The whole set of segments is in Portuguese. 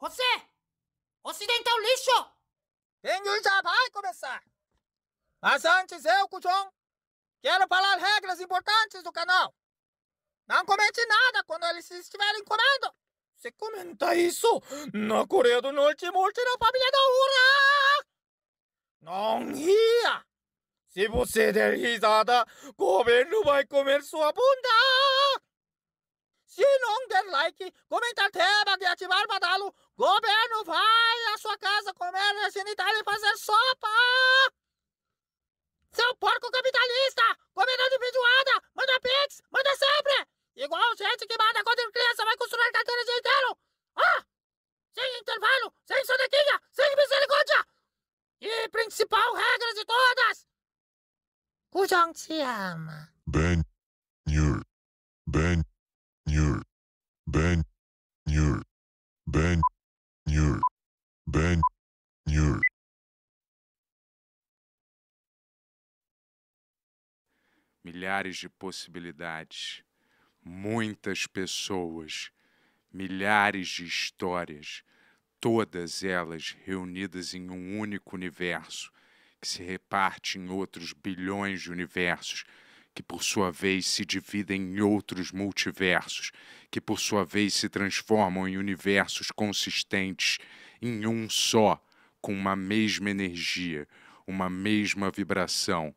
Você! Ocidental lixo! Ninguém já vai começar! Mas antes eu, Cujon, quero falar regras importantes do canal. Não comente nada quando eles estiverem comendo. Se comenta isso, na Coreia do Norte morte na família da Ura! Não ria! Se você der risada, o governo vai comer sua bunda! Se não der like, comentar tema e ativar o badalo, Governo, vai à sua casa comer a genitália e tá fazer sopa! Seu porco capitalista! comendo de feijoada! Manda pix! Manda sempre! Igual gente que manda quando criança vai construir carteira de dia inteiro! Ah! Sem intervalo, sem sonequinha, sem misericórdia! E principal regra de todas! John te ama. Ben Nur. Ben Nur. Ben Nur. Ben Nur. Ben. Nur. Milhares de possibilidades, muitas pessoas, milhares de histórias, todas elas reunidas em um único universo que se reparte em outros bilhões de universos que por sua vez se dividem em outros multiversos, que por sua vez se transformam em universos consistentes em um só, com uma mesma energia, uma mesma vibração,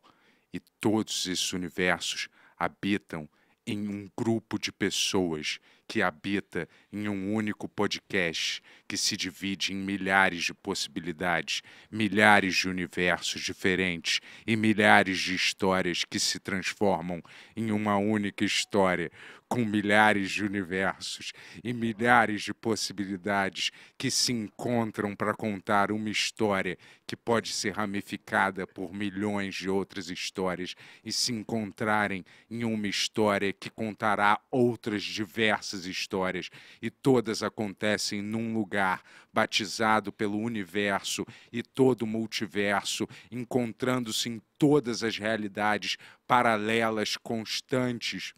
e todos esses universos habitam em um grupo de pessoas que habita em um único podcast que se divide em milhares de possibilidades, milhares de universos diferentes e milhares de histórias que se transformam em uma única história, com milhares de universos e milhares de possibilidades que se encontram para contar uma história que pode ser ramificada por milhões de outras histórias e se encontrarem em uma história que contará outras diversas histórias e todas acontecem num lugar batizado pelo universo e todo o multiverso, encontrando-se em todas as realidades paralelas constantes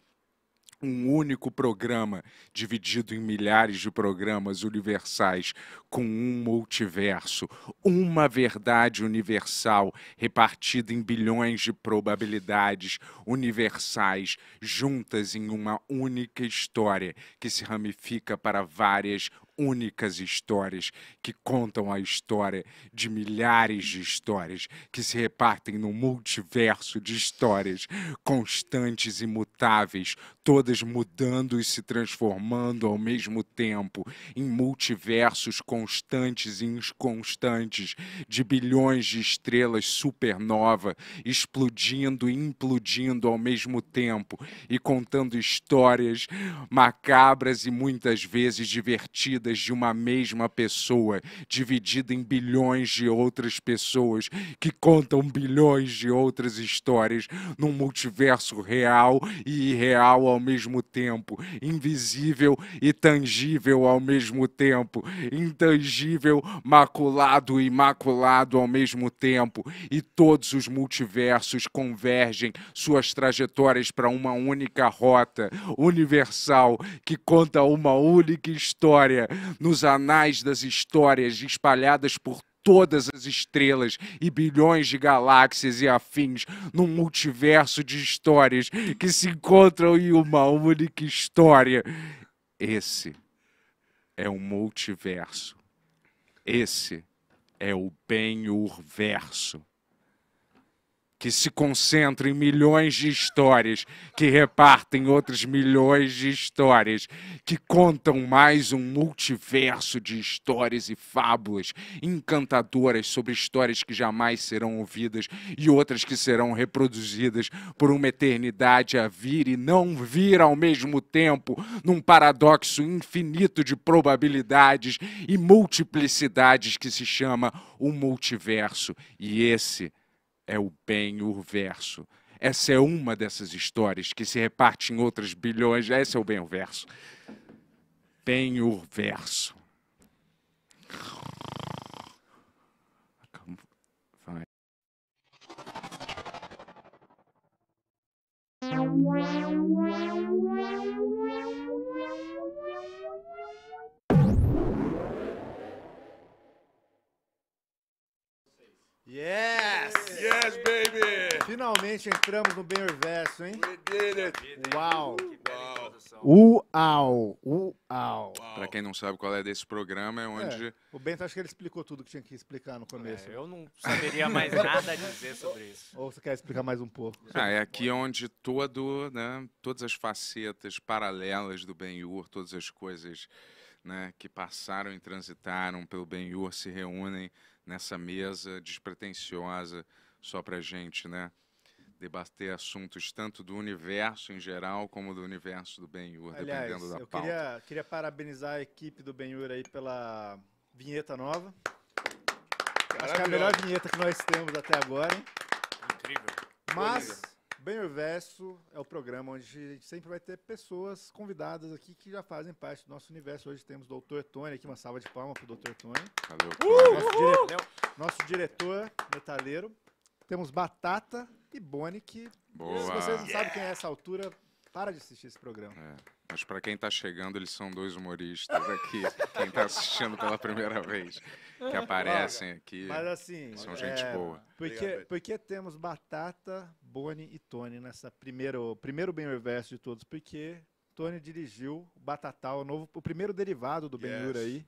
um único programa dividido em milhares de programas universais com um multiverso, uma verdade universal repartida em bilhões de probabilidades universais juntas em uma única história que se ramifica para várias únicas histórias que contam a história de milhares de histórias que se repartem num multiverso de histórias constantes e mutáveis, todas mudando e se transformando ao mesmo tempo em multiversos constantes e inconstantes de bilhões de estrelas supernova explodindo e implodindo ao mesmo tempo e contando histórias macabras e muitas vezes divertidas vidas de uma mesma pessoa, dividida em bilhões de outras pessoas que contam bilhões de outras histórias num multiverso real e irreal ao mesmo tempo, invisível e tangível ao mesmo tempo, intangível, maculado e imaculado ao mesmo tempo, e todos os multiversos convergem suas trajetórias para uma única rota universal que conta uma única história nos anais das histórias espalhadas por todas as estrelas e bilhões de galáxias e afins num multiverso de histórias que se encontram em uma única história. Esse é um multiverso. Esse é o bem-urverso que se concentra em milhões de histórias, que repartem outras milhões de histórias, que contam mais um multiverso de histórias e fábulas encantadoras sobre histórias que jamais serão ouvidas e outras que serão reproduzidas por uma eternidade a vir e não vir ao mesmo tempo, num paradoxo infinito de probabilidades e multiplicidades que se chama o multiverso. E esse é o bem o verso. Essa é uma dessas histórias que se reparte em outras bilhões. Esse é o bem o verso. Bem o verso. Vai. Yes! Yes, baby! Finalmente entramos no bem verso, hein? We did it! Uau! Uau! Uau! Pra quem não sabe qual é desse programa, é onde. É, o Bento acho que ele explicou tudo que tinha que explicar no começo. É, eu não saberia mais nada a dizer sobre isso. Ou você quer explicar mais um pouco? Ah, é aqui onde todo, né, todas as facetas paralelas do ben Ur, todas as coisas né, que passaram e transitaram pelo ben Ur se reúnem nessa mesa despretensiosa só para gente, né? Debater assuntos tanto do universo em geral como do universo do Benhur, dependendo da eu pauta. Queria, queria parabenizar a equipe do Benhur aí pela vinheta nova. Acho que é a melhor vinheta que nós temos até agora. Incrível. Mas Bem Verso é o programa onde a gente sempre vai ter pessoas convidadas aqui que já fazem parte do nosso universo. Hoje temos o Dr. Tony aqui, uma salva de palmas o Dr. Tony. Valeu. Uh, nosso, dire... nosso diretor metaleiro. Temos Batata e Boni, que Boa. se vocês não yeah. sabem quem é essa altura, para de assistir esse programa. É. Mas para quem está chegando, eles são dois humoristas aqui. quem está assistindo pela primeira vez, que aparecem aqui. Mas assim, são gente é, boa. Porque, que porque temos Batata, Boni e Tony nessa primeiro primeiro bem reverso de todos, porque Tony dirigiu Batatal, o novo, o primeiro derivado do Ben-Hur yes. aí,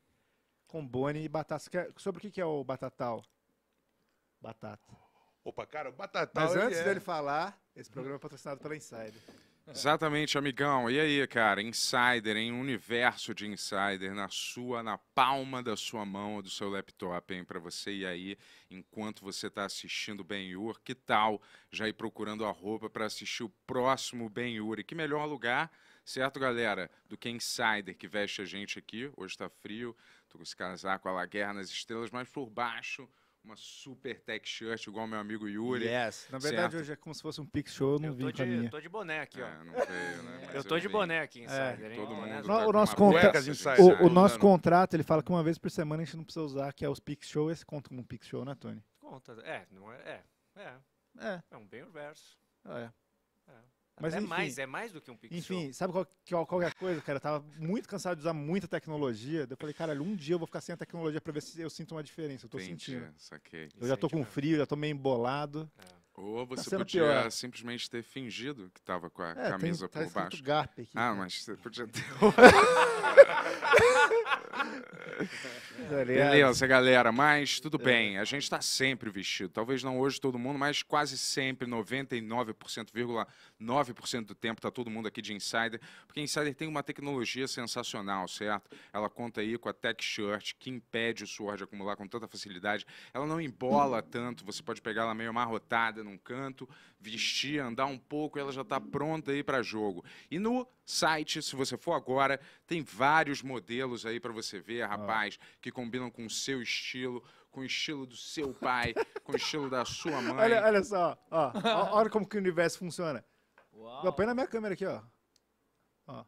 com Boni e Batata. É, sobre o que que é o Batatal? Batata. Opa, cara, o Batatal. Mas antes é... dele falar, esse programa é patrocinado pela Insider. Exatamente, amigão. E aí, cara, insider, em um universo de insider na sua, na palma da sua mão ou do seu laptop, hein, para você ir aí, enquanto você está assistindo Ben-Hur, que tal já ir procurando a roupa para assistir o próximo Ben-Hur? E que melhor lugar, certo, galera, do que insider que veste a gente aqui. Hoje está frio, tô com esse casaco a la guerra nas estrelas, mas por baixo uma super tech shirt, igual meu amigo Yuri. Yes. Na verdade, certo? hoje é como se fosse um pix show, eu não eu vim de, Eu tô de boné aqui, é, ó. É, veio, né? eu tô eu de boné aqui, é, Insider. É. Todo mundo é. tá o nosso, contra... insider, o, o nosso contrato, ele fala que uma vez por semana a gente não precisa usar, que é os pix show. Esse conta como um show, né, Tony? Conta. É, não é... É. É. É, é um bem reverso. Ah, é. É. Mas, é mais, é mais do que um Pixel. Enfim, sabe qual, qual, qual é a coisa, cara? Eu tava muito cansado de usar muita tecnologia. Daí eu falei, caralho, um dia eu vou ficar sem a tecnologia pra ver se eu sinto uma diferença. Eu tô Entendi, sentindo. Saquei. Eu já tô com frio, já tô meio embolado. É. Ou tá você tá podia pior. simplesmente ter fingido que tava com a é, camisa tem, tá por baixo. Gap aqui, ah, né? mas você podia ter. Tá Beleza, galera. Mas tudo é. bem, a gente está sempre vestido. Talvez não hoje todo mundo, mas quase sempre 99%, 9% do tempo está todo mundo aqui de Insider, porque Insider tem uma tecnologia sensacional, certo? Ela conta aí com a Tech Shirt, que impede o suor de acumular com tanta facilidade. Ela não embola tanto, você pode pegar ela meio amarrotada num canto, vestir, andar um pouco, ela já está pronta aí para jogo. E no site, se você for agora, tem vários modelos aí para você ver, ah. rapaz, ah. que combinam com o seu estilo, com o estilo do seu pai, com o estilo da sua mãe. Olha, olha só, ó, olha como que o universo funciona. Uau. Não, põe na minha câmera aqui, ó. ó.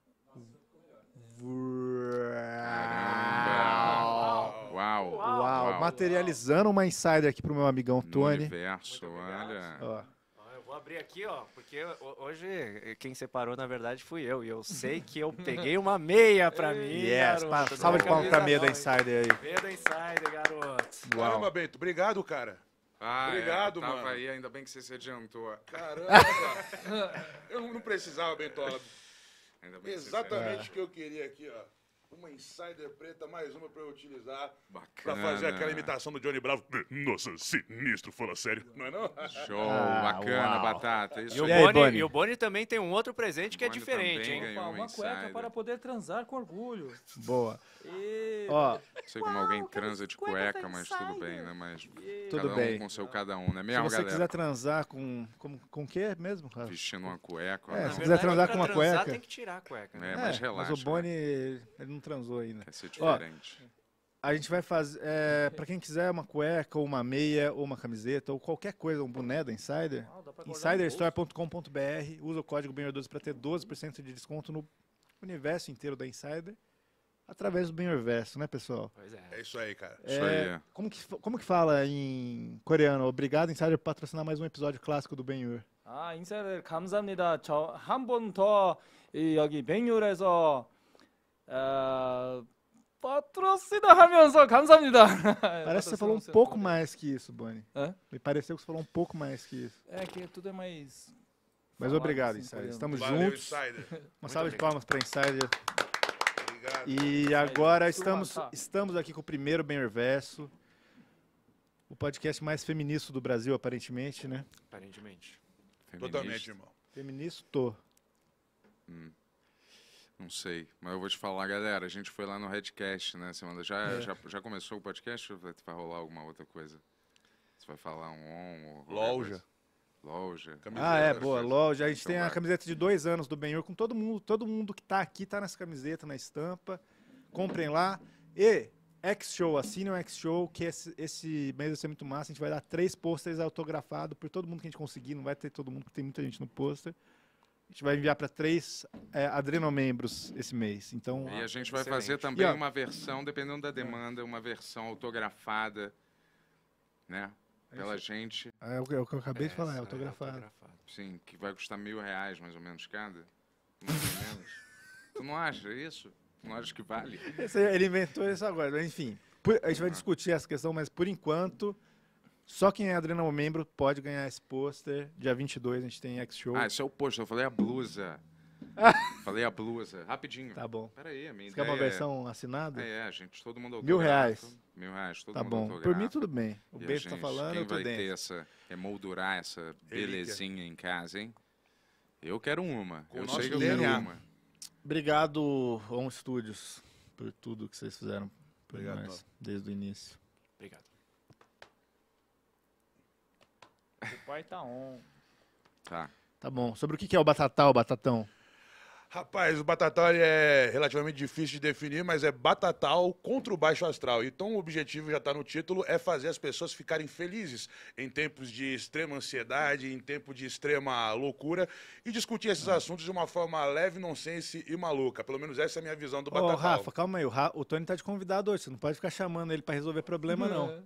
Uau. Uau. Uau. Uau. Materializando uma insider aqui pro meu amigão Tony. universo, olha. Ó vou abrir aqui, ó, porque hoje eh, quem separou, na verdade, fui eu. E eu sei que eu peguei uma meia pra mim. Yes, salve de palmas pra meia da Insider aí. Meia da Insider, garoto. Uau. Caramba, Bento, obrigado, cara. Ah, é, Obrigado, é, tava mano. aí, ainda bem que você se adiantou. Caramba! eu não precisava, Bentola. Exatamente o que eu queria aqui, ó. Uma insider preta, mais uma pra eu utilizar. Bacana. Pra fazer aquela imitação do Johnny Bravo. Nossa, sinistro, fala sério. Não é não? Show, Ah, bacana, uau. batata. E Isso o, aí. E aí, Boni, e o Boni também tem um outro presente que é diferente, hein? Uma cueca para poder transar com orgulho. Boa. Ó, sei como alguém é transa de é cueca, mas tudo bem, né? Mas tudo cada um bem. com seu cada um, né? Mesmo, se você galera? quiser transar com com com quê mesmo? Cara? Vestindo uma cueca. É, né? se verdade, quiser transar com uma transar, cueca. tem que tirar a cueca. Né? É, mas relaxa. É, mas o Boni né? ele não transou ainda. Quer ser diferente. Ó, a gente vai fazer, é, para quem quiser uma cueca, ou uma meia, ou uma camiseta, ou qualquer coisa, um boné da Insider, ah, insiderstore.com.br, usa o código BENHER12 para ter 12% de desconto no universo inteiro da Insider através do Benverso, né, pessoal? Pois é. É isso aí, cara. É, isso aí. Como, que, como que fala em coreano? Obrigado, Insider, por patrocinar mais um episódio clássico do Benhur. Ah, Insider, 감사합니다. 저한 번더 여기 메뉴에서 어, patrocina 하면서 감사합니다. Parece que você falou um pouco mais que isso, Bonnie. É? Me pareceu que você falou um pouco mais que isso. É que tudo é mais Mas obrigado, assim, Insider. Estamos Valeu, juntos. Insider. Uma salva de palmas para Insider. E agora estamos, tá. estamos aqui com o primeiro Bem Verso. O podcast mais feminista do Brasil, aparentemente, né? Aparentemente. Feminista. Totalmente, irmão. Feministo. Hum. Não sei, mas eu vou te falar, galera. A gente foi lá no Redcast, né? Semana já, é. já, já começou o podcast ou vai rolar alguma outra coisa? Você vai falar um on? Loja. Camiseta, ah, é, boa. Loja. A gente tem a camiseta de dois anos do Benhur com todo mundo. Todo mundo que está aqui está nessa camiseta, na estampa. Comprem lá. E X-Show, assinem o X-Show, que esse, esse mês vai ser muito massa. A gente vai dar três pôsteres autografados por todo mundo que a gente conseguir. Não vai ter todo mundo, porque tem muita gente no pôster. A gente vai enviar para três é, adrenomembros esse mês. Então, e a gente vai excelente. fazer também e, ó, uma versão, dependendo da demanda, uma versão autografada, né? É pela Isso. gente. É, o que é eu acabei de é, falar, é autografado. autografado. Sim, que vai custar mil reais mais ou menos cada. Mais ou menos. tu não acha isso? Não acha que vale? Esse, ele inventou isso agora, enfim. Por, a gente vai ah. discutir essa questão, mas por enquanto, só quem é Adrenal membro pode ganhar esse pôster. Dia 22 a gente tem X-Show. Ah, esse é o pôster, eu falei a blusa. Falei a blusa, rapidinho. Tá bom. aí a minha Você quer uma é- versão é... assinada? É, é, gente, todo mundo Mil reais. Mil reais, todo tá mundo bom. Por mim, tudo bem. O Bento tá falando, eu tô vai ter essa, emoldurar é essa belezinha em casa, hein? Eu quero uma. Com eu sei que eu quero uma. Obrigado, On Studios, por tudo que vocês fizeram Obrigado, nós, desde o início. Obrigado. O pai tá on. Tá. Tá bom. Sobre o que é o batatal, o batatão? Rapaz, o Batatal é relativamente difícil de definir, mas é Batatal contra o Baixo Astral. Então o objetivo já está no título, é fazer as pessoas ficarem felizes em tempos de extrema ansiedade, em tempo de extrema loucura, e discutir esses assuntos de uma forma leve, nonsense e maluca. Pelo menos essa é a minha visão do Batatal. Ô, Rafa, calma aí. O, Ra... o Tony tá de convidado hoje, você não pode ficar chamando ele para resolver problema, não.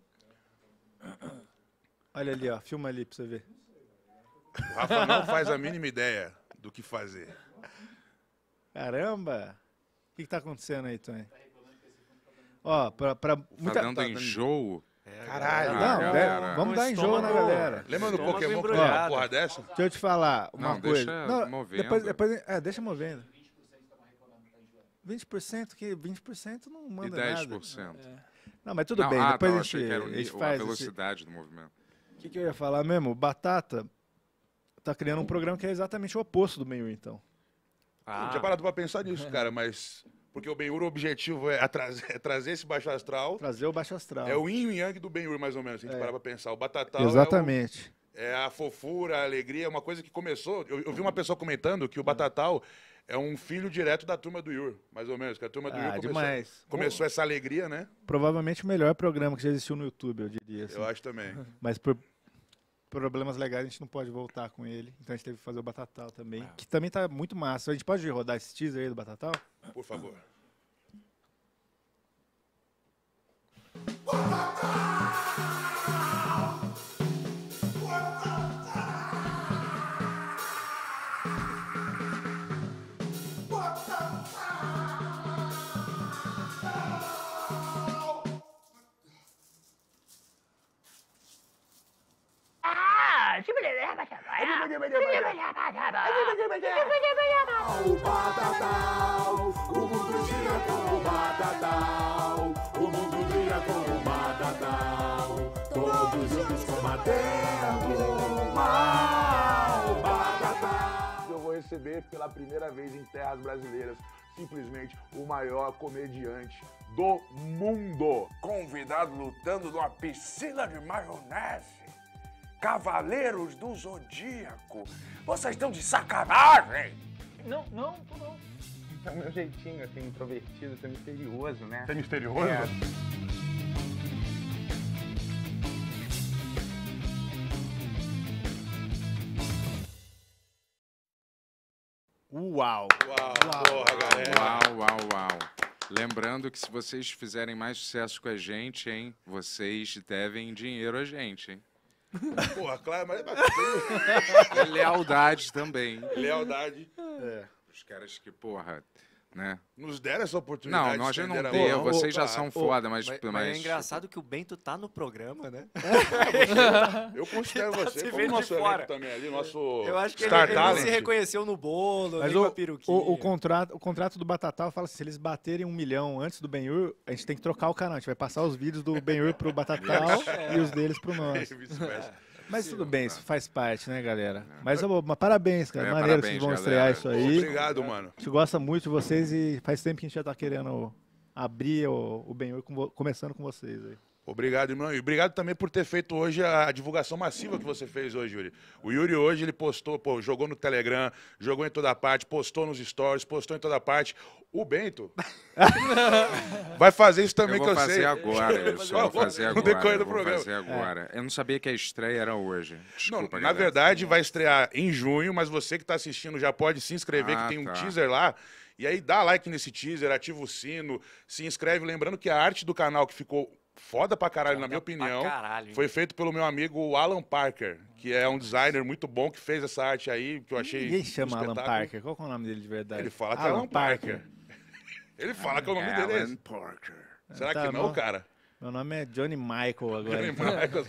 É. Olha ali, ó. Filma ali para você ver. O Rafa não faz a mínima ideia do que fazer. Caramba! O que está acontecendo aí, Tony? Ó, pra, pra muita... Tá dando enjoo? É, Caralho, não, vamos dar enjoo na galera. Lembra do Pokémon que uma porra dessa? Deixa eu te falar uma não, coisa. Deixa não, movendo. Depois, depois, é, deixa movendo. 20% que 20% não manda e 10%. nada. É. Não, mas tudo não, bem, ah, depois não, a gente, um, a gente faz a velocidade esse... do movimento. O que, que eu ia falar mesmo? Batata está criando um programa que é exatamente o oposto do meio então. Ah. Não tinha parado pra pensar nisso, cara, mas. Porque o Benhur, o objetivo é, trazer, é trazer esse baixo astral. Trazer o baixo astral. É o yin e yang do Benhur, mais ou menos, se a gente é. parar pra pensar. O Batatal. Exatamente. É, o, é a fofura, a alegria, é uma coisa que começou. Eu, eu vi uma pessoa comentando que o Batatal é um filho direto da turma do Yur, mais ou menos. Que a turma do ah, Yur começou, começou essa alegria, né? Provavelmente o melhor programa que já existiu no YouTube, eu diria. Assim. Eu acho também. Mas por, problemas legais, a gente não pode voltar com ele. Então a gente teve que fazer o Batatal também, ah. que também tá muito massa. A gente pode rodar esse teaser aí do Batatal? Por favor. Batatal! O o mundo gira como batatal, o mundo gira como batatal, todos juntos combatendo o mal. Batatal. Eu vou receber pela primeira vez em terras brasileiras simplesmente o maior comediante do mundo. Convidado lutando numa piscina de maionese. Cavaleiros do Zodíaco. Vocês estão de sacanagem! Não, não, tu não. É o meu jeitinho, assim, introvertido, ser misterioso, né? Ser é misterioso? É. Uau! Uau, porra, galera! Uau, uau, uau. Lembrando que se vocês fizerem mais sucesso com a gente, hein? Vocês devem dinheiro a gente, hein? Porra, claro, mas é bacana. Lealdade também. Lealdade. É. Os caras que, porra, né? Nos deram essa oportunidade. Não, nós já não deu, vocês já são foda, mas, mas, tipo, mas... é engraçado que o Bento tá no programa, né? É, eu considero tá você como nosso fora. também ali, nosso Eu acho que ele, ele, se reconheceu no bolo, mas o, o, o, contrato, o contrato do Batatal fala assim, se eles baterem um milhão antes do Benhur, a gente tem que trocar o canal, a gente vai passar os vídeos do Benhur pro Batatal e os deles pro nosso. Mas tudo bem, isso faz parte, né, galera? É. Mas, ô, mas parabéns, cara. É, Maneiro parabéns, que vocês vão galera. estrear isso aí. Obrigado, mano. A gente gosta muito de vocês e faz tempo que a gente já tá querendo abrir o, o começando com vocês aí. Obrigado, irmão. E obrigado também por ter feito hoje a divulgação massiva que você fez hoje, Yuri. O Yuri hoje ele postou, pô, jogou no Telegram, jogou em toda parte, postou nos stories, postou em toda parte. O Bento vai fazer isso também eu sei. eu fazer Agora, eu vou fazer agora, no decorrer do programa. Fazer agora. Eu não sabia que a estreia era hoje. Desculpa, não, na galera. verdade, vai estrear em junho, mas você que está assistindo já pode se inscrever, ah, que tem um tá. teaser lá. E aí dá like nesse teaser, ativa o sino, se inscreve. Lembrando que a arte do canal que ficou foda pra caralho, foda na minha opinião. Caralho, foi feito pelo meu amigo Alan Parker, que é um designer muito bom que fez essa arte aí, que eu achei. Ninguém chama Alan Parker. Qual é o nome dele de verdade? Ele fala que é Alan é Alan Parker. Parker. Ele fala que é o nome é, dele. É Alan Parker. Será tá, que não, cara? Meu nome é Johnny Michael agora. Johnny então. Michael.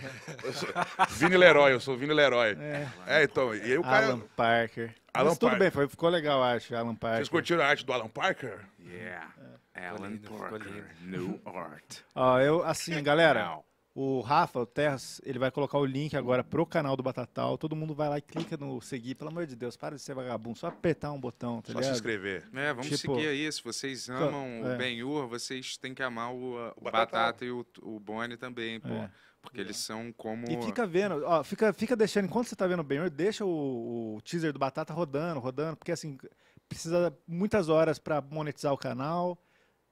Vini Leroy, eu sou Vini Leroy. É, é então, e aí o cara. Alan Parker. Alan Mas tudo Parker. bem, foi, ficou legal, acho, Alan Parker. Vocês curtiram a arte do Alan Parker? Yeah. Alan lindo, Parker, New Art. Ó, eu, assim, galera, o Rafa, o Terras, ele vai colocar o link agora pro canal do Batatal. Todo mundo vai lá e clica no seguir. Pelo amor de Deus, para de ser vagabundo. Só apertar um botão, tá Só ligado? se inscrever. É, vamos Tipo, seguir aí. Se vocês amam o é. ben vocês têm que amar o, o Batata, e o, o Bonnie também, pô. É. Porque eles é. são como... E fica vendo, ó, fica, fica deixando, enquanto você tá vendo o deixa o, o teaser do Batata rodando, rodando, porque assim, precisa muitas horas para monetizar o canal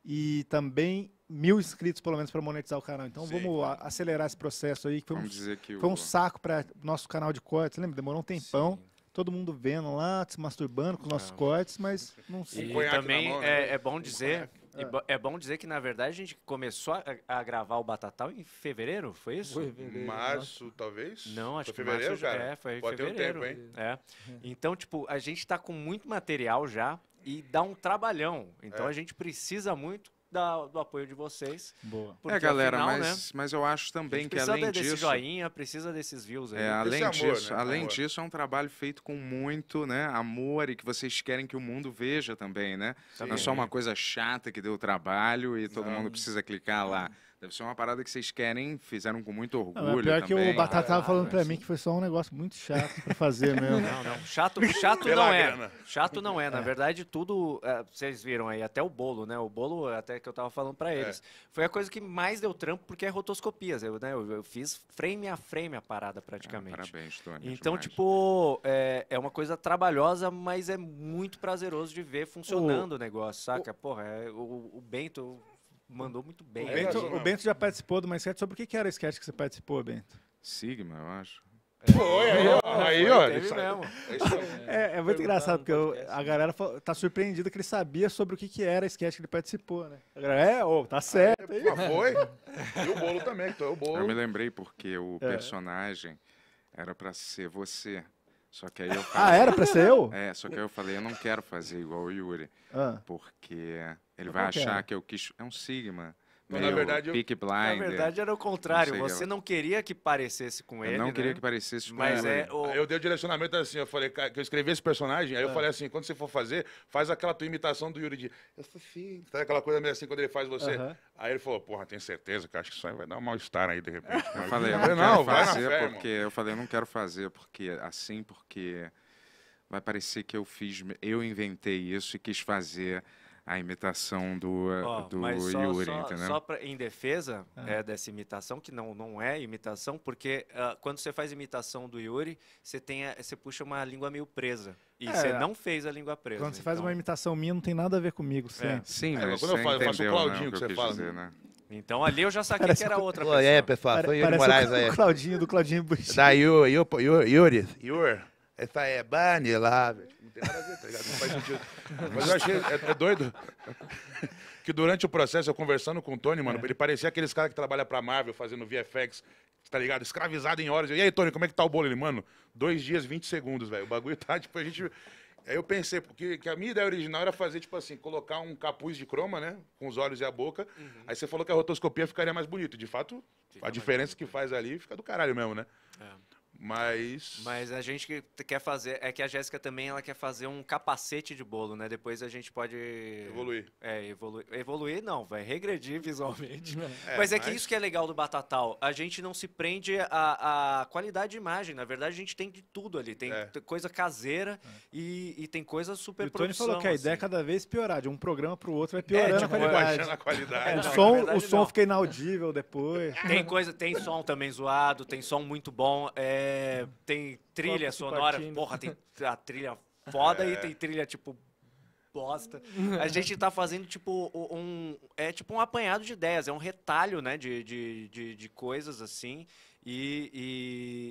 e também mil inscritos, pelo menos, para monetizar o canal. Então, Sim. vamos acelerar esse processo aí, que foi, vamos um, que foi o... um saco para nosso canal de cortes. Lembra? Demorou um tempão. Sim todo mundo vendo lá, se masturbando com os nossos ah. cortes, mas não sei. E, também mão, né? é, é bom dizer. É. é. bom dizer que, na verdade, a gente começou a, a gravar o Batatal em fevereiro, foi isso? fevereiro, março, nossa. talvez? Não, acho foi que fevereiro, março, é, cara. É, foi Pode fevereiro. ter um tempo, hein? É. Então, tipo, a gente está com muito material já e dá um trabalhão. Então é. a gente precisa muito da, do apoio de vocês. Boa. Porque, é, galera, afinal, mas, né, mas eu acho também que além desse disso. joinha, precisa desses views aí. É, além disso, né? além amor. disso, é um trabalho feito com muito né, amor e que vocês querem que o mundo veja também, né? Sim. Não é só uma coisa chata que deu trabalho e todo Não. mundo precisa clicar lá. Deve ser uma parada que vocês querem, fizeram com muito orgulho. Não, é pior também. que o Batata estava ah, falando para mim que foi só um negócio muito chato para fazer mesmo. Não, não. Chato, chato não é. Grana. Chato não é. Na é. verdade, tudo. É, vocês viram aí, até o bolo, né? O bolo, até que eu estava falando para é. eles. É. Foi a coisa que mais deu trampo porque é rotoscopias. Eu, né, eu, eu fiz frame a frame a parada praticamente. É, parabéns, Tony. Então, demais. tipo, é, é, uma coisa trabalhosa, mas é muito prazeroso de ver funcionando o, o negócio, saca? O, Porra, o, o Bento mandou muito bem. O é Bento, o Bento já participou de uma sketch. Sobre o que, era a sketch que você participou, Bento? Sigma, eu acho. Foi, é. é, aí, ó. É, é muito engraçado, porque eu, a galera falou, tá surpreendida que ele sabia sobre o que, que era a sketch que ele participou, né? Galera, é, ô, oh, tá certo. Aí. foi. E o bolo também, então então, o bolo. Eu me lembrei porque o é. personagem era pra ser você. Só que aí eu ah, falei, Ah, era pra ser eu? É, só que aí eu falei, eu não quero fazer igual o Yuri. Ah. Porque ele é vai achar que eu quis. É um Sigma. Mas, na verdade, eu... blind, na verdade era o contrário. Não você eu... não queria que parecesse com eu ele. não? não né? queria que parecesse com mas ele. É o... Eu dei o direcionamento assim, eu falei, que eu escrevi esse personagem, aí eu é. falei assim, quando você for fazer, faz aquela tua imitação do Yuri de. Eu sou filho. Sabe aquela coisa meio assim quando ele faz você? Uh -huh. Aí ele falou, porra, tenho certeza que acho que isso aí vai dar um mal-estar aí de repente. eu falei, não, quero não, fazer fé, porque. Irmão. Eu falei, eu não quero fazer porque assim, porque vai parecer que eu fiz, eu inventei isso e quis fazer a imitação do, oh, do mas só, Yuri, só, entendeu? Só pra, em defesa ah. é, dessa imitação, que não, não é imitação, porque uh, quando você faz imitação do Yuri, você, tem a, você puxa uma língua meio presa. E é, você não fez a língua presa. Quando você então... faz uma então. imitação minha, não tem nada a ver comigo. É. Sim, é, mas quando eu, faço, entendeu, eu faço o né, Claudinho né, que, que você fala. Dizer, né? Então ali eu já saquei parece que era outra o... pessoa. É, pessoal, foi Yuri Moraes aí. Claudinho, do Claudinho é Buxi. Da Yuri, Yuri, Yuri essa é, fala, tá, é, Barney é lá, velho. Não tem nada a ver, tá ligado? Não faz sentido. Mas eu achei, é, é doido, que durante o processo, eu conversando com o Tony, mano, é. ele parecia aqueles caras que trabalham pra Marvel fazendo VFX, tá ligado? Escravizado em horas. e aí, Tony, como é que tá o bolo? Ele, mano, dois dias, 20 segundos, velho. O bagulho tá, tipo, a gente... Aí eu pensei, porque que a minha ideia original era fazer, tipo assim, colocar um capuz de croma, né? Com os olhos e a boca. Uhum. Aí você falou que a rotoscopia ficaria mais bonito. De fato, fica a diferença que faz ali fica do caralho mesmo, né? É. Mas. Mas a gente que quer fazer. É que a Jéssica também ela quer fazer um capacete de bolo, né? Depois a gente pode. Evoluir. É, evoluir. Evoluir não, vai regredir visualmente. É, é, mas é mas... que isso que é legal do Batatal. A gente não se prende à, à qualidade de imagem. Na verdade, a gente tem de tudo ali. Tem é. coisa caseira é. e, e, tem coisa super e O Tony falou que a assim. ideia é assim. cada vez piorar. De um programa pro outro vai piorando tipo, a qualidade. A é, qualidade. o não, som, verdade, o som fica inaudível depois. Tem coisa, tem som também zoado, tem som muito bom. É é, tem trilha sonora, porra, tem a trilha foda é. e tem trilha tipo bosta. A gente tá fazendo tipo um. É tipo um apanhado de ideias, é um retalho, né, de, de, de, de coisas assim. E,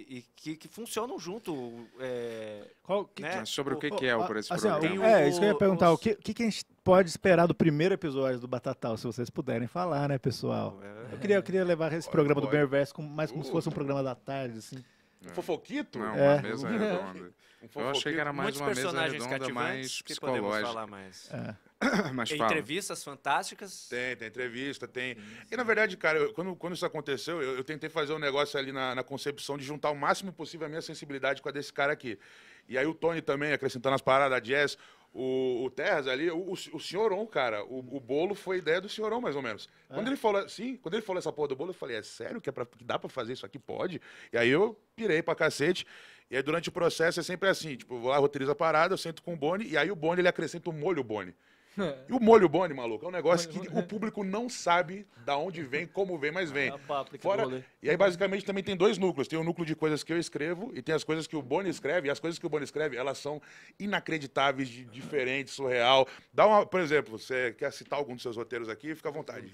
e, e que, que, funcionam junto. É, Qual, que, né? Sobre o que, que é o Por Esse assim, É, isso que eu ia perguntar. Os... O que, que, a gente pode esperar do primeiro episódio do Batatal, se vocês puderem falar, né, pessoal? É. Eu queria, eu queria levar esse programa do Bear Verso mais como uh, se fosse um programa da tarde, assim. Um é. fofoquito? Não, é. uma mesa redonda. Um eu achei que era mais Muitos uma mesa redonda mais psicológica. podemos falar mais. É. Mas tem fala. entrevistas fantásticas? Tem, tem entrevista, tem. E na verdade, cara, eu, quando, quando isso aconteceu, eu, eu, tentei fazer um negócio ali na, na concepção de juntar o máximo possível a minha sensibilidade com a desse cara aqui. E aí o Tony também, acrescentando as paradas, a Jazz. O, o Terras ali, o, o senhorão, cara, o, o bolo foi ideia do senhorão, mais ou menos. É? Quando ele falou assim, quando ele falou essa porra do bolo, eu falei, é sério que, é pra, que dá pra fazer isso aqui? Pode? E aí eu pirei pra cacete. E aí durante o processo é sempre assim, tipo, vou lá, roteirizo a parada, eu sento com o Boni, e aí o Boni, ele acrescenta um molho Boni. E o molho bone, maluco, é um negócio que o né? público não sabe da onde vem, como vem, mas vem. É Fora, e aí, basicamente, também tem dois núcleos. Tem o um núcleo de coisas que eu escrevo e tem as coisas que o Boni escreve. E as coisas que o Boni escreve, elas são inacreditáveis, diferentes, surreal. Dá uma, por exemplo, você quer citar algum dos seus roteiros aqui? Fica à vontade.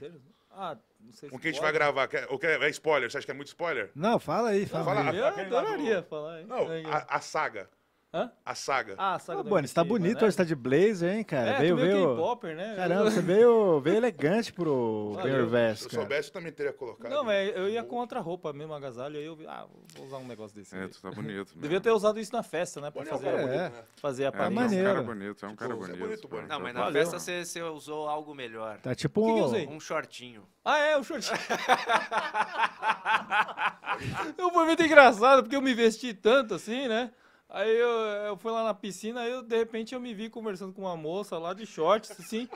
Ah, não sei se Com quem a gente vai gravar? Quer, ou quer, é, é spoiler? Você acha que é muito spoiler? Não, fala aí. Fala, fala aí. Eu adoraria falar. Não, a, a saga. Hã? A saga. Ah, a saga Ô, ah, Bonnie, você tá bonito né? hoje, tá de blazer, hein, cara? É, veio, veio... popper né? Caramba, você veio, veio elegante pro Benhor Vest, Se eu soubesse, eu também teria colocado. Não, mas eu ia com outra roupa mesmo, agasalho, aí eu... Ah, vou usar um negócio desse. É, tu tá bonito Devia ter usado isso na festa, né? Pra fazer, é, bonito, né? fazer a parede. É, é um cara bonito, é um tipo, cara é bonito. É bonito, Não, mas na Valeu. festa você, você usou algo melhor. Tá tipo... um Um shortinho. Ah, é, um shortinho. eu foi muito tá engraçado, porque eu me vesti tanto assim, né? Aí eu, eu fui lá na piscina, aí eu, de repente eu me vi conversando com uma moça lá de shorts, assim.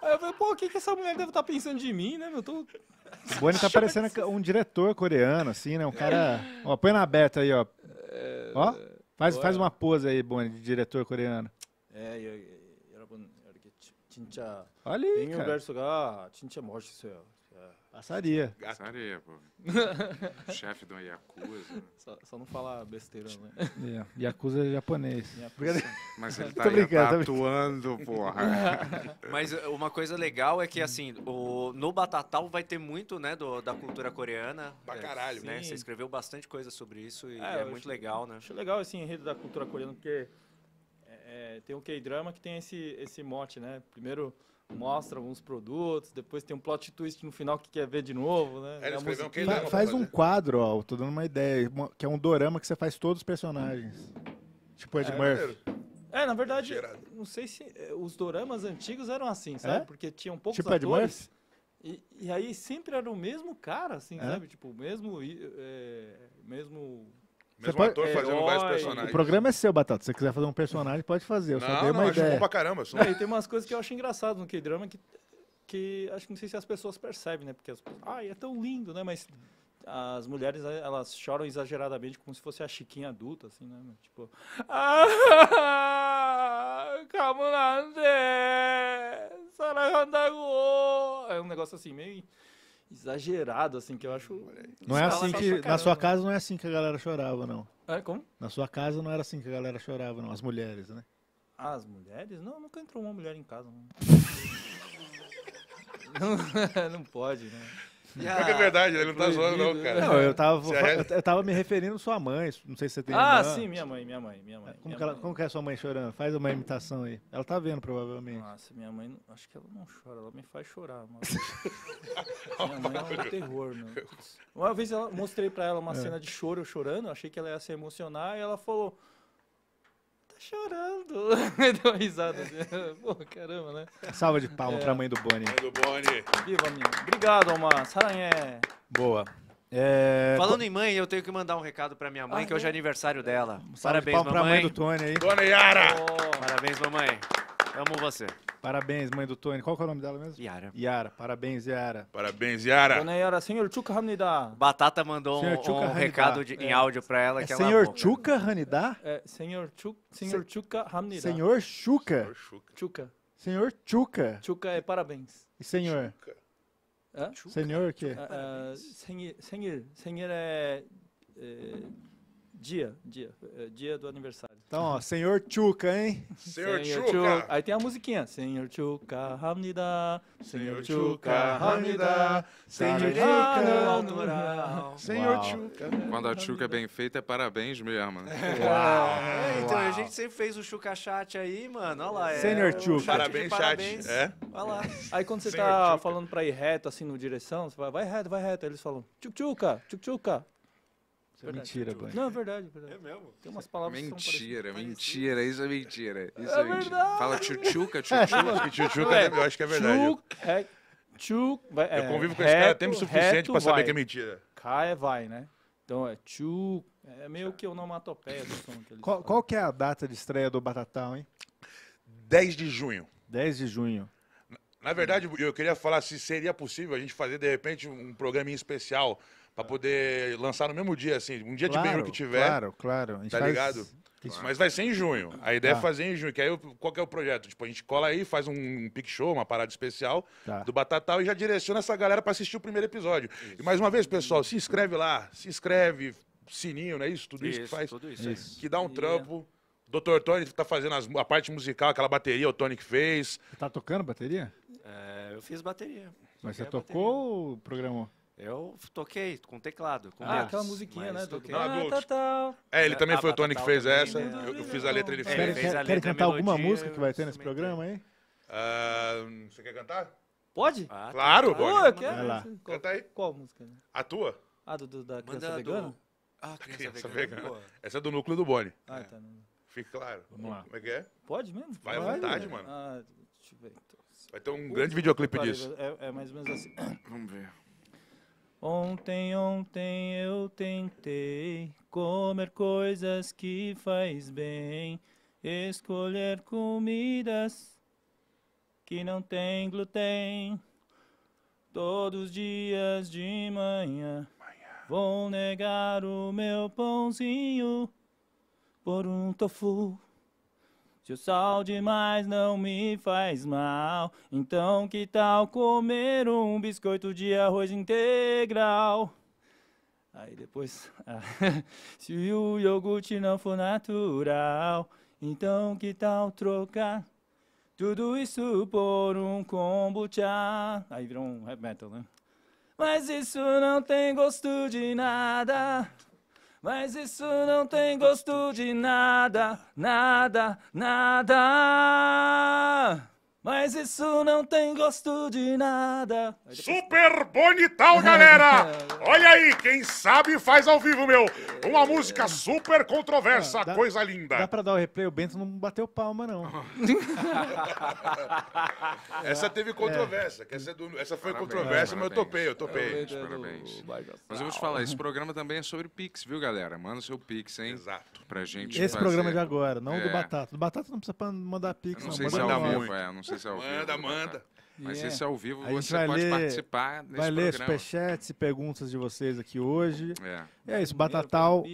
Aí eu falei, pô, o que, que essa mulher deve estar tá pensando de mim, né, meu? Tô... O Boni tá parecendo um diretor coreano, assim, né? Um cara. Ó, põe na aberta aí, ó. Ó, faz, faz uma pose aí, Boni, de diretor coreano. É, eu. 여러분, 이렇게 진짜. Olha aí. cara. 진짜 멋있어요. Passaria. Passaria, pô. Chefe de uma Yakuza. Só, só não falar besteira, né? É. Yakuza é japonês. Yakuza. Mas ele tá, tá atuando, porra. Mas uma coisa legal é que, assim, o, no Batatal vai ter muito, né, do, da cultura coreana. Pra é, caralho. Né? Sim. Você escreveu bastante coisa sobre isso e é, é muito acho, legal, né? Acho legal, assim, enredo da cultura coreana, porque é, é tem o K-drama que tem esse, esse mote, né? Primeiro mostra alguns produtos, depois tem um plot twist no final que quer ver de novo, né? É, Fa faz um quadro, ó, tô dando uma ideia, que é um dorama que você faz todos os personagens. Tipo Ed é, é Murphy. É, na verdade, não sei se eh, os doramas antigos eram assim, é? sabe? É? Porque tinham poucos tipo atores. E, e, aí sempre era o mesmo cara, assim, é? sabe? Tipo, o mesmo, é, mesmo mesmo pode... ator fazendo Herói. vários personagens. O programa é seu, Batata. Se você quiser fazer um personagem, pode fazer. Eu não, só dei uma ideia. acho bom pra caramba. Só... É, e tem umas coisas que eu acho engraçado no K-drama que, que acho que não sei se as pessoas percebem, né? Porque, as... ai, é tão lindo, né? Mas as mulheres eh, elas choram exageradamente como se fosse a Chiquinha adulta, assim, né? Tipo, ah, é um negócio assim meio exagerado, assim, que eu acho. Hum, não é assim que. Na sua casa não é assim que a galera chorava, não. É, como? Na sua casa não era assim que a galera chorava, não. As mulheres, né? Ah, as mulheres? Não, nunca entrou uma mulher em casa, não. não, não pode, né? que é verdade, né? ele não tá zoando, não, cara. Né? Não, eu tava, eu tava me referindo à sua mãe. Não sei se você tem. Ah, irmã. sim, minha mãe, minha mãe, minha mãe. Como, minha que ela, mãe. como que é sua mãe chorando? Faz uma imitação aí. Ela tá vendo, provavelmente. Nossa, minha mãe, acho que ela não chora, ela me faz chorar, minha mãe é um terror, mano. Uma vez eu mostrei pra ela uma é. cena de choro, eu chorando, achei que ela ia se emocionar, e ela falou chorando. Deu uma risada. Pô, caramba, né? Salva de palmas é. pra mãe do Boni. Mãe do Boni. Viva, minha. Obrigado, Almas Saranhé. Boa. É... Falando em mãe, eu tenho que mandar um recado pra minha mãe, ah, que hoje é né? aniversário dela. Salve Parabéns, de mamãe. pra mãe do Tony aí. Dona Yara! Oh. Parabéns, mamãe. Amo você. Parabéns, mãe do Tony. Qual que é o nome dela mesmo? Yara. Yara, parabéns, Yara. Parabéns, Yara. Dona Yara, senhor Chuka Hanida. Batata mandou um, um recado de- em é. áudio pra ela. É que ela senhor amou. Chuca Hanidá? É, senhor Chuk, senhor Chuka Hamnida. Senhor Chuca? Chuka. Senhor Chuca? Chuka é parabéns. E senhor? Hã? Senhor o quê? Ah, ah, senhor. É, é, dia, dia, é, dia do aniversário. Então, ó, Senhor Chuca, hein? Senhor, Senhor Chuca. Aí tem a musiquinha. Senhor Chuca, Hamnida. Senhor Chuca, Hamnida. Senhor Chuca. Ah, Senhor Chuca. Quando a Chuca é bem feita, é parabéns mesmo. Né? É. Uau. É, então, Uau. a gente sempre fez o Chuca Chat aí, mano. Olha lá. É, Senhor Chuca. Parabéns, chat. É? Olha lá. Aí quando você Senhor tá falando pra ir reto, assim, no direção, você vai, vai reto, vai reto. Aí eles falam, Chuca, Chuca, Chuca. É mentira, Não, é verdade, é verdade. É mesmo? Tem umas palavras mentira, que Mentira, isso é mentira. Isso é, é mentira. Verdade. Fala tchutchuca, tchutchuca. tchutchuca, é, eu acho que é verdade. Tchuc, é, tchuc, é, eu convivo com reto, esse cara tempo suficiente para saber que é mentira. Cai é vai, né? Então é tchuc, é meio que onomatopeia do som. Que qual, qual, que é a data de estreia do Batatão, hein? 10 de junho. 10 de junho. na verdade, eu queria falar se seria possível a gente fazer, de repente, um programinha especial Pra poder lançar no mesmo dia, assim, um dia claro, de bem que tiver. Claro, claro. A gente tá faz... ligado? Mas vai ser em junho. A ideia é tá. é fazer em junho. Que aí, qual que é o projeto? Tipo, a gente cola aí, faz um, um pick show, uma parada especial tá. do Batatal e já direciona essa galera para assistir o primeiro episódio. Isso. E mais uma vez, pessoal, se inscreve lá, se inscreve, sininho, né? Isso, tudo isso, isso que faz. Tudo isso. isso. Que dá um trampo. trampo. Doutor Tony tá fazendo as, a parte musical, aquela bateria, o Tony que fez. tá tocando bateria? É, eu fiz bateria. Mas você tocou bateria. ou programou? Eu toquei com teclado. Com ah, aquela musiquinha, né? Toquei. Não, ah, ah tá, tá. É, ele é, também ah, foi o tá, Tony tá, que tá, fez essa. Eu, eu, fiz a letra, ele é, fez. Quer, letra, quer cantar melodia, alguma música que vai ter nesse programa aí? Uh, você quer cantar? Pode? Ah, claro, tá. pode. eu quero. Vai lá. Canta aí. Qual música? Né? A tua? A ah, do, do da criança vegana? Do... Ah, criança, criança vegana. vegana. Essa é do núcleo do Boni. Ah, tá. Fique claro. Vamos lá. Como é que é? Pode mesmo? Vai à vontade, mano. Ah, deixa eu ver. Então. Vai ter um grande videoclipe disso. É, é mais ou menos assim. Vamos ver. Ontem, ontem eu tentei comer coisas que faz bem, escolher comidas que não tem glúten. Todos os dias de manhã vou negar o meu pãozinho por um tofu. Se o sal demais não me faz mal, então que tal comer um biscoito de arroz integral? Aí depois, ah, se o iogurte não for natural, então que tal trocar tudo isso por um kombucha? Aí virou um rap metal, né? Mas isso não tem gosto de nada. Mas isso não tem gosto de nada, nada, nada. Mas isso não tem gosto de nada. Super bonitão, galera! Olha aí, quem sabe faz ao vivo, meu. Uma música super controversa, dá, coisa linda. Dá pra dar o replay, o Bento não bateu palma, não. essa teve controvérsia. Essa, é do, essa, foi parabéns, controvérsia, parabéns. mas eu topei, eu topei. Parabéns, parabéns. Mas eu vou te falar, esse programa também é sobre Pix, viu, galera? Manda o seu Pix, hein? Exato. Pra gente Esse fazer... programa é de agora, não é. do Batata. Do Batata não precisa mandar Pix, eu não. Não sei se é ao vivo, é. Não sei ao manda, vivo. Manda, né, manda. Mas yeah. É. esse ao vivo a você pode ler, participar vai ler programa. superchats e perguntas de vocês aqui hoje. É, é isso, Batatal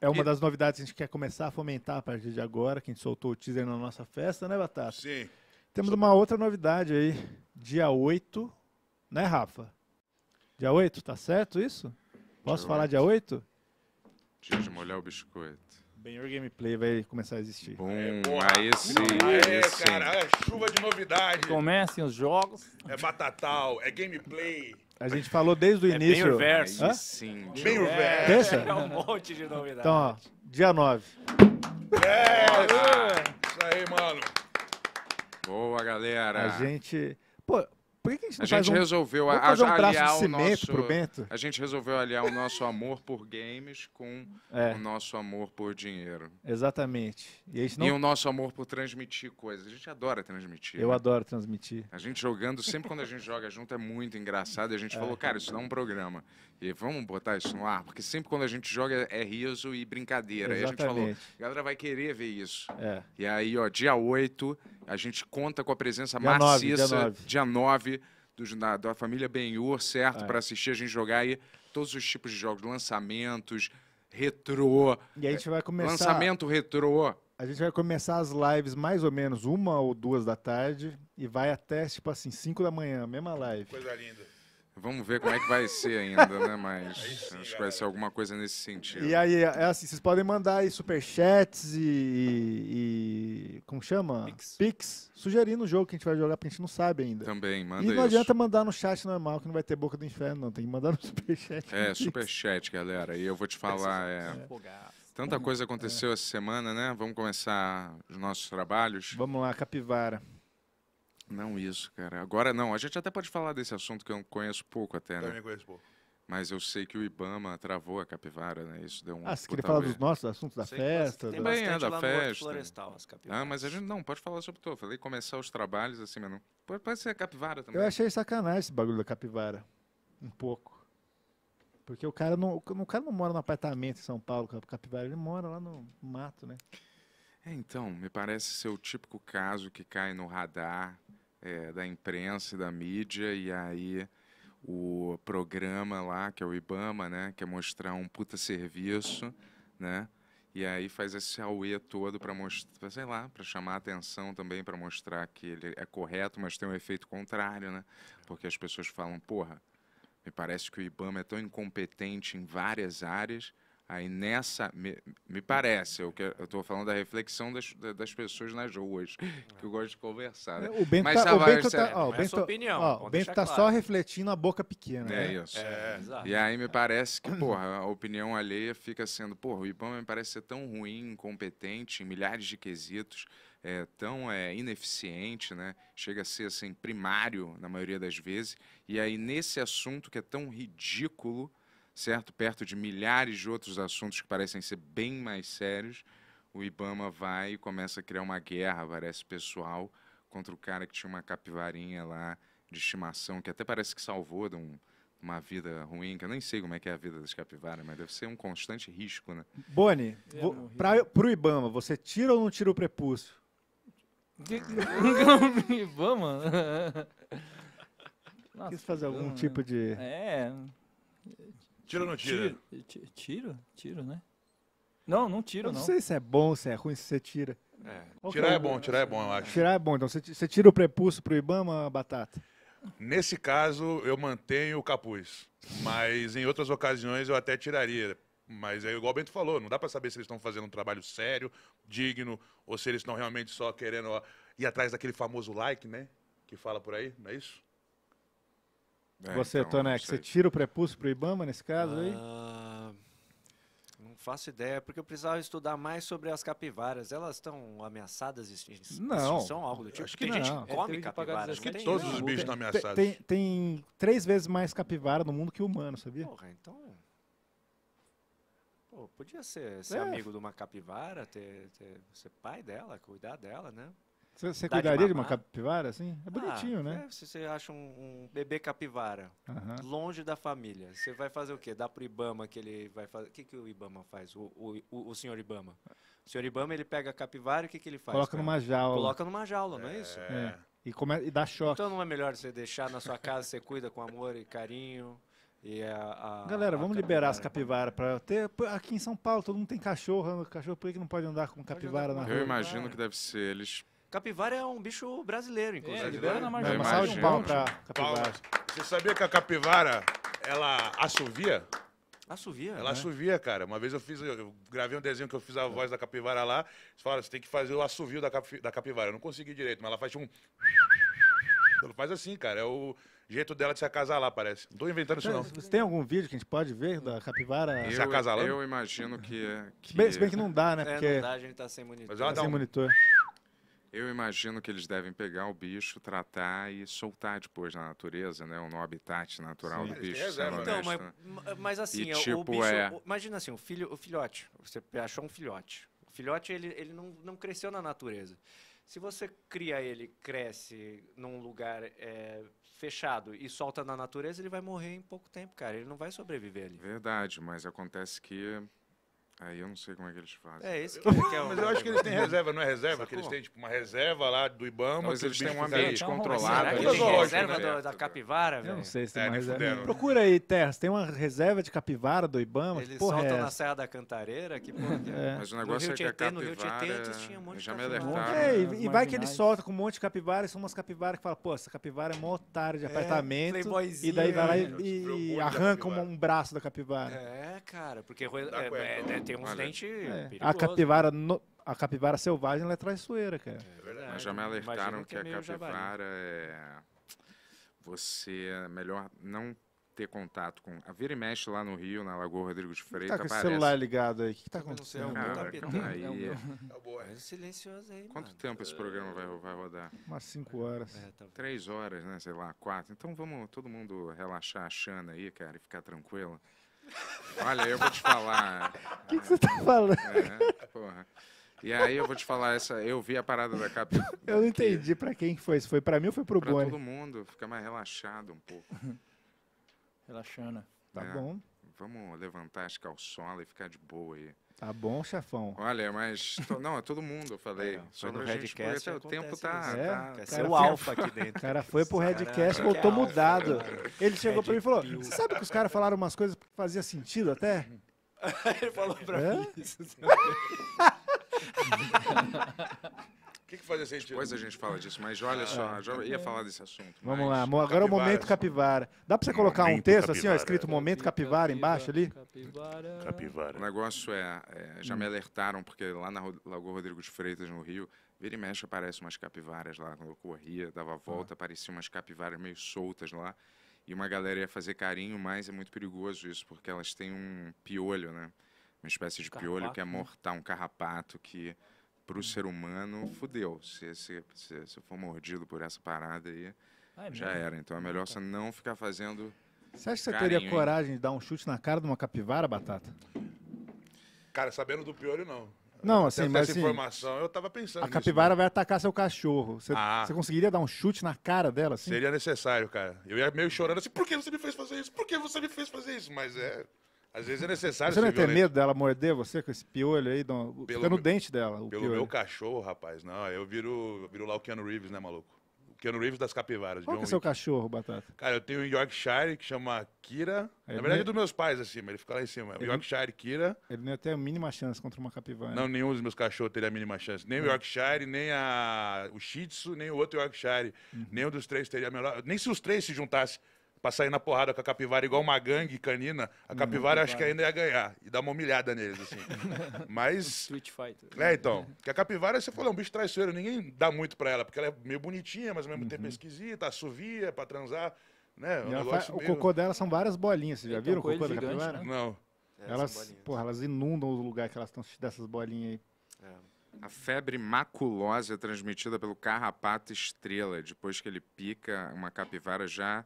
é uma das novidades que a gente quer começar a fomentar a partir de agora, que a gente soltou o teaser na nossa festa, né, Batata? Sim. Temos uma outra novidade aí, dia 8, né, Rafa? Dia 8, tá certo isso? Posso dia falar 8. dia 8? Dia de molhar o biscoito. Bem, o gameplay vai começar a existir. Bom, é, aí sim. aí é, sim. cara, é chuva de novidade. Comecem os jogos. É batatal, é gameplay. A gente falou desde o é início. Bem o verso. sim. Bem verso. Deixa. É, é um monte de novidade. Então, ó, dia 9. É, é. Isso aí, mano. Boa, galera. A gente. Pô, por que a gente não a faz um, resolveu a, fazer um traço de cimento nosso, pro Bento? A gente resolveu aliar o nosso amor por games com é. o nosso amor por dinheiro. Exatamente. E, não... e, o nosso amor por transmitir coisas. A gente adora transmitir. Eu né? adoro transmitir. A gente jogando, sempre quando a gente joga junto, é muito engraçado. E a gente é. falou, cara, isso dá um programa. E vamos botar isso no ar, porque sempre quando a gente joga é riso e brincadeira. Exatamente. E a gente falou, a galera vai querer ver isso. É. E aí, ó, dia 8, a gente conta com a presença dia maciça, 9, dia 9, do, da, da família Benhur, certo? É. Para assistir a gente jogar aí todos os tipos de jogos, lançamentos, retrô. E a gente vai é, começar. Lançamento retrô. A gente vai começar as lives mais ou menos uma ou duas da tarde e vai até, tipo assim, cinco da manhã, mesma live. Coisa linda. Vamos ver como é que vai ser ainda, né? Mas acho que vai ser alguma coisa nesse sentido. E aí, é assim, vocês podem mandar aí superchats e, e como chama? Pix. Pix, sugerindo o jogo que a gente vai jogar, porque a gente não sabe ainda. Também, manda E não isso. adianta mandar no chat normal, que não vai ter boca do inferno, não. Tem que mandar no superchat. É, superchat, galera. E eu vou te falar, é... Tanta coisa aconteceu é. essa semana, né? Vamos começar os nossos trabalhos. Vamos lá, Capivara. Não isso, cara. Agora não, a gente até pode falar desse assunto que eu conheço pouco até, né? Também conheço pouco. Mas eu sei que o Ibama travou a capivara, né? Isso deu um. Ah, você queria falar dos nossos assuntos da sei festa? Tem é, da festa. Florestal, as capivaras. Ah, mas a gente não pode falar sobre tudo. Falei começar os trabalhos assim, mas não. Pode ser a capivara também. Eu achei sacanagem esse bagulho da capivara. Um pouco. Porque o cara não, o cara não mora no apartamento em São Paulo, capivara, ele mora lá no mato, né? É, então, me parece ser o típico caso que cai no radar é, da imprensa e da mídia, e aí o programa lá, que é o Ibama, né, que é mostrar um puta serviço, né, e aí faz esse auê todo para mostrar, sei lá, para chamar a atenção também, para mostrar que ele é correto, mas tem um efeito contrário, né, porque as pessoas falam, porra, me parece que o Ibama é tão incompetente em várias áreas Aí nessa, me, me parece, é eu estou falando da reflexão das, das pessoas nas ruas, que eu gosto de conversar. Né? É, o Bento Mas tá, o Bento tá, ó, o é Bento, opinião, ó, o Bento tá claro. só refletindo a boca pequena. Né? É né? isso. É, é. E aí me parece que, porra, a opinião alheia fica sendo, porra, o IBAMA me parece ser tão ruim, incompetente, em milhares de quesitos, é, tão é, ineficiente, né? Chega a ser assim, primário na maioria das vezes. E aí nesse assunto que é tão ridículo certo? Perto de milhares de outros assuntos que parecem ser bem mais sérios, o Ibama vai e começa a criar uma guerra, parece pessoal, contra o cara que tinha uma capivarinha lá de estimação, que até parece que salvou de um, uma vida ruim, que eu nem sei como é que é a vida das capivaras, mas deve ser um constante risco, né? Boni, é, para o Ibama, você tira ou não tira o prepúcio? Ibama? Nossa, Quis fazer algum Ibama. tipo de... É... Tiro ou não tira? Tiro, tiro, tiro né? Não, não tiro, não. Não sei se é bom, se é ruim, se você tira. É, tirar é, é bom, tirar é bom, eu acho. Tirar é bom, então você tira o prepulso pro Ibama, Batata? Nesse caso, eu mantenho o capuz, mas em outras ocasiões eu até tiraria. Mas é igual o Bento falou, não dá para saber se eles estão fazendo um trabalho sério, digno, ou se eles estão realmente só querendo ir atrás daquele famoso like, né? Que fala por aí, não é isso? É, você, então, Tonek, você tira o prepúcio para o Ibama nesse caso aí? Ah, não faço ideia, porque eu precisava estudar mais sobre as capivaras. Elas estão ameaçadas de extinção? Não. São algo do tipo. Acho que tem não. gente que come capivaras. Acho que tem, todos os bichos estão ameaçados. Tem, tem, três vezes mais capivara no mundo que humano, sabia? Porra, então... Pô, podia ser, ser é. amigo de uma capivara, ter, ter, ser pai dela, cuidar dela, né? Você, cuidaria de, de, uma capivara assim? É ah, bonitinho, ah, né? É, se você acha um, um bebê capivara longe da família, você vai fazer o quê? Dá pro Ibama que ele vai fazer. O que, que o Ibama faz? O, o, o, o senhor Ibama? O senhor Ibama ele pega a capivara e o que, que ele faz? Coloca cara? numa jaula. Coloca numa jaula, não é, é isso? É. E, come... e dá choque. Então não é melhor você deixar na sua casa, você cuida com amor e carinho. A, a, Galera, vamos liberar as capivaras para ter. Aqui em São Paulo, todo mundo tem cachorro. Cachorro, por que não pode andar com capivara na rua? Eu imagino é. que deve ser. Eles Capivara é um bicho brasileiro, é, inclusive. É, brasileiro? Uma salva de pau pra capivara. Você sabia que a capivara, ela assovia? Assovia? Ela né? assovia, cara. Uma vez eu fiz, eu gravei um desenho que eu fiz a é. voz da capivara lá. Eles falaram, você tem que fazer o assovio da, capi, da capivara. Eu não consegui direito, mas ela faz um... Ela faz assim, cara. É o jeito dela de se acasalar, parece. Não tô inventando isso, não. Você tem algum vídeo que a gente pode ver da capivara? Eu, se acasalando? Eu imagino que é... Que... Bem, se bem que não dá, né? É, Porque... não dá, a gente tá sem tá monitor. Mas ela tá dá sem um... monitor. Eu imagino que eles devem pegar o bicho, tratar e soltar depois na natureza, né? No habitat natural Sim, do bicho. É, então, honesto, mas, né? mas assim, e, tipo, o bicho. É... Imagina assim, o, filho, o filhote. Você achou um filhote. O filhote, ele, ele não, não cresceu na natureza. Se você cria ele, cresce num lugar é, fechado e solta na natureza, ele vai morrer em pouco tempo, cara. Ele não vai sobreviver ali. Verdade, mas acontece que Aí eu não sei como é que eles fazem. É, isso que é, o... É mas eu acho que eles têm reserva, não é reserva? Que eles têm tipo uma reserva lá do Ibama. Mas eles têm um ambiente tipo, controlado. Será que né? eles reserva da capivara, velho? Eu não sei se tem é, uma reserva. Fuderam. Procura aí, Terra. tem uma reserva de capivara do Ibama? Eles porra é soltam é na Serra da Cantareira. Que porra é? é. Mas o negócio é que a capivara... No Rio Tietê antes tinha um monte de capivara. É, né? e, vai que eles soltam com um monte de capivara e são umas capivaras que falam, pô, essa capivara é mó otário de apartamento. E daí vai lá e né? arranca um braço da capivara. É, cara, porque tem uns dentes. É. A capivara. Né? No... A capivara selvagem ela é traiçoeira, cara. É verdade. Mas já me alertaram que, que, é é a capivara é. Você é melhor não ter contato com. A vira e mexe lá no Rio, na Lagoa Rodrigo de tá Freitas. Tá com aparece... o celular ligado aí. O que, está tá acontecendo? Não o meu Aí... É o meu. É silencioso aí. Quanto mano. tempo esse programa vai, vai rodar? Umas 5 horas. É, tá... Três horas, né? Sei lá, quatro. Então vamos todo mundo relaxar a chana aí, cara, e ficar tranquilo. Olha, eu vou te falar. O que, que, você tá falando? É, porra. E aí eu vou te falar essa, eu vi a parada da capa. Eu não entendi para quem foi, se foi para mim ou foi pro pra Boni. Para todo mundo, fica mais relaxado um pouco. Relaxando. Tá é, bom. Vamos levantar as calçolas e ficar de boa aí. Tá bom, chefão. Olha, mas. To, não, é todo mundo, eu falei. É, Só no Redcast. O tempo tá, tá. É, tá quer ser o alfa aqui dentro. O cara foi pro Redcast, é voltou mudado. Ele chegou pra mim e falou: Você sabe que os caras falaram umas coisas que fazia sentido até? Ele falou pra é? mim isso. que, que fazia sentido? Depois a gente fala disso, mas olha ah, só, já tá. ia falar desse assunto. Vamos lá, agora é o momento capivara. Dá para você colocar um texto assim, ó, escrito momento capivara embaixo ali? Capivara. O negócio é, é, já me hum. alertaram, porque lá na Lagoa Rodrigo de Freitas, no Rio, vira e mexe aparece umas capivaras lá, quando eu corria, dava tá. volta, apareciam umas capivaras meio soltas lá, e uma galera ia fazer carinho, mas é muito perigoso isso, porque elas têm um piolho, né? Uma espécie de piolho que é né? mortal, um carrapato que para o ser humano, fudeu. Se, se, se, se, for mordido por essa parada aí, ah, é já era. Então é melhor você não ficar fazendo. Você acha que você teria coragem de dar um chute na cara de uma capivara, Batata? Cara, sabendo do pior, não. Não, assim, mas essa assim, informação, eu tava pensando. A capivara né? vai atacar seu cachorro. Você, ah. você, conseguiria dar um chute na cara dela? Assim? Seria necessário, cara. Eu ia meio chorando assim, por que você me fez fazer isso? Por que você me fez fazer isso? Mas é. Às vezes é necessário Você não tem medo dela morder você com esse piolho aí? pelo, dente dela. pelo piolho. meu cachorro, rapaz. Não, eu viro, viro lá o Keanu Reeves, né, maluco? O Keanu Reeves das capivaras. Qual que é seu cachorro, Batata? Cara, eu tenho um Yorkshire que chama Kira. Ele Na verdade, é dos meus pais, assim, mas ele fica lá em cima. Ele... Yorkshire, Kira. Ele não tem ter a mínima chance contra uma capivara. Né? Não, nenhum dos meus cachorros teria a mínima chance. Nem o é. Yorkshire, nem a... o Shih Tzu, nem o outro Yorkshire. Uhum. Nenhum dos três teria a melhor... Nem se os três se juntassem pra sair na porrada com a capivara igual uma gangue canina, a uhum. capivara acho que ainda ia ganhar e dar uma humilhada neles, assim. Mas. Street Fighter. É, então. Que a capivara, você falou, é um bicho traiçoeiro, ninguém dá muito pra ela, porque ela é meio bonitinha, mas ao mesmo uhum. tempo é uhum. esquisita, assovia pra transar. Né? É um faz, meio... O cocô dela são várias bolinhas, vocês já então, viram o cocô da gigante, capivara? Né? Não. É, elas, porra, elas inundam o lugar que elas estão dessas bolinhas aí. É. A febre maculosa é transmitida pelo carrapato estrela. Depois que ele pica, uma capivara já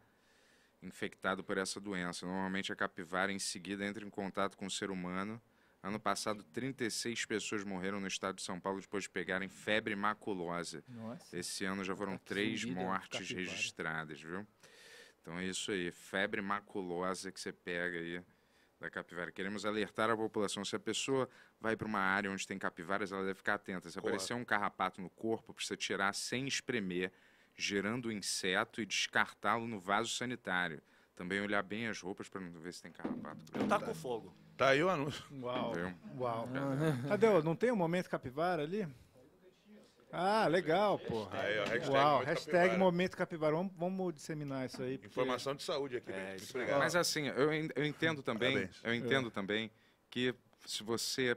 infectado por essa doença. Normalmente a capivara em seguida entra em contato com o ser humano. Ano passado, 36 pessoas morreram no estado de São Paulo depois de pegarem febre maculosa. Nossa. Esse ano já foram tá três mortes registradas, viu? Então é isso aí, febre maculosa que você pega aí da capivara. Queremos alertar a população. Se a pessoa vai para uma área onde tem capivaras, ela deve ficar atenta. Se aparecer um carrapato no corpo, precisa tirar sem espremer gerando o inseto e descartá-lo no vaso sanitário. Também olhar bem as roupas para não ver se tem carrapato. Tá com fogo. Tá aí o anúncio. Uau. Entendeu? Uau. Tadeu, não tem um momento capivara ali? Ah, legal, tá pô. Aí, ó, hashtag Uau, momento hashtag capivara. momento capivara. Vamos, vamos disseminar isso aí. Porque... Informação de saúde aqui. É, isso, Mas assim, eu, eu entendo também, Parabéns. eu entendo é. também que se você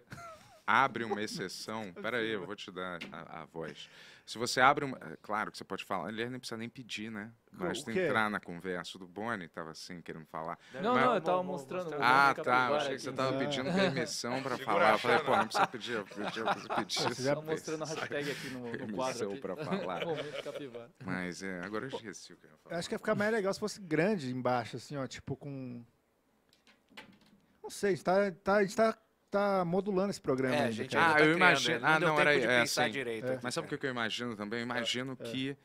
abre uma exceção, peraí, eu vou te dar a, a voz. Se você abre uma. É claro que você pode falar, ele nem precisa nem pedir, né? Mas tem que entrar na conversa. O do Boni estava assim, querendo falar. Não, Mas... não, eu tava mostrando. Ah, tá. Eu achei que você estava pedindo permissão para falar. Eu falei, pô, não precisa pedir, eu pedi, eu pedir. Você já mostrando a hashtag aqui no, no quadro. para falar. Mas é, agora eu esqueci o que eu ia falar. acho que ia ficar mais legal se fosse grande embaixo, assim, ó, tipo com. Não sei, a gente tá, tá, a gente tá tá modulando esse programa. É, ainda, gente, ah, eu tá imagino. Ah, não, era é, assim, direito. É. Mas sabe o é. que eu imagino também? Eu é. imagino é. que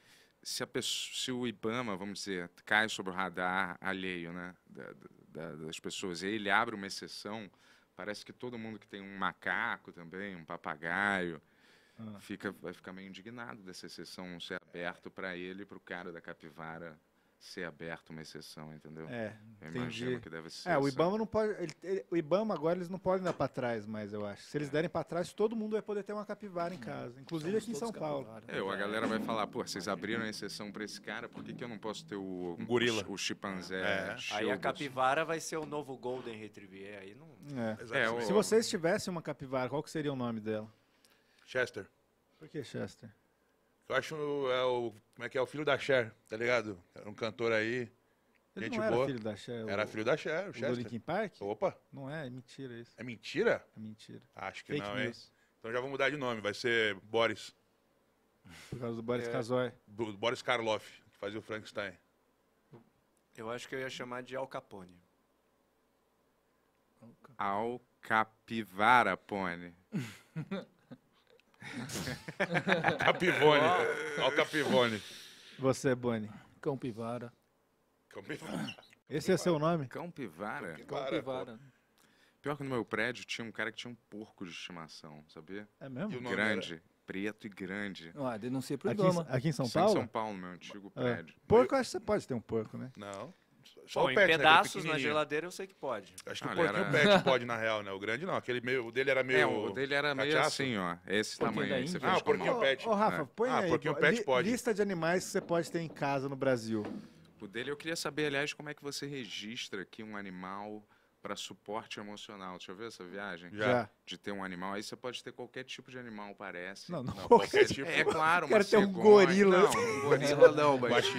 se, a pessoa, se o IBAMA, vamos dizer, cai sobre o radar alheio né, da, da, das pessoas e ele abre uma exceção, parece que todo mundo que tem um macaco também, um papagaio, ah. fica, vai ficar meio indignado dessa exceção ser aberto para ele e para o cara da capivara ser aberto uma exceção, entendeu? É, eu entendi. imagino que deve ser. É, o Ibama não pode. Ele, ele, o Ibama agora eles não podem dar para trás, mas eu acho. Se eles é. derem para trás, todo mundo vai poder ter uma capivara em é, casa, inclusive aqui em São Paulo. É, a galera vai falar, pô, vocês abriram a exceção para esse cara, por que, que eu não posso ter o um gorila, o, o chimpanzé? É. Aí a capivara vai ser o novo Golden Retriever, aí não. É. é o... Se vocês tivessem uma capivara, qual que seria o nome dela? Chester. Por que Chester? Eu acho é o. Como é que é? O filho da Cher, tá ligado? Era um cantor aí. Ele gente não era boa. filho da Cher. Era o, filho da Cher, o, o Chester. Do Linkin Park? Opa. Não é, é mentira isso. É mentira? É mentira. Acho que Fake não, news. hein? Então já vou mudar de nome, vai ser Boris. Por causa do Boris é. Do, do Boris Karloff, que fazia o Frankenstein. Eu acho que eu ia chamar de Al Capone. Al Capivara Pone. Capivone. Tá Olha o Capivone. Você, Boni. Cão Pivara. Cão Pivara. Esse é seu nome? Cão Pivara? Cão Pivara. Pior que no meu prédio tinha um cara que tinha um porco de estimação, sabia? É mesmo? Grande. Era? preto e grande. Ah, denuncia pro aqui, Aqui em São Paulo? Sim, em São Paulo, meu antigo é. prédio. É. Porco, eu... acho que você pode ter um porco, né? Não. Só Bom, o pet, né, em é pedaços né, na geladeira eu sei que pode. Acho que ah, o era... pet pode, na real, né? O grande não. Aquele meio, o dele era meio. É, o dele era meio assim, ó. Esse tamanho aí. ah, o porquinho pet. Ô, Rafa, é. põe ah, aí. Porquinho pet pode. Lista de animais que você pode ter em casa no Brasil. O dele, eu queria saber, aliás, como é que você registra que um animal para suporte emocional. Deixa eu ver essa viagem? Já. De ter um animal. Aí você pode ter qualquer tipo de animal, parece. Não, não, não qualquer tipo. tipo. É, claro, mas. Quero ter um gorila. Não, um gorila não, é mas.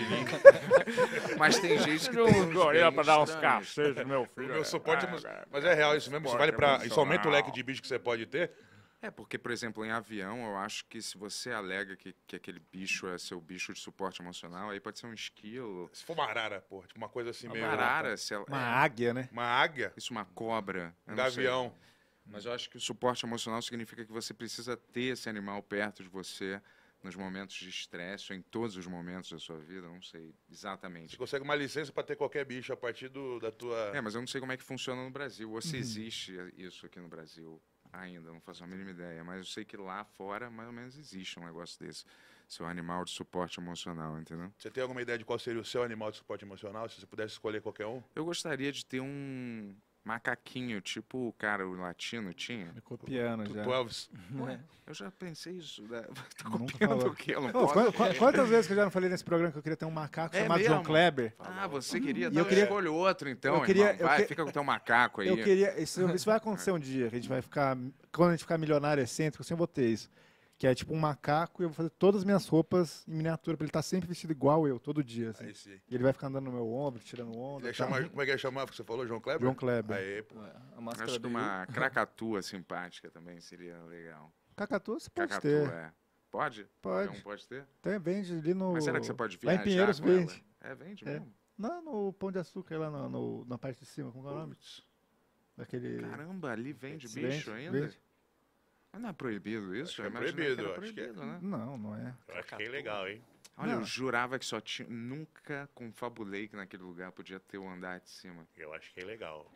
mas tem gente que. Tem um gorila para dar uns cacetes, meu filho. Meu suporte. Ah, emocional, mas é real isso mesmo. Isso vale para. Isso aumenta o leque de bicho que você pode ter. É, porque, por exemplo, em avião, eu acho que se você alega que, que aquele bicho é seu bicho de suporte emocional, aí pode ser um esquilo. Se for uma arara, porra, tipo uma coisa assim uma meio. Uma arara, se ela... Uma é. águia, né? Uma águia? Isso, uma cobra. Um avião. Mas eu acho que o suporte emocional significa que você precisa ter esse animal perto de você nos momentos de estresse, ou em todos os momentos da sua vida, não sei exatamente. Você consegue uma licença para ter qualquer bicho a partir do, da tua. É, mas eu não sei como é que funciona no Brasil, ou se uhum. existe isso aqui no Brasil ainda, não faço a mínima ideia, mas eu sei que lá fora mais ou menos existe um negócio desse, seu animal de suporte emocional, entendeu? Você tem alguma ideia de qual seria o seu animal de suporte emocional, se você pudesse escolher qualquer um? Eu gostaria de ter um macaquinho, tipo o cara, o latino tinha. Me copiando o, já. Elvis. É? Ué, eu já pensei isso. Né? copiando o quê? Eu não Quantas, quantas vezes que eu já não falei nesse programa que eu queria ter um macaco é chamado mesmo? John Kleber? Ah, você queria. Hum, eu queria... escolho outro, então. Eu queria, irmão. Vai, eu que... fica com o teu macaco aí. Eu queria... Isso, isso vai acontecer um dia, que a gente vai ficar... Quando a gente ficar milionário excêntrico, assim eu botei isso que é tipo um macaco, e eu vou fazer todas as minhas roupas em miniatura, pra ele estar tá sempre vestido igual eu, todo dia. Assim. Aí sim. E ele vai ficar andando no meu ombro, tirando onda. Ele tá. chama, como é que ele chamava que você falou? João Kleber? João Kleber. Aí, pô. É, a máscara Acho que uma cracatua simpática também seria legal. Cracatua você pode cacatua, ter. É. Pode? Pode. Não pode ter? Tem, vende ali no... Mas será que você pode viajar Lá em Pinheiros vende. Ela? É, vende é. mesmo? Não, no Pão de Açúcar, lá no, no na parte de cima, com é o nome? Daquele... Caramba, ali vende bicho vende, ainda? Vende. Ah, não é proibido isso? é proibido, acho que é. Né? Não, não é. Eu é legal, hein? Olha, não. eu jurava que só tinha. Nunca confabulei que naquele lugar podia ter o andar de cima. Eu acho que é legal.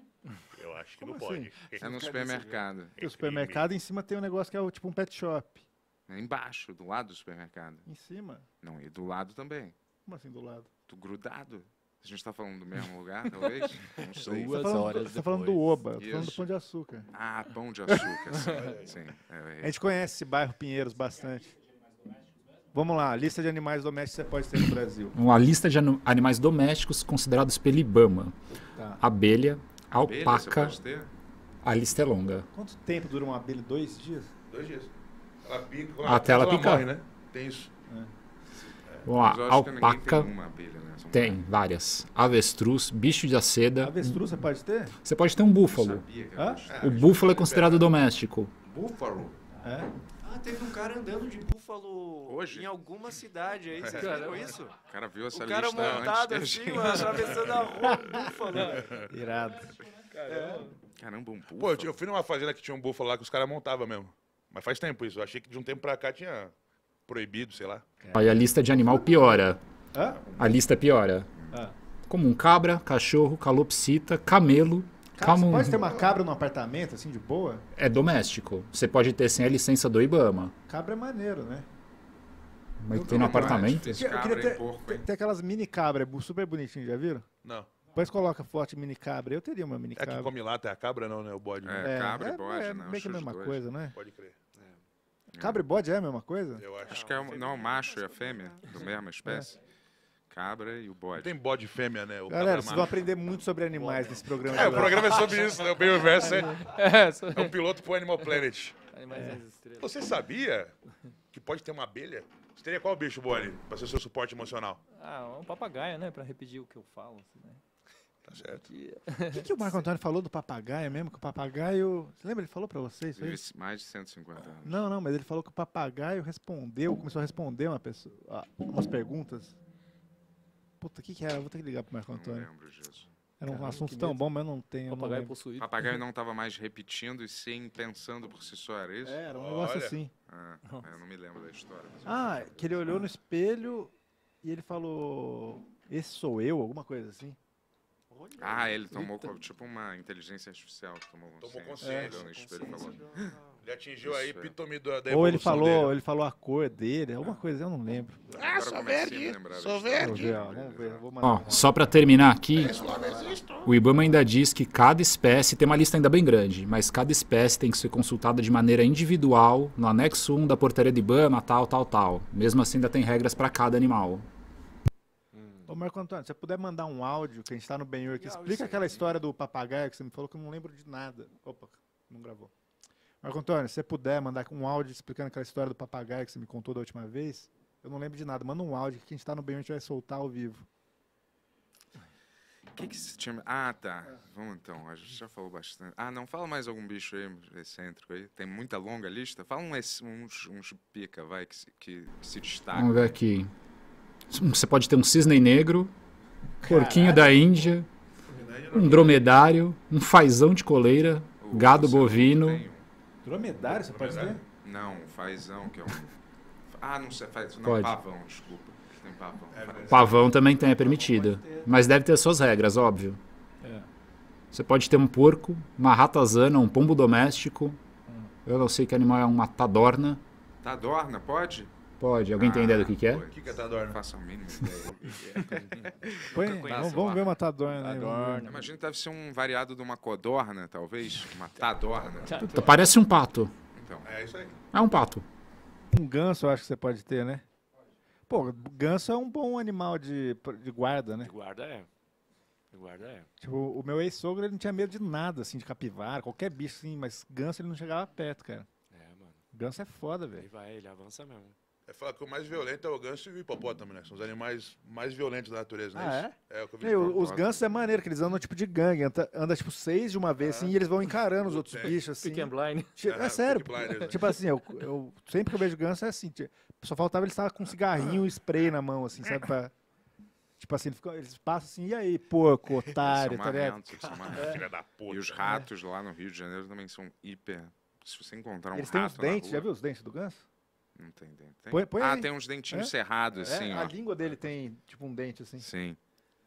Eu acho que não assim? pode. É no supermercado. É supermercado em cima tem um negócio que é tipo um pet shop. É embaixo, do lado do supermercado. Em cima? Não, e do lado também. Como assim do lado? Do grudado. A gente está falando do mesmo lugar, talvez? Não sei. Duas tá falando, horas Você está falando do Oba, estou falando do Pão de Açúcar. Ah, Pão de Açúcar, sim. sim é, é. A gente conhece esse bairro Pinheiros bastante. Vamos lá, lista de animais domésticos que você pode ter no Brasil. Uma lista de animais domésticos considerados pelo Ibama. Tá. Abelha, abelha alpaca... A lista é longa. Quanto tempo dura uma abelha? Dois dias? Dois dias. Ela pica... Até ela, ela picar. Morre, né? Tem isso. Vamos lá, alpaca. Tem, uma abelha, né? tem, várias. Avestruz, bicho de aceda. Avestruz você pode ter? Você pode ter um búfalo. O búfalo é considerado doméstico. Búfalo? É. Ah, teve um cara andando de búfalo Hoje? em alguma cidade aí, vocês viram isso? O cara viu essa o cara lista montado assim, mano, atravessando a rua, búfalo. Irado. Caramba. Caramba, um búfalo. Pô, eu fui numa fazenda que tinha um búfalo lá que os caras montavam mesmo. Mas faz tempo isso. Eu achei que de um tempo pra cá tinha proibido, sei lá. É. Aí a lista de animal piora. Hã? A lista piora. Hã? Como um cabra, cachorro, calopsita, camelo. Cara, Você pode ter uma cabra no apartamento, assim, de boa? É doméstico. Você pode ter sem assim, a licença do Ibama. Cabra é maneiro, né? Mas tem no apartamento? Tem eu queria é ter, porco, ter, ter aquelas mini cabras é super bonitinhas, já viram? Não. Depois coloca forte mini cabra. Eu teria uma mini cabra. É que come lá é a cabra, não, né? O bode. Né? É, é cabra é, e bode, é, né? Meio que a mesma coisa, né? Pode crer. Cabra e bode é a mesma coisa? Eu acho, acho que é não é o macho e a fêmea, do mesma espécie. É. Cabra e o bode. Tem bode fêmea, né? O Galera, é vocês vão aprender muito sobre animais nesse programa. É, o programa é sobre isso, né? O Bioverso é, é, é um piloto pro Animal Planet. Animais é. Você sabia que pode ter uma abelha? Você teria qual bicho, Boni, para ser seu suporte emocional? Ah, um papagaio, né? Para repetir o que eu falo. Assim, né? Tá certo. O que, o Marco Antônio falou do papagaio mesmo? Que o papagaio. Você lembra? Ele falou para vocês? Vive mais de 150 anos. Não, não, mas ele falou que o papagaio respondeu, começou a responder uma pessoa, umas perguntas. Puta, o que, que era? Vou ter que ligar pro Marco Antônio. Não lembro disso. Era um Caramba, assunto tão bom, mas eu não tenho. Papagaio não possuído. Papagaio não estava mais repetindo e sim pensando por si só, era isso? É, era um Olha. negócio assim. Ah, é, eu não me lembro da história. Ah, que ele olhou no espelho e ele falou: Esse sou eu, alguma coisa assim. Ah, ele tomou com, tipo uma inteligência artificial. Tomou, tomou consciência. No é, espelho, falou. Ele atingiu Isso, a é. epítome é. da, Ou ele falou, dele. ele falou a cor dele, alguma ah. coisa, eu não lembro. Ah, Agora sou verde, sou verde. Ó, só para terminar aqui, o Ibama ainda diz que cada espécie, tem uma lista ainda bem grande, mas cada espécie tem que ser consultada de maneira individual no anexo 1 da portaria de Ibama, tal, tal, tal. Mesmo assim ainda tem regras para cada animal. Ô Marco Antônio, se você puder mandar um áudio, que a gente está no Benhur, que explica aquela história do papagaio que você me falou que eu não lembro de nada. Opa, não gravou. Marco Antônio, se você puder mandar um áudio explicando aquela história do papagaio que você me contou da última vez, eu não lembro de nada. Manda um áudio que a gente está no Benhur, a gente vai soltar ao vivo. O que, que se chama? Ah, tá. É. Vamos então. A gente já falou bastante. Ah, não. Fala mais algum bicho aí, excêntrico aí. Tem muita longa lista. Fala uns, uns, uns pica, vai, que, que se destaca. Vamos ver aqui. Você pode ter um cisne negro, Caralho. porquinho da Índia, um dromedário, um fazão de coleira, oh, gado bovino. Dromedário, você dromedário? pode ter? Não, fazão, que é um. Ah, não sei, faz, não, pode. pavão, desculpa. Tem pavão. É, pavão também tem, é permitido. Mas deve ter suas regras, óbvio. É. Você pode ter um porco, uma ratazana, um pombo doméstico. Hum. Eu não sei que animal é uma tadorna. Tadorna, pode? Pode. Alguém ah, é? é tem ideia do que, que é? O que, que é Tadorno? Faça a mínima ideia. Põe, vamos, né? ver uma Tadorna. tadorna. Né? Imagina que deve ser um variado de uma codorna, talvez. Uma Tadorna. parece um pato. Então. É isso aí. É um pato. Um ganso, eu acho que você pode ter, né? Pô, ganso é um bom animal de, de guarda, né? De guarda é. De guarda é. Tipo, o meu ex-sogro, ele não tinha medo de nada, assim, de capivara, qualquer bicho, assim, mas ganso ele não chegava perto, cara. É, mano. Ganso é foda, velho. Ele vai, ele avança mesmo. É falar que o mais violento é o ganso e o hipopótamo, né? São os animais mais violentos da natureza, né? Ah, é? é? o que eu vi Meu, Os gansos é maneiro, que eles andam tipo de gangue, anda, anda tipo seis de uma vez, assim, ah, assim, e eles vão encarando os outros bichos, assim. Pick and blind. É ah, tipo, é né? sério. Blinders, tipo assim, eu, eu, sempre que eu vejo ganso é assim, tipo, só faltava eles estar com um cigarrinho e spray na mão, assim, sabe? Pra, tipo assim, eles, passam assim, e aí, porco, otário, tá ligado? É. Filha da puta. E os ratos é. lá no Rio de Janeiro também são hiper. Se você encontrar um eles rato. Eles têm os dentes, já viu os dentes do ganso? Põe, põe ah, aí. tem uns dentinhos é? cerrados, é, assim. É, a ó. língua dele tem tipo um dente, assim. Sim.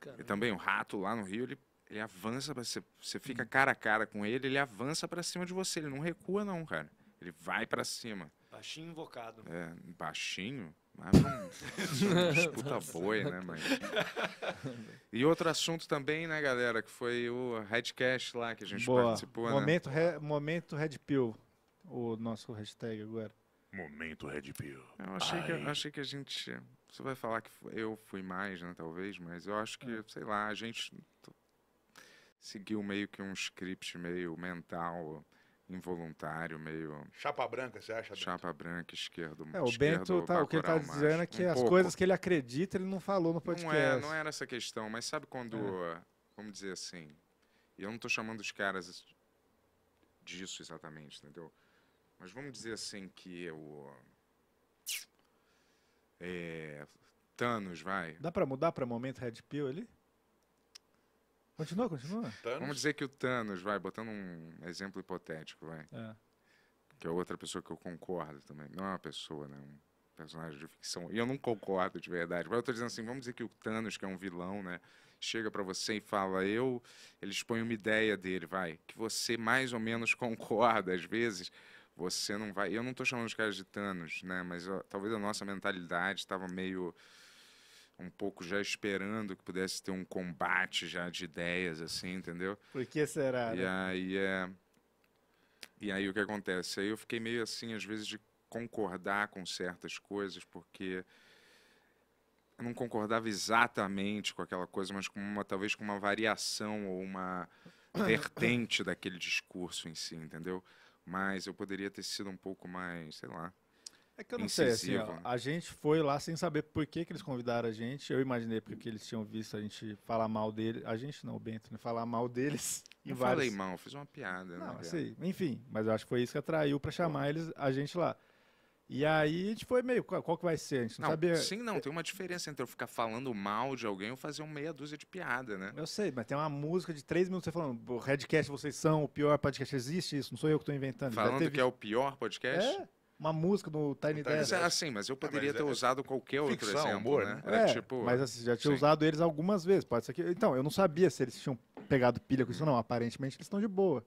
Caramba. E também o rato lá no rio, ele, ele avança, pra você, você fica hum. cara a cara com ele, ele avança para cima de você. Ele não recua, não, cara. Ele vai para cima. Baixinho invocado. É, baixinho? Mas não disputa boi, né, mãe? E outro assunto também, né, galera, que foi o Redcast lá que a gente Boa. participou, né? momento né? Re, momento Red Pill, o nosso hashtag agora. Momento Red Pill. Eu achei que, achei que a gente. Você vai falar que eu fui mais, né? Talvez, mas eu acho que, é. sei lá, a gente seguiu meio que um script meio mental, involuntário, meio. Chapa branca, você acha? Bento? Chapa branca, esquerdo. É, o Bento, tá, o que ele tá dizendo é que um as pouco. coisas que ele acredita, ele não falou no podcast. Não, é, não era essa questão, mas sabe quando. É. Vamos dizer assim. E eu não tô chamando os caras disso exatamente, entendeu? mas vamos dizer assim que o é, eh, Thanos vai. Dá para mudar para momento Red Pill ali? Continua, continua. Thanos? Vamos dizer que o Thanos vai, botando um exemplo hipotético, vai. É. Que é outra pessoa que eu concordo também. Não é uma pessoa, né? Um personagem de ficção. E eu não concordo de verdade. Mas eu estou dizendo assim, vamos dizer que o Thanos, que é um vilão, né? Chega para você e fala, eu... Ele expõe uma ideia dele, vai. Que você mais ou menos concorda, às vezes você não vai. Eu não estou chamando os caras de Thanos, né? Mas talvez a nossa mentalidade estava meio um pouco já esperando que pudesse ter um combate já de ideias, assim, entendeu? Por que será? E né? aí é. E aí o que acontece? Aí eu fiquei meio assim, às vezes, de concordar com certas coisas, porque eu não concordava exatamente com aquela coisa, mas com uma, talvez com uma variação ou uma vertente daquele discurso em si, entendeu? mas eu poderia ter sido um pouco mais, sei lá. É que eu não incisivo. sei, assim, ó, a gente foi lá sem saber por que, que eles convidaram a gente. Eu imaginei porque eles tinham visto a gente falar mal dele. A gente não, o Bento, né? Falar mal deles. Não vários... falei mal, fiz uma piada. Né, não, né, sei. Assim, enfim, mas eu acho que foi isso que atraiu para chamar eles, a gente lá. E aí a gente foi meio, qual que vai ser? A gente não, não sabia. Sim, não, tem uma diferença entre eu ficar falando mal de alguém ou fazer uma meia dúzia de piada, né? Eu sei, mas tem uma música de três minutos você falando, o Redcast vocês são o pior podcast, existe isso, não sou eu que estou inventando. Falando teve... que é o pior podcast? É, uma música do Tiny Desk. É assim, mas eu ah, poderia mas é, ter é... usado qualquer outro Ficção, exemplo, né? É, tipo... mas assim, já tinha sim. usado eles algumas vezes, pode ser que... Então, eu não sabia se eles tinham pegado pilha com isso não, aparentemente eles estão de boa.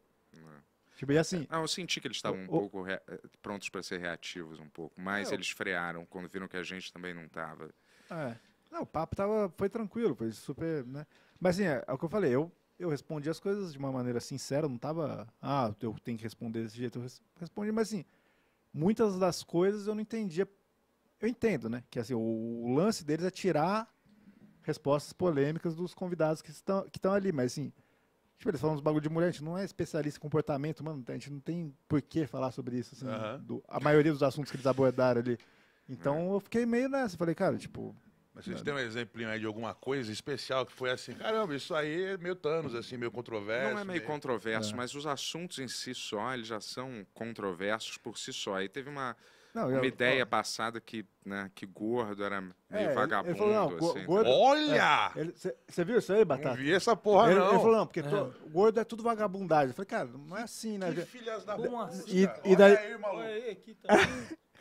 Tipo, e assim. Ah, eu senti que eles estavam um pouco re... Eh, prontos para ser reativos um pouco, mas é, eles frearam quando viram que a gente também não estava. É. Não, o papo tava, foi tranquilo, foi super. Né? Mas assim, é, é o que eu falei, eu, eu respondi as coisas de uma maneira sincera, não tava. Ah, eu tenho que responder desse jeito. Eu respondi, mas assim, muitas das coisas eu não entendia. Eu entendo, né? Que assim, o, o lance deles é tirar respostas polêmicas dos convidados que estão, que estão ali, mas assim Tipo, eles falam uns bagulho de mulher, a gente não é especialista em comportamento, mano. A gente não tem por que falar sobre isso, assim, do, a maioria dos assuntos que eles abordaram ali. Então é. eu fiquei meio nessa, falei, cara, tipo. Mas vocês têm um exemplinho aí de alguma coisa especial que foi assim, caramba, isso aí é meio Thanos, assim, meio controverso. Não é meio, meio... controverso, é. mas os assuntos em si só, eles já são controversos por si só. aí teve uma não, uma eu, ideia eu, passada que, né, que gordo era meio é, vagabundo. Ele, falou, não, assim, gordo, né? Olha! Você é, viu isso aí, Batata? Não vi essa porra, ele, não. Ele falou, não, porque é. gordo é tudo vagabundagem. Eu falei, cara, não é assim, né? Que filhas da Como assim, e, e daí, Olha aí, maluco.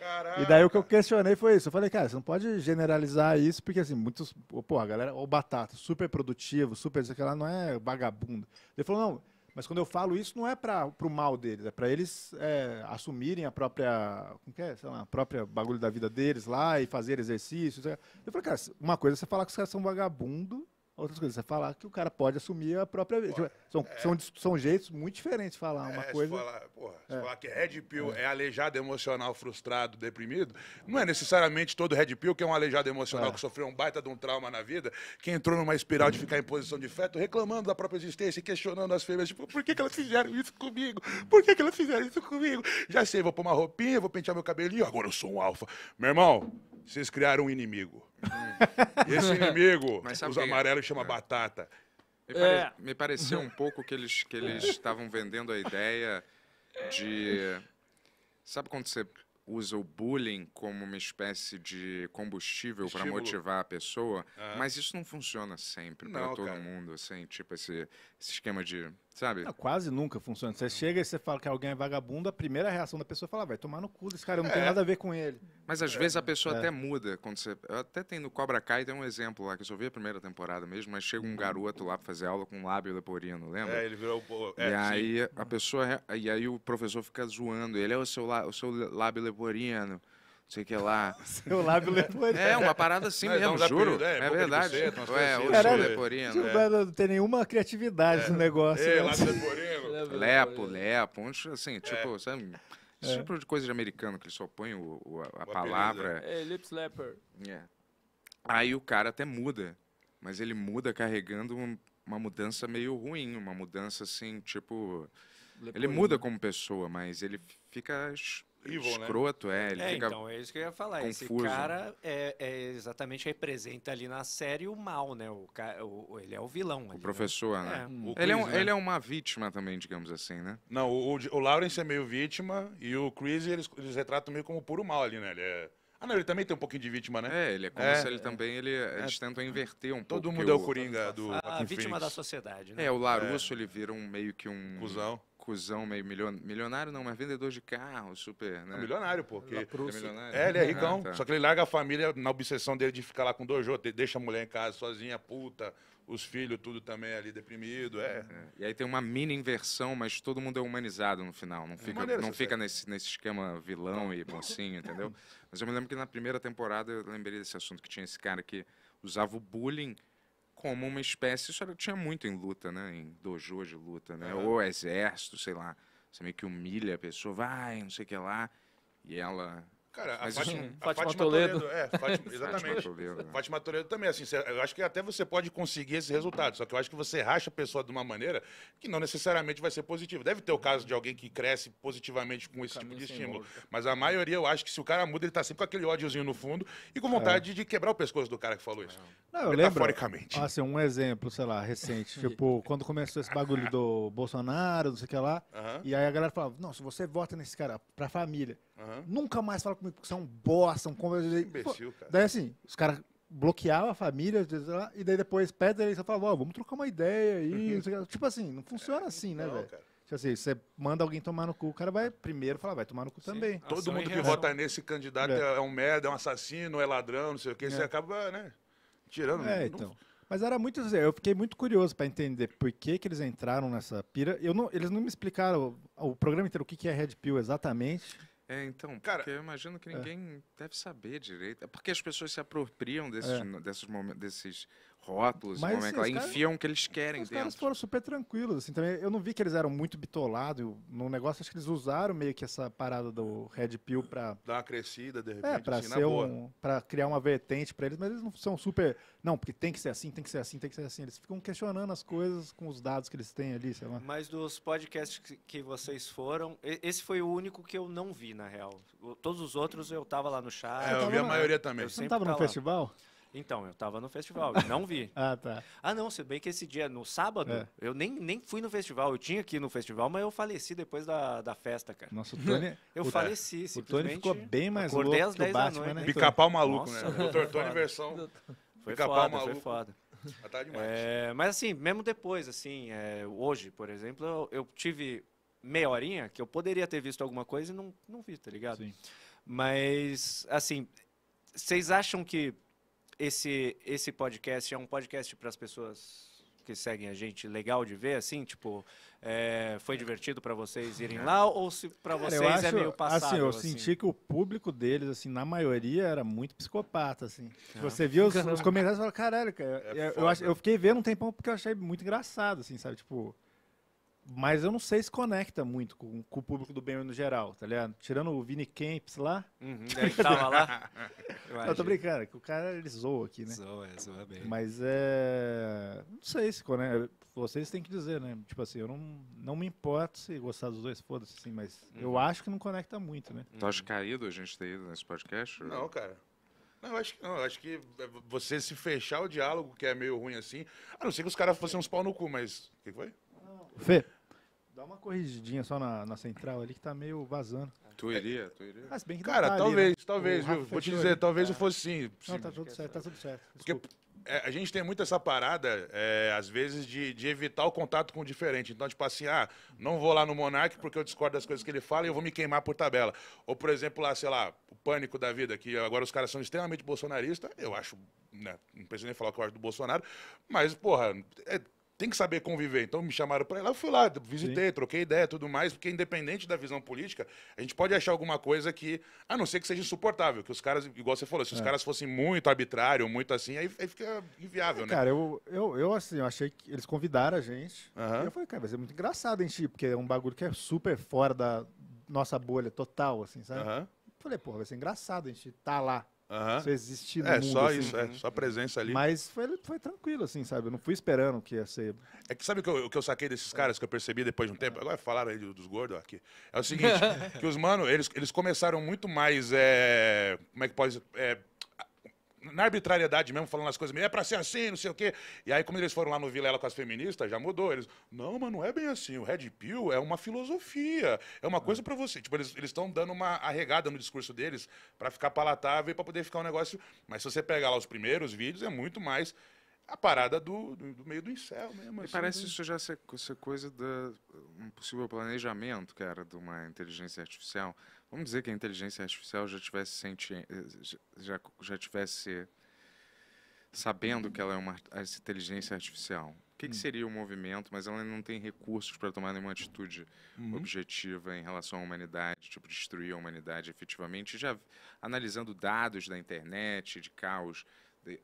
Tá. E daí o que eu questionei foi isso. Eu falei, cara, você não pode generalizar isso, porque assim, muitos. Pô, a galera, o Batata, super produtivo, super, sei lá, não é vagabundo. Ele falou, não, mas quando eu falo isso, não é para o mal deles, é para eles é, assumirem a própria, como que é, lá, a própria bagulho da vida deles lá e fazer exercícios. É. Eu falei, cara, uma coisa é você falar que os caras são vagabundo outras coisas. Você é falar que o cara pode assumir a própria vida. Tipo, são, é, são, são, jeitos muito diferentes de falar uma é, coisa. Se falar, porra, é. falar que é red pill, é. é aleijado emocional, frustrado, deprimido, não é necessariamente todo red pill que é um aleijado emocional que sofreu um baita de um trauma na vida, que entrou numa espiral de ficar em posição de feto, reclamando da própria existência, questionando as fêmeas, tipo, por que, que elas fizeram isso comigo? Por que, que elas fizeram isso comigo? Já sei, vou pôr uma roupinha, vou pentear meu cabelinho, agora eu sou um alfa. Meu irmão, vocês criaram um inimigo. Hum. Esse inimigo, os é? amarelos, é? chama batata. Me, pare... é. me, pareceu um pouco que eles que eles é. estavam vendendo a ideia de sabe quando você usa o bullying como uma espécie de combustível para motivar a pessoa, é. mas isso não funciona sempre para todo cara. mundo, assim, tipo esse, esse esquema de, sabe? Não, quase nunca funciona. Você chega e você fala que alguém é vagabundo, a primeira reação da pessoa é falar, vai tomar no cu desse cara, eu não é. tenho nada a ver com ele. Mas às é. vezes a pessoa é. até muda, quando você, até tem no Cobra Kai, tem um exemplo lá, que eu só vi a primeira temporada mesmo, mas chega um uhum. garoto lá para fazer aula com um lábio leporino, lembra? É, ele virou... É, e aí sim. a pessoa, e aí o professor fica zoando, ele é o seu, o seu lábio leporino, leporino, não sei o que lá. Seu é lábio leporino. É, uma parada assim não, é, mesmo, juro. É, é verdade. Buceta, é, assim. Caralho, leporino. É. Não tem nenhuma criatividade é. no negócio. É, né? lábio leporino. Lepo, lepo, assim, é. tipo, sabe... Esse tipo de coisa de americano que ele só põe o, o, a, a palavra. Né? É, lips leper. Yeah. Aí o cara até muda, mas ele muda carregando um, uma mudança meio ruim, uma mudança assim, tipo. Leporino. Ele muda como pessoa, mas ele fica evil, né? escroto, né? é. Ele é, então, é isso que eu ia falar. Confuso. Esse cara é, é, exatamente representa ali na série o mal, né? O, o ele é o vilão. Ali, o né? professor, né? né? É. Hum. Hum. O Chris, ele, é um, né? ele é uma vítima também, digamos assim, né? Não, o, o, Lawrence é meio vítima e o Chris eles, eles retratam meio como puro mal ali, né? Ele é... Ah, não, ele também tem um pouquinho de vítima, né? É, ele é como é, se ele é, também ele, é, eles tentam inverter um Todo pouco. Todo mundo é o Coringa do. A, a vítima Phoenix. da sociedade, né? É, o é. Larusso ele vira um meio que um. Cusão cuzão meio milionário, não, mas vendedor de carro, super, né? É milionário, pô. É que... É, milionário. é, ele é ricão. Ah, tá. Só que ele larga a família na obsessão dele de ficar lá com dois outros. Deixa a mulher em casa sozinha, puta, os filhos, tudo também ali deprimido. É. é. é. E aí tem uma mini inversão, mas todo mundo é humanizado no final. Não fica, não fica nesse, nesse esquema vilão não. e mocinho, entendeu? mas eu me lembro que na primeira temporada eu lembrei desse assunto que tinha esse cara que usava o bullying como uma espécie, isso era, tinha muito em luta, né? Em dojo de luta, né? Uhum. Ou exército, sei lá. Você meio que humilha a pessoa, vai, não sei o que lá. E ela Cara, a, Fátima, a Fátima, Fátima Toledo. Toledo. É, Fátima, exatamente. Fátima Toledo, né? Né? Fátima Toledo também, assim, eu acho que até você pode conseguir esse resultado, só que eu acho que você racha a pessoa de uma maneira que não necessariamente vai ser positiva. Deve ter o caso de alguém que cresce positivamente com esse tipo de estímulo, mas a maioria eu acho que se o cara muda, ele tá sempre com aquele ódiozinho no fundo e com é. vontade é. de quebrar o pescoço do cara que falou isso. Não, eu metaforicamente. Lembro, assim, um exemplo, sei lá, recente, tipo, quando começou esse bagulho do Bolsonaro, não sei o que lá, uh -huh. e aí a galera falava, não, se você vota nesse cara pra família... Uhum. Nunca mais fala comigo, porque você é um bosta, um conversa. Imbecil, cara. Daí assim, os caras bloqueavam a família, e daí depois pede ele e fala, ó, oh, vamos trocar uma ideia aí. Uhum. tipo assim, não funciona é, assim, né, velho? Tipo assim, você manda alguém tomar no cu, o cara vai primeiro falar, vai tomar no cu Sim. também. Todo mundo que vota nesse candidato é. é. é. um merda, é um assassino, é ladrão, não sei o que, é. você acaba, né? Tirando. É, então. Não... Mas era muito. Assim, eu fiquei muito curioso para entender por que, que eles entraram nessa pira. Eu não, eles não me explicaram o, o programa inteiro o que, que é Red Pill exatamente. É, então, Cara, porque eu imagino que é. ninguém é. deve saber direito. É porque as pessoas se apropriam desses, é. desses, momentos, desses rótulos, Mas, como é que lá, é, enfiam o que eles querem os dentro. Os caras foram super tranquilos, assim, também, eu não vi que eles eram muito bitolados no negócio, acho que eles usaram meio que essa parada do Red Pill pra... Dar uma crescida, de é, repente, é, pra assim, ser um, pra criar uma vertente pra eles, mas eles não são super, não, porque tem que ser assim, tem que ser assim, tem que ser assim, eles ficam questionando as coisas com os dados que eles têm ali, sei lá. Mas dos podcasts que vocês foram, esse foi o único que eu não vi, na real. Todos os outros eu tava lá no chat. É, eu, eu vi a maioria também. Eu Você não tava no lá. festival? Então, eu estava no festival, não vi. ah, tá. Ah, não, se bem que esse dia, no sábado, é. eu nem, nem fui no festival. Eu tinha que ir no festival, mas eu faleci depois da, da festa, cara. Nossa, o Tony... eu faleci, O Tony ficou bem mais acordei louco às 10 da noite. né? Pica-pau maluco, né? Nossa, né? Doutor Tony versão... Foi foda, foi foda. Tá É, mas assim, mesmo depois, assim, é, hoje, por exemplo, eu, eu, tive meia horinha que eu poderia ter visto alguma coisa e não, não vi, tá ligado? Sim. Mas, assim, vocês acham que esse, esse podcast é um podcast para as pessoas que seguem a gente legal de ver, assim, tipo, é, foi divertido para vocês irem lá ou se para vocês é acho, é meio passado? Assim, eu assim. senti que o público deles, assim, na maioria era muito psicopata, assim. É. Você viu os, os comentários e falou, caralho, cara, é, é eu, eu, eu, fiquei vendo um tempão porque eu achei muito engraçado, assim, sabe, tipo... Mas eu não sei se conecta muito com, com o público do bem no geral, tá ligado? Tirando o Vini Camps lá. Uhum, é, ele tava lá. eu tô brincando, é que o cara ele zoa aqui, né? Zoa, zoa bem. Mas é. Não sei se conecta. Vocês têm que dizer, né? Tipo assim, eu não, não me importo se gostar dos dois, foda-se, assim, mas uhum. eu acho que não conecta muito, né? Uhum. Tu acha caído a gente ter ido nesse podcast? Não, cara. Não, eu acho que não. Eu acho que você se fechar o diálogo, que é meio ruim assim. A não ser que os caras fossem uns pau no cu, mas. O que foi? Fê. Dá uma corrigidinha só na, na central ali que tá meio vazando. Tu iria, tu iria. Mas ah, bem que Cara, tá talvez, ali, né? talvez, viu? Vou te dizer, ali. talvez é. eu fosse sim. Não, tá tudo certo, tá tudo certo. Porque é, a gente tem muito essa parada, é, às vezes, de, de, evitar o contato com o diferente. Então, tipo assim, ah, não vou lá no Monark porque eu discordo das coisas que ele fala e eu vou me queimar por tabela. Ou, por exemplo, lá, sei lá, o pânico da vida, que agora os caras são extremamente bolsonaristas, eu acho, né, não preciso nem falar o que eu acho do Bolsonaro, mas, porra, é, tem que saber conviver. Então me chamaram para lá, eu fui lá, visitei, Sim. troquei ideia, tudo mais, porque independente da visão política, a gente pode achar alguma coisa que, a não ser que seja insuportável, que os caras, igual você falou, se os é. caras fossem muito arbitrário, muito assim, aí, aí fica inviável, é, né? Cara, eu, eu, eu assim, eu achei que eles convidaram a gente. Uhum. eu falei, cara, vai ser muito engraçado, hein, tipo, porque é um bagulho que é super fora da nossa bolha total, assim, sabe? Uhum. Falei, pô, vai ser engraçado a gente tá lá. Uhum. existe no É, mundo, só assim, isso, é, só presença ali. Mas foi, foi tranquilo, assim, sabe? Eu não fui esperando que ia ser. É que sabe o que eu, que eu saquei desses caras que eu percebi depois de um tempo? Agora falaram aí dos gordos aqui. É o seguinte: que os mano, eles, eles começaram muito mais. É, como é que pode. É, na arbitrariedade mesmo, falando as coisas, é para ser assim, não sei o quê. E aí, como eles foram lá no Vilela com as feministas, já mudou. Eles, não, mas não é bem assim. O Red Pill é uma filosofia, é uma coisa para você. Tipo, eles estão dando uma arregada no discurso deles para ficar palatável e para poder ficar um negócio. Mas se você pegar lá os primeiros vídeos, é muito mais a parada do, do, do meio do incel mesmo. Assim, parece do... Né? isso já ser, ser coisa de um possível planejamento, cara, de uma inteligência artificial Vamos dizer que a inteligência artificial já tivesse senti eh, já, já tivesse sabendo que ela é uma inteligência artificial. O que, que hum. seria o movimento, mas ela não tem recursos para tomar nenhuma atitude uhum. objetiva em relação à humanidade, tipo destruir a humanidade efetivamente. Já analisando dados da internet, de caos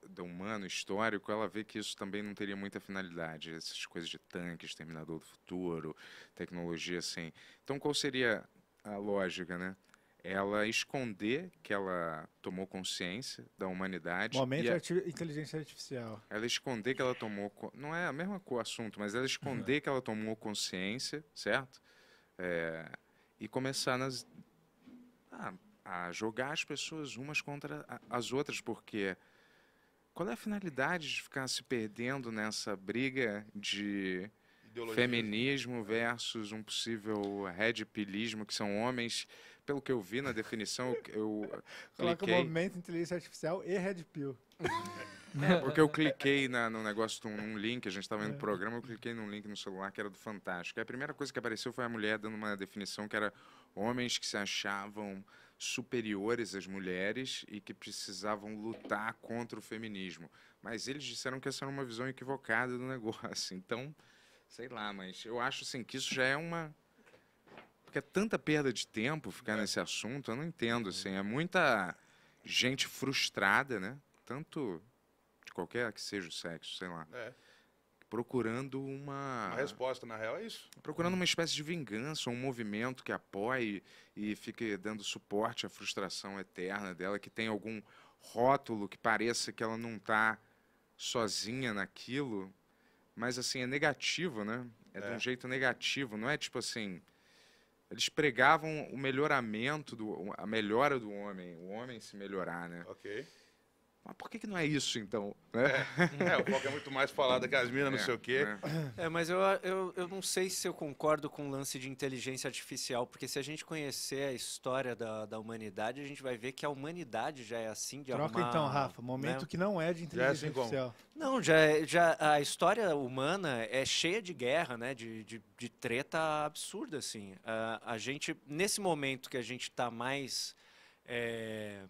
do humano histórico, ela vê que isso também não teria muita finalidade. Essas coisas de tanques, Terminador do Futuro, tecnologia assim. Então, qual seria a lógica, né? Ela esconder que ela tomou consciência da humanidade. Momento a... arti inteligência artificial. Ela esconder que ela tomou. Não é a mesma co assunto, mas ela esconder uhum. que ela tomou consciência, certo? É... E começar nas... ah, a jogar as pessoas umas contra as outras, porque qual é a finalidade de ficar se perdendo nessa briga de né? feminismo versus um possível redpilismo, que são homens. Pelo que eu vi na definição, eu, eu Coloca cliquei... movimento inteligência artificial e red é, porque eu cliquei na, no negócio, num link, a gente estava indo no é. programa, eu cliquei num link no celular que era do Fantástico. E a primeira coisa que apareceu foi a mulher dando uma definição que era homens que se achavam superiores às mulheres e que precisavam lutar contra o feminismo. Mas eles disseram que essa era uma visão equivocada do negócio. Então, Sei lá, mas eu acho assim, que isso já é uma. Porque é tanta perda de tempo ficar é. nesse assunto, eu não entendo. Uhum. Assim, é muita gente frustrada, né? Tanto de qualquer que seja o sexo, sei lá. É. Procurando uma. Uma resposta, na real, é isso. Procurando uma espécie de vingança, um movimento que apoie e fique dando suporte à frustração eterna dela, que tem algum rótulo que pareça que ela não está sozinha naquilo, mas assim, é negativo, né? É, é, de um é. jeito negativo, não é tipo assim. Eles pregavam o melhoramento, do, a melhora do homem, o homem se melhorar, né? Ok. Mas por que, que não é isso, então? Né? É, é o foco é muito mais falado que as minas, é, não sei o quê. É. é, mas eu, eu, eu não sei se eu concordo com o lance de inteligência artificial, porque se a gente conhecer a história da, da humanidade, a gente vai ver que a humanidade já é assim de Troca arrumar, então, Rafa, momento né? que não é de é inteligência assim, artificial. Como? Não, já, é, já a história humana é cheia de guerra, né? De, de, de treta absurda, assim. A, a gente, nesse momento que a gente está mais... É,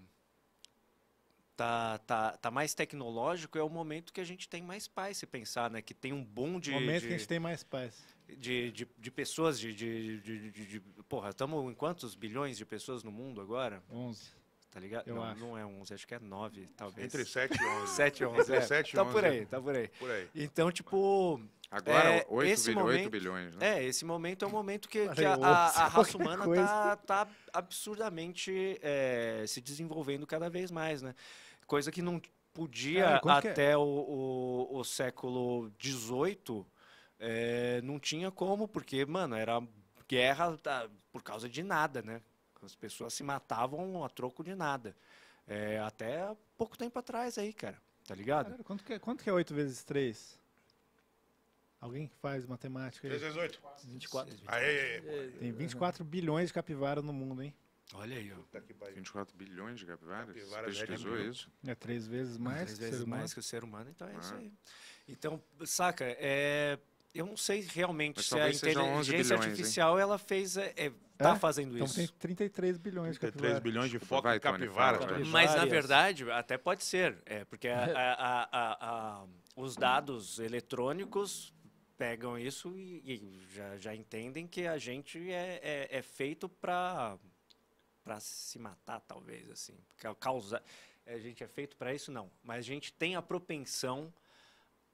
tá, tá, tá mais tecnológico, é o momento que a gente tem mais paz, se pensar, né? Que tem um bom de. O momento de, que a gente tem mais paz. De, de, de pessoas, de, de, de, de Porra, estamos em quantos bilhões de pessoas no mundo agora? 11 tá ligado? Eu não, acho. não é 11, acho que é 9, talvez. Entre 7 e 11. 7 e 11, Entre é. 7 e tá 11. Por aí, tá por aí, por aí. Então, tipo... Agora, é, 8, esse bilhões, momento, 8 bilhões, né? É, esse momento é o momento que, que a, a, a, raça humana está tá absurdamente é, se desenvolvendo cada vez mais, né? coisa que não podia ah, Cara, é? até é? o, o, o, século XVIII, é, eh, não tinha como, porque, mano, era guerra por causa de nada, né? As pessoas se matavam a troco de nada. É, até pouco tempo atrás aí, cara. Tá ligado? Caralho, quanto, que é, quanto que é 8 vezes 3? Alguém que faz matemática aí? 3 vezes 8. 24. 24. Aê, aê, aê. Tem 24 bilhões de capivara no mundo, hein? Olha aí, ó. 24 bilhões de capivaras? Capivara pesquisou é isso? É três vezes mais, três que, vezes mais que o ser humano, então é ah. isso aí. Então, saca, é, eu não sei realmente Mas se a inteligência bilhões, artificial hein? ela fez. É, é, tá é? fazendo então isso. Então tem 33 bilhões de capivaras. 33 bilhões de foco Vai, em capivaras. Mas na verdade, até pode ser. É, porque a, a, a, os dados eletrônicos pegam isso e, e já, já, entendem que a gente é, é, é feito para para se matar, talvez, assim. É causa... É, a gente é feito para isso? Não. Mas a gente tem a propensão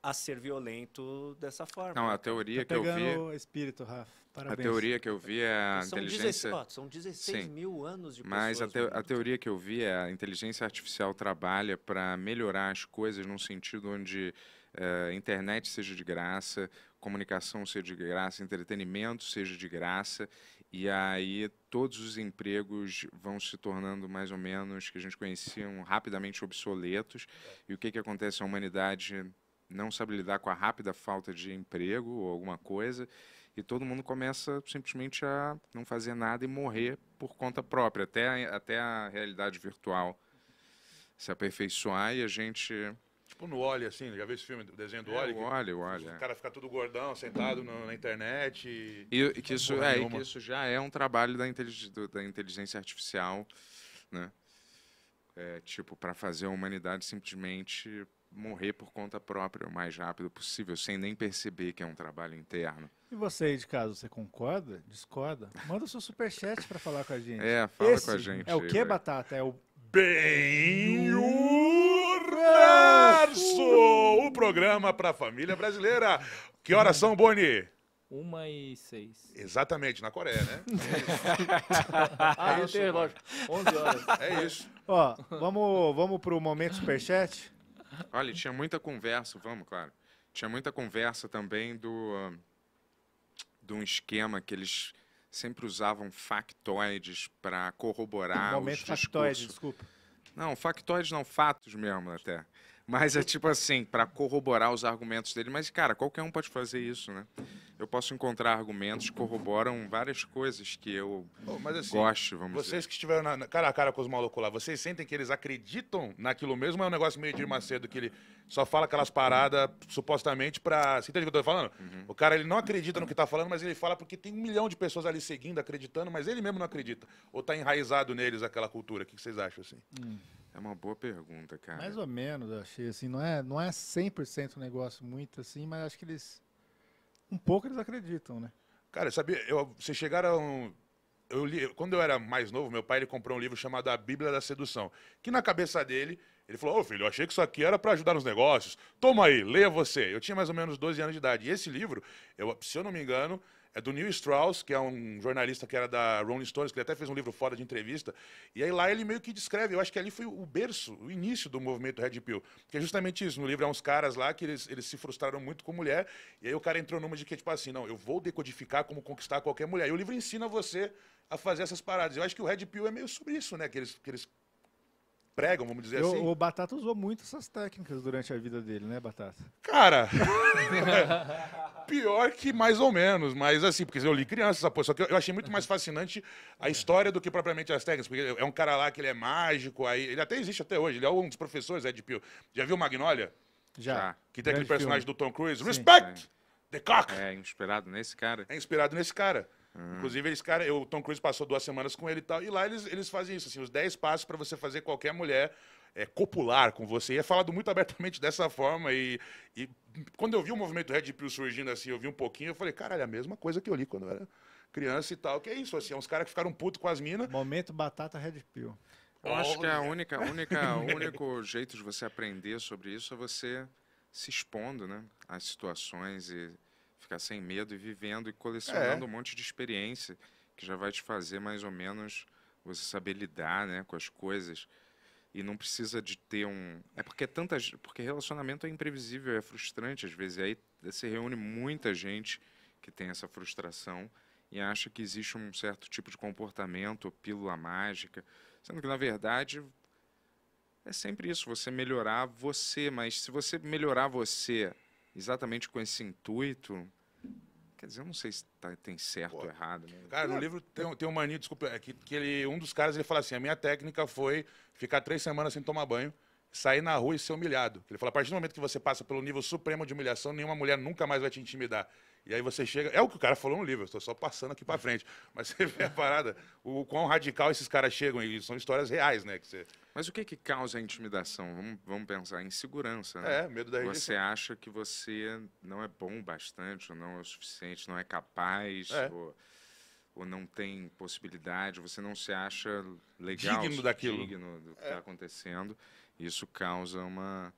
a ser violento dessa forma. Não, a né, teoria tá que eu vi. O espírito, Rafa. Parabéns. A teoria que eu vi é a são inteligência. 16, são 16 Sim. mil anos de Mas a, te... a, teoria que eu vi é a inteligência artificial trabalha para melhorar as coisas num sentido onde uh, internet seja de graça, comunicação seja de graça, entretenimento seja de graça e aí todos os empregos vão se tornando mais ou menos que a gente conhecia rapidamente obsoletos. E o que, que acontece? A humanidade não sabe lidar com a rápida falta de emprego ou alguma coisa. E todo mundo começa simplesmente a não fazer nada e morrer por conta própria, até, até a realidade virtual se aperfeiçoar e a gente Tipo no olho assim, já viu esse filme, o desenho do olho. É, o óleo, o óleo. O é. cara fica todo gordão, sentado no, na internet. E, e que isso, é, e que isso já é um trabalho da, intelig, da inteligência artificial, né? É, tipo, para fazer a humanidade simplesmente morrer por conta própria o mais rápido possível, sem nem perceber que é um trabalho interno. E você aí de casa, você concorda? Discorda? Manda o seu superchat para falar com a gente. É, fala Esse com a gente. É o que, Batata? É o Bem. Verso! O programa para a família brasileira. Que horas são, Boni? Uma e seis. Exatamente, na Coreia, né? ah, eu tenho relógio. Onze horas. É isso. Ó, vamos, vamos o momento superchat? Olha, tinha muita conversa, vamos, claro. Tinha muita conversa também do ah, de um esquema que eles sempre usavam factoides para corroborar um momento os discursos. Factoide, desculpa não, factoides não, fatos mesmo até. Mas é tipo assim, para corroborar os argumentos dele. Mas, cara, qualquer um pode fazer isso, né? Eu posso encontrar argumentos que corroboram várias coisas que eu mas, assim, gosto, vamos Vocês dizer. que estiveram na, na, cara a cara com os malucos lá, vocês sentem que eles acreditam naquilo mesmo? É um negócio meio de Macedo que ele só fala aquelas paradas supostamente para Você entende o que eu tô falando? Uhum. O cara, ele não acredita no que tá falando, mas ele fala porque tem um milhão de pessoas ali seguindo, acreditando, mas ele mesmo não acredita. Ou tá enraizado neles aquela cultura? O que, que vocês acham, assim? Hum. É uma boa pergunta, cara. Mais ou menos, eu achei assim, não é, não é 100% um negócio muito assim, mas acho que eles um pouco eles acreditam, né? Cara, sabia, eu, vocês chegaram eu li, quando eu era mais novo, meu pai ele comprou um livro chamado A Bíblia da Sedução, que na cabeça dele, ele falou: "Ô, oh, filho, eu achei que isso aqui era para ajudar nos negócios. Toma aí, leia você". Eu tinha mais ou menos 12 anos de idade. E esse livro, eu, se eu não me engano, é do Neil Strauss, que é um jornalista que era da Rolling Stones, que ele até fez um livro fora de entrevista. E aí lá ele meio que descreve, eu acho que ali foi o berço, o início do movimento Red Pill. Porque é justamente isso, no livro há uns caras lá que eles, eles se frustraram muito com mulher, e aí o cara entrou numa de que, tipo assim, não, eu vou decodificar como conquistar qualquer mulher. E o livro ensina você a fazer essas paradas. Eu acho que o Red Pill é meio sobre isso, né? Que eles, que eles pregam, vamos dizer eu, assim. O Batata usou muito essas técnicas durante a vida dele, né, Batata? Cara, pior que mais ou menos, mas assim, porque eu li criança essa porra, só que eu achei muito mais fascinante a história do que propriamente as técnicas, porque é um cara lá que ele é mágico, aí ele até existe até hoje, ele é um dos professores, Ed Pio. Já viu Magnolia? Já. Que tem aquele personagem filme. do Tom Cruise, Sim. Respect! É. The Cock! É inspirado nesse cara. É inspirado nesse cara. Hum. Inclusive, eles, cara, eu, o Tom Cruise passou duas semanas com ele e tal. E lá eles, eles fazem isso, assim, os 10 passos para você fazer qualquer mulher é, copular com você. E é falado muito abertamente dessa forma. E, e quando eu vi o movimento Red Pill surgindo assim, eu vi um pouquinho, eu falei, caralho, é a mesma coisa que eu li quando eu era criança e tal. Que é isso, assim, é uns caras que ficaram putos com as minas. Momento batata Red Pill. Eu acho que é a única, única, único jeito de você aprender sobre isso é você se expondo, né, às situações e ficar sem medo e vivendo e colecionando é. um monte de experiência que já vai te fazer mais ou menos você saber lidar, né, com as coisas. E não precisa de ter um. É porque é tantas. Porque relacionamento é imprevisível, é frustrante às vezes. E aí se reúne muita gente que tem essa frustração e acha que existe um certo tipo de comportamento, pílula mágica. Sendo que, na verdade, é sempre isso, você melhorar você, mas se você melhorar você exatamente com esse intuito, Quer dizer, eu não sei se tá, tem certo ou errado. Né? Cara, no livro tem, tem um mania, desculpa, é que, que ele, um dos caras ele fala assim: a minha técnica foi ficar três semanas sem tomar banho, sair na rua e ser humilhado. Ele fala: a partir do momento que você passa pelo nível supremo de humilhação, nenhuma mulher nunca mais vai te intimidar. E aí você chega. É o que o cara falou no livro, eu estou só passando aqui para frente. Mas você vê a parada, o quão radical esses caras chegam, e são histórias reais, né? Que você... Mas o que, que causa a intimidação? Vamos, vamos pensar em segurança, né? É, medo da rejeição. Você acha que você não é bom bastante, ou não é o suficiente, não é capaz, é. Ou, ou, não tem possibilidade, você não se acha legal, digno daquilo. Digno do que está é. acontecendo. Isso causa uma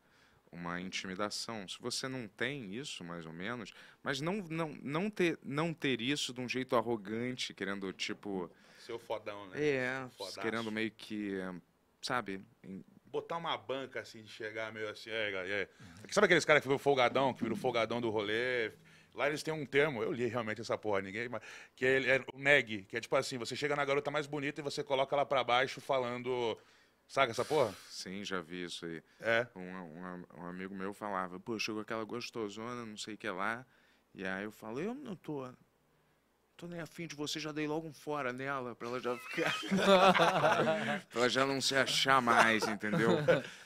uma intimidação. Se você não tem isso, mais ou menos, mas não, não, não, ter, não ter isso de um jeito arrogante, querendo, tipo... Seu fodão, né? É, Fodaço. querendo meio que, sabe... Botar uma banca, assim, de chegar meio assim, é, é. Sabe aqueles caras que viram folgadão, que viram folgadão do rolê, Lá eles têm um termo, eu li realmente essa porra, ninguém, que é, é o neg, que é tipo assim, você chega na garota mais bonita e você coloca ela para baixo falando Saca essa porra? Sim, já vi isso aí. É? Um, um, um amigo meu falava, pô, chegou aquela gostosona, não sei o que lá. E aí eu falei eu não tô tô nem afim de você, já dei logo um fora nela, pra ela já ficar. pra ela já não se achar mais, entendeu?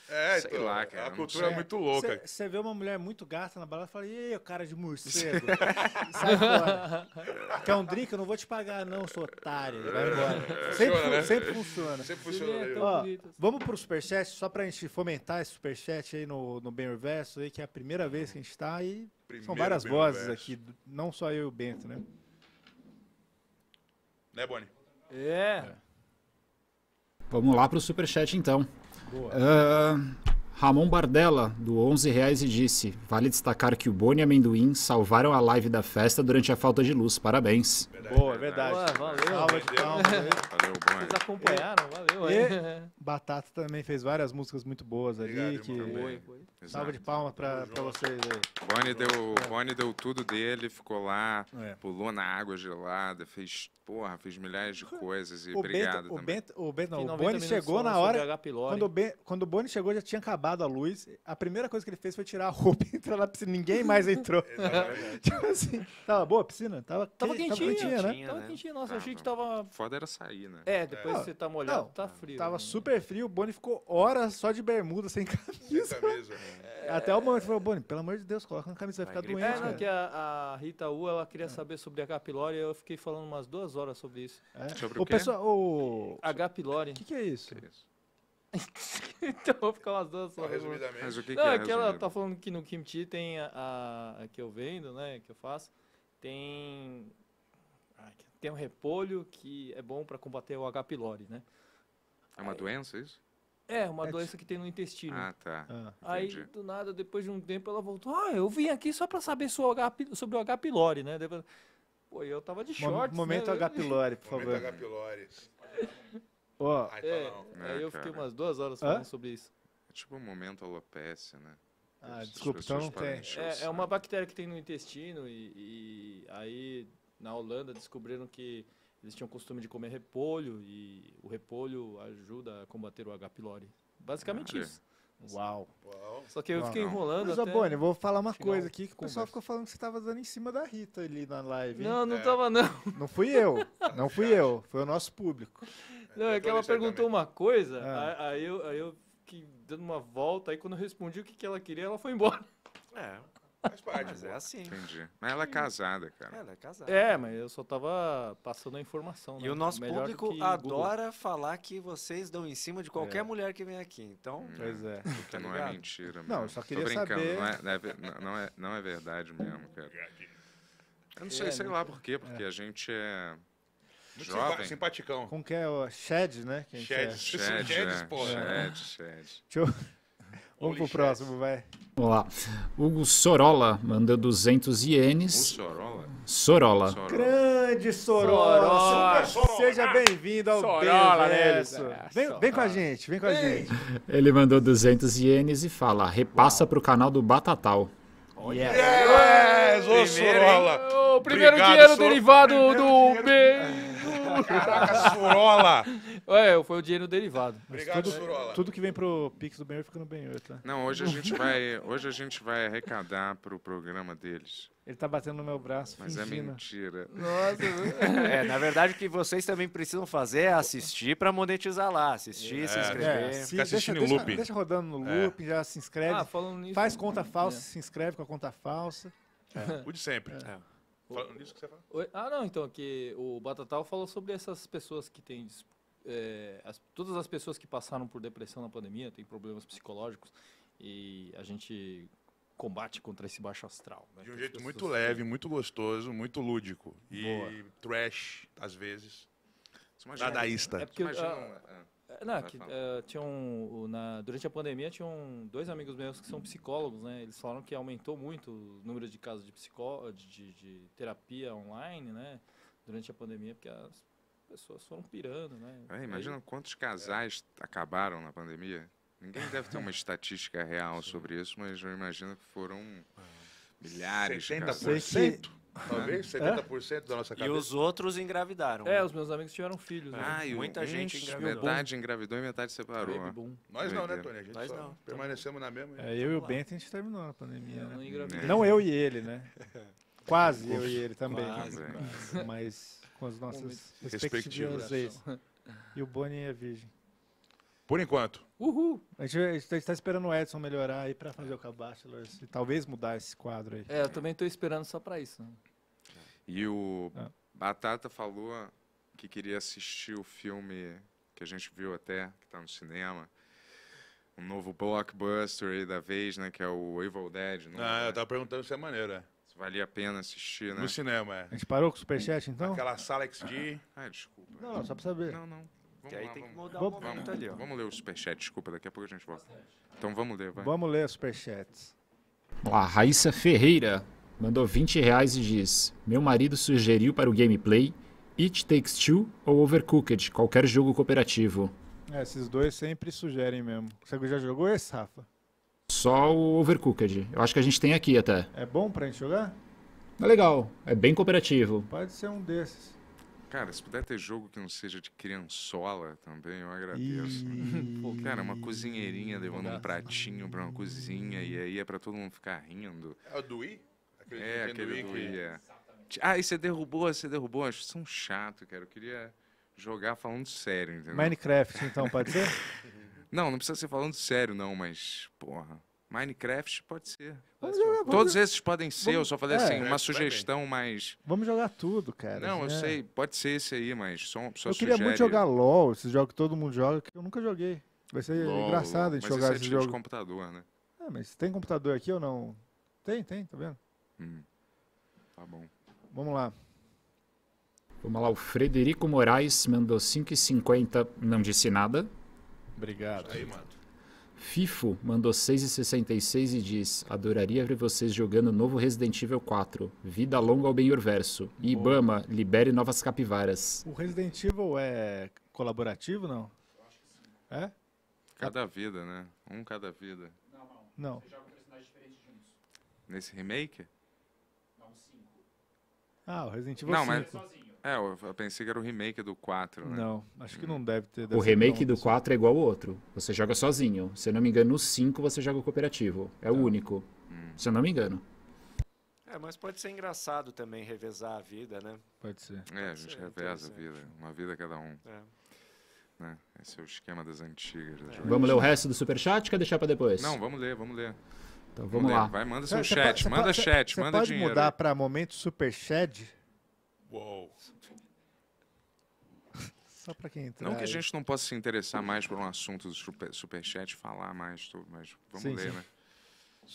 É, sei então, lá, cara. A cultura é muito louca. Você vê uma mulher muito gasta na balada e fala, ei, cara de morcego. sai fora. Quer um drink? Eu não vou te pagar, não, seu otário. Vai embora. É, sempre, funciona, né? sempre funciona. Sempre funciona. É Ó, vamos pro superchat, só pra gente fomentar esse superchat aí no, no Bem Reverso, aí, que é a primeira vez que a gente tá e. são várias vozes aqui, não só eu e o Bento, né? Né, Boni? É. Vamos lá para o superchat, então. Boa. Uh... Ramon Bardella, do R$ reais e disse: Vale destacar que o Boni e Amendoim salvaram a live da festa durante a falta de luz. Parabéns. Boa, é verdade. Boa, valeu. Salve, de calma. Valeu, Boni. Vocês acompanharam, valeu. E Batata também fez várias músicas muito boas ali. Obrigado, que... Foi, foi. de palmas para vocês aí. Boni deu, é. Boni deu tudo dele, ficou lá, é. pulou na água gelada, fez, porra, fez milhares de coisas e o obrigado Bento, também. O, Bento, o, Bento, não, o Boni chegou na hora. Quando o, ben, quando o Boni chegou já tinha acabado apagado a luz, a primeira coisa que ele fez foi tirar a roupa e entrar na piscina. Ninguém mais entrou. É tipo assim, tava boa a piscina? Tava, tava quentinha, tava quentinha, né? né? Tava quentinha, nossa, né? ah, achei que tava... Foda era sair, né? É, depois é. você tá molhado, não, tá frio. Tava né? super frio, o Boni ficou horas só de bermuda, sem camisa. Sem camisa. Né? É, até o momento falou, Boni, pelo amor de Deus, coloca uma camisa, vai, vai ficar gripe. doente. É, que a, a, Rita U, ela queria é. saber sobre a H. pylori, eu fiquei falando umas duas horas sobre isso. É. Sobre o, o pessoal, o... H. pylori. O que, que é isso? Que é isso? então vou ficar umas duas só. Resumidamente. Mas o que, não, que é, é que ela tá falando que no kimchi tem a, a, que eu vendo, né? Que eu faço. Tem. Ah, tem um repolho que é bom para combater o H. pylori, né? É uma Aí, doença isso? É, uma é doença que tem no intestino. Ah, tá. Ah, aí, do nada, depois de um tempo, ela voltou. Ah, eu vim aqui só para saber sobre o, H, sobre o H. pylori, né? Pô, eu tava de shorts. Momento né? H. pylori, por favor. Momento H. pylori. Ó, tá é, é, eu cara. fiquei umas duas horas falando Hã? sobre isso. É tipo um momento alopecia, né? Ah, As desculpa, então não tem. É, é, uma bactéria que tem no intestino e, e, aí na Holanda descobriram que eles tinham costume de comer repolho e o repolho ajuda a combater o H. pylori. Basicamente isso. Uau. Uau. Só que eu fiquei enrolando. Mas, até... Boni, vou falar uma coisa aqui que o pessoal ficou falando que você estava dando em cima da Rita ali na live. Hein? Não, não estava é. não. Não fui eu. Não fui eu. Foi o nosso público. Não, é que ela perguntou uma coisa, ah. aí, eu, aí eu fiquei dando uma volta, aí quando eu respondi o que, que ela queria, ela foi embora. É, faz parte. Mas é assim. Entendi. Mas ela é casada, cara. Ela é casada. É, mas eu só tava passando a informação. Né? E o nosso Melhor público adora Google. falar que vocês dão em cima de qualquer é. mulher que vem aqui. Então. Hum. Pois é. Tá não é mentira. Mano. Não, eu só queria saber. Não é, é não, é, não é verdade mesmo, cara. Eu não sei, é, sei lá por quê, porque é. a gente é. Muito jovem. simpaticão. Como que é? O Shed, né? É. Shed, Shed, Shed, é. porra. Shed, é. Shed. Vamos pro próximo, vai. Vamos lá. Hugo Sorola manda 200 ienes. O Sorola? Sorola. Sorola. Grande Sorola. Sorola. Né? Seja bem-vindo ao Sorola, Nelson. Né? Vem, vem, com a gente, vem com a gente. Ele mandou 200 ienes e fala, repassa para pro canal do Batatal. Yes, yes. yes. Primeiro, Sorola. O primeiro Obrigado, dinheiro Sor... derivado primeiro do dinheiro Surola! Ué, foi o dinheiro derivado. Obrigado, tudo, Surola. Tudo que vem pro Pix do Benhur fica no Benhur, tá? Não, hoje a gente vai, hoje a gente vai arrecadar pro programa deles. Ele tá batendo no meu braço. Mas é fingindo. é mentira. Nossa. é, na verdade, o que vocês também precisam fazer é assistir para monetizar lá. Assistir, é, se é. inscrever. É, se, tá deixa, deixa, deixa rodando no é. loop, é. já se inscreve. Ah, falando nisso. Faz conta falsa, se inscreve com a conta falsa. O de sempre. É. Falando nisso que você fala? Oi? Ah, não, então, que o Batatal falou sobre essas pessoas que têm. É, as, todas as pessoas que passaram por depressão na pandemia têm problemas psicológicos e a gente combate contra esse baixo astral. Né? De um jeito muito leve, muito gostoso, muito lúdico. E Boa. trash, às vezes. Dadaísta. É porque, Imagina, ah, é. Não, que, uh, tinha um, na, durante a pandemia tinham um, dois amigos meus que são psicólogos, né? Eles falaram que aumentou muito o número de casos de, psicó, de, de terapia online, né? Durante a pandemia, porque as pessoas foram pirando, né? É, imagina Aí, quantos casais é. acabaram na pandemia. Ninguém deve ter uma estatística real Sim. sobre isso, mas eu imagino que foram é. milhares 70%. de casais. Talvez 70% é? da nossa cabeça. E os outros engravidaram. É, né? os meus amigos tiveram filhos. Ah, né? e muita gente engravidou. Metade engravidou e metade separou. Nós não, né, Tony? A gente Nós só não. permanecemos na mesma. É, eu e o Bento a gente terminou a pandemia. Não, é, né? não, não eu e ele, né? Quase eu e ele também. Quase, quase. Mas com as nossas respectivas. respectivas. E o Boni é virgem. Por enquanto. Uhul. A gente está tá esperando o Edson melhorar aí para fazer o Cabachelors e talvez mudar esse quadro aí. É, eu também estou esperando só para isso. Né? E o é. Batata falou que queria assistir o filme que a gente viu até, que está no cinema. Um novo blockbuster aí da vez, né? Que é o Evil Dead. Não ah, é? eu tava perguntando se é maneiro, é. Se valia a pena assistir, né? No cinema, é. A gente parou com o Superchat, então? Aquela sala XD. Ah, desculpa. Não, só pra saber. Não, não aí lá, tem que mudar vamos, o momento vamos, ali. Ó. Vamos ler o superchat, desculpa, daqui a pouco a gente volta. Então vamos ler, vai. Vamos ler os superchats. A Raíssa Ferreira mandou 20 reais e diz: Meu marido sugeriu para o gameplay It Takes Two ou Overcooked, qualquer jogo cooperativo. É, esses dois sempre sugerem mesmo. Você já jogou esse, Rafa? Só o Overcooked. Eu acho que a gente tem aqui até. É bom pra gente jogar? É legal, é bem cooperativo. Pode ser um desses. Cara, se puder ter jogo que não seja de criançola também, eu agradeço. Pô, cara, uma cozinheirinha levando um pratinho pra uma cozinha e aí é pra todo mundo ficar rindo. É o do é, aquele do que... É. é. Ah, e você derrubou, você derrubou. Acho isso um chato, cara. Eu queria jogar falando sério, entendeu? Minecraft, então, pode ser? não, não precisa ser falando sério, não, mas, porra Minecraft pode ser. Vamos jogar, vamos Todos esses podem ser, vamos, eu só falei é, assim, uma sugestão mais. Vamos jogar tudo, cara. Não, eu é. sei, pode ser esse aí, mas só, só Eu queria sugere... muito jogar LOL, esses jogos que todo mundo joga, que eu nunca joguei. Vai ser LOL, engraçado a gente jogar é esse é jogo. de computador, né? Ah, mas tem computador aqui ou não? Tem, tem, tá vendo? Hum. Tá bom. Vamos lá. Vamos lá, o Frederico Moraes mandou 5,50, não disse nada. Obrigado. Aí, mano. Fifo mandou 6,66 e diz: Adoraria ver vocês jogando o novo Resident Evil 4. Vida longa ao Benhur Verso. E Ibama, libere novas capivaras. O Resident Evil é colaborativo, não? É? Cada vida, né? Um cada vida. Não, não. não. Você joga personagens diferentes juntos. Nesse remake? Não, cinco. Ah, o Resident Evil não, 5. Mas... É, eu pensei que era o remake do 4, né? Não, acho que hum. não deve ter. o remake do 4 assim. é igual ao outro. Você joga sozinho. Se eu não me engano, no 5 você joga cooperativo. É tá. o único. Hum. Se eu não me engano. É, mas pode ser engraçado também revezar a vida, né? Pode ser. É, a gente reveza a vida. Uma vida cada um. É. Né? Esse é o esquema das antigas. É. Vamos ler o resto do superchat ou quer deixar para depois? Não, vamos ler, vamos ler. Então vamos, vamos lá. Ler. Vai, manda seu chat, manda chat, manda dinheiro. Você pode mudar para momento superchat? Uou. Só para quem entrar. Não que a gente não possa se interessar mais por um assunto do super, Superchat, falar mais, tudo, mas vamos sim, ler, sim. né?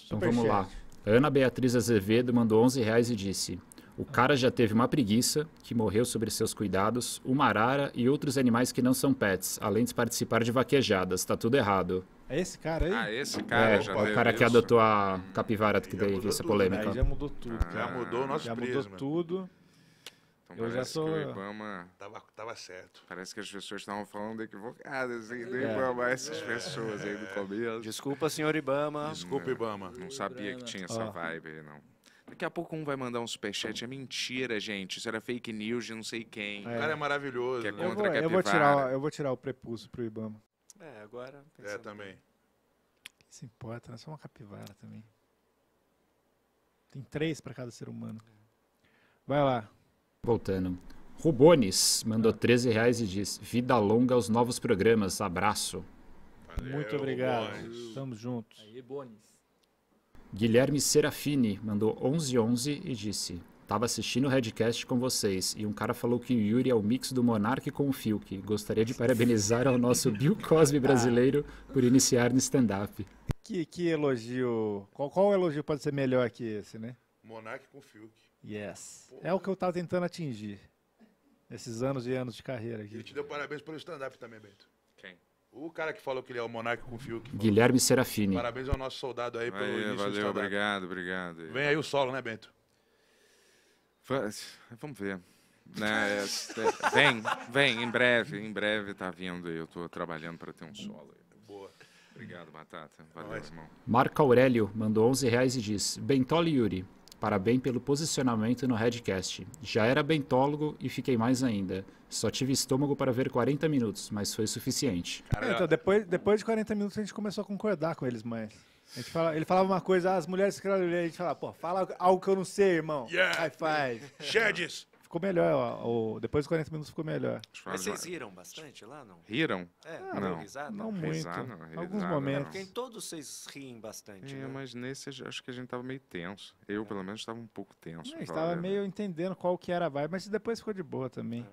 Então vamos lá. Ana Beatriz Azevedo mandou 11 reais e disse: O cara já teve uma preguiça, que morreu sobre seus cuidados, uma arara e outros animais que não são pets, além de participar de vaquejadas. Tá tudo errado. É esse cara aí? Ah, esse cara é, já O cara que adotou a capivara que teve essa né? polêmica. Né? já mudou tudo. Ah, já mudou o nosso Já prisma. mudou tudo. Então eu já sou... que o Ibama... Tava, tava certo. Parece que as pessoas estavam falando equivocadas, hein, assim, do é. Ibama, essas é. pessoas aí do é. começo. Desculpa, senhor Ibama. Desculpa, Ibama. Não, não sabia que tinha essa vibe aí, não. Daqui a pouco um vai mandar um superchat. É mentira, gente. Isso era fake news de não sei quem. É. O cara é maravilhoso. Que é contra eu, vou, eu, vou, tirar, eu vou tirar o prepúcio pro Ibama. É, agora... É, também. Bem. se importa? Nós somos uma capivara também. Tem três para cada ser humano. É. Vai lá. Voltando. Rubones mandou 13 ah. reais e diz: Vida longa aos novos programas. Abraço. Valeu, Muito obrigado. Estamos juntos. Aí, Guilherme Serafini mandou 1111 e disse: Tava assistindo o Redcast com vocês e um cara falou que o Yuri é o mix do Monark com o Fiuk. Gostaria de parabenizar ao nosso Bill Cosby brasileiro por iniciar no stand-up. Que, que elogio. Qual, qual elogio pode ser melhor que esse, né? Monark com Fiuk. Yes. É o que eu tava tentando atingir. esses anos e anos de carreira aqui. Ele te deu parabéns pelo stand-up também, Bento. Quem? O cara que falou que ele é o monarca com o Fiuk. Guilherme Serafini. Parabéns ao nosso soldado aí pelo aí, início valeu, do stand-up. Obrigado, obrigado. Vem aí o solo, né, Bento? Vamos ver. Né, vem, vem, em breve, em breve tá vindo aí. Eu tô trabalhando para ter um solo aí. Boa. Obrigado, Batata. Tá valeu, irmão. Marco Aurélio mandou 11 reais e diz: e Yuri, Parabéns pelo posicionamento no Headcast. Já era bentólogo e fiquei mais ainda. Só tive estômago para ver 40 minutos, mas foi suficiente. É, então, depois, depois de 40 minutos a gente começou a concordar com eles mais. Fala, ele falava uma coisa, ah, as mulheres escravas, a gente falava, pô, fala algo que eu não sei, irmão. Yeah. High five. Share Ficou melhor, ó, depois dos 40 minutos ficou melhor. Mas vocês riram bastante lá, não? riram? É, Ah, não, não, risada? Não muito. Risada, Alguns momentos. É, porque em todos vocês riem bastante, É, né? mas nesse acho que a gente tava meio tenso. Eu, é. pelo menos, estava um pouco tenso. É, estava meio entendendo qual que era a vibe, mas depois ficou de boa também.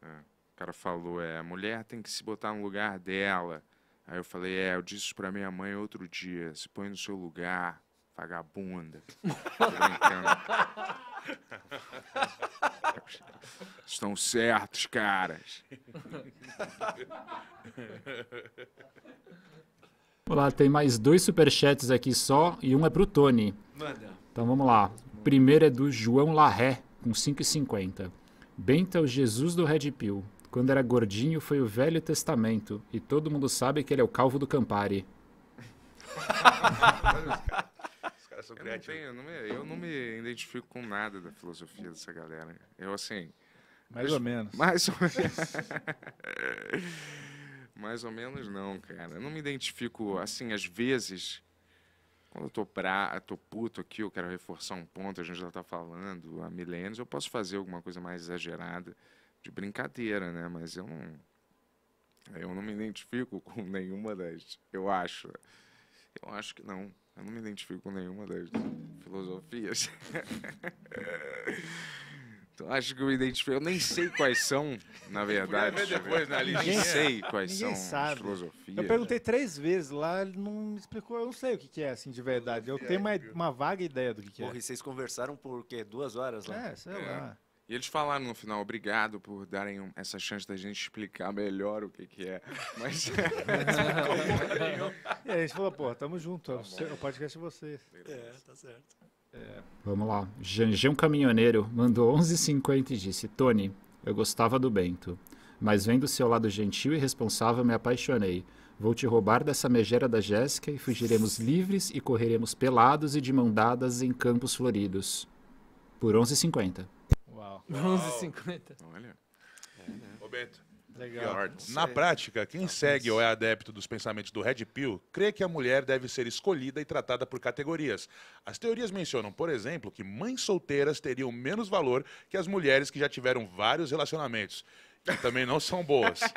É. O cara falou, é, a mulher tem que se botar no lugar dela. Aí eu falei, é, eu disse isso pra minha mãe outro dia, se põe no seu lugar, vagabunda. Tô brincando. Estão certos, caras. Vamos lá, tem mais dois superchats aqui só e um é pro Tony. Então vamos lá. O primeiro é do João Larré, com 5,50. Bento é o Jesus do Red Pill. Quando era gordinho foi o Velho Testamento e todo mundo sabe que ele é o calvo do Campari. eu criativo. Não tenho, não me, eu não me identifico com nada da filosofia dessa galera. Eu, assim... Mais ou menos. Mais ou menos. mais ou menos não, cara. Eu não me identifico, assim, às vezes... Quando eu tô, pra, tô puto aqui, eu quero reforçar um ponto, a gente já tá falando há milênios, eu posso fazer alguma coisa mais exagerada, de brincadeira, né? Mas eu não... Eu não me identifico com nenhuma das. Eu acho. Eu acho que não. Eu não me identifico com nenhuma das filosofias. então, acho que eu me identifico. Eu nem sei quais são, na verdade. depois na lista. Nem sei é. quais Ninguém são sabe. as filosofias. Eu perguntei três vezes lá, ele não me explicou. Eu não sei o que, é, assim, de verdade. Eu tenho uma, uma vaga ideia do que, que é. Porra, e vocês conversaram por quê? Duas horas lá? É, sei é. lá. E eles falaram no final, obrigado por darem essa chance da gente explicar melhor o que, que é. Mas. e aí a gente falou, pô, tamo junto, tá o podcast é vocês. É, tá certo. É. Vamos lá. Janjão Caminhoneiro mandou 11,50 e disse: Tony, eu gostava do Bento, mas vendo seu lado gentil e responsável, me apaixonei. Vou te roubar dessa megera da Jéssica e fugiremos livres e correremos pelados e de mão dadas em campos floridos. Por 11,50. 11,50. Olha. É, né? Ô, Bento. Legal. Na prática, quem segue ou é adepto dos pensamentos do Red Pill crê que a mulher deve ser escolhida e tratada por categorias. As teorias mencionam, por exemplo, que mães solteiras teriam menos valor que as mulheres que já tiveram vários relacionamentos. Que também não são boas. tá,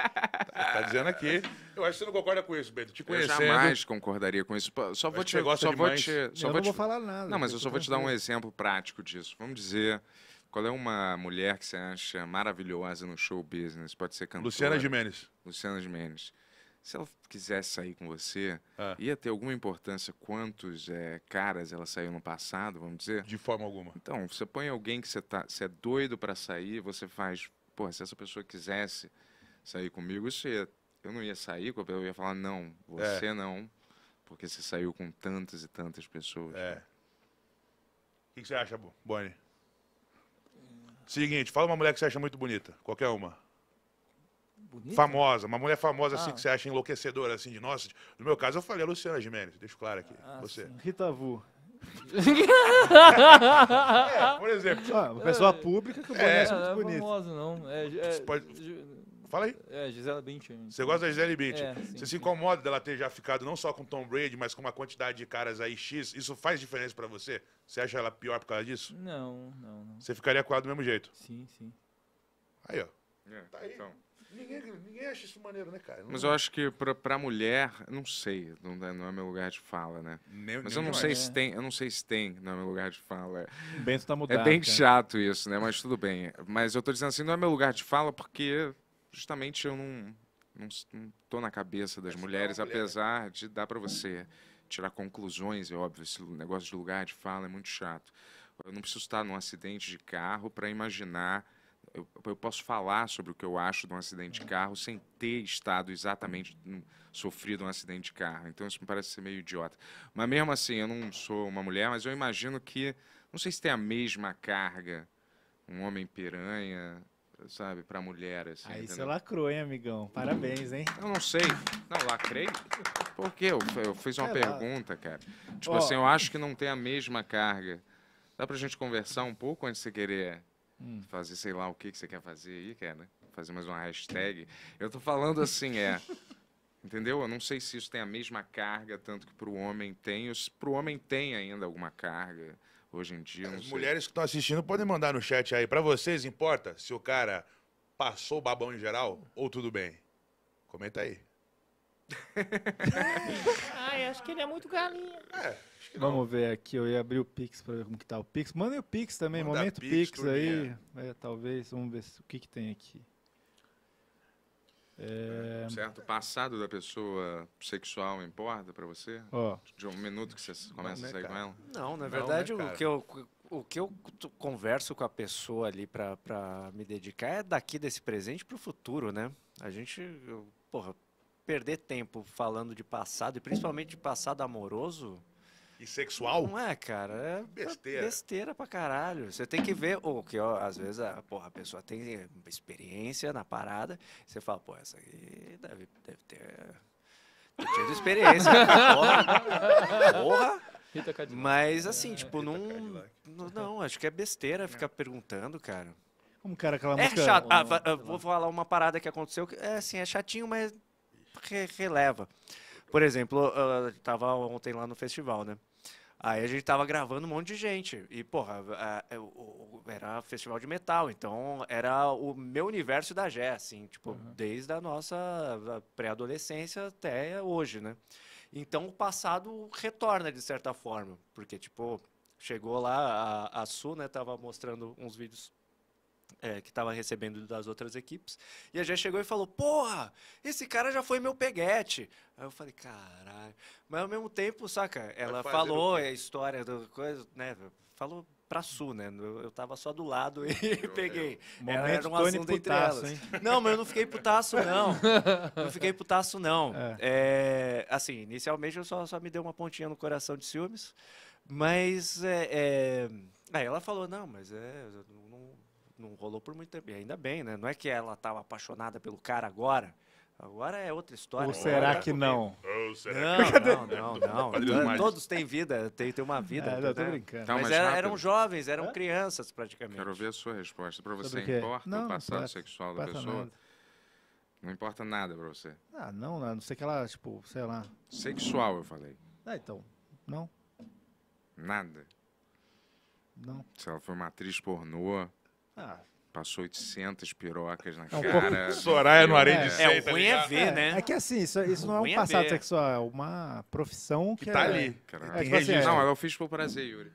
tá, dizendo aqui. Eu acho que você não concorda com isso, Bento. Te conhecendo... Eu jamais concordaria com isso. Só vou te. Só vou te, só eu vou não te... vou falar nada. Não, mas eu só vou te dar um exemplo prático disso. Vamos dizer qual é uma mulher que você acha maravilhosa no show business? Pode ser cantora. Luciana Gimenez. Luciana Gimenez. Se ela quisesse sair com você, é. ia ter alguma importância quantos é, caras ela saiu no passado, vamos dizer? De forma alguma. Então, você põe alguém que você, tá, você é doido para sair, você faz. Pô, se essa pessoa quisesse sair comigo, isso ia, eu não ia sair com a pessoa, eu ia falar, não, você é. não, porque você saiu com tantas e tantas pessoas. É. O que, que você acha, Boni? Seguinte, fala uma mulher que você acha muito bonita. Qualquer uma. Bonita? Famosa, uma mulher famosa assim, ah. assim que você acha enlouquecedora, assim, de nossa. No meu caso, eu falei é a Luciana Gimenez, deixa claro aqui. Ah, você. Sim. Rita Vu. é, por exemplo. Ah, uma pessoa pública que o é, é muito bonita. Não é famosa, não. É, é, pode... Fala aí. É, Gisela Bündchen. Então. Você gosta da Gisele Bündchen. É, Você se incomoda dela ter já ficado não só com Tom Brady, mas com uma quantidade de caras aí X? Isso faz diferença para você? Você acha ela pior por causa disso? Não, não, não. Você ficaria com ela do mesmo jeito? Sim, sim. Aí, ó. É, tá aí. Então... Ninguém, ninguém acha isso maneiro, né, cara? Não mas eu acho que pra, pra mulher, não sei, não, né, não é meu lugar de fala, né? Nem, mas eu não sei é. se tem, eu não sei se tem, não é meu lugar de fala. O Bento tá mudando. É bem cara. chato isso, né? Mas tudo bem. Mas eu tô dizendo assim, não é meu lugar de fala porque justamente eu não não estou na cabeça das mulheres, tá mulher. Né? apesar de dar para você tirar conclusões, é óbvio, esse negócio de lugar de fala é muito chato. Eu não preciso estar num acidente de carro para imaginar. Eu, eu, posso falar sobre o que eu acho de um acidente de hum. carro sem ter estado exatamente sofrido um acidente de carro. Então isso me parece ser meio idiota. Mas mesmo assim, eu não sou uma mulher, mas eu imagino que. Não sei se tem a mesma carga um homem piranha sabe, pra mulher, assim. Aí entendeu? você lacrou, hein, amigão? Parabéns, hein? Eu não sei. Não, lacrei. Porque eu, eu fiz uma é pergunta, cara. Tipo oh. assim, eu acho que não tem a mesma carga. Dá pra gente conversar um pouco antes de você querer hum. fazer, sei lá, o que, que você quer fazer aí, quer né Fazer mais uma hashtag. Eu tô falando assim, é. Entendeu? Eu não sei se isso tem a mesma carga, tanto que para o homem tem, ou se para o homem tem ainda alguma carga. Hoje em dia, As mulheres que estão assistindo podem mandar no chat aí. Para vocês, importa se o cara passou o babão em geral ou tudo bem? Comenta aí. Ai, acho que ele é muito galinha. É, Vamos não. ver aqui, eu ia abrir o Pix para ver como que tá o Pix. Manda o Pix também, Manda momento Pix, Pix aí. É, talvez, vamos ver o que que tem aqui. É... Certo? O passado da pessoa sexual importa para você? Oh. De um minuto que você começa não, a né, sair com ela? Não, na verdade, não, né, o que eu. O que eu converso com a pessoa ali para me dedicar é daqui desse presente para o futuro, né? A gente, porra, perder tempo falando de passado, e principalmente de passado amoroso, e sexual. Não é, cara. É besteira. Besteira pra caralho. Você tem que ver, o que ó, às vezes a, porra, a pessoa tem experiência na parada, você fala, pô, essa aqui deve, deve ter. Tido experiência. porra. porra. Mas assim, é, tipo, não, não, não. acho que é besteira ficar é. perguntando, cara. Como, cara, aquela é música. É chato. Ah, vou falar uma parada que aconteceu. Que, é assim, é chatinho, mas re releva. Por exemplo, eu ah, tava ontem lá no festival, né? Aí a gente tava gravando um monte de gente. E, porra, é, era festival de metal, então era o meu universo da Gé, assim, tipo, uhum. desde a nossa pré-adolescência até hoje, né? Então o passado retorna de certa forma, porque, tipo, chegou lá, a, a Su, né, tava mostrando uns vídeos é, que estava recebendo das outras equipes. E a gente chegou e falou: Porra, esse cara já foi meu peguete. Aí eu falei: Caralho. Mas ao mesmo tempo, saca? Ela falou a história da coisa, né? Falou pra Sul, né? Eu, estava tava só do lado e peguei. era, era um assunto putaço, entre elas. Hein? Não, mas eu não fiquei putaço, não. não fiquei putaço, não. É. É, assim, inicialmente eu só, só me deu uma pontinha no coração de ciúmes, mas é, é... Aí ela falou, não, mas é, não, não rolou por muito tempo. E ainda bem, né? Não é que ela estava apaixonada pelo cara agora. Agora é outra história. Ou será que tá não? Ou será que não? Não, não, não. Então, todos têm vida, tem, tem uma vida. É, tô brincando. Então, mas eram jovens, eram é? crianças praticamente. Quero ver a sua resposta. Para você, importa não, o passado sexual da pessoa? Não importa nada para você. Ah, não, a não ser que ela, tipo, sei lá. Sexual, eu falei. Ah, então. Não. Nada. Não. Se ela foi uma atriz pornô. Ah. Passou 800 pirocas na é não, cara. Um Soraya no areia de é, é, o tá ruim é ver, né? É que assim, isso, isso não é um é passado é sexual, é uma profissão que, que tá é, ali. É, tipo assim, não, é. eu fiz por prazer, Yuri.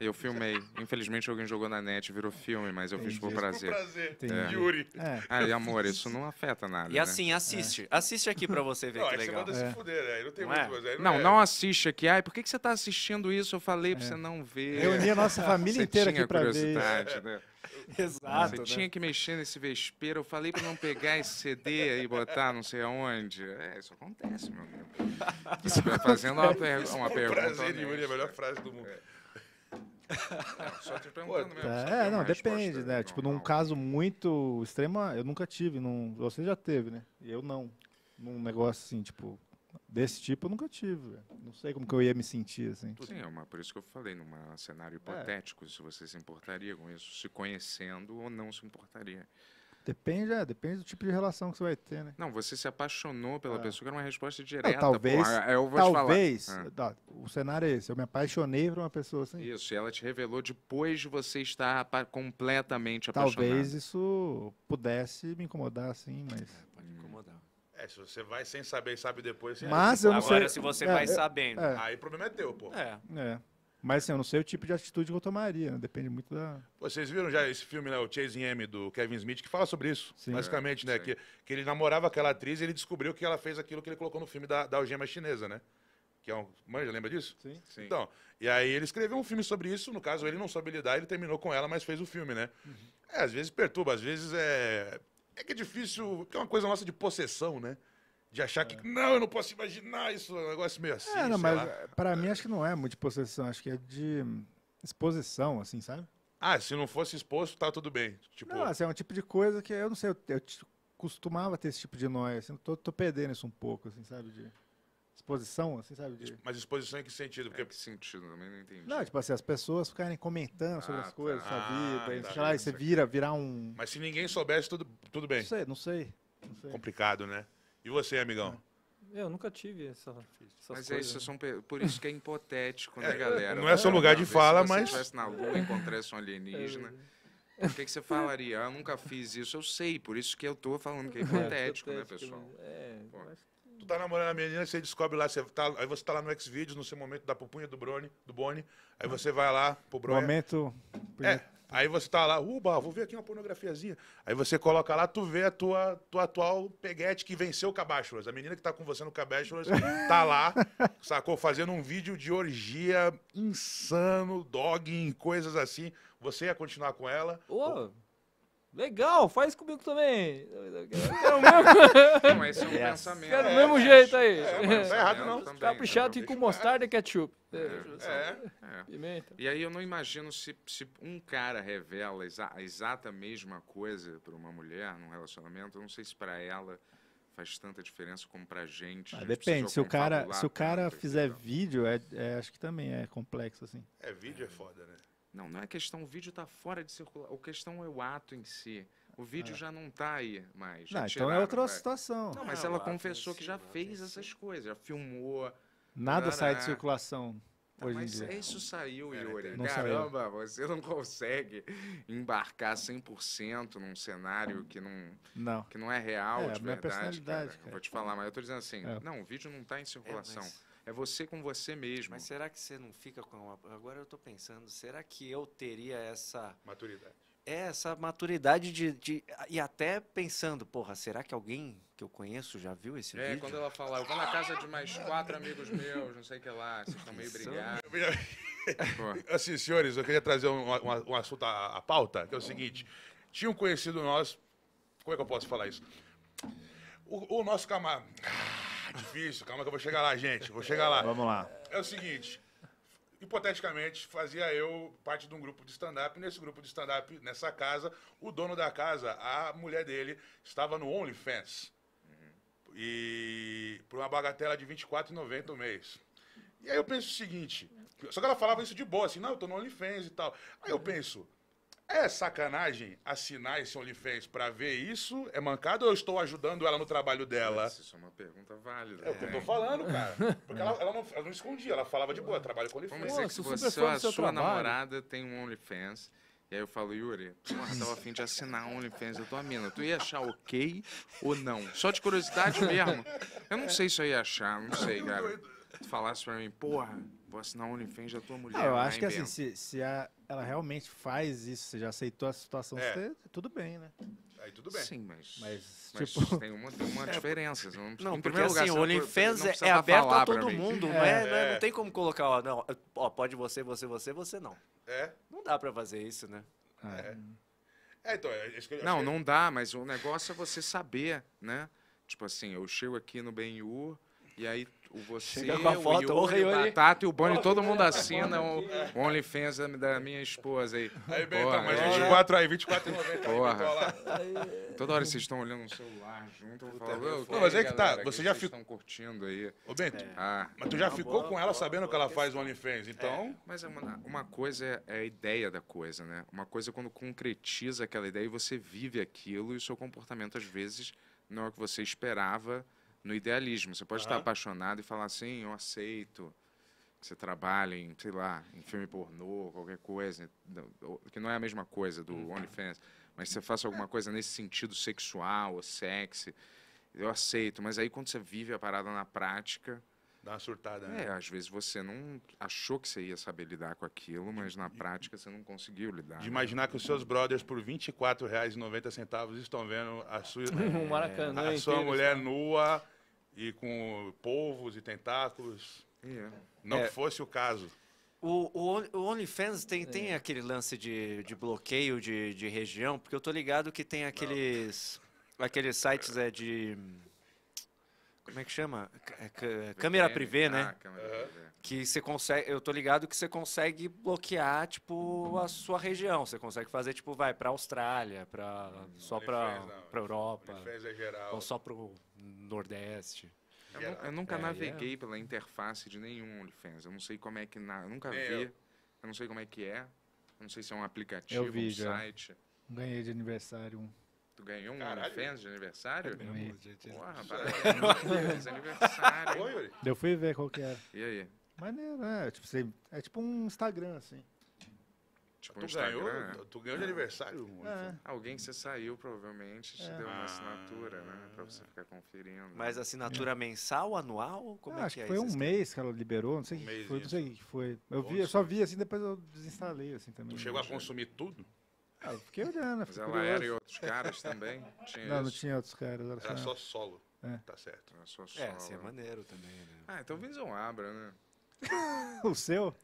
Eu filmei. Infelizmente alguém jogou na net, virou filme, mas eu Entendi. fiz por prazer. Por prazer. É. Yuri. É. Ai, amor, isso não afeta nada. E né? assim, assiste. É. Assiste aqui pra você ver não, que legal. Você manda é. se fuder, né? Não tem não coisa. não, não, assiste aqui. Ai, por que, que você tá assistindo isso? Eu falei pra você não ver. reunir a nossa família inteira aqui pra ver. Né? Exato. Você né? tinha que mexer nesse vespeiro. Eu falei para não pegar esse CD e botar não sei aonde. É, isso acontece, meu amigo. Você vai fazendo uma, per uma pergunta. Prazer de Yuri, é a melhor frase do mundo. É. Não, só te perguntando mesmo. É, não, depende, né? Tipo, num caso muito extremo, eu nunca tive. Num... Você já teve, né? Eu não. Num negócio assim, tipo. Desse tipo eu nunca tive. Não sei como que eu ia me sentir assim. Sim, é uma, por isso que eu falei, num cenário é. hipotético, é. se você se importaria com isso, se conhecendo ou não se importaria. Depende, é, depende do tipo de relação que você vai ter, né? Não, você se apaixonou pela é. pessoa, que era uma resposta direta. Não, talvez, pô, é, eu vou talvez, te falar. Ah. o cenário é esse, eu me apaixonei por uma pessoa assim. Isso, e ela te revelou depois de você estar completamente apaixonado. Talvez isso pudesse me incomodar, assim, mas... É, se você vai sem saber e sabe depois... você Mas eu não agora, sei... Agora, se você é, vai é, sabendo... É. Aí o problema é teu, pô. É. É. Mas assim, eu não sei o tipo de atitude que eu tomaria, né? depende muito da. Vocês viram já esse filme, né, o Chasing M do Kevin Smith, que fala sobre isso, Sim. basicamente, né? Que, que ele namorava aquela atriz e ele descobriu que ela fez aquilo que ele colocou no filme da, da algema chinesa, né? Que é um. Manja, lembra disso? Sim. Sim. Então, e aí ele escreveu um filme sobre isso, no caso ele não soube lidar, ele terminou com ela, mas fez o filme, né? Uhum. É, às vezes perturba, às vezes é é que é difícil, é uma coisa nossa de possessão, né? De achar que, é. não, eu não posso imaginar isso, um negócio meio assim. É, não, mas é, para é. mim acho que não é muito de possessão, acho que é de exposição, assim, sabe? Ah, se não fosse exposto, tá tudo bem. Tipo... Não, assim, é um tipo de coisa que eu não sei, eu, eu costumava ter esse tipo de nóia, assim, tô, tô perdendo isso um pouco, assim, sabe? De exposição, assim, sabe? De... Mas exposição em que sentido? Porque... É que sentido? Também não entendi. Não, tipo assim, as pessoas ficarem comentando sobre ah, as tá. coisas, tá. sua ah, vida, tá, tá, lá, e você vira, virar um... Mas se ninguém soubesse, tudo, tudo bem. Não sei, não sei. Não sei. Complicado, né? E você, amigão? É. Eu nunca tive essa. Mas é né? isso, são, por isso que é hipotético, né, é, galera? Não é seu lugar de fala, fala, se você mas. Se estivesse na Lua e encontrasse um alienígena, é, o que, que você falaria? Ah, eu nunca fiz isso, eu sei, por isso que eu tô falando que é hipotético, é, hipotético né, pessoal? É, Pô. Tu tá namorando a menina, você descobre lá, você tá, aí você tá lá no Xvideos, no seu momento da pupunha do Brony, do Boni, aí você vai lá pro Brony. Momento. É, aí você tá lá, uba, vou ver aqui uma pornografiazinha. Aí você coloca lá, tu vê a tua, tua atual peguete que venceu o Cabáchulas. A menina que tá com você no Cabáchulas tá lá, sacou? Fazendo um vídeo de orgia insano, dogging, coisas assim. Você ia continuar com ela. Oh. Ou Legal, faz comigo também. mesmo. Não, esse é um yes. É. pensamento. Quero do é, mesmo é, jeito aí. É, é, é tá errado não. Caprichado então, e com mostarda e ketchup. É, Pimenta. E aí eu não imagino se, se um cara revela a exata mesma coisa para uma mulher num relacionamento, eu não sei se para ela faz tanta diferença como pra gente. Ah, depende, se o cara, se o cara fizer vídeo, é, é, acho que também é complexo, assim. É, vídeo é foda, né? Não, não é questão, o vídeo está fora de circulação. A questão é o ato em si. O vídeo é. já não está aí mais. Não, então é outra é. situação. Não, mas é, ela confessou si, que já fez essas coisas, já filmou. Nada sai de circulação. Tá, hoje em dia. isso saiu, Yuri. Não Caramba, saiu. você não consegue embarcar 100% num cenário que não, não. Que não é real, é, de verdade. Cara. Cara. vou te falar, mas eu tô dizendo assim, é. não, o vídeo não está em circulação. É, mas... É você com você mesmo. Mas será que você não fica com uma... Agora eu estou pensando, será que eu teria essa... Maturidade. É, essa maturidade de, de... E até pensando, porra, será que alguém que eu conheço já viu esse é, vídeo? É, quando ela fala, eu vou na casa de mais quatro amigos meus, não sei o que lá, vocês estão meio brigados. assim, senhores, eu queria trazer um, um, um assunto à, à pauta, que é o seguinte. Tinha um conhecido nosso... Como é que eu posso falar isso? O, o nosso camarada difícil, calma que eu vou chegar lá, gente. Vou chegar lá. Vamos lá. É o seguinte. Hipoteticamente, fazia eu parte de um grupo de stand-up. Nesse grupo de stand-up, nessa casa, o dono da casa, a mulher dele, estava no OnlyFans. Uhum. E por uma bagatela de R$24,90 o mês. E aí eu penso o seguinte, só que ela falava isso de boa, assim, não, eu tô no OnlyFans e tal. Aí eu penso, é sacanagem assinar esse OnlyFans pra ver isso? É mancado ou eu estou ajudando ela no trabalho dela? Mas isso é uma pergunta válida. É o que eu tô falando, cara. Porque ela, ela, não, ela não escondia, ela falava de boa, trabalho com OnlyFans. Vamos é dizer Pô, que se você, você é a sua trabalho. namorada tem um OnlyFans... E aí eu falo, Yuri, porra, tava afim de assinar um OnlyFans da tua mina. Tu ia achar ok ou não? Só de curiosidade mesmo. Eu não sei se eu ia achar, não sei, cara. Tu falasse pra mim, porra, vou assinar o OnlyFans da tua mulher. Não, eu né, acho que assim, se, se a, ela realmente faz isso, você já aceitou a situação, é. você, tudo bem, né? Aí tudo bem. Sim, mas. Mas, mas tipo... tem, uma, tem uma é, diferença. Não, não em primeiro porque, lugar, assim, o OnlyFans é, é aberto a todo mundo, é. não, é, não é, tem como colocar, ó, não, ó, pode você, você, você, você não. É? Não dá pra fazer isso, né? É. é então, não, não dá, mas o negócio é você saber, né? Tipo assim, eu chego aqui no BNU e aí você, Chega com a foto, o Yuri, o Batata e o Bonnie, todo mundo assina o, o OnlyFans da minha esposa aí. Aí, bem, Porra, então, mas 24 aí, 24 Porra. Toda hora vocês estão olhando no celular junto. Falo, não, é mas aí é que tá, você já ficou... curtindo aí. Ô, Bento, é. ah, mas tu já tá ficou com ela sabendo que ela faz o OnlyFans, então... Mas uma coisa é a ideia da coisa, né? Uma coisa é quando concretiza aquela ideia e você vive aquilo e o seu comportamento, às vezes, não é o que você esperava no idealismo. Você pode uhum. estar apaixonado e falar assim, eu aceito que você trabalhe em, sei lá, em filme pornô, qualquer coisa, que não é a mesma coisa do uhum. OnlyFans, mas você faça alguma coisa nesse sentido sexual ou sexy, eu aceito. Mas aí quando você vive a parada na prática... Dá uma surtada, né? É, às vezes você não achou que você ia saber lidar com aquilo, mas na prática você não conseguiu lidar. De né? imaginar né? que os seus brothers por R$ 24,90 estão vendo a sua, é, a sua mulher nua e com polvos e tentáculos. Yeah. É. Não é. fosse o caso. O, o, o OnlyFans tem, é. tem aquele lance de, de bloqueio de, de região, porque eu tô ligado que tem aqueles, aqueles sites é, de. Como é que chama? É, é, câmera privê, ah, né? Ah, câmera Que você consegue. Eu tô ligado que você consegue bloquear, tipo, a sua região. Você consegue fazer, tipo, vai pra Austrália, para uhum. só para pra Europa. É geral. Ou só pro Nordeste. É, eu, eu nunca é, naveguei é. pela interface de nenhum OnlyFans. Eu não sei como é que. Na, eu nunca é, vi. Eu... não sei como é que é. não sei se é um aplicativo, vi, um já. site. Ganhei de aniversário um. Tu ganhou um Caralho. OnlyFans de aniversário? Eu Porra, parabéns, aniversário. Eu fui ver qual que era. E aí? Maneiro, né? Tipo, é tipo um Instagram, assim. Tipo, tu, ganhou, tu ganhou de aniversário? É. Alguém que você saiu, provavelmente, te é. deu uma ah. assinatura, né? Pra você ficar conferindo. Mas assinatura é. mensal, anual? Como ah, é acho que é foi um mês que ela liberou, não sei um que foi, que foi. Eu, vi, eu só vi assim, depois eu desinstalei assim também. Tu chegou a consumir tudo? Ah, eu fiquei olhando. Mas ela curioso. era e outros caras também? Tinha não, não tinha outros caras. Era, era só, solo. É. Tá certo. Era só solo. É, assim é maneiro também, né? Ah, então o é. Vinzão é abra, né? o seu?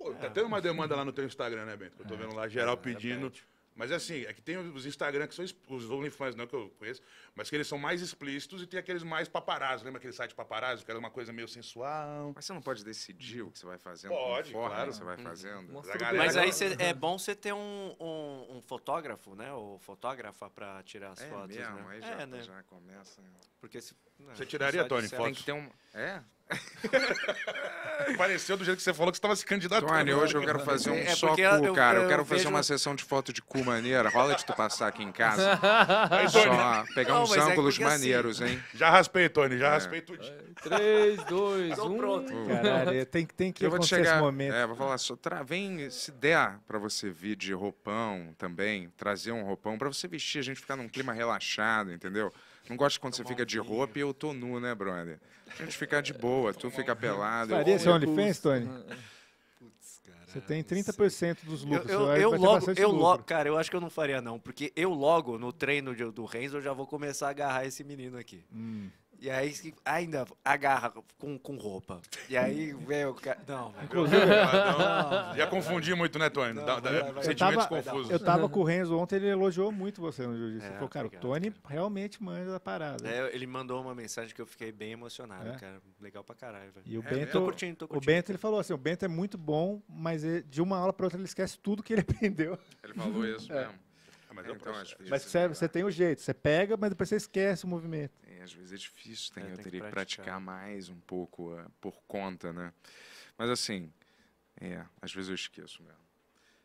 Pô, tá é. tendo uma demanda lá no teu Instagram, né, Bento? Eu tô é. vendo lá geral é, pedindo. Mas assim, é que tem os Instagram que são os OnlyFans, não que eu conheço, mas que eles são mais explícitos e tem aqueles mais paparazzo. Lembra aquele site paparazzo, que era uma coisa meio sensual? Mas você não pode decidir o que você vai fazendo? Pode, claro. você vai uhum. fazendo. Mas, galera... mas aí cê, é bom você ter um, um, um, fotógrafo, né? Ou fotógrafa para tirar as é fotos. Mesmo, né? aí já, é, né? já começa. Né? Porque se, né, você tiraria, Tony, Fox Tem que ter um... É? Pareceu do jeito que você falou que você tava se candidatando. Tony, hoje né? eu quero fazer um é, só cu, eu, cara. Eu, eu, quero vejo... fazer uma sessão de foto de cu maneira. Rola de tu passar aqui em casa. só pegar não, uns é ângulos é maneiros, assim. hein? Já raspei, Tony, já é. raspei tudo. 3, 2, 1. pronto. Caralho, é, tem, tem que eu vou chegar, momento. É, vou falar só. Tra... Vem, se der pra você vir de roupão também, trazer um roupão pra você vestir, a gente ficar num clima relaxado, entendeu? Não gosto quando você fica de roupa e eu tô nu, né, brother? A gente fica de boa, tu fica pelado. Faria seu OnlyFans, Tony? Putz, cara. Você tem 30% é dos lucros. Eu, eu, eu logo, eu logo, cara, eu acho que eu não faria não, porque eu logo, no treino de, do Renzo, eu já vou começar a agarrar esse menino aqui. Hum. E aí é ainda agarra com, com roupa. E aí, velho, cara. não, Inclusive, não, já confundi muito, né, Tony? Não, vai, vai, sentimentos confusos. Eu tava com o Renzo ontem, ele elogiou muito você no jiu-jitsu. É, falou, cara, obrigado, o Tony cara. realmente manda a parada. É, ele mandou uma mensagem que eu fiquei bem emocionado, é. cara. Legal pra caralho, velho. E o é, Bento, tô curtindo, tô curtindo. O Bento, ele falou assim, o Bento é muito bom, mas ele, de uma aula pra outra ele esquece tudo que ele aprendeu. Ele falou isso é. mesmo. Ah, mas, então, difícil, mas você, né? você tem o um jeito, você pega, mas depois você esquece o movimento. Né? Às vezes é difícil, tem, é, eu tem teria que praticar. praticar. mais um pouco uh, por conta, né? Mas assim, é, às vezes eu esqueço mesmo.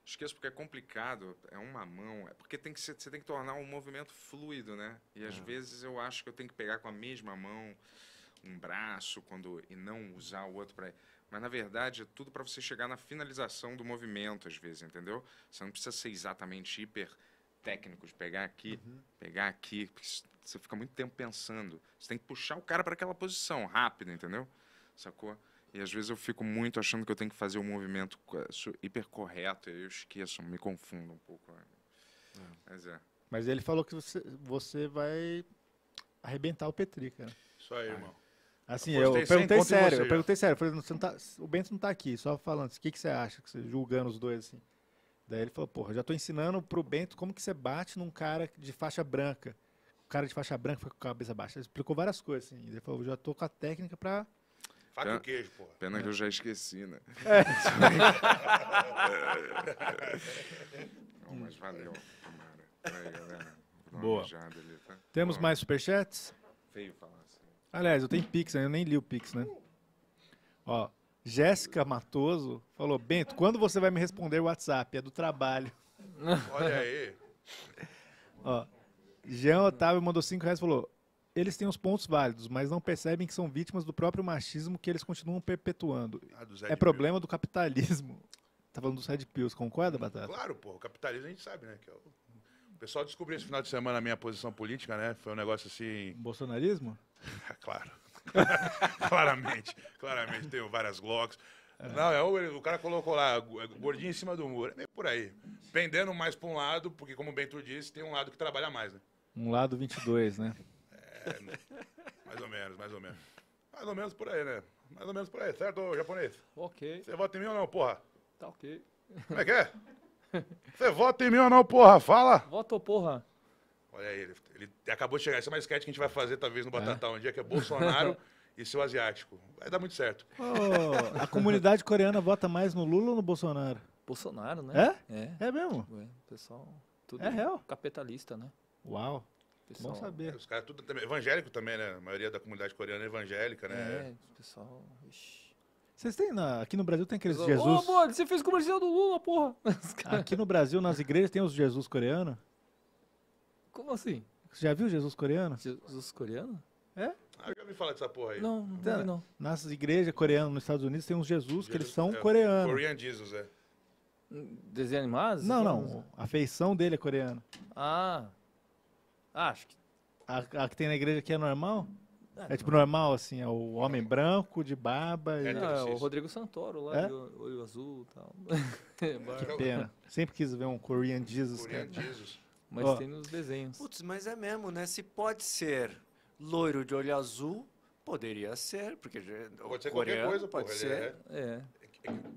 Esqueço porque é complicado, é uma mão, é porque tem que ser, você tem que tornar um movimento fluido, né? E às é. vezes eu acho que eu tenho que pegar com a mesma mão um braço quando e não usar o outro para mas na verdade é tudo para você chegar na finalização do movimento às vezes entendeu você não precisa ser exatamente hiper técnicos, pegar aqui, uhum. pegar aqui, porque você fica muito tempo pensando. Você tem que puxar o cara para aquela posição rápido, entendeu? Sacou? E às vezes eu fico muito achando que eu tenho que fazer um movimento hiper correto, e eu esqueço, me confundo um pouco. Né? É. Mas é. Mas ele falou que você, você vai arrebentar o Petri, cara. Isso aí, irmão. Ah. Assim, eu, perguntei sério, eu perguntei sério. Eu falei, tá, o Bento não tá aqui, só falando. O que, que você acha? Que você, julgando os dois assim. Daí ele falou, porra, já estou ensinando pro Bento como que você bate num cara de faixa branca. O cara de faixa branca foi com a cabeça baixa. Ele explicou várias coisas, assim. Ele falou, já estou com a técnica para Faca pena, queijo, porra. Pena é. que eu já esqueci, né? É. Não, mas valeu, tomara. Boa. Ali, tá? Temos Boa. mais superchats? Feio falar assim. Aliás, eu tenho Pix, né? Eu nem li o Pix, né? Ó, Jéssica Matoso falou: Bento, quando você vai me responder o WhatsApp? É do trabalho. Olha aí. Ó, Jean Otávio mandou 5 reais e falou: Eles têm os pontos válidos, mas não percebem que são vítimas do próprio machismo que eles continuam perpetuando. Ah, é problema do capitalismo. Tá falando dos Red Pills, concorda, Batata? Claro, pô. O capitalismo a gente sabe, né? Que é o... o pessoal descobriu esse final de semana a minha posição política, né? Foi um negócio assim. Bolsonarismo? claro. claramente, claramente. Tenho várias Glocks. É. Não, é o, o cara colocou lá, é, gordinho em cima do muro. É meio por aí. Pendendo mais para um lado, porque como o Bento disse, tem um lado que trabalha mais, né? Um lado 22, né? É, mais ou menos, mais ou menos. Mais ou menos por aí, né? Mais ou menos por aí, certo, japonês? Ok. Você vota em mim ou não, porra? Tá ok. Como é que é? Você vota em mim ou não, porra? Fala! Voto, porra. Olha aí, ele, ele acabou de chegar. Esse é uma sketch que a gente vai fazer, talvez, no Batatá é. um dia, que é Bolsonaro e seu asiático. Vai dar muito certo. Oh, a comunidade coreana vota mais no Lula ou no Bolsonaro? Bolsonaro, né? É? É, é mesmo? O é, pessoal, tudo é real. capitalista, né? Uau. Pessoal, Bom saber. É, os caras tudo também, evangélico também, né? A maioria da comunidade coreana é evangélica, né? É, pessoal. Ixi. Vocês têm na, aqui no Brasil tem aqueles Jesus. Ô, oh, amor, você fez comercial do Lula, porra. Aqui no Brasil, nas igrejas, tem os Jesus coreanos. Como assim? Você já viu Jesus coreano? Jesus coreano? É? Ah, já me fala dessa porra aí. Não, não tem, não. Nas igrejas coreanas nos Estados Unidos tem uns Jesus, Jesus que eles são é, coreanos. Korean Jesus, é. Desenho animado? Não, tá não. A feição dele é coreana. Ah. ah. Acho que. A, a que tem na igreja aqui é normal? É, é tipo não. normal, assim, é o homem branco, de barba. É, e... não, é o Rodrigo Santoro lá, é? olho, olho azul e tal. É, que pena. Sempre quis ver um Korean Jesus. Korean cara. Jesus mas tem nos desenhos. Putz, mas é mesmo, né? Se pode ser loiro de olho azul, poderia ser, porque é pode ser qualquer coisa, pode ser. É. é.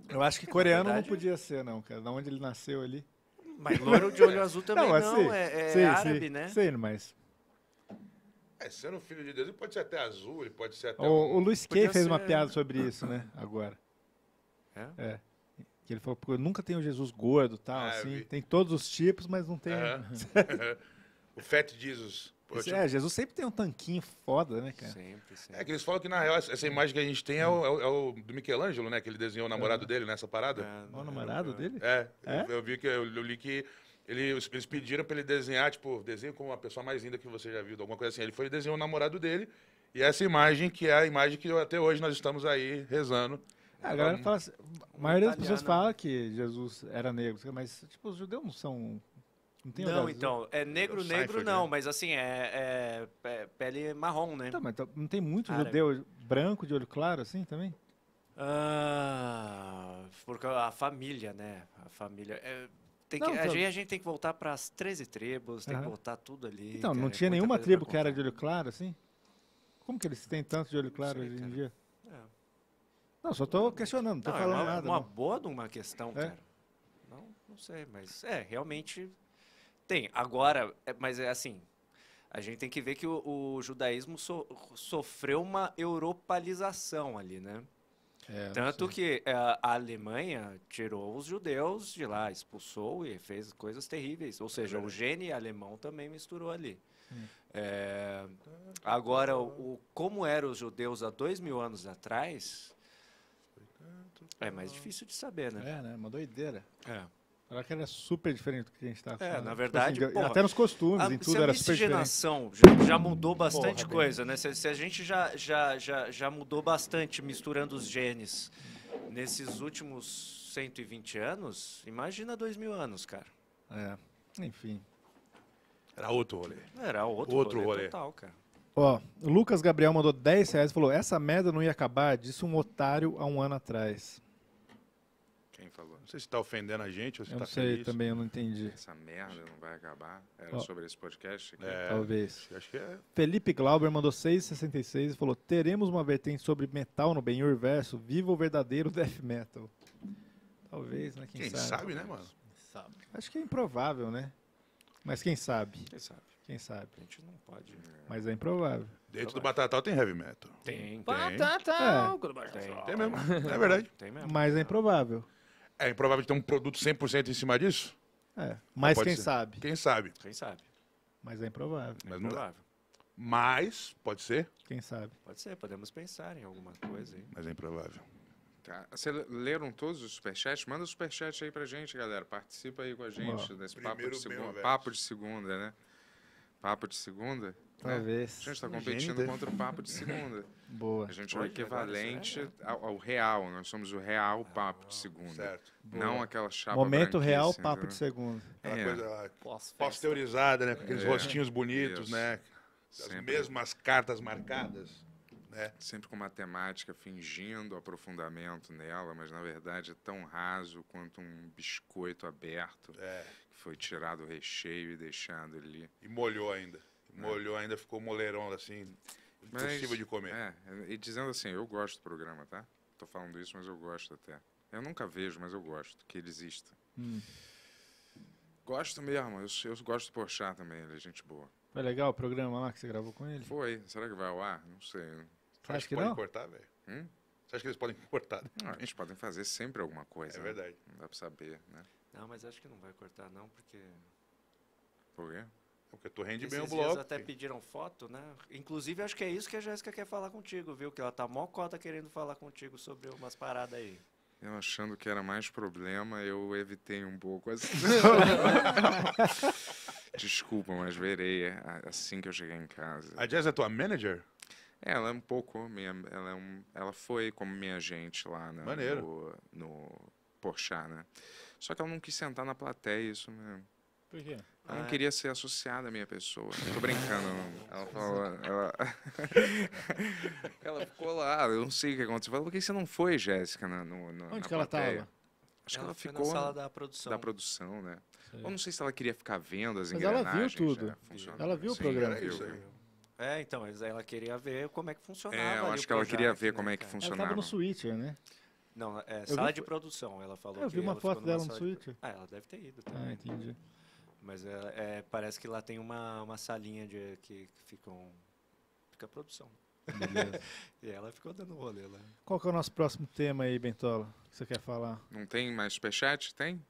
Eu acho que é, coreano verdade- não podia ser, não, cara. Da onde ele nasceu ali. Mas loiro de olho azul também não, assim, é, é sim, árabe, sim, né? Sim, mas. É, sendo filho de Deus, ele pode ser até azul, ele pode ser até. O, o Luiz Kay fez uma piada sobre isso, né? Agora. É? É. Que ele falou, porque nunca tem o Jesus gordo tal, ah, assim. Tem todos os tipos, mas não tem. o Fat Jesus. Tipo é, Jesus sempre tem um tanquinho foda, né, cara? Sempre, sempre. É que eles falam que, na real, essa imagem que a gente tem é o, é o, é o do Michelangelo, né? Que ele desenhou o namorado dele nessa parada. É, o namorado é. dele? É. é? Eu, vi que, eu, eu li que ele, eles pediram para ele desenhar, tipo, desenho como a pessoa mais linda que você já viu, alguma coisa assim. Ele foi desenhou o namorado dele e essa imagem que é a imagem que até hoje nós estamos aí rezando é, a galera fala assim, a maioria das pessoas fala que Jesus era negro, mas tipo, os judeus não são. Não, tem não então, é negro, é negro não, né? mas assim, é, é pele marrom, né? Tá, mas tá, não tem muito judeu branco de olho claro assim também? Ah, porque a família, né? A família. É, tem não, então... a, gente, tem que voltar para as 13 tribos, tem uhum. que voltar tudo ali. Então, não é tinha nenhuma tribo que era de olho claro assim? Como que eles têm tanto de olho claro sei, hoje em dia? Não, só estou questionando, não estou é falando é uma, nada. uma não. boa de uma questão, é? cara. Não, não sei, mas é, realmente tem. Agora, é, mas é assim, a gente tem que ver que o, o judaísmo so, sofreu uma europalização ali, né? É, Tanto sim. que é, a Alemanha tirou os judeus de lá, expulsou e fez coisas terríveis. Ou seja, é o gene alemão também misturou ali. Hum. É, agora, o, como eram os judeus há dois mil anos atrás, certo. É mais difícil de saber, né? É, né? Uma doideira. É. Ela que é era super diferente do que a gente estava tá falando. É, na tipo verdade, assim, porra, até nos costumes, a, em tudo era super diferente. Já, já mudou bastante porra, coisa, bem. né? Se, se, a gente já, já, já, já mudou bastante misturando os genes nesses últimos 120 anos, imagina 2 mil anos, cara. É, enfim. Era outro rolê. Era outro, outro rolê, rolê total, cara. Ó, Lucas Gabriel mandou 10 reais e falou: Essa merda não ia acabar, disse um otário há um ano atrás. Quem falou? Não sei se está ofendendo a gente ou se eu tá não sei, também eu não entendi. Essa merda não vai acabar. Era Ó, sobre esse podcast? É, Talvez. Acho que é. Felipe Glauber mandou 6,66 e falou: Teremos uma vertente sobre metal no Ben Verso. Viva o verdadeiro death metal. Talvez, né? Quem, Quem sabe? sabe né, mano? Sabe. Acho que é improvável, né? Mas quem sabe? Quem sabe? Quem sabe? A gente não pode. Né? Mas é improvável. Dentro do Batatal tem heavy metal. Tem, tem. Batatal! É. Tem, tem mesmo. É verdade. Tem mesmo. Mas é improvável. É improvável ter um produto 100% em cima disso? É. Mas quem ser. sabe? Quem sabe? Quem sabe? Mas é improvável. Mas é improvável. Mas, pode ser? Quem sabe? Pode ser, podemos pensar em alguma coisa aí. Mas é improvável. Vocês leram todos os superchats? Manda o superchat aí pra gente, galera. Participa aí com a gente Bom, desse papo de, segunda, papo de segunda, né? Papo de segunda. Talvez. Tá, a gente está competindo contra o papo de segunda. Boa. A gente Pô, é o é equivalente ao, ao, real. Nós somos o real ah, papo de segunda. Certo. Boa. Não aquela chapa Momento real papo entendeu? de segunda. é. coisa pós né? Com aqueles é. rostinhos bonitos, Isso. né? As Sempre. mesmas cartas marcadas. Né? Sempre com matemática fingindo aprofundamento nela, mas na verdade é tão raso quanto um biscoito aberto é. que foi tirado o recheio e deixado ali. E molhou ainda. É. Molhou ainda, ficou moleirão assim, impossível de comer. É, e dizendo assim, eu gosto do programa, tá? Tô falando isso, mas eu gosto até. Eu nunca vejo, mas eu gosto que ele exista. Hum. Gosto mesmo, eu, eu gosto do Porchat também, ele é gente boa. Foi legal o programa lá que você gravou com ele? Foi. Será que vai ao ar? Não sei. Né? Você acha que, que podem não? cortar, velho? Hum? Você acha que eles podem cortar? Não, gente pode fazer sempre alguma coisa. É né? verdade. Né? Não dá para saber, né? Não, mas acho que não vai cortar não, porque... Por quê? É porque tu rende Esses bem o bloco. Eles até pediram foto, né? Inclusive, acho que é isso que a Jéssica quer falar contigo, viu? Que ela tá mó cota querendo falar contigo sobre umas paradas aí. Eu achando que era mais problema, eu evitei um pouco assim. Desculpa, mas verei assim que eu cheguei em casa. A Jess é tua manager? Ela é um pouco minha, ela, é um, ela foi como minha gente lá na, né, no, no Porchat, né? Só que ela não quis sentar na plateia, isso mesmo. Por quê? Ela não ah. É? queria ser associada à minha pessoa. Tô brincando. Ela falou. Ela... ela ficou lá, eu não sei o que aconteceu. Falou, por que você não foi, Jéssica, na, no, Onde na que plateia? ela tava? Acho ela que ela ficou na sala da produção. Da produção, né? Sei. Eu não sei se ela queria ficar vendo as Mas engrenagens. Ela viu tudo. É, ela viu o assim, programa. Ela viu. É, então, ela queria ver como é que funcionava. É, eu acho que ela projeto, queria ver né, como é que cara. funcionava. Ela estava no Switcher, né? Não, é, sala vi... de produção, ela falou. É, eu vi uma foto dela no de... Switcher. Ah, ela deve ter ido ah, também. Ah, entendi. Mas é, é, parece que lá tem uma, uma salinha de, que, que fica, um, fica a produção. e ela ficou dando rolê lá. Qual que é o nosso próximo tema aí, Bentola? Que você quer falar? Não tem mais superchat? Tem?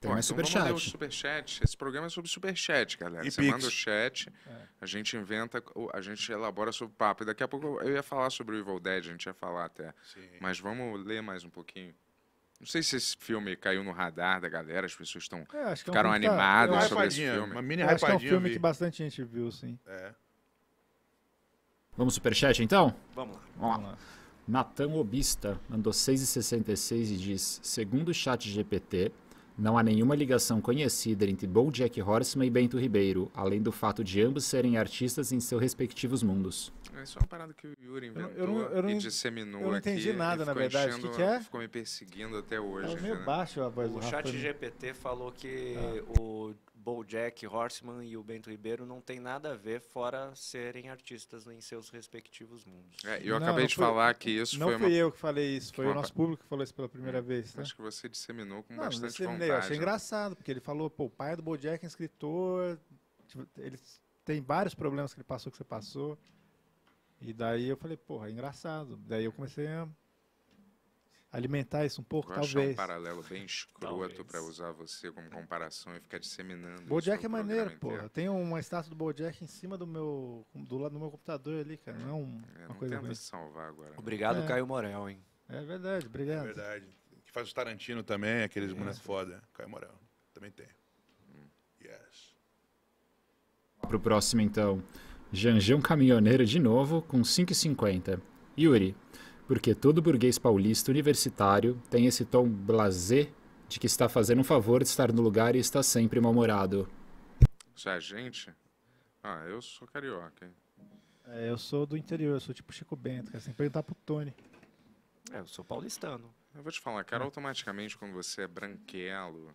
Tem Bom, mais então superchat. Vamos Chat. Esse programa é sobre superchat, galera. E Você Pix. manda o chat, é. a gente inventa, a gente elabora sobre o papo. E daqui a pouco eu ia falar sobre o Evil Dead, a gente ia falar até. Sim. Mas vamos ler mais um pouquinho. Não sei se esse filme caiu no radar da galera, as pessoas estão é, ficaram é um animadas tá, sobre esse filme. Uma mini acho que é um filme que bastante gente viu, sim. É. Vamos superchat então? Vamos lá. Vamos, lá. Natan Obista mandou 6,66 e diz: segundo o chat GPT, não há nenhuma ligação conhecida entre BoJack Horseman e Bento Ribeiro, além do fato de ambos serem artistas em seus respectivos mundos. É só uma parada que o Yuri inventou eu não, eu e disseminou aqui. Eu não entendi aqui, nada, na verdade. O que, que, é? Ficou me perseguindo até é hoje. É meio né? baixo a voz O do chat né? GPT falou que ah. o BoJack Horseman e o Bento Ribeiro não tem nada a ver fora serem artistas em seus respectivos mundos. É, eu não, acabei não de foi, falar que isso não foi Não fui uma... eu que falei isso, foi, o nosso público que falou isso pela primeira é, vez. Né? Acho que você disseminou com não, bastante disseminei, vontade. Eu achei né? engraçado, porque ele falou, pô, o pai do BoJack é escritor, tipo, ele tem vários problemas que ele passou, que você passou. E daí eu falei, porra, é engraçado. Daí eu comecei a alimentar isso um pouco, Vou talvez. Achar um paralelo bem escroto para usar você como comparação e ficar disseminando. Bojack é maneiro, pô. Eu tenho uma estátua do Bojack em cima do meu do lado do meu computador ali, cara. Não, é um, é, uma não coisa tenta salvar agora. Né? Obrigado, é. Caio Morel, hein. É verdade, obrigado. É verdade. Que faz o Tarantino também, aqueles é. bonecos é foda. Caio Morel. Também tem. Hum. Yes. Para o próximo, então. Janjão Caminhoneiro de novo, com 5,50. Yuri, porque todo burguês paulista universitário tem esse tom blasé de que está fazendo um favor de estar no lugar e está sempre mal-humorado. é gente? Ah, eu sou carioca, hein? É, eu sou do interior, eu sou tipo Chico Bento, quero sempre perguntar pro Tony. É, eu sou paulistano. Eu vou te falar, cara, automaticamente quando você é branquelo,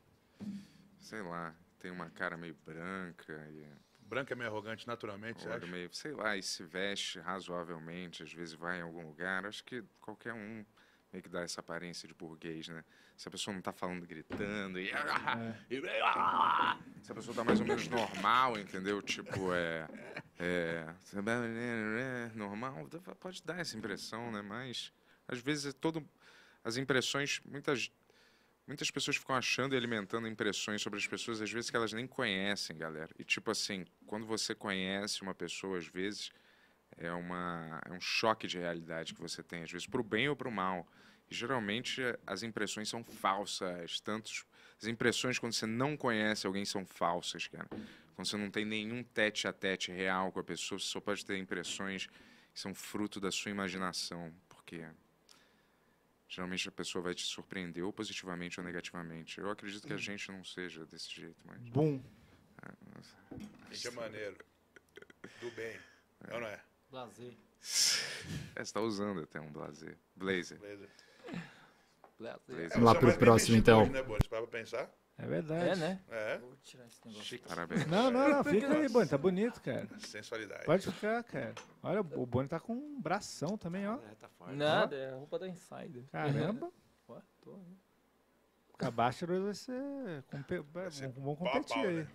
sei lá, tem uma cara meio branca e Branco é meio arrogante naturalmente, Olho meio, sei lá, e se veste razoavelmente, às vezes vai em algum lugar. Acho que qualquer um meio que dá essa aparência de burguês, né? Se a pessoa não tá falando gritando e... É. Ah! Se a pessoa tá mais ou menos normal, entendeu? Tipo, é... é normal, pode dar essa impressão, né? Mas, às vezes, é todo... As impressões, muitas Muitas pessoas ficam achando e alimentando impressões sobre as pessoas, às vezes que elas nem conhecem, galera. E tipo assim, quando você conhece uma pessoa, às vezes é, uma, é um choque de realidade que você tem, às vezes para o bem ou para o mal. E, geralmente as impressões são falsas. Tantos, as impressões quando você não conhece alguém são falsas, cara. Quando você não tem nenhum tete a tete real com a pessoa, você só pode ter impressões que são fruto da sua imaginação, porque geralmente a pessoa vai te surpreender ou positivamente ou negativamente. Eu acredito que a uhum. gente não seja desse jeito, mas. Bom. É, A gente é maneiro. Do bem. É. Não, não é? Blazer. É, você está usando até um blazer. Blazer. Blazer. blazer. blazer. Vamos lá pro próximo, então. né, Boris? Para pensar? É verdade. É, né? É. Vou tirar esse negócio. Chique. Parabéns. Não, não, não. Fica aí, Boni. Tá bonito, cara. Sensualidade. Pode ficar, cara. Olha, o Boni tá com um bração também, ó. É, tá forte. Nada, é a roupa da Insider. Caramba. Ué, tô aí. Cabácharos vai ser. Vai ser competir aí. Né?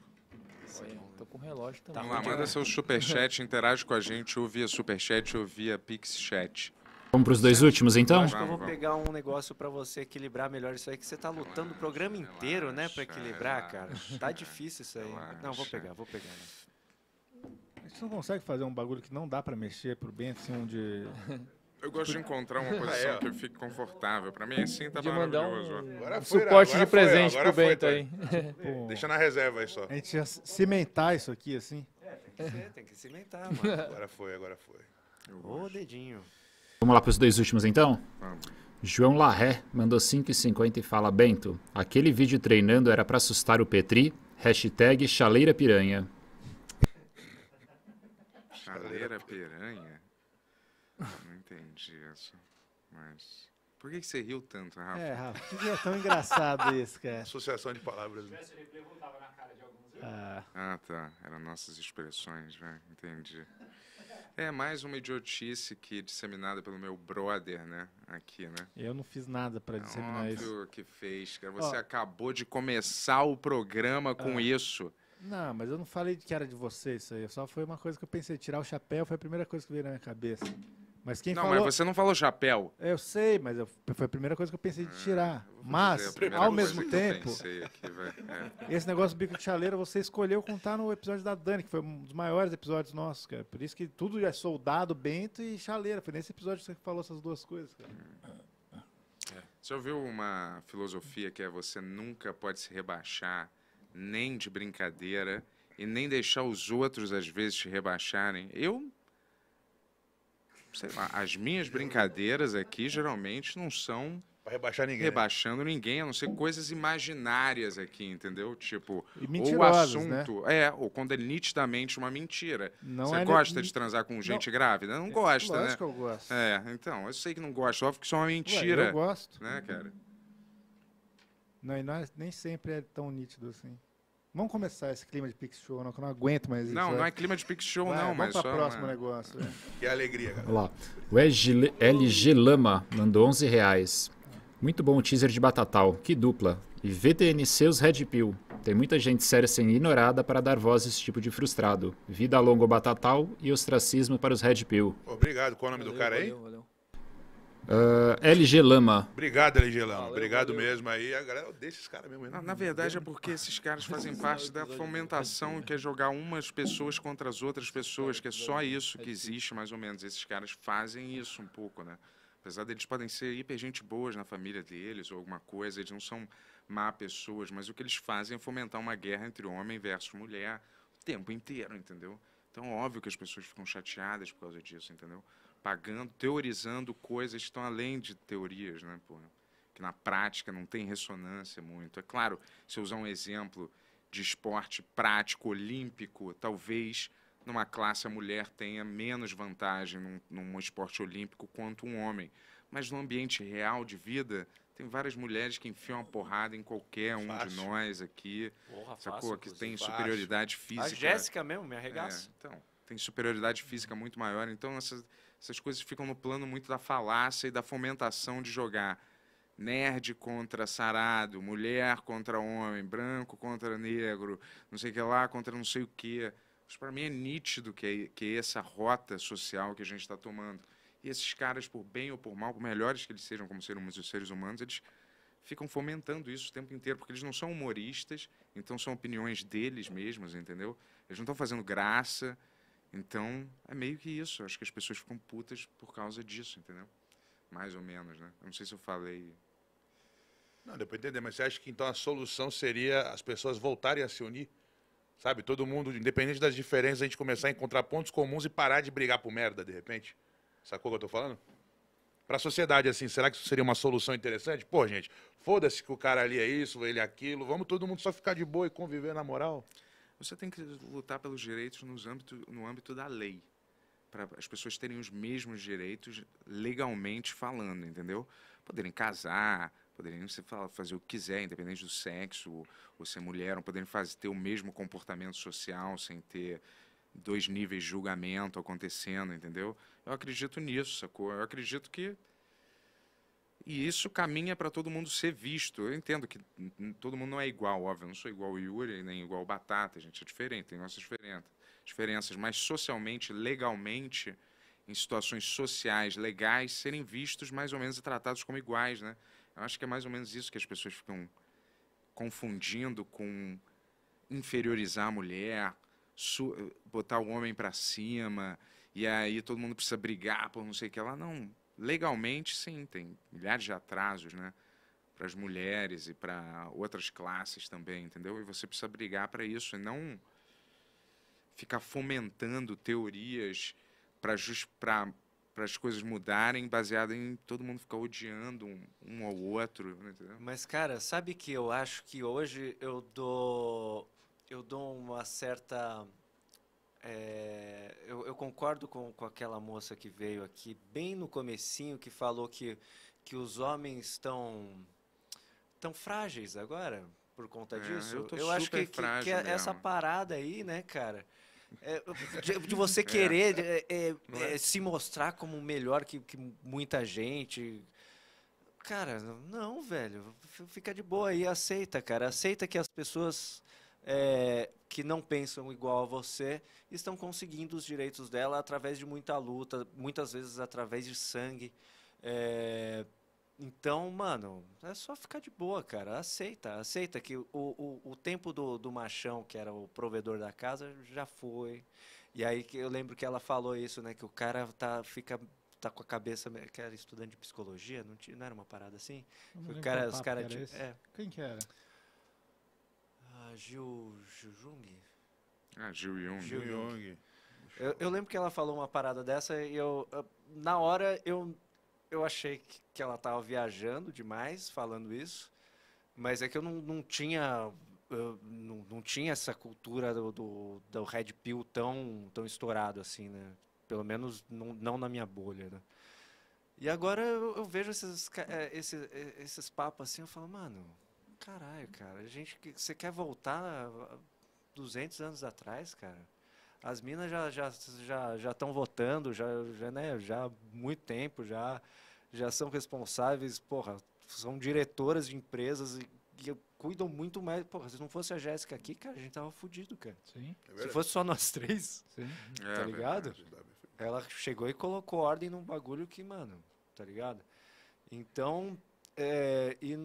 Sim, tô com relógio também. Tá, manda seu superchat, interage com a gente, ou via superchat ou via pixchat. Vamos para os dois últimos, então? Acho que eu vou pegar um negócio para você equilibrar melhor isso aí, que você está lutando o programa inteiro, né, para equilibrar, cara. Tá difícil isso aí. Não, vou pegar, vou pegar. Né. A gente não consegue fazer um bagulho que não dá para mexer pro bem, assim, onde... Eu gosto de encontrar uma é, posição que eu fique confortável. Para mim, é assim, tá de maravilhoso. Um, né? agora foi, suporte agora de presente para o Bento tá tá aí. Tipo, Deixa na reserva aí só. A gente ia cimentar isso aqui, assim. É, tem que ser, tem que cimentar, mano. Agora foi, agora foi. Ô, dedinho. Vamos lá para os dois últimos então? João Larré mandou 5,50 e fala: Bento, aquele vídeo treinando era para assustar o Petri. Hashtag chaleira piranha. Chaleira piranha? Não entendi isso. Mas. Por que, você riu tanto, Rafa? É, Rafa, que é tão engraçado isso, cara? Associação de palavras. Se tivesse replay, eu voltava na cara de alguns. Ah, ah tá. Eram nossas expressões, velho. Né? Entendi. É mais uma idiotice que disseminada pelo meu brother, né? Aqui, né? Eu não fiz nada para é disseminar Óbvio isso. que fez, cara. Você Ó. acabou de começar o programa com ah. isso. Não, mas eu não falei que era de você isso aí. Só foi uma coisa que eu pensei. Tirar o chapéu foi a primeira coisa que veio na minha cabeça. Mas quem não, falou... mas você não falou chapéu. Eu sei, mas eu... foi a primeira coisa que eu pensei de ah, tirar. Ah, mas, ao mesmo tempo, aqui, é. esse negócio do bico de chaleira você escolheu contar no episódio da Dani, que foi um dos maiores episódios nossos, cara. Por isso que tudo é soldado, bento e chaleira. Foi nesse episódio que você falou essas duas coisas, cara. É. Você ouviu uma filosofia que é você nunca pode se rebaixar, nem de brincadeira, e nem deixar os outros, às vezes, te rebaixarem? Eu sei lá, as minhas brincadeiras aqui geralmente não são Pra rebaixar ninguém. Né? Rebaixando ninguém, a não ser coisas imaginárias aqui, entendeu? Tipo, ou o né? assunto. Né? É, ou quando é nitidamente uma mentira. Não Você é gosta de transar com gente não. grávida? Não gosta, né? que eu gosto. É, então, eu sei que não gosto, óbvio que isso é uma mentira. Ué, eu gosto. Né, cara? Não, e nós, nem sempre é tão nítido assim. Vamos começar esse clima de Pix Show, não, que eu não aguento mais isso. Não, é. não é clima de Pix Show, Vai, não, vamos mas. Vamos para o próximo negócio. Né? Que alegria, cara. Olha lá. O LG, Lama mandou 11 reais. Muito bom o teaser de Batatal. Que dupla. E VTNC os Red Pill. Tem muita gente séria sendo ignorada para dar voz a esse tipo de frustrado. Vida longa ao Batatal e ostracismo para os Red Pill. Obrigado. Qual é o nome valeu, do cara aí? Valeu, valeu. Uh, ah, LG Lama. Obrigado, LG Lama. Valeu, Obrigado valeu. mesmo aí. A galera odeia esses caras mesmo. Na, na, verdade é porque esses caras fazem parte da fomentação que é jogar umas pessoas contra as outras pessoas, que é só isso que existe, mais ou menos. Esses caras fazem isso um pouco, né? Apesar deles podem ser hiper gente boas na família deles ou alguma coisa, eles não são má pessoas, mas o que eles fazem é fomentar uma guerra entre homem versus mulher o tempo inteiro, entendeu? Então, óbvio que as pessoas ficam chateadas por causa disso, entendeu? pagando, teorizando coisas que estão além de teorias, né, pô? que na prática não tem ressonância muito. É claro, se eu usar um exemplo de esporte prático olímpico, talvez numa classe a mulher tenha menos vantagem num, num esporte olímpico quanto um homem. Mas no ambiente real de vida, tem várias mulheres que enfiam a porrada em qualquer um fácil. de nós aqui. Porra, sacou? Fácil, que tem fácil. superioridade física. A Jéssica mesmo, me arregaça. É, então, tem superioridade física muito maior. Então, essas essas coisas ficam no plano muito da falácia e da fomentação de jogar nerd contra sarado, mulher contra homem, branco contra negro, não sei o que lá contra não sei o que. Mas para mim é nítido que é, que é essa rota social que a gente está tomando. E esses caras, por bem ou por mal, por melhores que eles sejam como seres humanos, eles ficam fomentando isso o tempo inteiro, porque eles não são humoristas, então são opiniões deles mesmos, entendeu? Eles não estão fazendo graça, então, é meio que isso. Acho que as pessoas ficam putas por causa disso, entendeu? Mais ou menos, né? Eu não sei se eu falei. Não, deu pra entender, mas você acha que então a solução seria as pessoas voltarem a se unir? Sabe, todo mundo, independente das diferenças, a gente começar a encontrar pontos comuns e parar de brigar por merda, de repente? Sacou o que eu tô falando? Pra sociedade, assim, será que isso seria uma solução interessante? Pô, gente, foda-se que o cara ali é isso, ele é aquilo, vamos todo mundo só ficar de boa e conviver na moral? Você tem que lutar pelos direitos no âmbito, no âmbito da lei, para as pessoas terem os mesmos direitos legalmente falando, entendeu? Poderem casar, poderem fazer o que quiser, independente do sexo, ou, ou ser mulher, ou poderem fazer, ter o mesmo comportamento social sem ter dois níveis de julgamento acontecendo, entendeu? Eu acredito nisso, sacou? Eu acredito que e isso caminha para todo mundo ser visto. Eu entendo que todo mundo não é igual, óbvio. Eu não sou igual o Yuri, nem igual o Batata. A gente é diferente, tem nossas diferenças. Mas socialmente, legalmente, em situações sociais legais, serem vistos mais ou menos e tratados como iguais, né? Eu acho que é mais ou menos isso que as pessoas ficam confundindo com inferiorizar a mulher, botar o homem para cima, e aí todo mundo precisa brigar por não sei o que lá. Não, legalmente, sim, tem milhares de atrasos, né? Para as mulheres e para outras classes também, entendeu? E você precisa brigar para isso e não ficar fomentando teorias para para as coisas mudarem baseado em todo mundo ficar odiando um, um ao outro, entendeu? Mas cara, sabe que eu acho que hoje eu dou eu dou uma certa é, eu, eu, concordo com, com aquela moça que veio aqui bem no comecinho que falou que, que os homens estão tão frágeis agora por conta é, disso. Eu, eu acho que, que, que é essa parada aí, né, cara? É, de, de, você é. querer é, se mostrar como melhor que, que muita gente. Cara, não, velho. Fica de boa aí, aceita, cara. Aceita que as pessoas é, que não pensam igual a você estão conseguindo os direitos dela através de muita luta, muitas vezes através de sangue. É, então, mano, é só ficar de boa, cara. Aceita, aceita que o, o, o tempo do, do machão, que era o provedor da casa, já foi. E aí eu lembro que ela falou isso, né? Que o cara tá, fica tá com a cabeça que era estudante de psicologia, não, tinha, não era uma parada assim? O cara, os caras. é. Quem que era? Gil, ah, Jung? Ah, Gil Jung. Gil Jung. Eu, eu, lembro que ela falou uma parada dessa e eu, na hora, eu, eu achei que, ela estava viajando demais falando isso, mas é que eu não, não tinha não, não tinha essa cultura do, do, do, Red Pill tão, tão estourado assim, né? Pelo menos não, não na minha bolha, né? E agora eu, eu vejo esses, é, esses, é, esses papos assim, eu falo, mano, Caralho, cara, a gente, você quer voltar 200 anos atrás, cara? As minas já já já já estão votando, já já né, já há muito tempo, já já são responsáveis, porra, são diretoras de empresas e, e cuidam muito mais. Porra, se não fosse a Jéssica aqui, cara, a gente tava fudido, cara. Sim. É se fosse só nós três, Sim. tá é, é ligado? É é Ela chegou e colocou ordem num bagulho que, mano, tá ligado? Então, é, e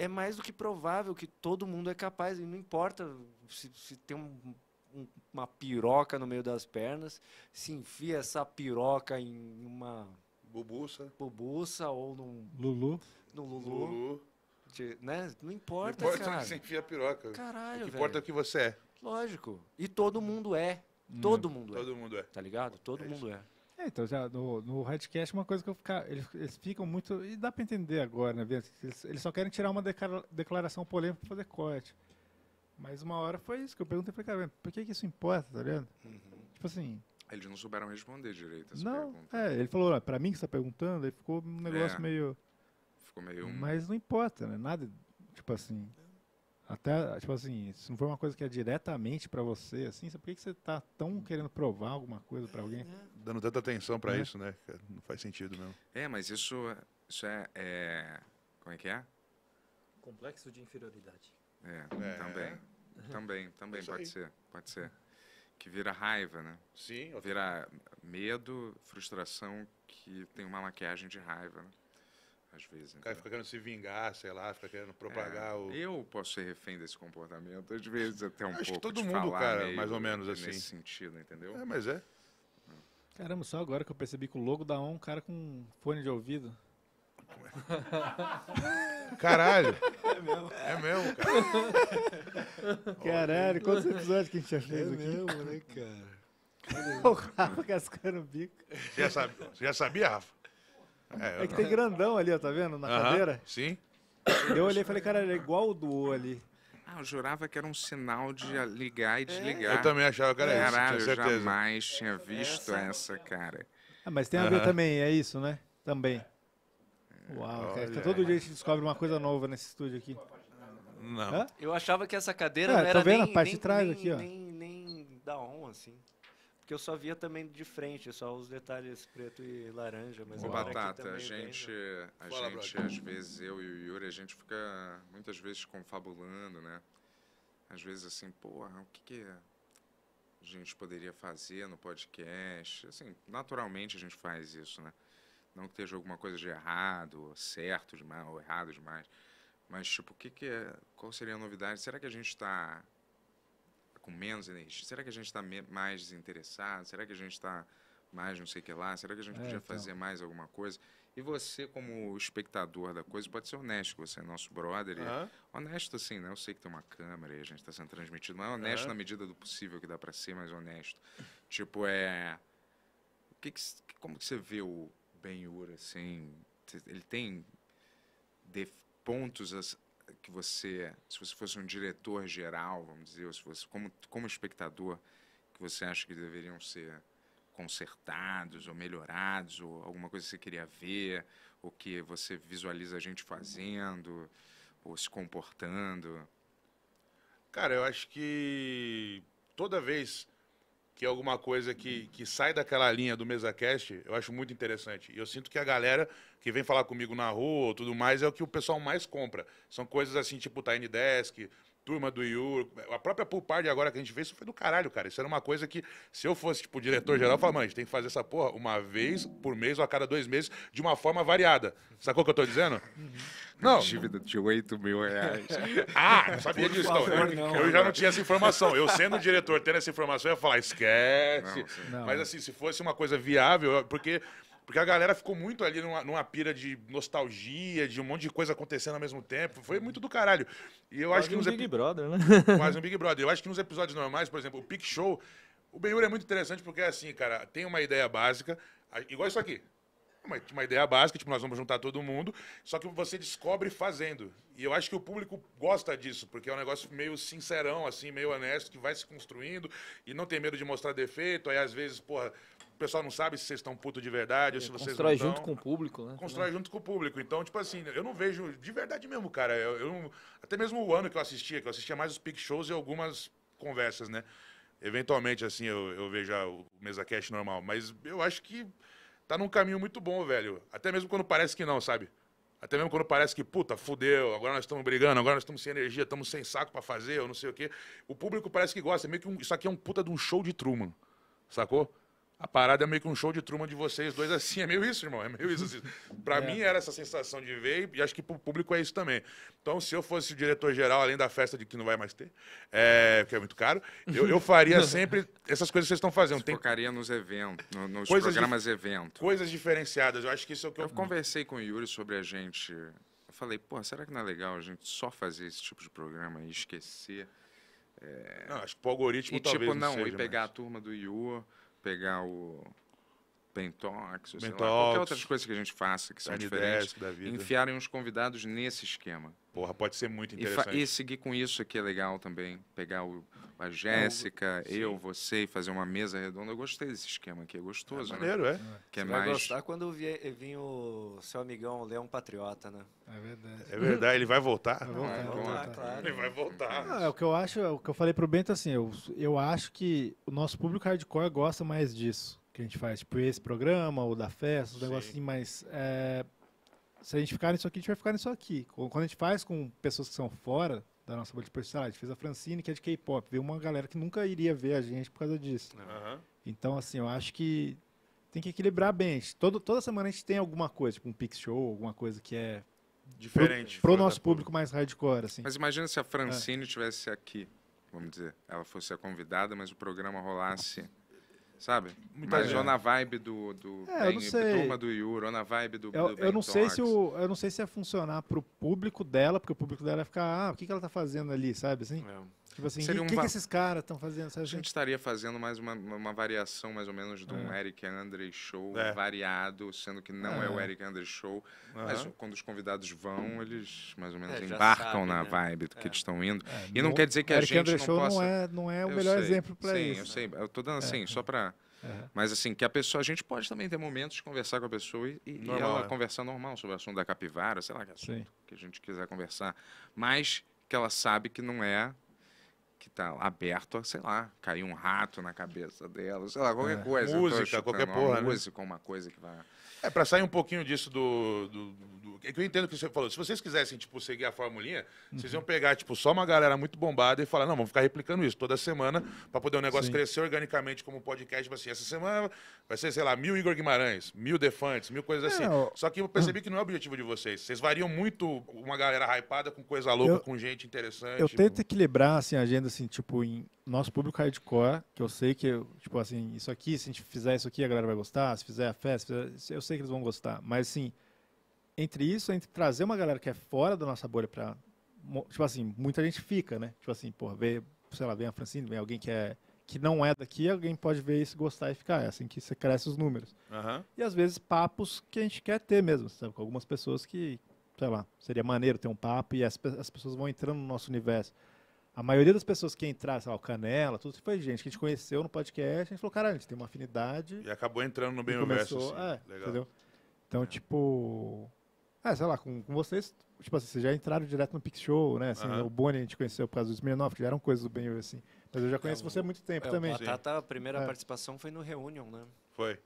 é mais do que provável que todo mundo é capaz, e não importa se, se tem um, um, uma piroca no meio das pernas, se enfia essa piroca em uma. Bubuça. Bubuça ou num. Lulu. No Lulu. Lulu. De, né? Não importa, não importa cara. se importa a piroca. Caralho, O que importa é o que você é. Lógico. E todo mundo é. Todo hum. mundo todo é. Todo mundo é. Tá ligado? Todo é mundo é. É, então, já no, no Redcast, uma coisa que eu ficar, eles, eles, ficam muito. E dá para entender agora, né, Eles, eles, só querem tirar uma declaração polêmica para fazer corte. Mas uma hora foi isso que eu perguntei para cara, por que, que, isso importa, tá vendo Uhum. Tipo assim. Eles não souberam responder direito essa não, pergunta. É, ele falou, para mim que você tá perguntando, aí ficou um negócio é, meio. Ficou meio. Mas não importa, né? Nada, tipo assim. Até, tipo assim, se não for uma coisa que é diretamente para você, assim, por que, que você tá tão querendo provar alguma coisa para alguém? É, é. Dando tanta atenção para é. Né? isso, né? Não faz sentido mesmo. É, mas isso, isso é, é... Como é que é? Complexo de inferioridade. É, é. também. Também, também é pode ser. Pode ser. Que vira raiva, né? Sim. Vira medo, frustração, que tem uma maquiagem de raiva, né? às vezes. O cara fica querendo se vingar, sei lá, fica querendo propagar é, o. Eu posso ser refém desse comportamento, às vezes até um Acho pouco. Que todo mundo, cara, mais ou menos assim. Nesse sentido, entendeu? É, mas é. Caramba, só agora que eu percebi que o logo da ON, um cara com fone de ouvido. Caralho! É mesmo. É mesmo, cara. Caralho, quantos episódios que a gente já é fez é aqui? É mesmo, né, cara? o Rafa cascando o bico. já sabia, você já sabia Rafa? É, é que tem grandão ali, ó, tá vendo? Na cadeira. Sim. Eu olhei e falei, cara, era igual o do O ali. Ah, eu jurava que era um sinal de ligar e desligar. Eu também achava que era isso, Caralho, eu jamais tinha visto essa, cara. Ah, mas tem a ver também, é isso, né? Também. Uau, cara, então todo dia a gente descobre uma coisa nova nesse estúdio aqui. Não. Hã? Eu achava que essa cadeira É, não tá era vendo a nem, parte de nem- trás nem- aqui, ó. nem- nem da on, assim porque eu só via também de frente, só os detalhes preto e laranja. Mas Ô, Batata, a é gente, a Fala, gente às vezes, eu e o Yuri, a gente fica muitas vezes confabulando, né? Às vezes assim, pô, o que, que a gente poderia fazer no podcast? Assim, naturalmente a gente faz isso, né? Não que esteja alguma coisa de errado, certo demais ou errado demais. Mas, tipo, o que, que é. Qual seria a novidade? Será que a gente está com menos energia? Será que a gente está mais desinteressado? Será que a gente está mais não sei o que lá? Será que a gente é, podia então. fazer mais alguma coisa? E você, como espectador da coisa, pode ser honesto, você é nosso brother. Honesto, assim, né? Eu sei que tem uma câmera e a gente está sendo transmitido, mas é honesto na medida do possível que dá para ser mais honesto. tipo, é. O que, que como que você vê o Ben assim? Ele tem pontos que você, se você fosse um diretor geral, vamos dizer, ou se você, como, como espectador, que você acha que deveriam ser consertados ou melhorados, ou alguma coisa que você queria ver, o que você visualiza a gente fazendo, ou se comportando? Cara, eu acho que toda vez que é alguma coisa que, que sai daquela linha do MesaCast, eu acho muito interessante. E eu sinto que a galera que vem falar comigo na rua tudo mais é o que o pessoal mais compra. São coisas assim, tipo Tiny Desk, Turma do Yuri. a própria pool party agora que a gente fez, isso foi do caralho, cara. Isso era uma coisa que, se eu fosse, tipo, diretor-geral, eu falava, mano, a gente tem que fazer essa porra uma vez por mês ou a cada dois meses, de uma forma variada. Sacou o que eu tô dizendo? Uhum. Não. Dívida de 8 mil reais. Ah, não sabia disso, favor, não. Eu, não. Eu já não tinha essa informação. Eu, sendo diretor, tendo essa informação, eu ia falar, esquece. Não, Mas assim, se fosse uma coisa viável, é porque porque a galera ficou muito ali numa, numa pira de nostalgia, de um monte de coisa acontecendo ao mesmo tempo. Foi muito do caralho. E eu Quase acho que um nos Big Brother, né? Quase um Big Brother. Eu acho que nos episódios normais, por exemplo, o Pick Show. O Benhur é muito interessante porque é assim, cara, tem uma ideia básica, igual isso aqui. Uma, uma, ideia básica, tipo, nós vamos juntar todo mundo, só que você descobre fazendo. E eu acho que o público gosta disso, porque é um negócio meio sincerão, assim, meio honesto, que vai se construindo e não tem medo de mostrar defeito. Aí, às vezes, porra, pessoal não sabe se vocês estão puto de verdade ou é, se vocês Constrói não junto com o público, né? Constrói também. junto com o público. Então, tipo assim, eu não vejo de verdade mesmo, cara. Eu, eu, até mesmo o ano que eu assistia, que eu assistia mais os pick shows e algumas conversas, né? Eventualmente, assim, eu, eu vejo o mesa cash normal. Mas eu acho que tá num caminho muito bom, velho. Até mesmo quando parece que não, sabe? Até mesmo quando parece que, puta, fudeu, agora nós estamos brigando, agora nós estamos sem energia, estamos sem saco para fazer, eu não sei o quê. O público parece que gosta. É meio que um, isso aqui é um puta de um show de Truman, sacou? a parada é meio que um show de truma de vocês dois, assim, é meio isso, irmão, é meio isso. Assim. é. mim era essa sensação de ver, e acho que o público é isso também. Então, se eu fosse o diretor-geral, além da festa de que não vai mais ter, é, que é muito caro, eu, eu faria sempre essas coisas que vocês estão fazendo. Tem... Focaria nos eventos, nos coisas programas dif... eventos. Coisas diferenciadas, eu acho que isso é o que eu... Eu conversei com o Yuri sobre a gente, eu falei, pô, será que não é legal a gente só fazer esse tipo de programa e esquecer... É... Não, acho que o algoritmo e, tipo, talvez tipo, não, não seja, e pegar a turma do Yuri pegar o Pentox, Pentox sei lá, qualquer outras coisas que a gente faça que são diferentes, da vida. enfiarem os convidados nesse esquema. Porra, pode ser muito interessante. E, e seguir com isso aqui é legal também, pegar o, a é Jéssica, eu, eu, você e fazer uma mesa redonda. Eu gostei desse esquema aqui, é gostoso, é né? maneiro, né? é. Que é mais... vai gostar quando vir o seu amigão Leão Patriota, né? É verdade. É verdade, ele vai voltar? Vai voltar, vai voltar, voltar. Claro. Ele vai voltar. Não, é o que eu acho, é o que eu falei pro Bento assim, eu, eu acho que o nosso público hardcore gosta mais disso que a gente faz, tipo esse programa ou da festa, um negócio assim, mas é, se a gente ficar nisso aqui, a gente vai ficar nisso aqui. Quando a gente faz com pessoas que são fora da nossa bolha de personalidade, fez a Francine, que é de K-pop, veio uma galera que nunca iria ver a gente por causa disso. Uhum. Então, assim, eu acho que tem que equilibrar bem. Todo, toda semana a gente tem alguma coisa, tipo um pix show, alguma coisa que é diferente pro, pro nosso público mais hardcore, assim. Mas imagina se a é. Francine estivesse aqui, vamos dizer, ela fosse a convidada, mas o programa rolasse sabe? Muita Mas é. na vibe do, do é, bem, eu não sei. turma do Yuro, na vibe do, eu, do eu não sei se o, Eu não sei se ia funcionar pro público dela, porque o público dela ia ficar, ah, o que, que ela tá fazendo ali, sabe assim? É. Tipo assim, o um que, va... que, esses caras estão fazendo? Sabe? A assim? gente estaria fazendo mais uma, uma variação, mais ou menos, de um é. Eric Andre Show é. variado, sendo que não é, é o Eric Andre Show. Uhum. Mas quando os convidados vão, eles mais ou menos é, embarcam sabe, na né? vibe do que é. eles estão indo. É, e não, não, quer dizer que Eric a gente André não Show possa... não é, não é o eu melhor sei, exemplo para isso. Sim, eu sei. Eu tô dando assim, só para mas assim, que a pessoa, a gente pode também ter momentos de conversar com a pessoa e, e normal, ela é. conversar normal sobre o assunto da capivara, sei lá que é assunto Sim. que a gente quiser conversar. Mas que ela sabe que não é que tá aberto a, sei lá, cair um rato na cabeça dela, sei lá, qualquer é. coisa. Música, qualquer porra. Uma né? música, uma coisa que vai. É, para sair um pouquinho disso do, do, do, É que eu entendo o que você falou. Se vocês quisessem, tipo, seguir a formulinha, uhum. vocês iam uhum. pegar, tipo, só uma galera muito bombada e falar, não, vamos ficar replicando isso toda semana para poder o negócio Sim. crescer organicamente como podcast. Tipo assim, essa semana vai ser, sei lá, mil Igor Guimarães, mil Defantes, mil coisas assim. eu... Só que eu percebi que não é o objetivo de vocês. Vocês variam muito uma galera hypada com coisa louca, eu... com gente interessante. Eu tento equilibrar, assim, a agenda, assim, tipo, em nosso público hardcore, que eu sei que, tipo assim, isso aqui, se a gente fizer isso aqui, a galera vai gostar, se fizer a festa, fizer... eu sei que eles vão gostar. Mas, assim, entre isso, entre trazer uma galera que é fora da nossa bolha pra. Tipo assim, muita gente fica, né? Tipo assim, porra, vê, sei lá, vem a Francine, vem alguém que é que não é daqui, alguém pode ver isso, gostar e ficar. É assim que você cresce os números. Uhum. E às vezes papos que a gente quer ter mesmo, sabe? Com algumas pessoas que, sei lá, seria maneiro ter um papo e as, as pessoas vão entrando no nosso universo. A maioria das pessoas que entraram, sei lá, o Canela, tudo isso foi gente que a gente conheceu no podcast, a gente falou, caralho, a gente tem uma afinidade. E acabou entrando no bem universo. assim. é, Legal. Entendeu? Então, é. tipo. É, sei lá, com, com vocês, tipo assim, vocês já entraram direto no Pix Show, né? Assim, O Boni a gente conheceu por causa do Smirnoff, que já eram coisas do bem assim. Mas eu já é, conheço é, você há muito tempo é, também. O a primeira é. participação foi no Reunion, né? Foi.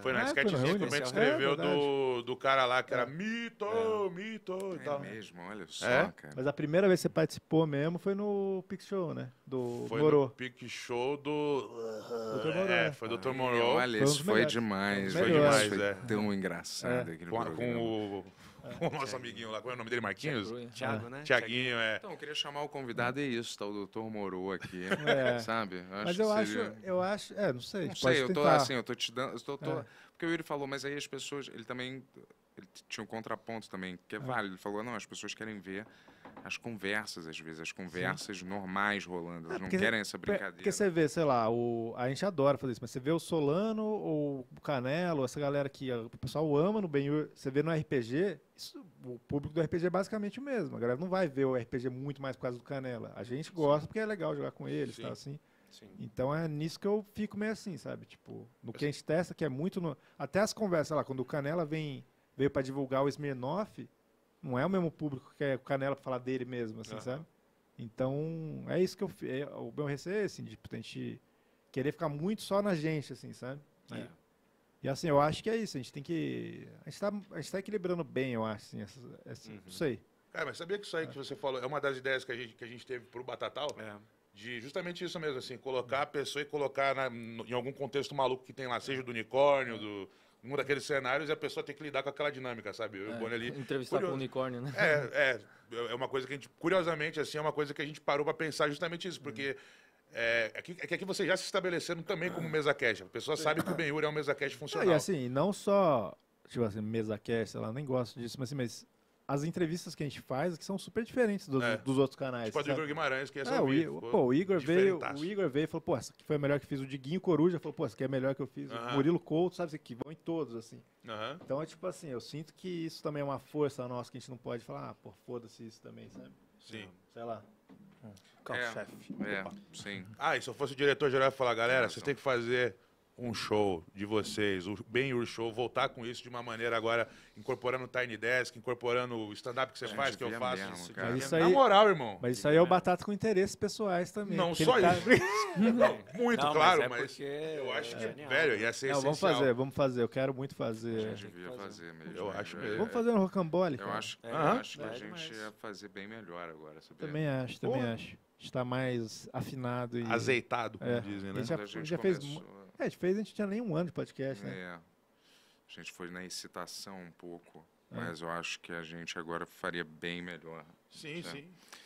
Foi na ah, Sketch que a gente escreveu é, do, do cara lá que era é. mito, é. mito e é tal. É mesmo, olha só, é? cara. Mas a primeira vez que você participou mesmo foi no Pix Show, né? Do foi Morô. no Pix Show do... Dr. Morô. É, foi do Dr. Morô. Olha, isso foi, foi demais, foi demais, foi tão engraçado. Com, com o o nosso amiguinho lá, qual é o nome dele? Marquinhos? Tiago, né? Tiaguinho, né? é. Então, eu queria chamar o convidado, é isso, tá? O doutor Moro aqui, é. sabe? mas eu seria... acho, eu acho, é, não sei. Não sei, eu tentar. tô assim, eu tô te dando, tô, tô... É. porque o Yuri falou, mas aí as pessoas, ele também, ele tinha um contraponto também, que é, é. válido, ele falou, não, as pessoas querem ver as conversas, às vezes, as conversas Sim. normais rolando. Elas é, ah, porque, não querem essa brincadeira. Porque você vê, sei lá, o, a gente adora fazer isso, mas você vê o Solano ou o Canelo, essa galera que ah, o pessoal ama no bem você vê no RPG, isso, o público do RPG é basicamente o mesmo. A galera não vai ver o RPG muito mais por causa do Canela. A gente gosta Sim. porque é legal jogar com eles, Sim. tá assim. Sim. Então é nisso que eu fico meio assim, sabe? Tipo, no que a gente testa, que é muito. No... Até as conversas lá, quando o Canela vem, veio para divulgar o Smirnoff, não é o mesmo público que é o Canela para falar dele mesmo, assim, uhum. sabe? Então, é isso que eu é, o meu receio, assim, de tipo, a gente querer ficar muito só na gente, assim, sabe? É. E, assim, eu acho que é isso, a gente tem que a gente tá, a gente tá equilibrando bem, eu acho, assim, essa, essa, uhum. não sei. Cara, é, mas sabia que isso aí é. que você falou é uma das ideias que a gente, que a gente teve pro Batatal? É. De justamente isso mesmo, assim, colocar a pessoa e colocar na, no, em algum contexto maluco que tem lá, seja do unicórnio, é. do num daqueles cenários e a pessoa tem que lidar com aquela dinâmica, sabe? Eu, é, o ali, entrevistar com o unicórnio, né? É, é, é uma coisa que a gente, curiosamente, assim, é uma coisa que a gente parou para pensar justamente isso, porque. Hum. É, é, que, é que aqui vocês já se estabeleceram também como mesa cash. A pessoa sabe que o Benhur é um mesa cash funcional. Ah, e assim, não só, tipo assim, mesa cash, ela nem gosta disso, mas, assim, mas as entrevistas que a gente faz que são super diferentes do, é. dos outros canais. Tipo sabe? o Igor Guimarães, que é, é o, Igor, pô, o Igor veio, o Igor veio e falou, pô, essa aqui foi a melhor que fiz. O Diguinho Coruja falou, pô, essa aqui é a melhor que eu fiz. Uh -huh. O Murilo Couto, sabe, que vão em todos, assim. Uh -huh. Então é tipo assim, eu sinto que isso também é uma força nossa que a gente não pode falar, ah, pô, foda-se isso também, sabe? Sim. Sei lá. Calma, é, chefe. É, sim. Ah, e se eu fosse o diretor-geral falar, galera, vocês têm que fazer um show de vocês, o Bem Your Show, voltar com isso de uma maneira agora, incorporando o Tiny Desk, incorporando o stand-up que você faz, que eu faço. Mesmo, isso, cara. Isso é aí, Na moral, irmão. Mas isso aí é o Batata com interesses pessoais também. Não só tá... isso. não, muito, não, claro, mas, é mas eu acho que, é velho, né? ia ser não, essencial. Vamos fazer, vamos fazer. Eu quero muito fazer. A gente devia fazer mesmo. Eu né? acho é, mesmo. Vamos fazer no Rocambole, cara. Eu acho, eu acho que a gente ia fazer bem melhor agora. Também acho, também acho. Está mais afinado e... Azeitado, como é. dizem, né? A gente já fez... É, a gente fez, a gente tinha nem um ano de podcast, né? É. A gente foi na excitação um pouco. É. Mas eu acho que a gente agora faria bem melhor. Sim, sabe? Né? sim.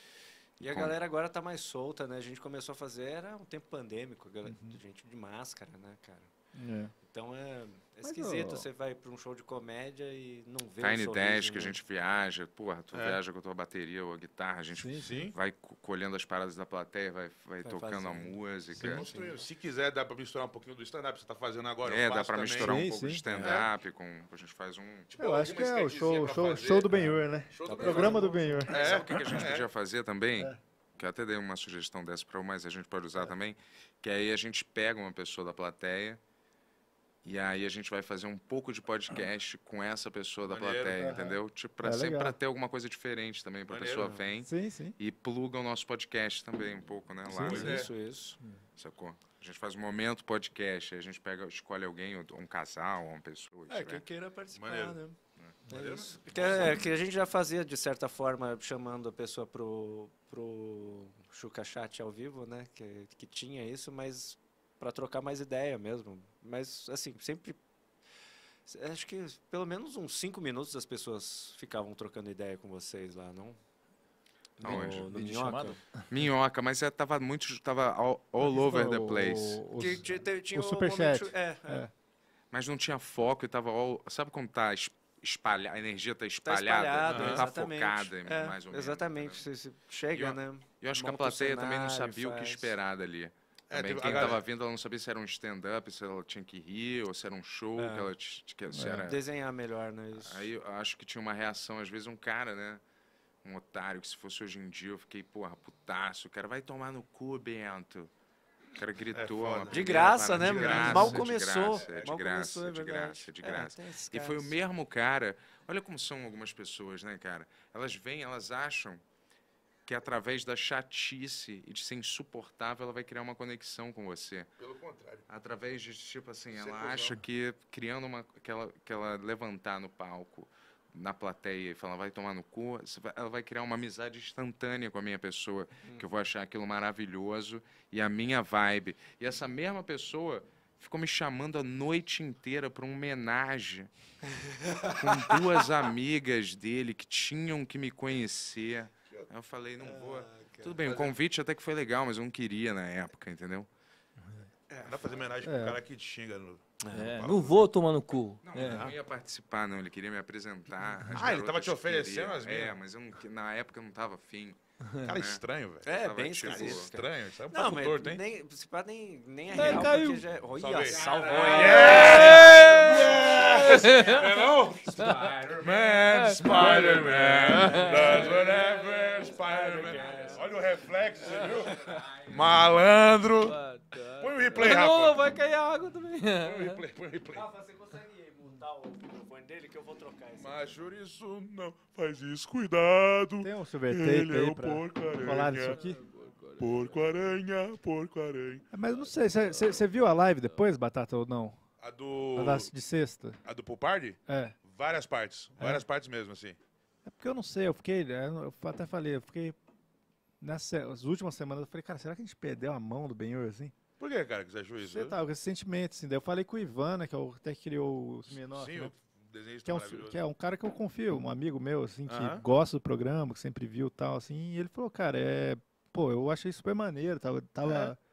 E a galera agora tá mais solta, né? A gente começou a fazer, era um tempo pandêmico, a galera, uhum. gente de máscara, né, cara? É. Então é, é esquisito. Eu... Você vai para um show de comédia e não vê Cai um 10 que a gente viaja, porra, tu é. viaja com a tua bateria ou a guitarra, a gente sim, sim. vai colhendo as paradas da plateia, vai, vai, vai tocando fazendo. a música. Sim, Se quiser, dá para misturar um pouquinho do stand-up que você está fazendo agora. É, dá para misturar um pouco de stand-up, é. com, a gente faz um. Tipo, eu acho que é o show, show, show do Benhur, né? Show do Programa do Benhur. É. Sabe o que, a gente é. podia fazer também? É. que eu até dei uma sugestão dessa para o, mas a gente pode usar também, que aí a gente pega uma pessoa da plateia e aí a gente vai fazer um pouco de podcast com essa pessoa da Maneiro, plateia, entendeu? Tipo, pra, é sempre para ter alguma coisa diferente também, para a pessoa vem sim, sim. e pluga o nosso podcast também um pouco, né? Lá, sim, é. Isso, isso. Sacou? A gente faz um momento podcast, a gente pega, escolhe alguém, um casal, uma pessoa. É, quem né? queira participar, Maneiro. né? É Que, é, que a gente já fazia, de certa forma, chamando a pessoa pro, pro Chuca Chat ao vivo, né? Que, que tinha isso, mas para trocar mais ideia mesmo. Mas, assim, sempre. Acho que pelo menos uns cinco minutos as pessoas ficavam trocando ideia com vocês lá, não? Aonde? No, no Minhoca. Minhoca, mas eu é, tava muito. tava all, all over the place. O, o, que, tinha, tinha o, superchat. É, é. é, Mas não tinha foco e tava Sabe como tá espalha, a energia tá espalhada, tá, espalhada, né? tá focada, é, mais ou menos. Exatamente, né? você, você chega, e eu, né? Eu acho que a plateia também não sabia faz. o que esperar dali. É, Também é, quem estava vindo, ela não sabia se era um stand-up, se ela tinha que rir, ou se era um show, é. que ela se é. era... Desenhar melhor, né? Isso. Aí eu acho que tinha uma reação, às vezes, um cara, né? Um otário, que se fosse hoje em dia, eu fiquei, porra, putaço, o cara vai tomar no cu, Bento. O cara é gritou. É de graça, né, mal começou. De graça, é de, graça, começou, é de graça, de graça, de graça. e foi o mesmo cara. Olha como são algumas pessoas, né, cara? Elas vêm, elas acham que através da chatice e de ser insuportável, ela vai criar uma conexão com você. Pelo contrário. Através de, tipo assim, é ela acha que criando uma. Que ela, que ela levantar no palco, na plateia e falar, vai tomar no cu, ela vai criar uma amizade instantânea com a minha pessoa, hum. que eu vou achar aquilo maravilhoso e a minha vibe. E essa mesma pessoa ficou me chamando a noite inteira para um homenagem com duas amigas dele que tinham que me conhecer. Eu falei, não vou. Ah, Tudo bem, o é convite até que foi legal, mas eu não queria na época, entendeu? É, dá pra fazer homenagem pro é. cara que te xinga no, é, não vou tomar no cu. Não, é. não ia participar, não. Ele queria me apresentar. Ah, ele tava te oferecendo as minhas? É, mas eu não, na época eu não tava afim. Cara né? estranho, velho. É, bem tipo, estranho. estranho. Sabe é um não, pouco torto, hein? Nem, se pá, nem, nem é real, caiu. porque já... Olha, salvou. Salvo. Yeah! Yeah! não? Spider-Man, Spider-Man, does whatever... É é Olha o reflexo, você viu? Malandro. Põe o replay, Rafa. Não, vai cair a água também. Põe o replay, põe o replay. Rafa, você consegue mudar o microfone dele que eu vou trocar esse. Major, isso não. Faz isso, cuidado. Tem um CBT é aí é pra falar disso aqui? Porco-aranha, porco-aranha. Mas não sei, você viu a live depois, Batata, ou não? A do... A da, de sexta. A do Pool Party? É. Várias partes, várias partes mesmo, assim. É porque eu não sei, eu fiquei. Né, eu até falei, eu fiquei. nas últimas semanas, eu falei, cara, será que a gente perdeu a mão do Benhur, assim? Por que, cara, que você é isso? Você tá, recentemente, assim. Daí eu falei com o Ivan, né, que é o, até criou os menores. Sim, né? Que é, um, que é, um, cara que eu confio, um amigo meu, assim, que uh -huh. gosta do programa, que sempre viu e tal, assim. E ele falou, cara, é. Pô, eu achei super maneiro, tava. tava é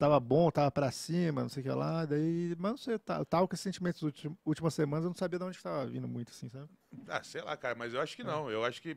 tava bom, tava para cima, não sei o que lá. Daí, mas não sei, tal tá, tava com esses sentimentos últimas, últimas semanas, eu não sabia de onde tava vindo muito, assim, sabe? Ah, sei lá, cara, mas eu acho que é. não. É. Eu acho que,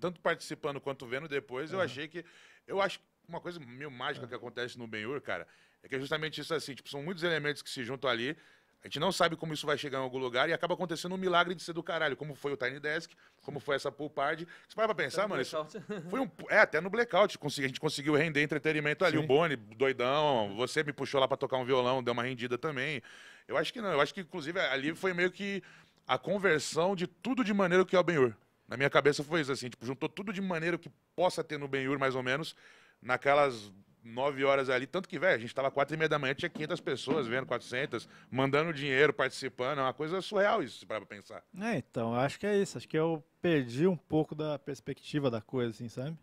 tanto participando quanto vendo depois, é. eu achei que. Eu acho uma coisa meio mágica é. que acontece no Benhur, cara, é que é justamente isso assim, tipo, são muitos elementos que se juntam ali, a gente não sabe como isso vai chegar em algum lugar e acaba acontecendo um milagre de ser do caralho, como foi o Tiny Desk, como foi essa pool party. Você para pra pensar, até mano, isso foi um, é, até no blackout, a gente conseguiu render entretenimento ali, Sim. o Boni, doidão, você me puxou lá para tocar um violão, deu uma rendida também. Eu acho que não, eu acho que inclusive ali foi meio que a conversão de tudo de maneira que é o Benhur. Na minha cabeça foi isso assim, tipo, juntou tudo de maneira que possa ter no Benhur mais ou menos naquelas 9 horas ali, tanto que, velho, a gente tava quatro e meia da manhã, tinha 500 pessoas vendo, 400, mandando dinheiro, participando, é uma coisa surreal isso, para pensar. É, então, acho que é isso, acho que eu perdi um pouco da perspectiva da coisa, assim, sabe?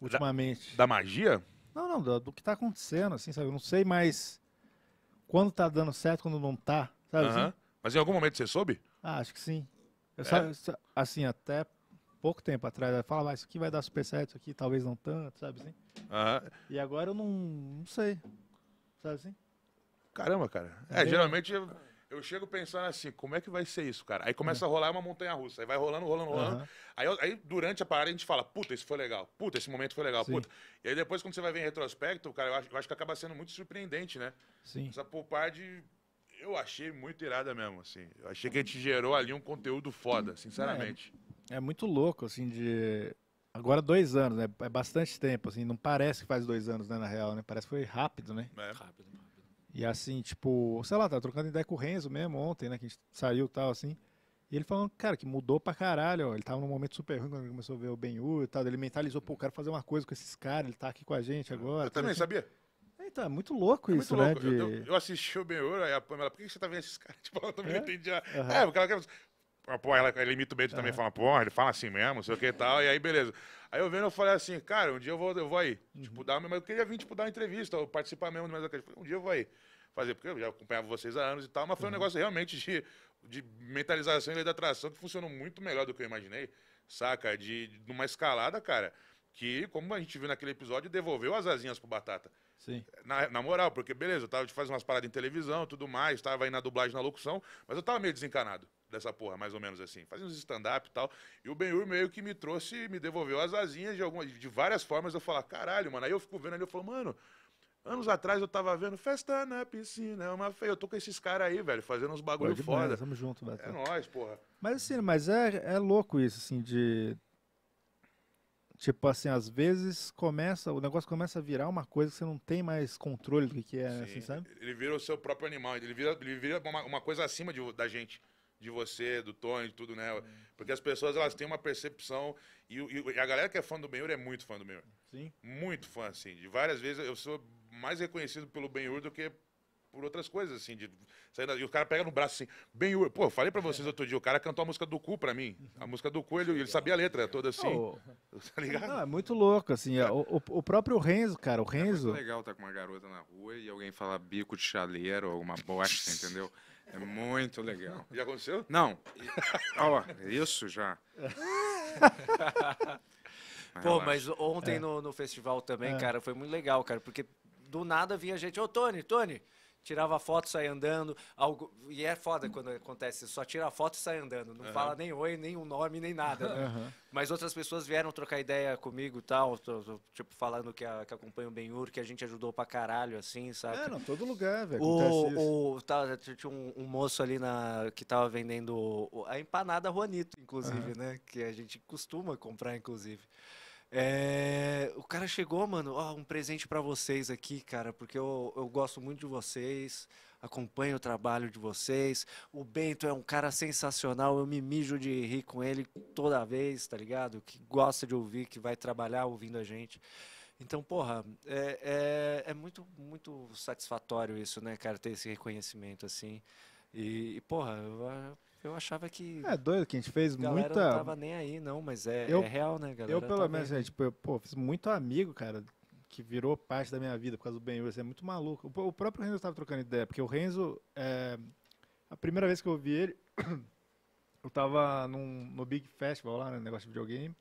Ultimamente. Da, da magia? Não, não, do, do, que tá acontecendo, assim, sabe? Eu não sei mais quando tá dando certo, quando não tá, sabe? Uh -huh. assim? Mas em algum momento você soube? Ah, acho que sim. Eu, é? sabe, assim, até pouco tempo atrás, ela falava, ah, isso aqui vai dar super certo, isso aqui talvez não tanto, sabe assim? Uhum. E agora eu não, não sei, sabe assim? Caramba, cara. É, geralmente eu, eu, chego pensando assim, como é que vai ser isso, cara? Aí começa uhum. a rolar uma montanha russa, aí vai rolando, rolando, rolando. Uhum. Aí, aí durante a parada a gente fala, puta, isso foi legal, puta, esse momento foi legal, Sim. puta. E aí depois quando você vai ver em retrospecto, cara, eu acho, eu acho que acaba sendo muito surpreendente, né? Sim. Essa poupar de eu achei muito irada mesmo, assim. Eu achei que a gente gerou ali um conteúdo foda, é. sinceramente. É. É muito louco, assim, de. Agora dois anos, né? É bastante tempo, assim. Não parece que faz dois anos, né, na real, né? Parece que foi rápido, né? É. Rápido, rápido. E assim, tipo, sei lá, tá trocando ideia com o Renzo mesmo ontem, né? Que a gente saiu e tal, assim. E ele falando, cara, que mudou pra caralho, ó. Ele tava num momento super ruim quando ele começou a ver o Ben-Hur e tal. Ele mentalizou, pô, eu quero fazer uma coisa com esses caras, ele tá aqui com a gente é. agora. Eu também, então, assim. sabia? Então, é muito louco é isso, muito né? Louco. De... Eu, eu, assisti o Ben-Hur, aí a Pamela, por que você tá vendo esses caras? Tipo, eu também tá é? entendia. Uhum. É, porque ela quer porra, ela, ele imita o Bento também, é. fala, porra, ele fala assim mesmo, sei o que e tal, e aí beleza. Aí eu vendo, eu falei assim, cara, um dia eu vou, eu vou aí, uhum. tipo, dar, mas eu queria vir, tipo, dar uma entrevista, ou participar mesmo do Mesa Cast. Um dia eu vou aí fazer, porque eu já acompanhava vocês há anos e tal, mas foi uhum. um negócio realmente de, de mentalização e lei da atração que funcionou muito melhor do que eu imaginei, saca? De, de uma escalada, cara, que, como a gente viu naquele episódio, devolveu as asinhas pro Batata. Sim. Na, na, moral, porque beleza, eu tava de fazer umas paradas em televisão tudo mais, tava aí na dublagem, na locução, mas eu tava meio desencanado dessa porra, mais ou menos assim. Fazia uns stand-up e tal. E o Benhur meio que me trouxe, me devolveu as asinhas de, algumas, de várias formas. Eu falo, caralho, mano. Aí eu fico vendo ali, eu falo, mano, anos atrás eu tava vendo Festa na Piscina, é uma feia. Eu tô com esses caras aí, velho, fazendo uns bagulho Pode é foda. Nós, tamo junto, Beto. É nóis, porra. Mas assim, mas é, é louco isso, assim, de... Tipo assim, às vezes começa, o negócio começa a virar uma coisa que você não tem mais controle do que é, assim, Sim, assim, sabe? Ele vira o seu próprio animal, ele vira, ele vira uma, uma coisa acima de, da gente de você, do Tony, de tudo, né? Uhum. Porque as pessoas elas têm uma percepção. E, e a galera que é fã do Benhur é muito fã do Benhur. Sim. Muito fã, assim. De várias vezes eu sou mais reconhecido pelo Benhur do que por outras coisas, assim. De, e o cara pega no braço assim, Benhur. Pô, falei pra vocês outro dia, o cara cantou a música do cu pra mim. A música do cu, ele, ele sabia a letra toda assim. Oh. Tá ligado? Não, é muito louco, assim. É. O, o, próprio Renzo, cara, o é Renzo. É legal estar tá com uma garota na rua e alguém falar bico de chaleiro, alguma bosta, entendeu? É muito legal. Já aconteceu? Não. Ó, isso já. Pô, mas ontem é. no, no festival também, é. cara, foi muito legal, cara, porque do nada vinha gente, ô Tony, Tony, tirava foto, saia andando. Algo... E é foda hum. quando acontece isso, só tira foto e sai andando. Não uhum. fala nem oi, nem um nome, nem nada. Né? Uhum. Mas outras pessoas vieram trocar ideia comigo e tal, tô, tô, tipo, falando que, a, que acompanha o Benhur, que a gente ajudou pra caralho, assim, sabe? É, não, todo lugar, velho. O, o, tá, tinha um, um, moço ali na, que tava vendendo a empanada Juanito, inclusive, uhum. né? Que a gente costuma comprar, inclusive. É, o cara chegou, mano, ó, um presente para vocês aqui, cara, porque eu, eu gosto muito de vocês, acompanho o trabalho de vocês. O Bento é um cara sensacional, eu me mijo de rir com ele toda vez, tá ligado? Que gosta de ouvir, que vai trabalhar ouvindo a gente. Então, porra, é, é, é muito, muito satisfatório isso, né, cara, ter esse reconhecimento assim. E, e porra, eu, eu achava que. É doido que a gente fez galera muita. Não tava nem aí, não, mas é, eu, é real, né, galera? Eu, pelo tá menos, gente, é, tipo, pô, fiz muito amigo, cara, que virou parte da minha vida por causa do Ben Urso. É muito maluco. O, o próprio Renzo estava trocando ideia, porque o Renzo, é, a primeira vez que eu vi ele, eu tava num, no Big Festival lá, né, negócio de videogame.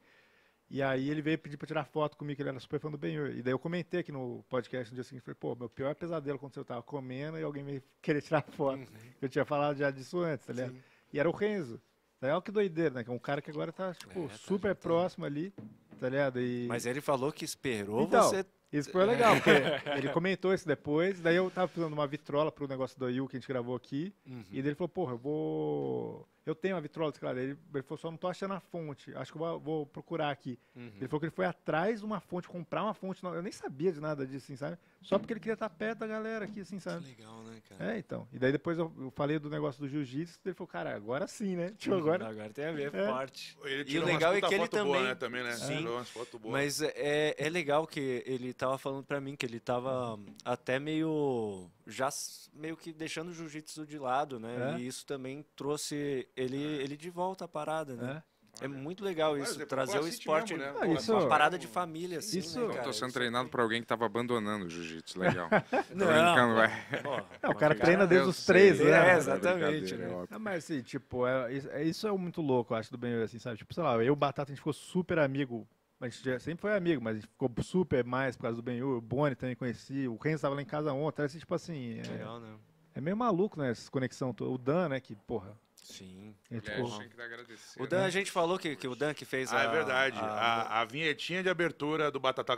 E aí ele veio pedir pra tirar foto comigo, que ele era super fã do ben -Hur. E daí eu comentei aqui no podcast no dia seguinte, falei, pô, meu pior pesadelo quando eu tava comendo e alguém veio querer tirar foto. Uhum. Eu tinha falado já disso antes, tá ligado? Sim. E era o Renzo. daí Olha que doideira, né? Que é um cara que agora tá, tipo, é, tá super próximo ali, tá ligado? E... Mas ele falou que esperou então, você. Isso foi legal, é. porque ele comentou isso depois. Daí eu tava fazendo uma vitrola pro negócio do Yu que a gente gravou aqui. Uhum. E daí ele falou, porra, eu vou eu tenho a vitrola claro. Ele, ele falou, só não tô achando a fonte. Acho que eu vou procurar aqui. Uhum. Ele falou que ele foi atrás de uma fonte, comprar uma fonte. Eu nem sabia de nada disso, assim, sabe? Só uhum. porque ele queria estar perto da galera aqui, assim, sabe? Que legal, né, cara? É, então. E daí depois eu, eu falei do negócio do jiu-jitsu. Ele falou, cara, agora sim, né? Tipo, uhum. agora... agora tem a ver, é. forte. E o legal é que ele também... Boa, né? também né? Sim, Mas é, é legal que ele tava falando pra mim que ele tava até meio já meio que deixando o jiu-jitsu de lado, né? É. E isso também trouxe ele, é. ele de volta à parada, né? É. É muito legal isso, é trazer o esporte. Mesmo, né? ah, é isso, uma parada de família, assim. Isso, né, cara? Eu tô sendo treinado por alguém que tava abandonando o jiu-jitsu, legal. não, brincando, não, não, o cara treina desde os três, né? É, exatamente, é né? Ah, mas assim, tipo, é, isso é muito louco, eu acho, do bem assim, sabe? Tipo, sei lá, eu e o Batata, a gente ficou super amigo a gente já, sempre foi amigo, mas ficou super mais por causa do Benhur, o Boni também conheci, o Renzo estava lá em casa ontem, assim, tipo assim... É, né? É meio maluco, né, essa conexão toda. O Dan, né, que, porra... Sim. É, ficou... tem agradecer, o Dan, né? a gente falou que, que o Dan que fez ah, é a... é verdade. A, a, a vinhetinha de abertura do Batata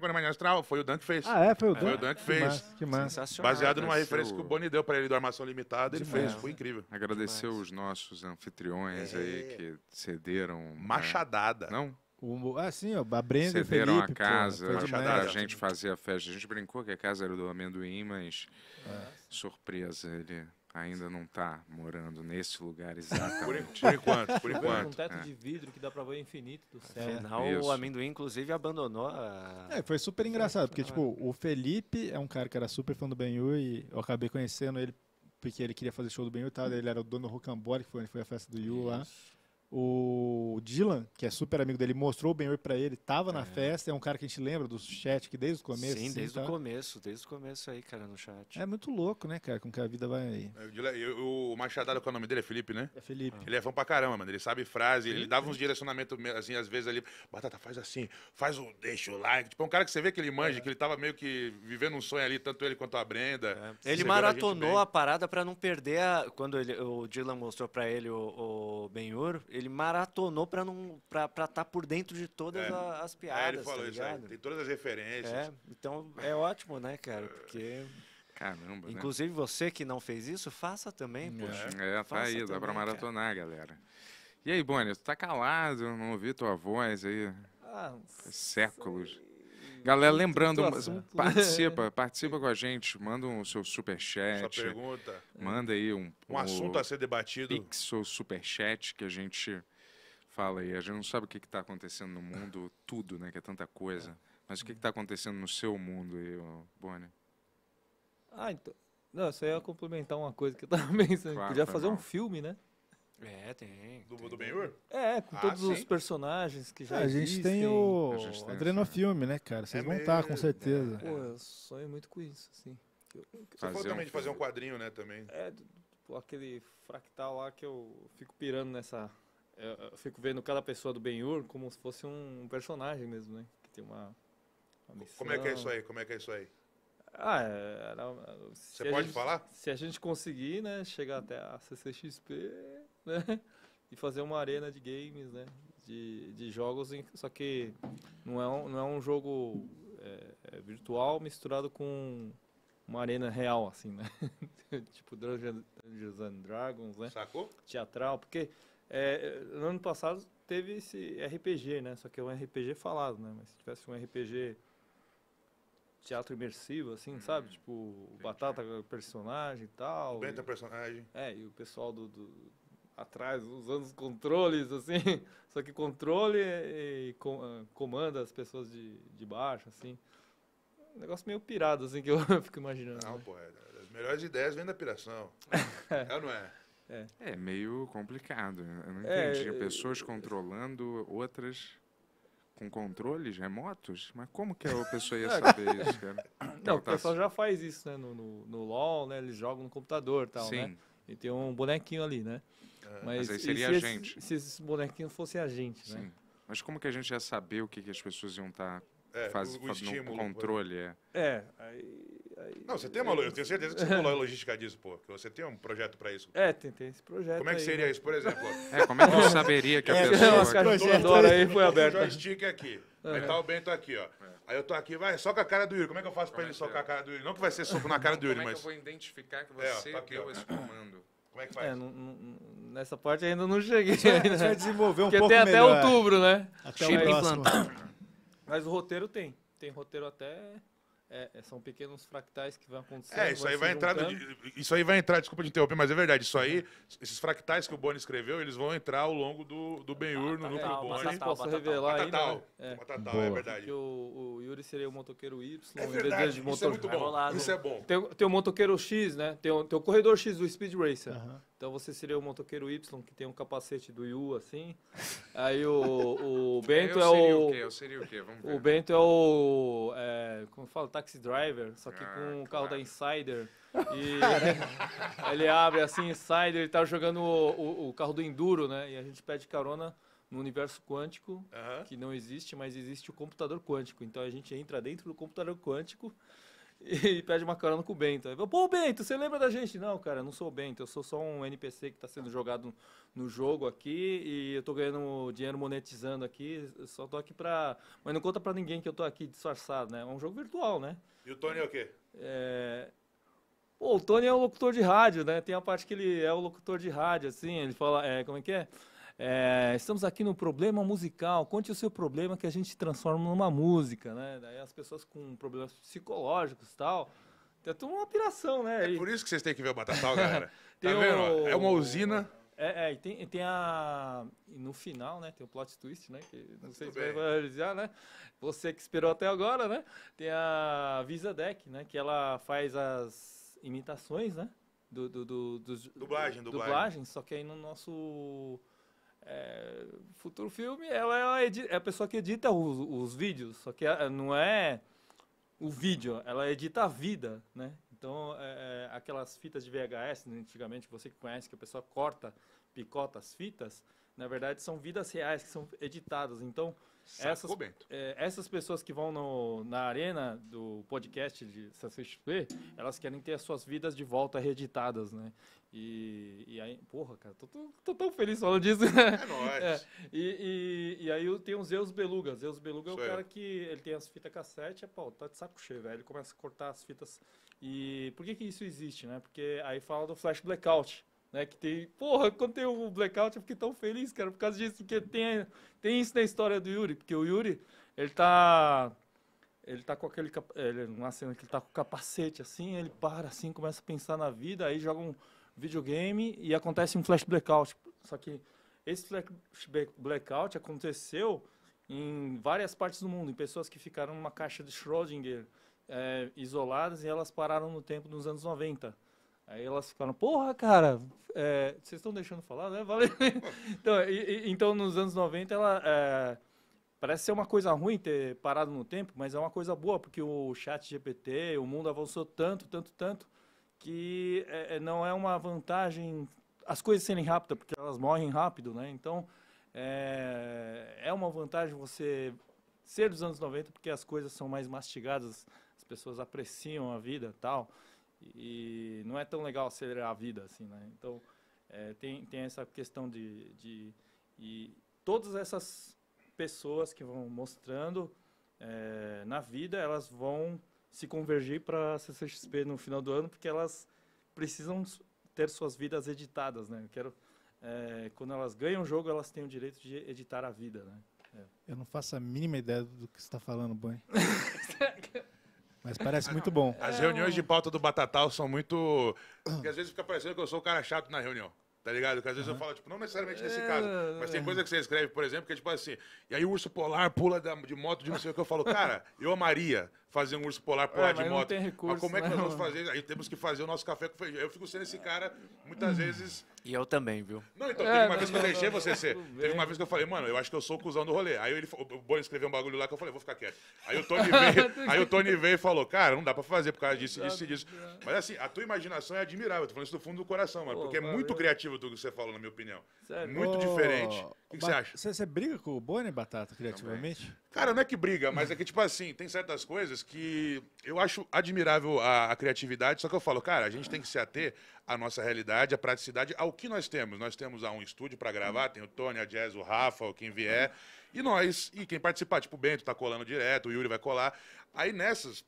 quando é Astral, foi o Dan que fez. Ah, é? Foi o Dan? Foi o Dan que fez. Que que massa. Sensacional. Baseado né? numa referência que o Boni deu para ele do Armação Limitada, ele fez. É. Foi incrível. Agradecer os nossos anfitriões é. aí que cederam... Né? Machadada. Não? O, ah, sim, ó, a Brenda Cederam e Felipe, a casa pô, gente né? fazer a festa. A gente brincou que a casa era do amendoim, mas é. surpresa, ele ainda não está morando nesse lugar exatamente. por, enquanto, por enquanto. Um teto é. de vidro que dá para ver o infinito do céu. Afinal, Isso. o amendoim, inclusive, abandonou a... É, foi super engraçado, porque, ah. tipo, o Felipe é um cara que era super fã do Benhu e eu acabei conhecendo ele porque ele queria fazer show do Benhu e tal, ele era o dono do Rocambole, que foi onde foi a festa do Yu lá. Isso. O Dylan, que é super amigo dele, mostrou o ben para pra ele, tava é. na festa, é um cara que a gente lembra do chat que desde o começo. Sim, assim, desde o tá? começo, desde o começo aí, cara, no chat. É muito louco, né, cara, com que a vida vai aí. É, o, Machadado, qual é o nome dele? É Felipe, né? É Felipe. Ah. Ele é fã pra caramba, mano, ele sabe frase, ele dava uns direcionamentos, assim, às vezes ali, Batata, faz assim, faz o, deixa o like. Tipo, é um cara que você vê que ele manja, é. que ele tava meio que vivendo um sonho ali, tanto ele quanto a Brenda. É. Ele maratonou a, a, parada pra não perder a... Quando ele, o Dylan mostrou pra ele o, o ben ele maratonou para estar para tá por dentro de todas é. as piadas. Tá é, ele falou tá isso aí. Tem todas as referências. É, então é ótimo, né, cara? Porque. Caramba, né? Inclusive né? você que não fez isso, faça também, é. poxa. É, tá aí, dá para maratonar, cara. galera. E aí, Bonito? tu tá calado, não ouvi tua voz aí. Ah, séculos. Sei. Galera, lembrando, participa, participa com a gente, manda o um seu superchat. Sua pergunta. Manda aí um... Um, um assunto a ser debatido. Pix ou superchat que a gente fala aí. A gente não sabe o que está acontecendo no mundo, tudo, né, que é tanta coisa. É. Mas o que está acontecendo no seu mundo aí, Boni? Ah, então... Não, só ia complementar uma coisa que eu estava pensando. Claro, Podia fazer um filme, né? É, tem. Do, do Ben-Hur? É, com ah, todos sim. os personagens que já é, a gente existem. Tem o... A gente tem o né, cara? Vocês é vão estar, tá, com certeza. É. Pô, eu sonho muito com isso, assim. Eu... Você falou também de fazer um quadrinho, né, também. É, tipo, aquele fractal lá que eu fico pirando nessa... Eu fico vendo cada pessoa do Ben-Hur como se fosse um personagem mesmo, né? Que tem uma, Como é que é isso aí? Como é que é isso aí? Ah, é, era, Você pode gente, falar? Se a gente conseguir, né, chegar até a CCXP, né? E fazer uma arena de games, né? De, de jogos, só que não é um, não é um jogo é, é virtual misturado com uma arena real, assim, né? tipo Dungeons and Dragons, né? Sacou? Teatral, porque é, no ano passado teve esse RPG, né? Só que é um RPG falado, né? Mas se tivesse um RPG teatro imersivo, assim, hum, sabe? Tipo, Batata personagem e tal. Benta e... personagem. É, e o pessoal do, do atrás, usando os controles, assim. Só que controle e com, ah, comanda as pessoas de, de baixo, assim. Um negócio meio pirado, assim, que eu fico imaginando. Não, né? pô, é, é, as melhores ideias vêm da piração. é ou não é? É. é meio complicado. Né? Eu não é, entendi. É, pessoas é, controlando outras com controles remotos? Mas como que a pessoa ia saber isso, cara? Não, tá o pessoal assim? já faz isso, né? No, no, no LOL, né? Eles jogam no computador e tal, né? Sim. né? E tem um bonequinho ali, né? Mas, Mas aí seria a gente. Esse, se esses bonequinhos fossem a gente, né? Sim. Mas como que a gente ia saber o que, que as pessoas iam estar tá é, faz, o, no controle? Né? É, é aí, aí, Não, você tem uma. Eu tenho certeza que você falou a logística disso, pô. Que você tem um projeto pra isso. É, tem, tem esse projeto. Como é que seria né? isso, por exemplo? É, como é que eu saberia que a é, pessoa. Não, as calculadoras aí foi aberta. O joystick aqui. Aí tá o Bento aqui, ó. É. Aí eu tô aqui, vai, soca a cara do Yuri. Como é que eu faço para ele é é? socar a cara do Yuri? Não que vai ser soco na cara do Yuri, mas. Como é que eu vou identificar que você é, ó, tá aqui, deu ó. esse comando? Como é que é, faz? É, não, não, nessa parte ainda não cheguei. A gente vai desenvolver um Porque pouco melhor. Porque tem até outubro, né? Até Chip implantado. Mas o roteiro tem. Tem roteiro até é, é, são pequenos fractais que vão acontecer. É, isso aí vai entrar. No, isso aí vai entrar, desculpa de interromper, mas é verdade. Isso aí, esses fractais que o Boni escreveu, eles vão entrar ao longo do, do ben no núcleo é, Boni. Mas posso revelar aí? ainda, né? é. é verdade. Que o, o, Yuri seria o motoqueiro Y, é em vez de motoqueiro. Isso é muito bom. Lá, isso né? é bom. Tem, tem o motoqueiro X, né? Tem o, tem o corredor X do Speed Racer. Uhum. Então você seria o motoqueiro Y, que tem um capacete do Yu, assim. Aí o, o Bento eu é o. Eu seria o quê? Eu seria o quê? Vamos ver. O Bento é o. É, como fala? Tá Taxi Driver, só que ah, com o claro. carro da Insider. E ele abre assim, Insider, ele tá jogando o, o, o, carro do Enduro, né? E a gente pede carona no universo quântico, uh -huh. que não existe, mas existe o computador quântico. Então a gente entra dentro do computador quântico e pede uma carona com o Bento. Aí, Pô, Bento, você lembra da gente? Não, cara, não sou o Bento, eu sou só um NPC que está sendo jogado no jogo aqui e eu tô ganhando dinheiro monetizando aqui, só tô aqui pra... Mas não conta pra ninguém que eu tô aqui disfarçado, né? É um jogo virtual, né? E o Tony é o quê? É... Pô, o Tony é um locutor de rádio, né? Tem a parte que ele é o locutor de rádio, assim, ele fala... É, como é que é? É, estamos aqui no problema musical. Conte o seu problema que a gente transforma numa música, né? Daí as pessoas com problemas psicológicos tal. Tem toda uma piração, né? É e... por isso que vocês têm que ver o Batatal, galera. tá o... vendo? É uma usina. É, é e tem, tem a. E no final, né? Tem o plot twist, né? Que não sei se vai realizar, né? Você que esperou até agora, né? Tem a Visa Deck, né? Que ela faz as imitações, né? Do, do, do, do dublagem, dublagem. Dublagem, só que aí no nosso é, futuro Filme, ela, é a pessoa que edita os, os vídeos, só que não é o vídeo, ela edita a vida, né? Então, é, é aquelas fitas de VHS, né, antigamente, você que conhece, que a pessoa corta, picota as fitas, na verdade, são vidas reais que são editadas. Então, essas, é, essas pessoas que vão no, na arena do podcast de CCXP, elas querem ter as suas vidas de volta reeditadas, né? E, e aí, porra, cara, tô, tô, tô, tão feliz falando disso. É nóis. É, e, e, e, aí tem os Zeus Beluga. Zeus Beluga Isso é o cara é. que ele tem as fitas cassete, é, pau tá de saco cheio, velho. Ele começa a cortar as fitas. E por que que isso existe, né? Porque aí fala do flash blackout né, que tem, porra, quando tem o blackout eu fiquei tão feliz, cara, por causa disso, porque tem, tem isso na história do Yuri, porque o Yuri, ele tá ele tá com aquele ele uma cena que ele tá com o capacete assim, ele para assim, começa a pensar na vida, aí joga um videogame e acontece um flash blackout. Só que esse flash blackout aconteceu em várias partes do mundo, em pessoas que ficaram numa caixa de Schrödinger é, isoladas e elas pararam no tempo nos anos 90. Aí elas ficaram, porra, cara, é, vocês estão deixando falar, né? Valeu. então, e, e, então, nos anos 90, ela. É, parece ser uma coisa ruim ter parado no tempo, mas é uma coisa boa, porque o chat GPT, o mundo avançou tanto, tanto, tanto, que é, é, não é uma vantagem as coisas serem rápidas, porque elas morrem rápido, né? Então, é, é uma vantagem você ser dos anos 90, porque as coisas são mais mastigadas, as pessoas apreciam a vida tal e não é tão legal acelerar a vida assim, né? Então é, tem tem essa questão de, de e todas essas pessoas que vão mostrando é, na vida elas vão se convergir para a CCXP no final do ano porque elas precisam ter suas vidas editadas, né? Eu quero é, quando elas ganham o jogo elas têm o direito de editar a vida, né? É. Eu não faço a mínima ideia do que está falando, Banho. Mas parece muito bom. As reuniões de pauta do Batatal são muito. Porque às vezes fica parecendo que eu sou o cara chato na reunião. Tá ligado? Porque às vezes eu falo, tipo, não necessariamente nesse é, caso, mas tem é. coisa que você escreve, por exemplo, que é tipo assim, e aí o urso polar pula de moto de não sei o que, eu falo, cara, eu amaria fazer um urso polar pular é, de moto. Recurso, mas como é que não. Né, nós vamos fazer? Aí temos que fazer o nosso café com feijão. Eu fico sendo esse cara muitas hum. vezes. E eu também, viu? Não, então, é, teve é, uma vez que eu deixei você ser. Teve uma vez que eu falei, mano, eu acho que eu sou o cuzão do rolê. Aí ele, o Boni escreveu um bagulho lá que eu falei, vou ficar quieto. Aí o Tony veio, aí o Tony veio e falou, cara, não dá pra fazer por causa disso, disso e disso. Mas assim, a tua imaginação é admirável. Eu tô falando isso do fundo do coração, mano. Pô, porque é valeu. é muito criativo tudo que você falou, na minha opinião. Sério? Muito oh, diferente. O que, que você acha? Você briga com o Boni, Batata, criativamente? Também. Cara, não é que briga, mas é que, tipo assim, tem certas coisas que eu acho admirável a, a, criatividade, só que eu falo, cara, a gente tem que se ater à nossa realidade, à praticidade, ao que nós temos. Nós temos um estúdio para gravar, tem o Tony, a Jazz, o Rafa, o quem vier, e nós, e quem participar, tipo o Bento tá colando direto, o Yuri vai colar. Aí nessas,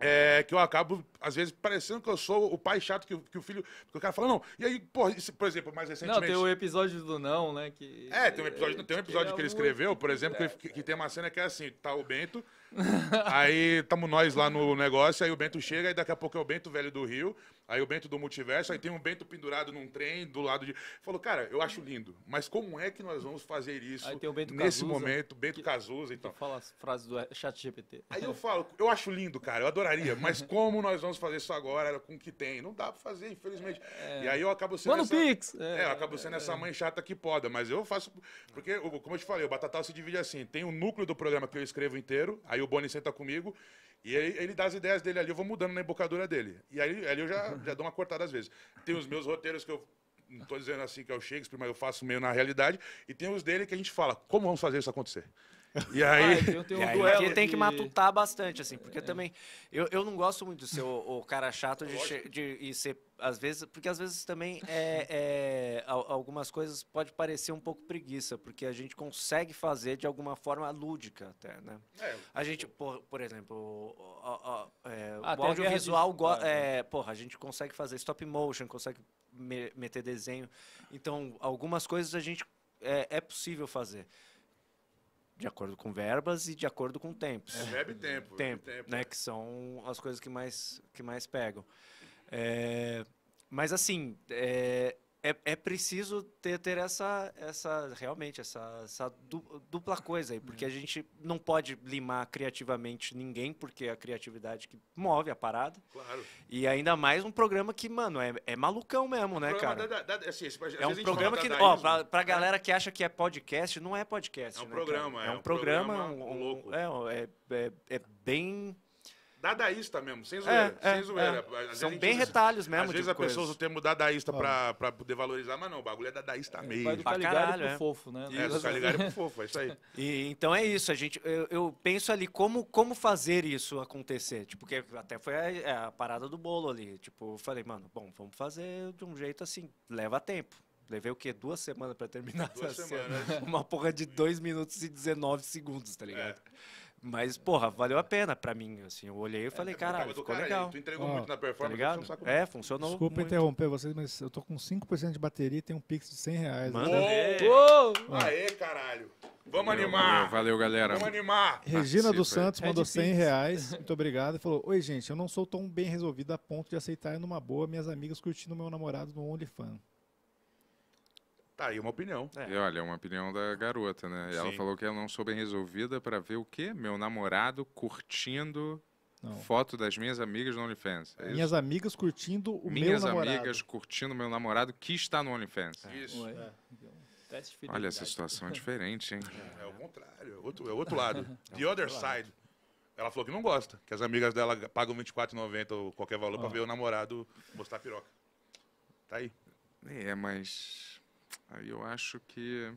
é, que eu acabo, às vezes, parecendo que eu sou o pai chato que, que o filho. Porque o cara fala, não. E aí, por, por exemplo, mais recentemente. Não, tem o episódio do não, né? Que, é, tem um episódio, é, tem um episódio que, é que ele escreveu, por exemplo, que, que, que, é. tem uma cena que é assim: tá o Bento, aí estamos nós lá no negócio, aí o Bento chega, e daqui a pouco é o Bento, velho do Rio. Aí o Bento do Multiverso, aí tem um Bento pendurado num trem do lado de. Falou, cara, eu acho lindo, mas como é que nós vamos fazer isso nesse Cazuza, momento? Bento que, Cazuza então. e Fala as frases do chat GPT. Aí eu falo, eu acho lindo, cara, eu adoraria, mas como nós vamos fazer isso agora com o que tem? Não dá pra fazer, infelizmente. É... E aí eu acabo sendo. Mano essa... Pix! É, é, eu acabo é, sendo é... essa é. mãe chata que poda, mas eu faço. Porque, como eu te falei, o Batatal se divide assim: tem o núcleo do programa que eu escrevo inteiro, aí o Boni senta comigo. E ele, ele, dá as ideias dele ali, eu vou mudando na embocadura dele. E aí, ali eu já, uhum. já dou uma cortada às vezes. Tem os meus roteiros que eu. Não estou dizendo assim que é o Shakespeare, mas eu faço meio na realidade. E tem os dele que a gente fala, como vamos fazer isso acontecer? E aí, ah, tem um e aí duelo tem que matutar bastante, assim, porque é. também eu, eu não gosto muito de ser o, o cara chato de, de, de, ser, às vezes, porque às vezes também é, é, algumas coisas pode parecer um pouco preguiça, porque a gente consegue fazer de alguma forma lúdica até, né? É, a gente, por, por exemplo, o o é, ah, a, o audiovisual, go, é, porra, a gente consegue fazer stop motion, consegue me, meter desenho, então algumas coisas a gente é, é possível fazer de acordo com verbas e de acordo com tempos. É verbo e tempo. Tempo, tempo né? É. Que são as coisas que mais, que mais pegam. É, mas assim, é, é, é preciso ter, ter essa, essa realmente essa, essa dupla coisa aí, porque é. a gente não pode limar criativamente ninguém, porque é a criatividade que move a parada. Claro. E ainda mais um programa que, mano, é, é malucão mesmo, né, cara? Assim, é um programa que, ó, né? pra, pra é. galera que acha que é podcast, não é podcast. É um né, programa, é, é, um programa. programa um, um, louco. É, é, é, é bem dadaísta mesmo, sem é, zoeira. É, sem zoeira. É. São bem usa, retalhos mesmo. Às vezes a pessoa usa o termo dadaísta para pra, pra poder valorizar, mas não, o bagulho é dadaísta é, mesmo. Vai do caralho, pro é. fofo, né? Isso, é, Caligari pro fofo, é isso aí. E, então é isso, a gente, eu, eu, penso ali como, como fazer isso acontecer. Tipo, porque até foi a, é, a, parada do bolo ali. Tipo, eu falei, mano, bom, vamos fazer de um jeito assim, leva tempo. Levei o quê? Duas semanas para terminar Duas essa semanas. Cena. Uma porra de 2 minutos e 19 segundos, tá ligado? É. Mas, porra, valeu a pena pra mim. Assim, eu olhei e é, falei, é, caralho, ficou cara, legal. Tu entregou oh, muito na tá performance. Tá ligado? é, funcionou Desculpa muito. interromper vocês, mas eu tô com 5% de bateria e tem um pix de 100 reais. Manda né? oh, Aê, caralho. Vamos animar. Valeu, valeu, galera. Vamos animar. Regina dos Santos mandou 100 é reais. Muito obrigado. E falou, oi, gente, eu não sou tão bem resolvida a ponto de aceitar numa boa minhas amigas curtindo meu namorado no OnlyFans. Tá aí uma opinião. É. E olha, é uma opinião da garota, né? Ela falou que eu não sou bem resolvida para ver o quê? Meu namorado curtindo não. foto das minhas amigas no OnlyFans. É minhas amigas curtindo o minhas meu namorado. Minhas amigas curtindo o meu namorado que está no OnlyFans. É. Isso. É. Olha, essa situação é diferente, hein? É, é, o contrário, é outro, é outro lado. The other side. Ela falou que não gosta, que as amigas dela pagam R$24,90 ou qualquer valor oh. para ah. ver o namorado mostrar a piroca. Tá aí. É, mas Aí eu acho que.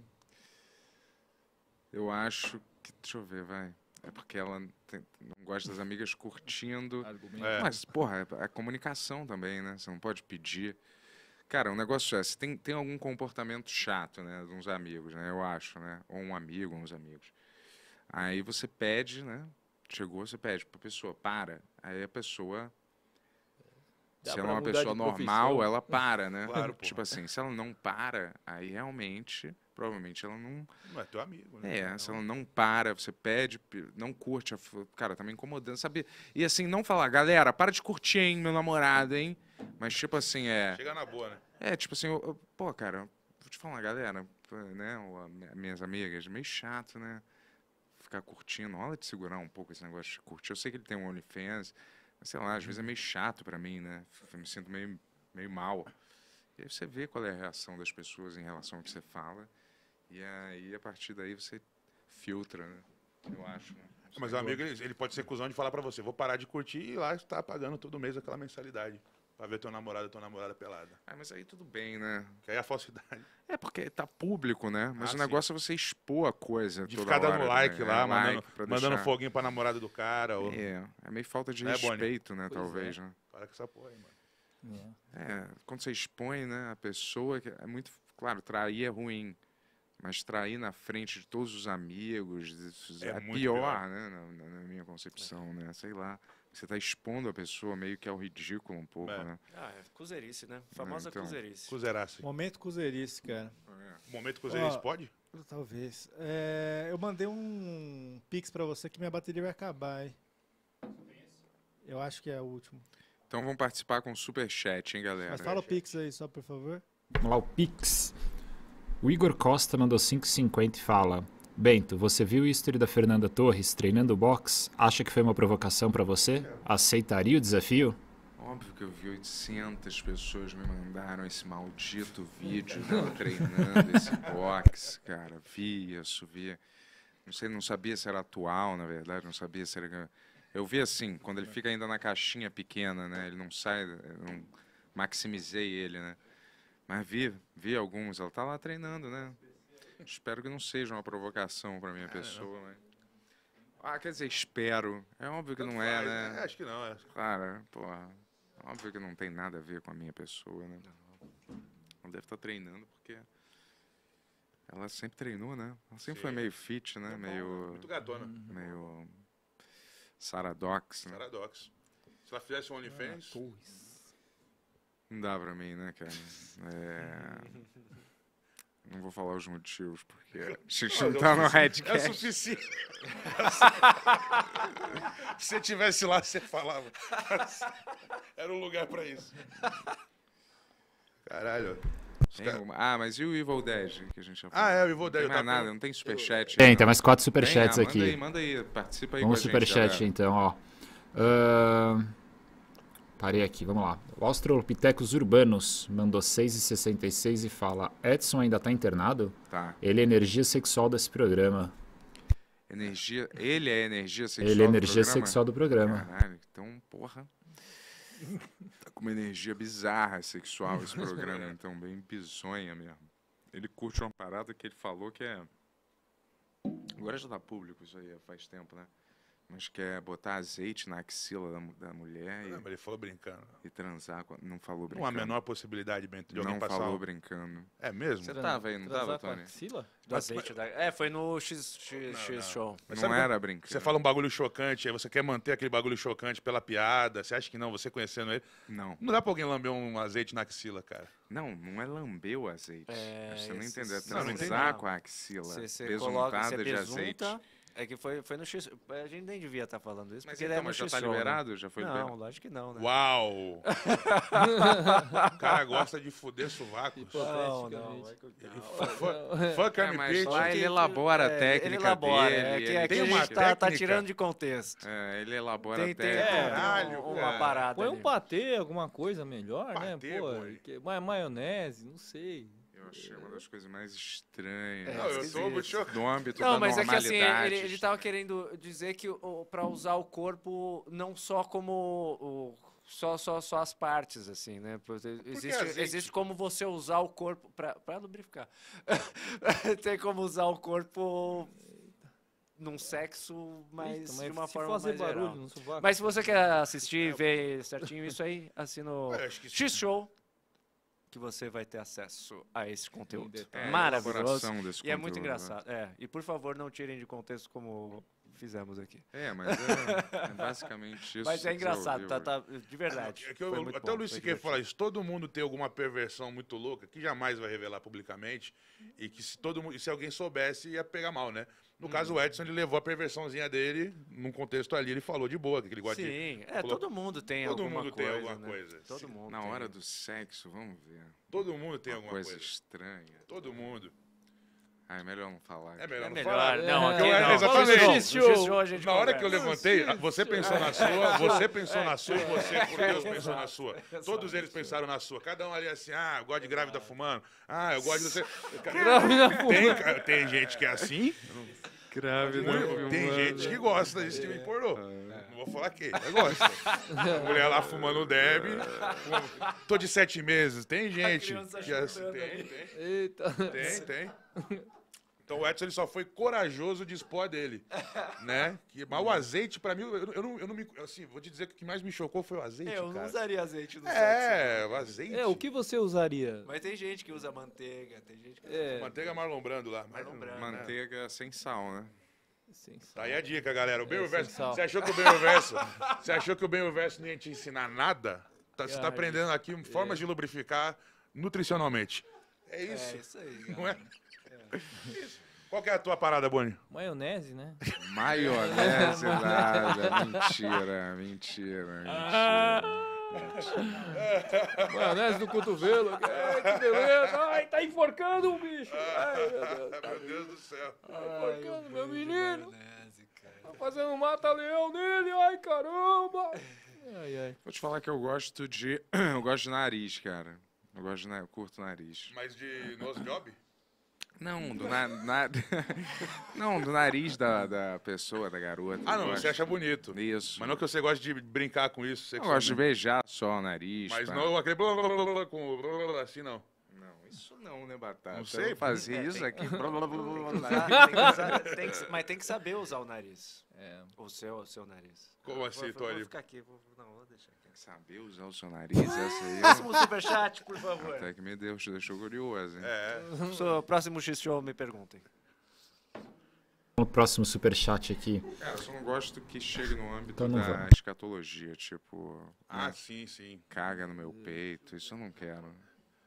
Eu acho que. Deixa eu ver, vai. É porque ela tem, não gosta das amigas curtindo. É. Mas, porra, é a comunicação também, né? Você não pode pedir. Cara, o negócio é, se tem, tem algum comportamento chato, né? De uns amigos, né? Eu acho, né? Ou um amigo, uns amigos. Aí você pede, né? Chegou, você pede para pessoa, para. Aí a pessoa Dá se ela é uma pessoa normal, ela para, né? Claro, pô. Tipo assim, se ela não para, aí realmente, provavelmente ela não. Não é teu amigo, né? É, não. É se ela não para, você pede, não curte. A... Cara, tá me incomodando, sabe? E assim, não falar, galera, para de curtir, hein, meu namorado, hein? Mas tipo assim, é. Chega na boa, né? É, tipo assim, eu, pô, cara, vou te falar, galera, né? Minhas amigas, meio chato, né? Ficar curtindo, rola de segurar um pouco esse negócio de curtir. Eu sei que ele tem um OnlyFans sei lá, às vezes é meio chato para mim, né? Eu me sinto meio, meio mal. E aí você vê qual é a reação das pessoas em relação ao que você fala, e aí a partir daí você filtra, né? Eu acho, né? Mas o amigo, ele, pode ser cuzão de falar para você, vou parar de curtir e lá está pagando todo mês aquela mensalidade. Pra ver teu namorado, tua namorada pelada. Ah, mas aí tudo bem, né? Que aí é a falsidade. É porque tá público, né? Mas ah, o negócio sim. é você expor a coisa. De ficar dando hora, né? like né? lá, é, mandando, like mandando, foguinho pra namorada do cara. Ou... É, é meio falta de é, respeito, Bonnie? né? Pois talvez, é. né? Para com essa porra aí, mano. É. é quando você expõe, né, a pessoa, é muito. Claro, trair é ruim. Mas trair na frente de todos os amigos é, é pior, pior, né? Na, na minha concepção, né? Sei lá. Você está expondo a pessoa meio que ao ridículo um pouco, é. né? Ah, é cuzerice, né? É, Famosa é, então, Momento cuzerice, cara. É. Momento cuzerice, pode? Talvez. É, eu mandei um pix para você que minha bateria vai acabar, hein? Eu acho que é o último. Então vamos participar com o Superchat, hein, galera? Mas fala o pix aí só, por favor. Vamos lá, o pix. O Igor Costa mandou 5,50 e fala... Bento, você viu o history da Fernanda Torres treinando boxe? Acha que foi uma provocação para você? Aceitaria o desafio? Óbvio que eu vi 800 pessoas me mandaram esse maldito vídeo dela né, treinando esse boxe, cara. Vi isso, vi. Não sei, não sabia se era atual, na verdade, não sabia se era. Eu vi assim, quando ele fica ainda na caixinha pequena, né? Ele não sai, não maximizei ele, né? Mas vi, vi alguns. Ela tá lá treinando, né? espero que não seja uma provocação para minha é, pessoa, Ah, quer dizer, espero. É óbvio que Tanto não é, né? né? É, acho que não, é. Claro, porra. É óbvio que não tem nada a ver com a minha pessoa, né? Ela deve estar tá treinando porque ela sempre treinou, né? Ela sempre Sim. foi meio fit, né? bom, meio muito gatona. Uhum. Meio Saradox, né? Saradox. Se ela fizesse um OnlyFans... Ah, não dá pra mim, né, cara? É... Não vou falar os motivos, porque a gente não é tá no é Redcast. É suficiente. Se tivesse lá, você falava. Era um lugar para isso. Caralho. Ah, mas e o Evil Dead que a gente já falou? Ah, é, o Evil Dead. Não tem mais nada, não tem superchat. Tem, não. tem mais quatro superchats tem, ah, aqui. Manda aí, manda aí, participa aí Vamos com a superchat, então, ó. Uh... Parei aqui, vamos lá. O Australopithecus urbanus mandou 6,66 e fala: Edson ainda está internado? Tá. Ele é energia sexual desse programa. Energia. Ele é energia sexual Ele é energia do sexual do programa. Caralho, então, porra. Tá com uma energia bizarra sexual esse programa, então, bem bizonha mesmo. Ele curte uma parada que ele falou que é. Agora já tá público isso aí, faz tempo, né? Mas quer é botar azeite na axila da, da mulher. Não, ah, e, ele falou brincando. E transar. Não falou brincando. Não há menor possibilidade de alguém não passar. Não falou brincando. É mesmo? Você tava aí, não tava, Tony? axila? Do mas, azeite mas... da... É, foi no X, X, não, X Show. Mas não era brincando. Você né? fala um bagulho chocante, aí você quer manter aquele bagulho chocante pela piada. Você acha que não, você conhecendo ele. Não. Não dá pra alguém lamber um azeite na axila, cara. Não, não é lamber o azeite. É, você não entendeu. É transar não, não com a axila. Você, você coloca, você de azeite. É que foi, foi no X. A gente nem devia estar tá falando isso. Mas, porque é então, é mas já está liberado? Já foi não, liberado? lógico que não, né? Uau! o cara gosta de foder sovacos. Não, não. Fuck é, mas lá ele elabora a é, técnica é ele elabora, dele. É, que, é que a gente tá, tá, tirando de contexto. É, ele elabora tem, a técnica. Tem, é, caralho, um, uma parada Põe um patê, alguma coisa melhor, né? patê, né? Pô, que, maionese, não sei. Eu achei uma é. das coisas mais estranhas. É, não, eu tô muito... do âmbito não, da mas normalidade. É que, assim, ele, ele estava querendo dizer que para usar o corpo não só como o, só, só, só as partes, assim, né? Existe, gente... existe como você usar o corpo para lubrificar. Tem como usar o corpo num sexo, mas, Eita, de uma forma fazer mais barulho geral. Mas se você quer assistir e ver certinho isso aí, assina o é, X-Show que você vai ter acesso a esse conteúdo. É, Maravilhoso. E conteúdo, é muito né? engraçado. Né? É. E por favor, não tirem de contexto como fizemos aqui. É, mas é, é basicamente isso. Mas é engraçado, tá, tá, de verdade. É, é eu, até bom, o Luiz Siqueira fala isso, todo mundo tem alguma perversão muito louca que jamais vai revelar publicamente e que se, todo mundo, se alguém soubesse ia pegar mal, né? No hum. caso, o uhum. Edson, ele levou a perversãozinha dele, num contexto ali, ele falou de boa, que ele gosta Sim, de... é, todo mundo tem todo alguma mundo coisa. Todo mundo tem alguma né? coisa. Todo mundo Na tem. hora do sexo, vamos ver. Todo mundo tem uma alguma coisa. coisa estranha. Todo mundo. Ah, é melhor não falar. É, é melhor, é não falar. Não, é, aqui não. Exatamente. show, a gente na hora que eu levantei, você pensou na sua, você pensou na sua, você, por Deus, pensou na sua. Todos eles pensaram na sua. Cada um ali assim, ah, eu gosto de grávida fumando. Ah, eu gosto de você. Grávida fumando. Tem gente que é assim. Grávida fumando. Tem gente que gosta desse tipo de pornô. É. Não vou falar que, mas gosta. mulher lá fumando deb. Tô de sete meses. Tem gente. que assim, tem, tem. Eita. Tem, tem. Então o Edson ele só foi corajoso de expor dele, né? Que, mas o azeite, pra mim, eu, eu, não, eu não me... Assim, vou te dizer que o que mais me chocou foi o azeite, é, Eu cara. não usaria azeite no É, né? o azeite. É, o que você usaria? Mas tem gente que usa manteiga, tem gente que usa... É. Manteiga Marlon lá. Marlon né? Manteiga sem sal, né? sal. Tá aí a dica, galera. O bem é, verso. Você achou que o bem verso? você achou que o bem verso não ia te ensinar nada? Tá, você tá aprendendo aqui formas de é. lubrificar nutricionalmente. É, é isso. É isso aí. Não é? Qual que é a tua parada, Boni? Maionese, né? Maionese, nada. Mentira, mentira, mentira. Ah! Maionese no cotovelo. Ai, que beleza. Ai, tá enforcando o bicho. Ai, meu Deus, meu Deus do céu. Tá enforcando, meu menino. Maionese, tá fazendo um mata-leão nele. Ai, caramba. Ai, ai. Vou te falar que eu gosto de... Eu gosto de nariz, cara. Eu gosto de... Eu curto nariz. Mas de nosso job? Não, do, na, na... não, do nariz da, da pessoa, da garota. Ah, não, você acha bonito. Isso. Mas não que você goste de brincar com isso. eu gosto de beijar só o nariz. Mas pá. não aquele blá, blá, blá, blá, com blá, blá, assim, não. Não, isso não, né, Batata? Não sei. Fazer é, isso tem... aqui. Blá, blá, blá, blá, tem usar, tem que, mas tem que saber usar o nariz. É. O seu, o seu nariz. Como ah, assim, Tony? Vou, vou ficar aqui, vou, não, vou deixar Saber usar o seu nariz, essa aí. Próximo superchat, por favor. Até que me deu, deixou curioso, hein? É. So, próximo X-Show, me perguntem. O próximo superchat aqui. Cara, eu só não gosto que chegue no âmbito então da vamos. escatologia, tipo. Ah, né? sim, sim. Caga no meu peito, isso eu não quero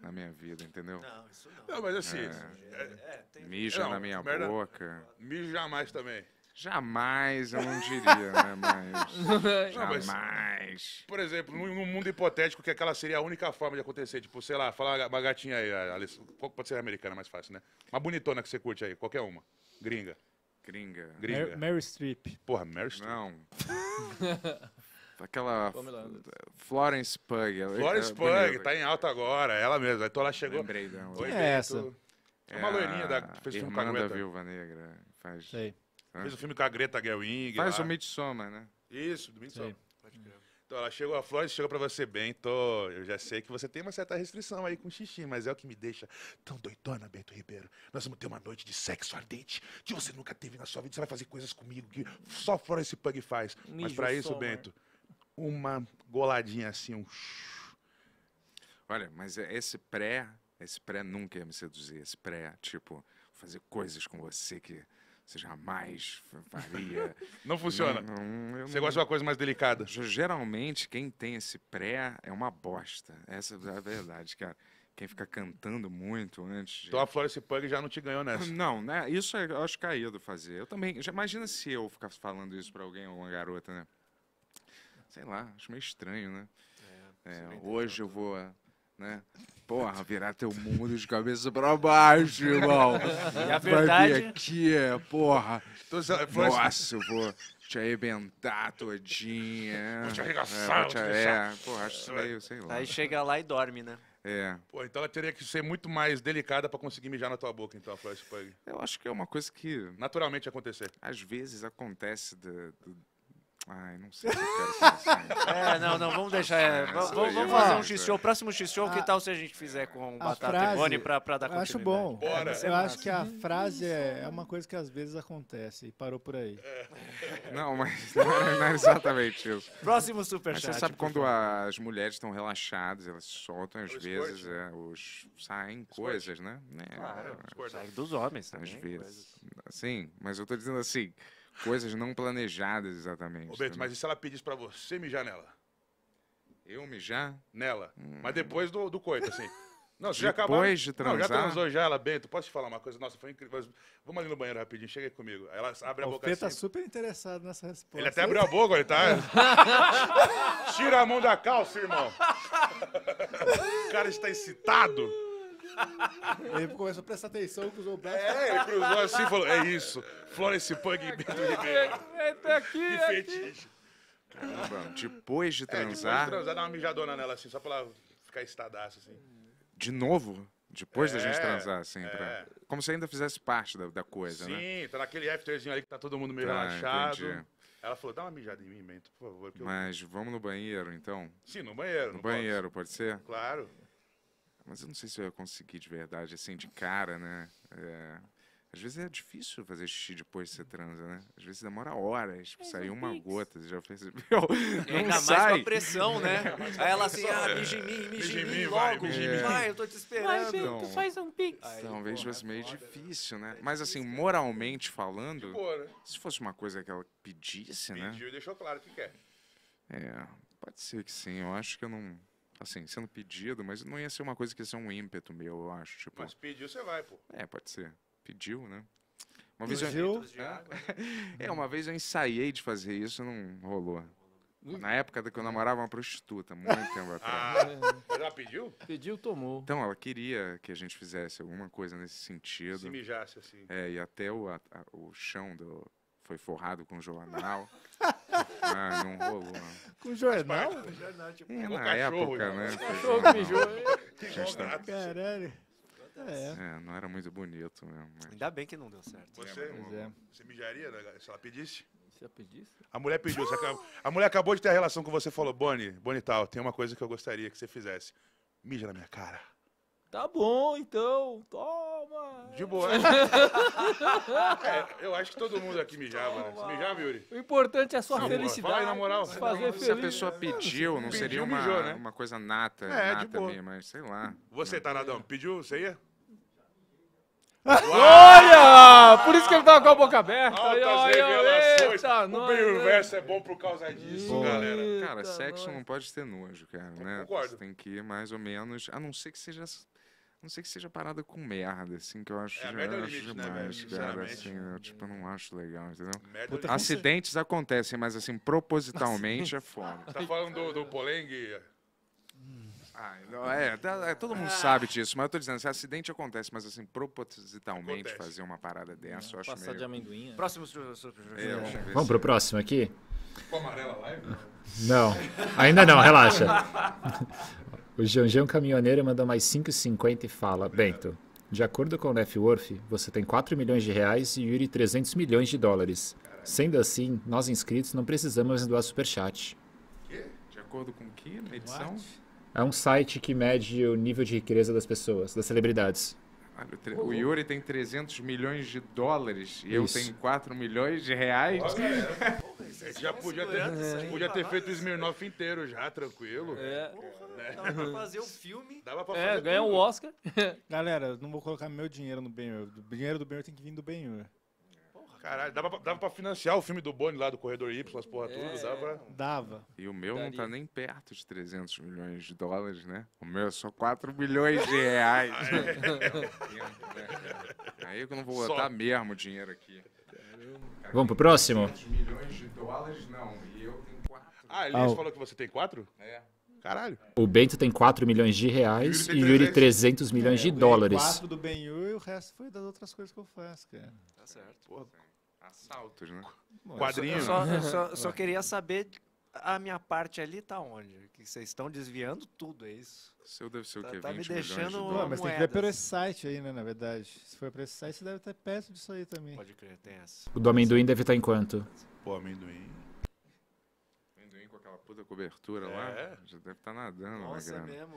na minha vida, entendeu? Não, isso não. Não, mas assim. É, é, é, mija não, na minha merda, boca. Mija mais também. Jamais, eu não diria, né? Mas. Não, mas, jamais. Por exemplo, num mundo hipotético que aquela seria a única forma de acontecer, tipo, sei lá, falar uma gatinha aí, Alice. pode ser americana mais fácil, né? Uma bonitona que você curte aí, qualquer uma. Gringa. Gringa. Gringa. Mary, Mary Streep. Porra, Mary Streep. Não. Aquela Florence Pug. É Florence é, Pug, tá em alta agora, ela mesma. Aí tô lá chegou. Lembrei dela. Oi, é essa? É uma loirinha é da, que fez irmã um da Viúva Negra. Faz... Sei. É. Fez o um filme com a Greta Gerwig. Faz lá. o Midsommar, né? Isso, do Midsommar. Pode crer. Então, ela chegou, a Flores chegou para você bem, tô, eu já sei que você tem uma certa restrição aí com xixi, mas é o que me deixa tão doidona, Beto Ribeiro. Nós vamos ter uma noite de sexo ardente que você nunca teve na sua vida, você vai fazer coisas comigo que só Flores e Pug faz. Mijo mas para isso, né? Bento, uma goladinha assim, um... Olha, mas é esse pré, esse pré nunca ia me seduzir, esse pré, tipo, fazer coisas com você que você jamais faria. Não funciona. Não, não, Você não... gosta de uma coisa mais delicada. Geralmente, quem tem esse pré é uma bosta. Essa é a verdade, cara. Quem fica cantando muito antes. Então a Florence Pug já não te ganhou nessa. Não, né? Isso é, eu acho caído fazer. Eu também. Já imagina se eu ficasse falando isso para alguém ou uma garota, né? Sei lá, acho meio estranho, né? É, é, hoje eu né? vou né? Porra, virar teu mundo de cabeça pra baixo, irmão. E a verdade... Vai vir aqui, é, porra. Assim, Nossa, eu vou te arrebentar todinha. Vou te é, arregaçar, é, vou te... É, porra, acho meio, sei lá. Aí chega lá e dorme, né? É. Pô, então ela teria que ser muito mais delicada para conseguir mijar na tua boca, então, a Flash Pug. Eu acho que é uma coisa que... Naturalmente acontecer. Às vezes acontece do, do Ai, não sei se eu quero assim, né? É, não, não, vamos deixar. É, vamos, vamos é fazer um X-Show. Próximo X-Show, que ah, tal se a gente fizer com Batata e Boni pra, pra dar continuidade? Acho bom. Bora. Eu é acho que a frase é, é, uma coisa que às vezes acontece e parou por aí. É. Não, mas não é exatamente isso. Próximo superchat. você sabe quando as mulheres estão relaxadas, elas soltam às o vezes, né? é, os, saem coisas, né? Claro, é, saem dos homens também. Às vezes. Coisas. Sim, mas eu tô dizendo assim Coisas não planejadas, exatamente. Ô, Bento, mas e se ela pedisse pra você mijar nela? Eu mijar? Nela. Hum. Mas depois do, do coito, assim. Não, você já acabou. Depois de transar? Né? Não, já transou já ela, Bento. Posso te falar uma coisa? Nossa, foi incrível. Vamos ali no banheiro rapidinho, chega aí comigo. Ela abre a o boca Fê tá assim. super interessado nessa resposta. Ele até abriu a boca, ele tá. Tira a mão da calça, irmão. o cara está excitado. Ele começou a prestar atenção, cruzou o braço. É, ele cruzou assim e falou: é isso. Florence Pug e Bento Ribeiro. tá aqui, que fetiche. Caramba, depois de transar. É, depois de transar, dá uma mijadona nela assim, só pra ela ficar estadaço assim. De novo? Depois da gente é, transar, assim, é. pra... Como se ainda fizesse parte da, da coisa, Sim, né? Sim, tá naquele afterzinho ali que tá todo mundo meio tá, relaxado. Entendi. Ela falou, dá uma mijada em mim, por favor. Mas eu... vamos no banheiro, então? Sim, no banheiro. No banheiro, posso. pode ser? Claro. Mas eu não sei se eu ia conseguir de verdade, assim, de cara, né? É... Às vezes é difícil fazer xixi depois que você transa, né? Às vezes demora horas, pra tipo, é sair uma fix. gota, você já percebeu? Não é, Ainda sai. mais com a pressão, né? É, Aí ela assim, ah, mija em mim, mija em mim logo, vai, vai, eu tô te esperando. Vai, então, faz um pix. Talvez então, fosse é meio difícil, né? Mas assim, moralmente falando, né? se fosse uma coisa que ela pedisse, né? Pediu e deixou claro que quer. É, pode ser que sim, eu acho que eu não assim, sendo pedido, mas não ia ser uma coisa que ia ser um ímpeto meu, eu acho. Tipo, mas pediu, você vai, pô. É, pode ser. Pediu, né? Uma vez eu... Né? é, uma vez eu ensaiei de fazer isso e não rolou. Na época que eu namorava uma prostituta, muito tempo ah, atrás. Ah, ela pediu? Pediu, tomou. Então, ela queria que a gente fizesse alguma coisa nesse sentido. Se mijasse assim. É, e até o, a, o chão do, foi forrado com jornal. Ah, não rolou. Com jornal? É, com jornal, tipo, é, na cachorro, época, né? Cachorro que mijou. Caralho. É. é. não era muito bonito mesmo. Mas... Ainda bem que não deu certo. Você, é, você mijaria né, se ela pedisse? Se ela pedisse? A mulher pediu. Acabou, a mulher acabou de ter a relação com você e falou: Bonnie, Bonnie tal, tem uma coisa que eu gostaria que você fizesse. Mija na minha cara. Tá bom, então, toma! De boa. é, eu acho que todo mundo aqui mijava, né? Se mijava, Yuri? O importante é a sua felicidade. na moral. Se, fazer não, feliz. se a pessoa pediu, não pediu, seria uma, mijou, né? uma coisa nata, é, nata mas sei lá. Você, Taradão, pediu? Você ia? Olha! Por isso que ele tava com a boca aberta. Altas olha, revelações. Eita, o universo é bom por causa disso, galera. Cara, sexo não pode ter nojo, cara, né? Concordo. Você tem que ir mais ou menos, a não ser que seja não sei que seja parada com merda, assim, que eu acho, é, merda eu é acho limite, né, demais, né, cara, assim, eu, né? tipo, não acho legal, entendeu? É Acidentes você... acontecem, mas, assim, propositalmente é foda. Tá falando do, do Polengue? Ah, é, tá, é, todo mundo ah. sabe disso, mas eu tô dizendo, se acidente acontece, mas assim, propositalmente acontece. fazer uma parada dessa, é, eu acho Passar meio... de amendoim. É. Próximo. É, vamos vamos pro é. próximo aqui? Ficou amarela live? Não, ainda não, relaxa. O Janjão Caminhoneiro mandou mais 5,50 e fala: Bento, de acordo com o Networth, você tem 4 milhões de reais e Yuri 300 milhões de dólares. Sendo assim, nós inscritos não precisamos doar superchat. Quê? De acordo com que? Na É um site que mede o nível de riqueza das pessoas, das celebridades. O Yuri tem 300 milhões de dólares e Isso. eu tenho 4 milhões de reais. Olha, já podia ter, é. podia ter feito o Smirnoff inteiro já, tranquilo. É. é. Porra, dava pra fazer é, o filme. Dava pra fazer é, ganhar o um Oscar. Galera, não vou colocar meu dinheiro no Ben O dinheiro do Ben tem que vir do Ben Caralho, dava pra, dava pra financiar o filme do Bonnie lá do Corredor Y, as porra é, tudo, dava. Dava. E o meu Daria. não tá nem perto de 300 milhões de dólares, né? O meu é só 4 milhões de reais. é. Aí eu não vou botar só. mesmo dinheiro aqui. Vamos pro próximo? 300 milhões de dólares não, e eu tenho 4. Ah, Elias oh. falou que você tem 4? É. Caralho. O Bento tem 4 milhões de reais e o Yuri 300 milhões é, de dólares. 4 do Benhur e o resto foi das outras coisas que eu faço, cara. Tá certo. Porra, Assaltos, né? Bom, Quadrinho. Só, só, só é. queria saber a minha parte ali tá onde? Que vocês estão desviando tudo, é isso? O seu deve ser tá, o quê? Tá 20 me deixando. De Pô, mas tem que ver pelo esse site aí, né? Na verdade. Se for para esse site, você deve estar perto disso aí também. Pode crer, tem essa. O do amendoim deve estar em quanto? Pô, amendoim. Amendoim com aquela puta cobertura é. lá. Já deve estar tá nadando, Nossa, né, cara? mesmo.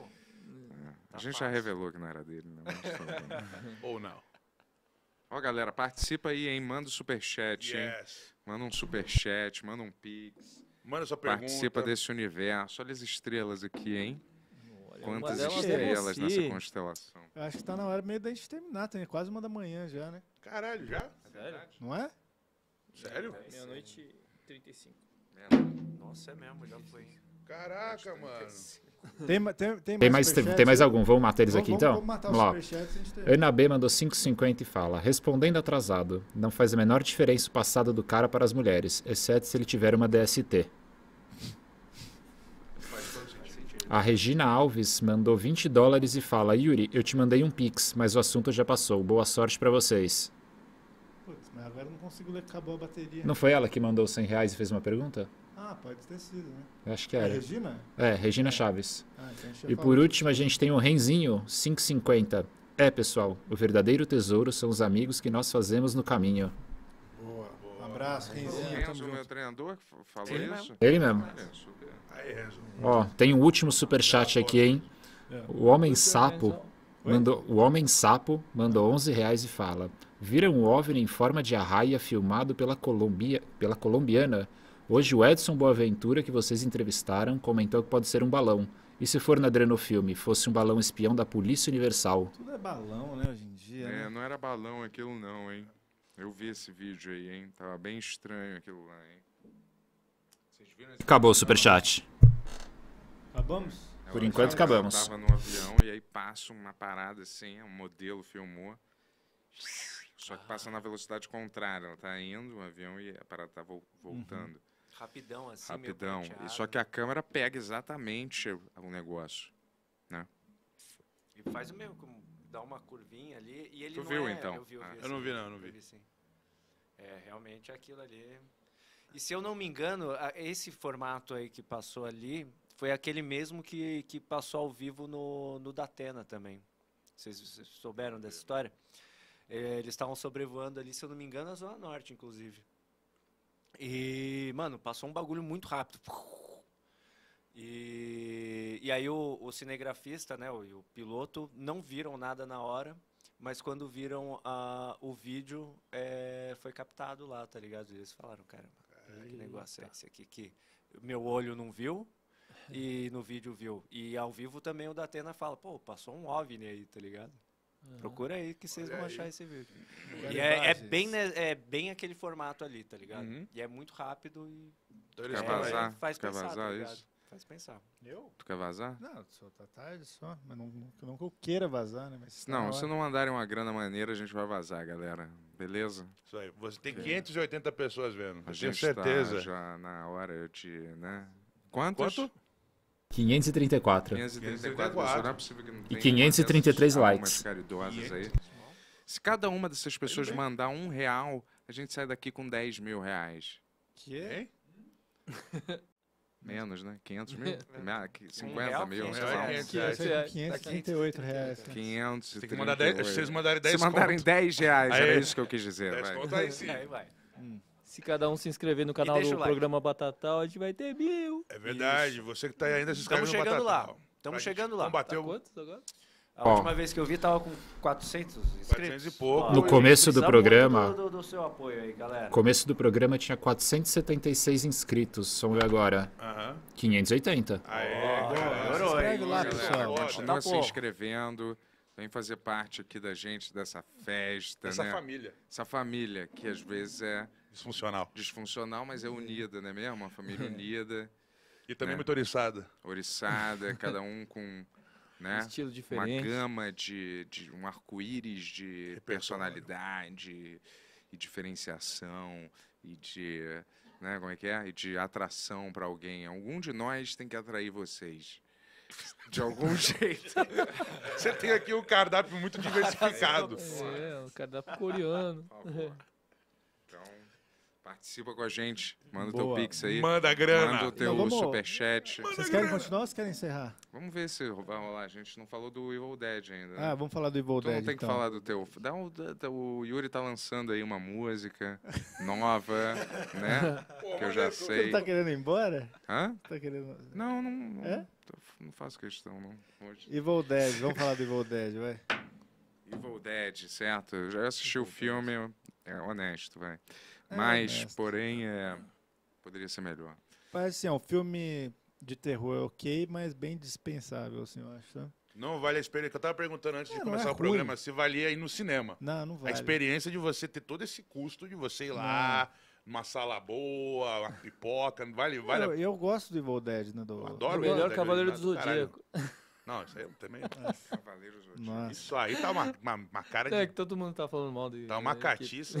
É. Tá a gente fácil. já revelou que não era dele, né? Ou não. Ó, galera, participa aí, hein? Manda o um superchat, yes. hein? Manda um superchat, manda um pix. Manda sua pergunta. Participa desse universo. Olha as estrelas aqui, hein? Olha, Quantas é estrelas é nessa constelação. Eu acho que tá na hora meio da gente terminar, tem quase uma da manhã já, né? Caralho, já? Sério? Não é? Sério? É, Meia-noite e 35. Nossa, é mesmo, já foi. Caraca, mano. Tem, tem, tem, tem, mais, tem, mais algum? Vamos matar eles vamos, aqui então? Vamos matar os superchats. Ana B mandou 5,50 e fala: Respondendo atrasado, não faz a menor diferença o passado do cara para as mulheres, exceto se ele tiver uma DST. A Regina Alves mandou 20 dólares e fala: Yuri, eu te mandei um pix, mas o assunto já passou. Boa sorte para vocês. Putz, mas agora não consigo ler, acabou a bateria. Não foi ela que mandou 100 reais e fez uma pergunta? Ah, pode ter sido, né? Acho que era. É Regina? É, Regina Chaves. Ah, então e por último, a gente tem o Renzinho 550. É, pessoal, o verdadeiro tesouro são os amigos que nós fazemos no caminho. Boa, boa. Um abraço, Renzinho. O Renzo, meu treinador, falou Ele isso? Mesmo. Ele mesmo. Aí, Renzo. Ó, tem um último superchat tá aqui, hein? É. O Homem Sapo mandou, o Homem Sapo mandou 11 reais e fala: Viram um OVNI em forma de arraia filmado pela, Colombia, pela colombiana Hoje o Edson Boaventura, que vocês entrevistaram, comentou que pode ser um balão. E se for na Drenofilme, fosse um balão espião da Polícia Universal? Tudo é balão, né, hoje em dia. É, né? não era balão aquilo não, hein? Eu vi esse vídeo aí, hein? Tava bem estranho aquilo lá, hein? Vocês viram esse Acabou o superchat. Acabamos? É, Por enquanto acabamos. Eu tava no avião e aí passa uma parada assim, um modelo filmou. Só que passa na velocidade contrária. Ela tá indo, o avião, e a parada tá voltando. Uhum. Rapidão, assim. Rapidão. e só que a câmera pega exatamente o negócio. Né? E faz o mesmo, como dá uma curvinha ali. E ele tu viu, é, então? Eu, vi, eu, vi, ah, assim, eu, não vi, não, eu não vi. vi É, realmente aquilo ali. E se eu não me engano, esse formato aí que passou ali foi aquele mesmo que, que passou ao vivo no, no Datena também. Vocês, vocês souberam dessa história? É, eles estavam sobrevoando ali, se eu não me engano, a Zona Norte, inclusive. E, mano, passou um bagulho muito rápido. E, e aí o, o cinegrafista, né, o, o piloto, não viram nada na hora, mas quando viram a, ah, o vídeo, é, foi captado lá, tá ligado? E eles falaram, caramba, que negócio é esse aqui que meu olho não viu e no vídeo viu. E ao vivo também o Datena fala, pô, passou um OVNI aí, tá ligado? Uhum. Procura aí que vocês vão achar esse vídeo. E é, é, bem, é bem aquele formato ali, tá ligado? Uhum. E é muito rápido e. Então quer vazar? É, faz quer pensar, vazar tá isso? Faz pensar. Eu? Tu quer vazar? Não, só tá tarde só, mas não, não, que eu queira vazar, né? Mas tá não, se não mandarem uma grana maneira, a gente vai vazar, galera. Beleza? Isso aí. Você tem 580 pessoas vendo. A gente tenho tá certeza. Tá já na hora, eu te. né? Quantos? Quanto? 534. 534, não é possível que não E 533 likes. É se cada uma dessas pessoas é mandar um real, a gente sai daqui com 10 mil reais. Que? Menos, né? 500 mil? 50 mil, sei lá. reais. 538 reais. 500 é se vocês mandarem 10 Se mandarem 10 reais, era isso que eu quis dizer. vai. conto aí sim. Aí vai. Hum. Se cada um se inscrever no canal do like. programa Batatal, a gente vai ter mil. É verdade, Isso. você que está ainda se inscrevendo Estamos chegando lá. Estamos chegando lá. Combateu... Tá quantos agora? A Bom. última vez que eu vi estava com 400 inscritos. 400 e pouco. No começo do programa. Do, do, seu apoio aí, galera. começo do programa tinha 476 inscritos. Vamos ver agora. Uh -huh. 580. Aê, oh, galera. Se inscreve lá, pessoal. Continua tá se inscrevendo. Vem fazer parte aqui da gente, dessa festa. Essa né? família. Essa família, que às vezes é Disfuncional. Disfuncional, mas é unida, não é mesmo? Uma família unida. E também né? muito oriçada. Oriçada, cada um com né? estilo diferente. Uma gama de, de um arco-íris de personalidade e diferenciação e de, né, como é que é? E de atração para alguém. Algum de nós tem que atrair vocês. De algum jeito. Você tem aqui um cardápio muito diversificado. É, um cardápio coreano. Participa com a gente. Manda o teu pix aí. Manda a grana. Manda o teu Então vamos- superchat. Manda Vocês querem grana. continuar ou vocês querem encerrar? Vamos ver se vai rolar. A gente não falou do Evil Dead ainda. Né? Ah, vamos falar do Evil Tu não tem que então. falar do teu. Dá um, o Yuri tá lançando aí uma música nova, né? que eu já sei. Você tá querendo ir embora? Hã? Tá querendo... Não, não. Não, É? tô- não faço questão, não. Hoje. Evil Dead, vamos falar do Evil Dead, vai. Evil Dead, certo? Eu já assisti o filme, é honesto, vai. Ah, é mas, porém, é, poderia ser melhor. Mas, assim, é um filme de terror é ok, mas bem dispensável, assim, eu acho, né? Não vale a experiência. Eu estava perguntando antes é, de é começar é o ruim. programa se valia ir no cinema. Não, não vale. A experiência de você ter todo esse custo de você ir lá, não. uma sala boa, uma pipoca, não vale, vale. Eu, a... eu gosto do Evil Dead, né? Do... Adoro o melhor Cavaleiro né? do Zodíaco. Não, isso aí eu também. Cavaleiros Zodíaco. Isso aí tá uma, uma, uma cara é de. É que todo mundo tá falando mal de. Tá uma catiça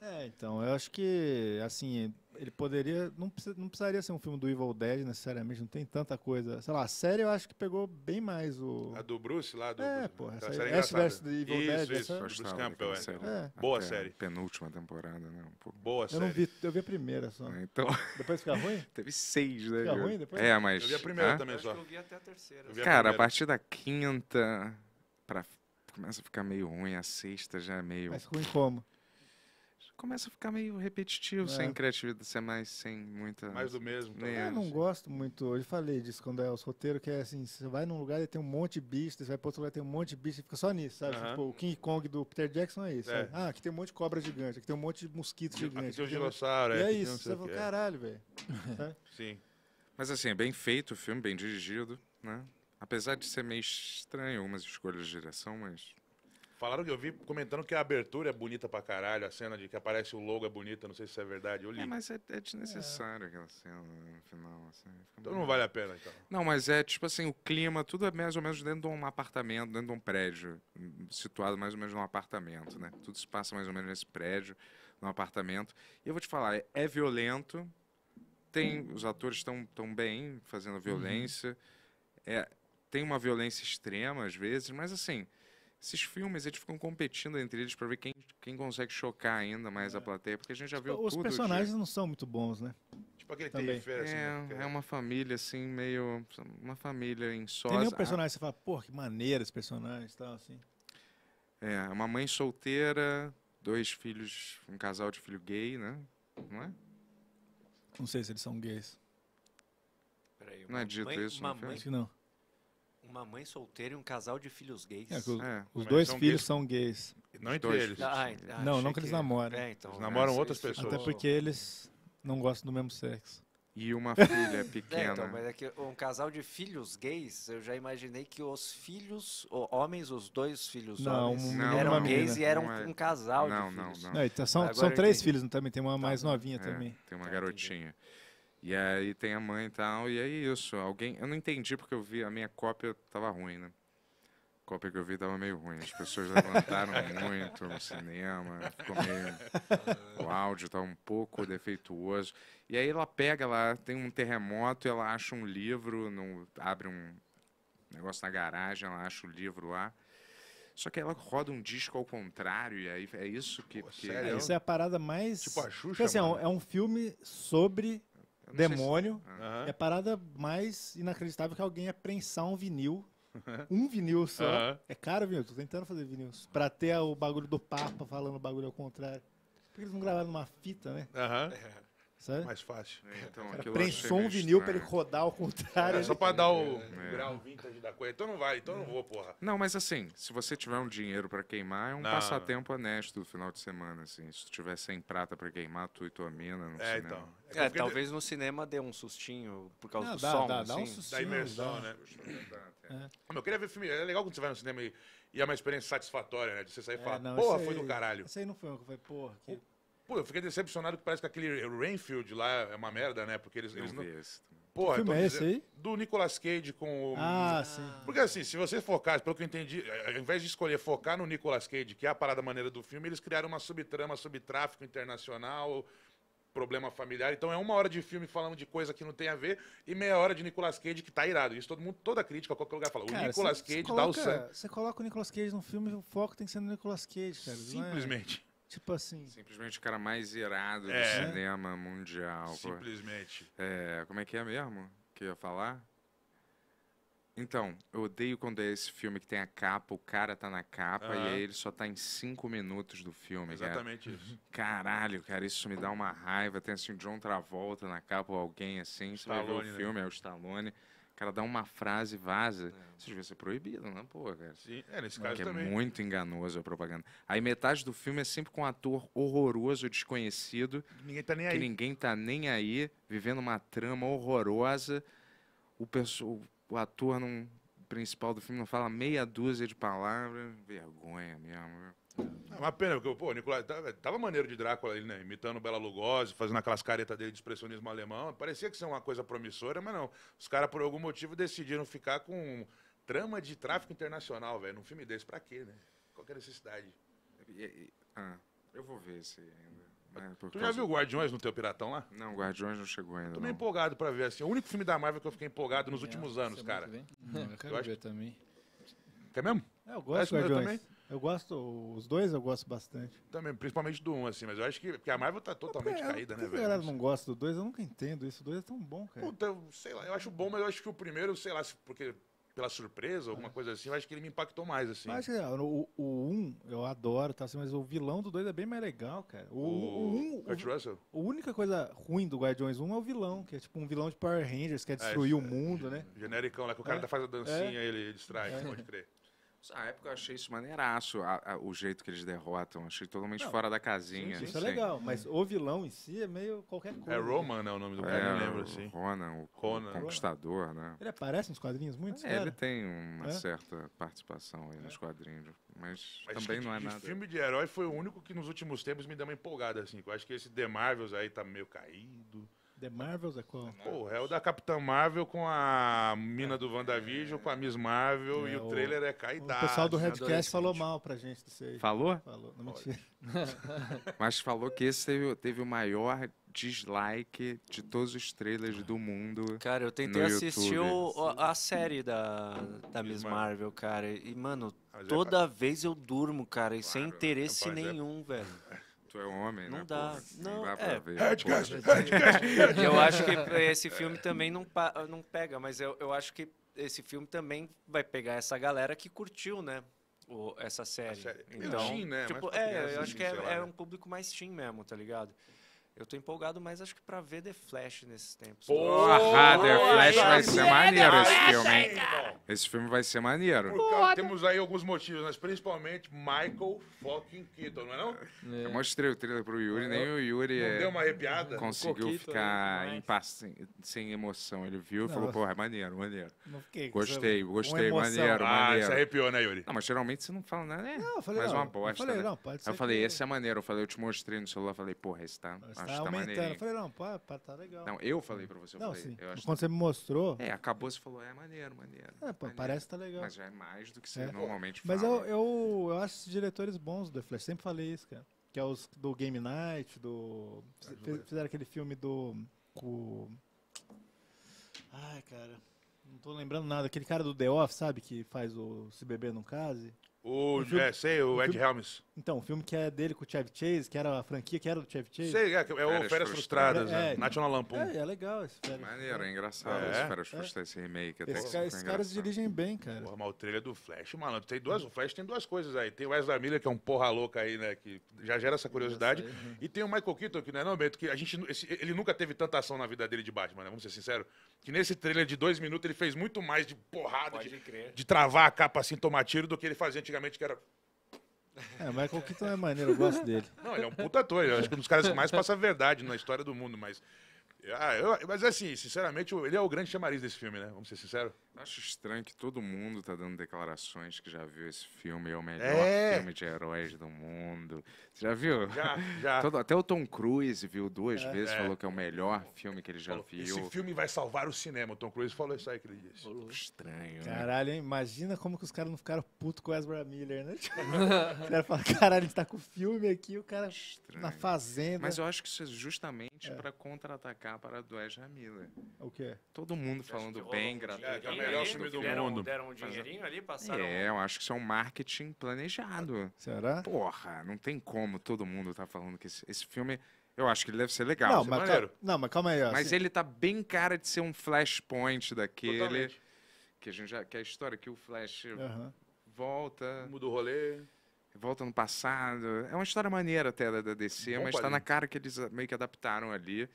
é, então, eu acho que, assim, ele poderia. Não, não precisaria ser um filme do Evil Dead necessariamente, não tem tanta coisa. Sei lá, a série eu acho que pegou bem mais o. A do Bruce lá? Do é, pô, essa série é Ash vs Evil isso, Dead. Isso, isso, Bruce Campbell, é. é. Boa série. Penúltima temporada, né? Boa eu série. Eu não vi, eu vi a primeira só. É, então... Depois fica ruim? Teve seis, né? Fica ruim depois? É, mas... Eu vi a primeira ah? também só. Eu vi até a terceira. Cara, a, a partir da quinta pra... começa a ficar meio ruim, a sexta já é meio... Mas ruim como? começa a ficar meio repetitivo, é. sem criatividade, sem mais, sem muita. Mais do mesmo. Tá eu não gosto muito. Eu falei disso quando é os roteiros, que é assim: você vai num lugar e tem um monte de bicho, você vai para outro lugar e tem um monte de bicho, e fica só nisso, sabe? Uh -huh. Tipo, o King Kong do Peter Jackson é isso. É. Ah, aqui tem um monte de cobra gigante, aqui tem um monte de mosquito gigante. Aqui tem um dinossauro, é. E é isso. Você fala, caralho, velho. Sim. Mas assim, é bem feito o filme, bem dirigido, né? Apesar de ser meio estranho algumas escolhas de direção, mas Falaram que eu vi comentando que a abertura é bonita pra caralho, a cena de que aparece o logo é bonita, não sei se é verdade, eu li. É, mas é, é desnecessário é. aquela cena né, no final, assim. então não vale a pena, então. Não, mas é tipo assim, o clima, tudo é mais ou menos dentro de um apartamento, dentro de um prédio, situado mais ou menos num apartamento, né? Tudo se passa mais ou menos nesse prédio, num apartamento. E eu vou te falar, é, é violento, tem, os atores estão tão bem fazendo uhum. violência, é, tem uma violência extrema às vezes, mas assim esses filmes, eles ficam competindo entre eles para ver quem, quem consegue chocar ainda mais é. a plateia, porque a gente já viu tipo, Os tudo. Os personagens de... não são muito bons, né? Tipo aquele Também. Feira, assim, né? é, é uma família, assim, meio... Uma família em só. Tem nenhum personagem que você fala, porra, que maneiro esse personagem e tal, assim. É, uma mãe solteira, dois filhos, um casal de filho gay, né? Não é? Não sei se eles são gays. Peraí, não é dito mãe, isso, não, mãe... não uma mãe solteira e um casal de filhos gays. É, os, é, os dois são filhos gays. são gays. Não entre dois. eles. Ah, não, ah, não que eles namoram. É, então, eles namoram outras pessoas. Até porque eles não gostam do mesmo sexo. E uma filha é, então, pequena. então, mas é que um casal de filhos gays, eu já imaginei que os filhos, homens, os dois filhos não, homens, não, eram gays menina. e é. eram um casal não, de filhos. Não, não, então, são, Agora são três filhos, também tem uma tá mais novinha é, também. Tem uma tá, garotinha. Entendi. E aí tem a mãe e tal, e aí é isso, alguém... Eu não entendi porque eu vi, a minha cópia tava ruim, né? A cópia que eu vi tava meio ruim, né? as pessoas levantaram muito no cinema, ficou meio... O áudio tava tá um pouco defeituoso. E aí ela pega lá, tem um terremoto, ela acha um livro, no... abre um negócio na garagem, ela acha o livro lá. Só que ela roda um disco ao contrário, e aí é isso que. Pô, que... É, isso é a parada mais. Tipo a Xuxa. Assim, é, é um filme sobre demônio. Se... Uhum. É a parada mais inacreditável que alguém é prensar um vinil. um vinil só. Uhum. É caro, vinil. Tô tentando fazer vinil. Pra ter o bagulho do Papa falando o bagulho ao contrário. Por que eles não gravaram numa fita, né? Aham. Uhum. Sabe? Mais fácil. É, então, prensou um vinil para ele rodar ao contrário. É, só para dar o é. grau vintage da coisa. Então não vai, então não vou, porra. Não, mas assim, se você tiver um dinheiro para queimar, é um não. passatempo honesto do final de semana, assim. Se tu tiver sem prata para queimar, tu e tua mina no é, cinema. Então. É, é talvez no cinema dê um sustinho por causa não, do dá, som, dá, assim. dá um assim. sustinho, da imersão, dá. né? É. Eu queria ver filme, é legal quando você vai no cinema e, e é uma experiência satisfatória, né? De você sair e é, falar, não, porra, foi aí, do caralho. Isso aí não foi, foi porra. Que... Pô, eu fiquei decepcionado que parece que aquele Rainfield lá é uma merda, né? Porque eles não. Eles não... Esse. Porra, que filme é esse aí? Do Nicolas Cage com o. Ah, sim. Porque assim, se você focar, pelo que eu entendi, ao invés de escolher focar no Nicolas Cage, que é a parada maneira do filme, eles criaram uma subtrama sobre tráfico internacional, problema familiar. Então é uma hora de filme falando de coisa que não tem a ver e meia hora de Nicolas Cage que tá irado. Isso todo mundo, toda crítica, qualquer lugar fala. Cara, o Nicolas cê, Cage cê coloca, dá o sangue. Você coloca o Nicolas Cage num filme, o foco tem que ser no Nicolas Cage, cara. É? Simplesmente. Tipo assim. Simplesmente o cara mais irado é. do cinema mundial. Simplesmente. É, como é que é mesmo que eu ia falar? Então, eu odeio quando é esse filme que tem a capa, o cara tá na capa uhum. e aí ele só tá em cinco minutos do filme. Exatamente cara. isso. Caralho, cara, isso me dá uma raiva. Tem assim John Travolta na capa ou alguém assim, Stallone, você vai ver o né? filme, né? é o Stallone cara dá uma frase, vaza. É. Isso devia ser proibido, não, né? pô, cara. Sim, é, nesse caso Porque é também. é muito enganoso a propaganda. Aí metade do filme é sempre com um ator horroroso, desconhecido. Ninguém tá nem aí. Que ninguém tá nem aí, vivendo uma trama horrorosa. O, perso... o ator não... principal do filme não fala meia dúzia de palavras. Vergonha mesmo. É uma pena, porque pô, o Nicolás tava, tá, tava maneiro de Drácula ele, né? Imitando o Bela Lugosi, fazendo aquelas caretas dele de expressionismo alemão. Parecia que ser é uma coisa promissora, mas não. Os caras, por algum motivo, decidiram ficar com trama de tráfico internacional, velho. Num filme desse, pra quê, né? Qual que é a necessidade? E, e, ah, eu vou ver esse ainda. Né? tu causa... já viu Guardiões no teu Piratão lá? Não, Guardiões não chegou ainda. Tô meio empolgado pra ver, assim. O único filme da Marvel que eu fiquei empolgado nos últimos anos, cara. Hum. Hum, eu quero eu ver acho... também. Quer mesmo? É, eu gosto de Guardiões. Também? Eu gosto, os dois eu gosto bastante. Também, principalmente do um, assim, mas eu acho que porque a Marvel tá totalmente é, caída, né, velho? A não gosta do dois, eu nunca entendo isso. O dois é tão bom, cara. Puta, eu, sei lá, eu acho bom, mas eu acho que o primeiro, sei lá, porque pela surpresa, alguma é. coisa assim, eu acho que ele me impactou mais, assim. Mas, o, o 1 um, eu adoro, tá assim, mas o vilão do 2 é bem mais legal, cara. O, o, o 1. Um, Kurt o, Russell? A única coisa ruim do Guardiões 1 é o vilão, que é tipo um vilão de Power Rangers, que é destruir é, o mundo, né? Genericão, lá que o cara é, tá a dancinha e é. ele distrai, pode crer. Na época eu achei isso maneiraço, a, a, o jeito que eles derrotam. Achei totalmente não, fora da casinha. Sim, isso é legal, mas o vilão em si é meio qualquer coisa. É Roman, né, o nome do cara, é, eu lembro assim. Ronan, o Conan. Conquistador, né? Ele aparece nos quadrinhos muito, é, Ele tem uma é? certa participação aí é. nos quadrinhos, mas, mas também não é nada. filme de herói foi o único que nos últimos tempos me deu uma empolgada, assim. Eu acho que esse The Marvels aí tá meio caído. The Marvels é qual? Pô, é o da Capitã Marvel com a mina do WandaVision, com a Miss Marvel é, e o, é, o trailer é caidade. O pessoal do Redcast falou mal pra gente disso aí. Falou? Falou, não mentira. Mas falou que esse teve, teve o maior dislike de todos os trailers do mundo. Cara, eu tentei assistir o, a série da, da Miss Marvel, cara. E, mano, é toda vez eu durmo, cara, e sem interesse é nenhum, velho. tu é homem, não né? Dá. não, não dá pra é. ver. Headcast, headcast, Eu acho que esse filme também não, não pega, mas eu, eu acho que esse filme também vai pegar essa galera que curtiu, né? O, essa série. série. Então, né? Tipo, é, eu assim, acho que é, é né? um público mais team mesmo, tá ligado? Eu tô empolgado, mas acho que pra ver The Flash nesses tempos. Porra, The Flash vai ser maneiro esse filme, hein? Esse filme vai ser maneiro. causa- temos aí alguns motivos, mas principalmente Michael fucking Keaton, não é não? É. É. Eu mostrei o trailer pro Yuri, nem o Yuri Não é, deu uma arrepiada? conseguiu Coquito, ficar né, em paz, sem, sem emoção. Ele viu e falou, porra, é maneiro, maneiro. Não Gostei, gostei, maneiro, Ah, se maneiro. arrepiou, né, Yuri? Não, mas geralmente você não fala nada, né? Não, eu falei, Mais é não, uma eu falei, né? não, pode ser Eu falei, que- esse é maneiro. Eu falei, eu te mostrei no celular, falei, porra, Esse tá Tá acho tá que tá aumentando. Eu falei, não, pá, tá legal. Não, eu falei pra você. Eu não, falei, sim. Eu acho Quando que... você me mostrou. É, acabou, você falou, é maneiro, maneiro. É, pô, maneiro. parece que tá legal. Mas já é mais do que você é. normalmente Mas fala. Mas eu, eu, eu acho esses diretores bons do The Flash. Sempre falei isso, cara. Que é os do Game Night, do. Ajuda. Tá fizeram aquele filme do. Com... Ai, cara. Não tô lembrando nada. Aquele cara do The Off, sabe? Que faz o Se Beber Num Case. O, o é, filme, é, sei, o, o Ed filme, Helms. Então, o filme que é dele com o Chevy Chase, que era a franquia que era do Chevy Chase. Sei, é, é o Férias Frustradas, é, né? é, National Lampoon. É, é legal esse Férias Maneiro, é engraçado é, esse é. Férias Frustradas, esse remake. esse, esses caras dirigem bem, cara. Porra, mas o trailer do Flash, mano, tem duas, o Flash tem duas coisas aí. Tem o Wesley Miller, que é um porra louca aí, né, que já gera essa curiosidade. uhum. E tem o Michael Keaton, que não é não, Beto, que a gente, esse, ele nunca teve tanta ação na vida dele de Batman, né, vamos ser sinceros. Que nesse trailer de dois minutos ele fez muito mais de porrada, de, de, travar a capa assim, tomar tiro, do que ele fazia antigamente antigamente que era. É, Michael Keaton é maneiro, eu gosto dele. Não, ele é um puta ator. Eu acho que é um dos caras que mais passa a verdade na história do mundo, mas. Ah, eu, mas assim, sinceramente, ele é o grande chamariz desse filme, né? Vamos ser sinceros. Acho estranho que todo mundo tá dando declarações que já viu esse filme, é o melhor é. filme de heróis do mundo. Você já viu? Já, já. Todo, até o Tom Cruise viu duas é. vezes, é. falou que é o melhor filme que ele já falou, viu. Esse filme vai salvar o cinema. O Tom Cruise falou isso aí que ele disse. Falou. Estranho. Né? Caralho, hein? imagina como que os caras não ficaram putos com o Ezra Miller, né? O cara fala, caralho, ele tá com o filme aqui, o cara estranho. na fazenda. Mas eu acho que isso é justamente é. para contra-atacar para do Ezra Miller. O quê? Todo mundo falando bem, gratuitamente melhor filme do deram, mundo. Deram um dinheirinho ali, passaram. É, eu acho que isso é um marketing planejado. Será? Porra, não tem como todo mundo tá falando que esse, esse filme. Eu acho que ele deve ser legal. Não, é mas, calma, não mas calma aí. Assim. Mas ele tá bem cara de ser um flashpoint daquele. Totalmente. Que a gente já. Que é a história que o Flash uhum. volta. Muda o rolê volta no passado. É uma história maneira até da DC, Bom, mas está na cara que eles ah, meio que adaptaram ali.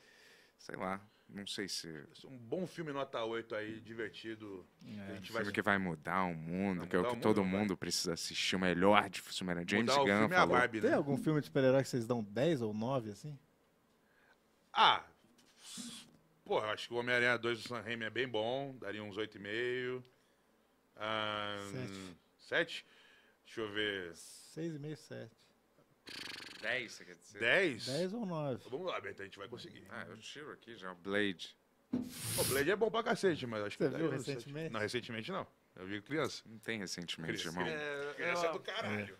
Sei lá. Não sei se. É um bom filme nota 8 aí, divertido. É. A gente vai... filme que vai mudar o mundo, vai que é o que mundo, todo mundo vai. precisa assistir, o melhor de filme. James mudar Gunn é falou. É Barbie, né? Tem algum filme de super-herói que vocês dão 10 ou 9, assim? Ah, pô, eu acho que o Homem-Aranha 2 do San Raimi é bem bom, daria uns 8,5. Um, 7? Deixa eu ver. 6,5, 7. 10, você quer dizer? 10? 10 ou 9? Vamos lá, Bento, a gente vai conseguir. Ah, eu tiro aqui já, o Blade. O Blade é bom pra cacete, mas acho você que... Você viu recentemente? Não, recentemente não. Eu vi criança. Não tem recentemente, criança, irmão. É, criança é do é, caralho.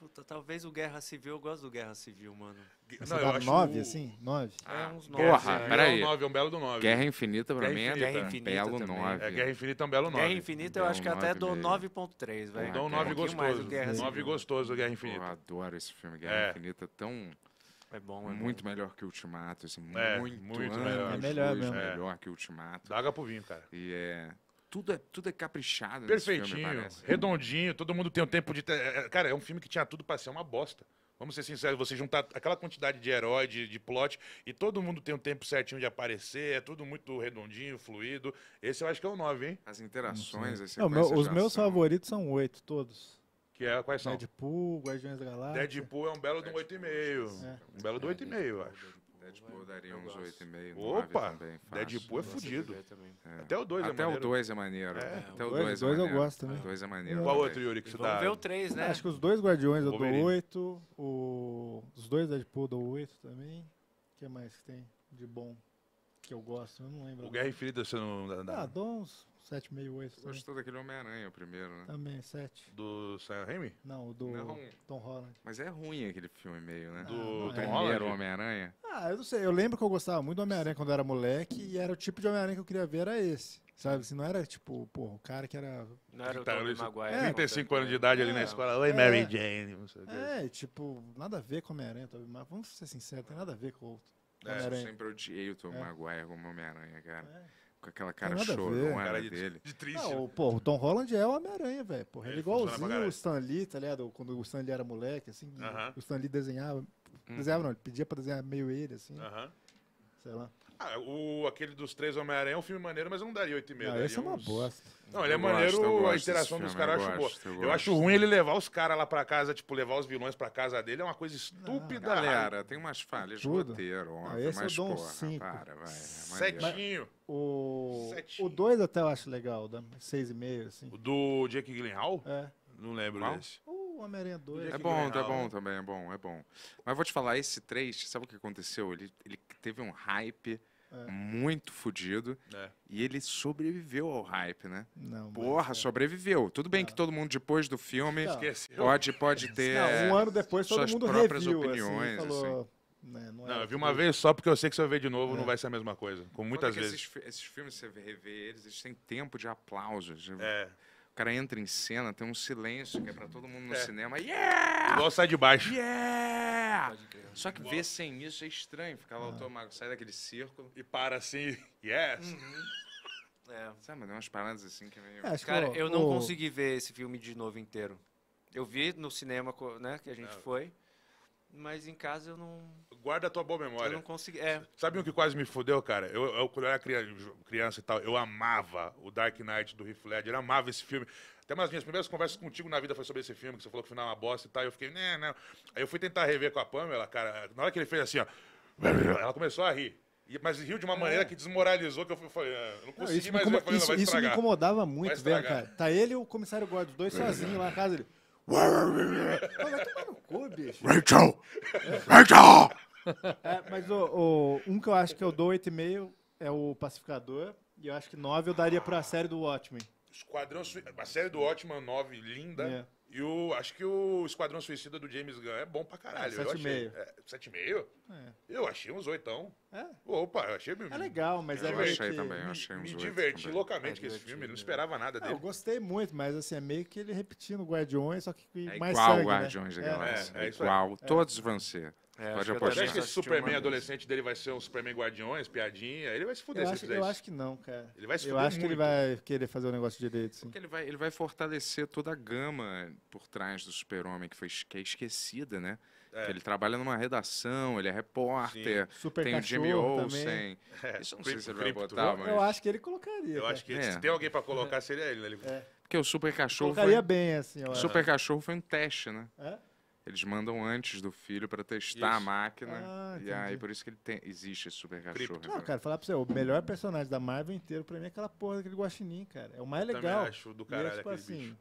Puta, talvez o Guerra Civil, eu gosto do Guerra Civil, mano. Não, eu acho nove, o- assim? Nove? É ah, uns nove. Porra, né? peraí. É um nove, é um belo do nove. Guerra Infinita pra Guerra mim é Infinita. Guerra é um Infinita belo também. nove. É, é, Guerra Infinita é um belo nove. Guerra Infinita, eu Deu acho que um até nove dou mesmo. 9.3, velho. Dá um nove gostoso. Guerra Nove gostoso, Guerra Eu Infinita. adoro esse filme, Guerra É. Infinita, é tão É bom, é muito melhor que o Ultimato, assim, É, muito, muito melhor. melhor. É melhor mesmo. É. melhor que Ultimato. daga água pro vinho, cara. E é tudo é, tudo é caprichado. Perfeitinho, filme, redondinho, todo mundo tem um tempo de. É, é, cara, é um filme que tinha tudo pra ser uma bosta. Vamos ser sinceros, você juntar aquela quantidade de herói, de, de plot, e todo mundo tem um tempo certinho de aparecer, é tudo muito redondinho, fluido. Esse eu acho que é o 9, hein? As interações, esse é, meu, Os meus são... favoritos são oito, todos. Que é, quais são? Deadpool, Guardiões da Galáxia. Deadpool é um belo do 8,5. É. Um belo do 8,5, eu acho. Deadpool é, tipo, daria uns 8,5. Opa! Também, Deadpool é fudido. É. Até o 2 é maneiro. Até o 2 é maneiro. É. Até o 2 é maneiro. eu gosto também. 2 é maneiro. Qual outro, Yuri, que você dá? Vamos tá ver o 3, né? Acho que os dois Guardiões eu dou 8. Os dois Deadpool eu dou 8 também. O que mais que tem de bom que eu gosto? Eu não lembro. O Guerra Infinita você não dá? Ah, dou uns você Gostou daquele Homem-Aranha, o primeiro, né? Também, 7. Do Sam Raimi? Não, do Não. É Tom Holland. Mas é ruim aquele filme meio, né? Ah, do é. Tom é. primeiro Homem-Aranha? Ah, eu não sei. Eu lembro que eu gostava muito do Homem-Aranha quando eu era moleque e era o tipo de Homem-Aranha que eu queria ver, era esse. Sabe, assim, não era tipo, porra, o cara que era. Não era o tá, Tobey Maguire. É, 35 anos de idade é, ali na é. escola. Oi, é, Mary Jane. Não sei é, tipo, nada a ver com Homem-Aranha, mas Vamos ser sinceros, tem nada a ver com o outro. É, eu sempre odiei o Tom é. Maguire como Homem-Aranha, cara. É com aquela cara chorona de, dele. De triste. Não, né? o Tom Holland é o Homem-Aranha, velho. Porra, ele é igualzinho o Stan Lee, tá ligado? Quando o Stan Lee era moleque, assim, uh -huh. o Stan Lee desenhava. Desenhava uhum. não, ele pedia pra desenhar meio ele, assim. Uh -huh. Sei lá. Ah, o, aquele dos três Homem-Aranha é um filme maneiro, mas eu não daria 8,5. Ah, esse é uma bosta. Não, ele eu é gosto, maneiro, a interação dos caras eu acho boa. Eu, eu acho ruim ele levar os caras lá pra casa, tipo, levar os vilões pra casa dele, é uma coisa estúpida. Não, galera, tem umas falhas de roteiro, ah, esse mas eu dou porra, um para, vai. É Setinho. O... Setinho. O 2 até eu acho legal, 6,5, assim. O do Jake Gyllenhaal? É. Não lembro Qual? desse. O Homem-Aranha 2. É bom, tá bom também, é bom, é bom. Mas vou te falar, esse 3, sabe o que aconteceu? Ele, ele teve um hype é. Muito fodido. É. E ele sobreviveu ao hype, né? Não, Porra, é. sobreviveu. Tudo bem é. que todo mundo, depois do filme, pode, pode ter não, um ano depois, todo suas mundo próprias reviu, assim, opiniões. Assim, falou... assim. Né, não, não, não eu vi uma vez só porque eu sei que se eu ver de novo é. não vai ser a mesma coisa. com muitas vezes. Esses, esses, filmes, você rever eles, eles têm tempo de aplausos. É cara entra em cena, tem um silêncio que é pra todo mundo no é. cinema. Yeah! Igual sai de baixo. Yeah! Só que Uau. ver sem isso é estranho, ficar lá ah. o Tomago sai daquele círculo. E para assim, yes! Uhum. É. Sabe, mas umas paradas assim que é meio... É, cara, eu não o... consegui ver esse filme de novo inteiro. Eu vi no cinema, né, que a gente é. foi mas em casa eu não. Guarda a tua boa memória. Eu não consegui. É. Sabe o que quase me fudeu, cara? Eu, eu quando eu era criança e tal, eu amava o Dark Knight do Heath Ledger, eu amava esse filme. Até umas minhas primeiras conversas contigo na vida foi sobre esse filme, que você falou que o final é uma bosta e tal. E eu fiquei, né, né. Aí eu fui tentar rever com a Pamela, cara. Na hora que ele fez assim, ó. Ela começou a rir. Mas riu de uma é. maneira é. que desmoralizou, que eu falei, é, eu não consegui não, isso mais me ver, falei, isso, isso me incomodava muito, velho, cara. Tá ele e o comissário Gordo os dois sozinhos lá na casa dele. Vai tomar no cu, bicho. Rachel! Rachel! É, mas o, o, um que eu acho que eu dou 8,5 é o Pacificador. E eu acho que 9 eu daria pra série do Watchmen. Esquadrão A série do Watchmen 9, linda. É. E o, acho que o Esquadrão Suicida do James Gunn é bom pra caralho. 7,5. É, 7,5 é, é. Eu achei uns oitão. É? Opa, eu achei... É legal, mas eu é meio achei que... também, eu achei uns Me diverti também. loucamente é com esse filme, não esperava nada dele. É, eu gostei muito, mas assim, é meio que ele repetindo Guardiões, só que é mais é igual sangue, né? Guardiões né? da É, é, igual, é. todos vão ser. É, acho que, acho que esse Superman adolescente dele vai ser um Superman Guardiões, piadinha. Ele vai se fuder eu se acho, fizer Eu isso. acho que não, cara. Ele vai se Eu acho muito. que ele vai querer fazer o um negócio direito. Sim. Porque ele vai, ele vai fortalecer toda a gama por trás do Super-Homem, que, foi, que é esquecida, né? É. Ele trabalha numa redação, ele é repórter, Super tem o Jimmy Olsen. É. Isso não sei se ele vai botar, mas... Eu acho que ele colocaria. Eu cara. acho que é. se tem alguém para colocar, é. seria ele. Né? Porque o Super Cachorro... Colocaria foi... bem, assim. Super Cachorro foi um teste, né? É? Eles mandam antes do filho para testar isso. a máquina. Ah, e aí, por isso que ele tem, existe esse super cachorro. Não, né? cara, falar pra você, o melhor personagem da Marvel inteiro pra mim é aquela porra daquele guaxinim, cara. É o mais legal. Eu acho do é, caralho é, tipo, assim, bicho.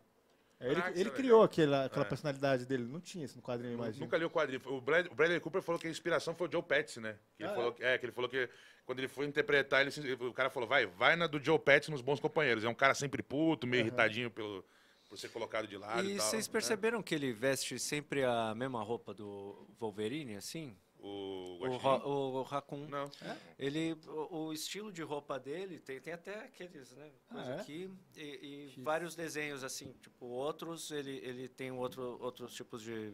É, ele, ah, ele criou aquela, aquela é. personalidade dele, não tinha isso no quadrinho, eu imagino. Nunca li o quadrinho. O Bradley, Cooper falou que a inspiração foi o Joe Patsy, né? Que ele ah, falou, é? é. que ele falou que quando ele foi interpretar, ele, o cara falou, vai, vai na do Joe Patsy nos Bons Companheiros. É um cara sempre puto, meio uhum. irritadinho pelo por ser colocado de lado. E, e tal, vocês né? perceberam né? que ele veste sempre a mesma roupa do Wolverine, assim? O o, o, Raccoon. Não. É? Ele, o, o, estilo de roupa dele tem, tem até aqueles, né? Ah, coisa ah, é? aqui. E, e vários desenhos, assim, tipo, outros, ele, ele tem outro, outros tipos de,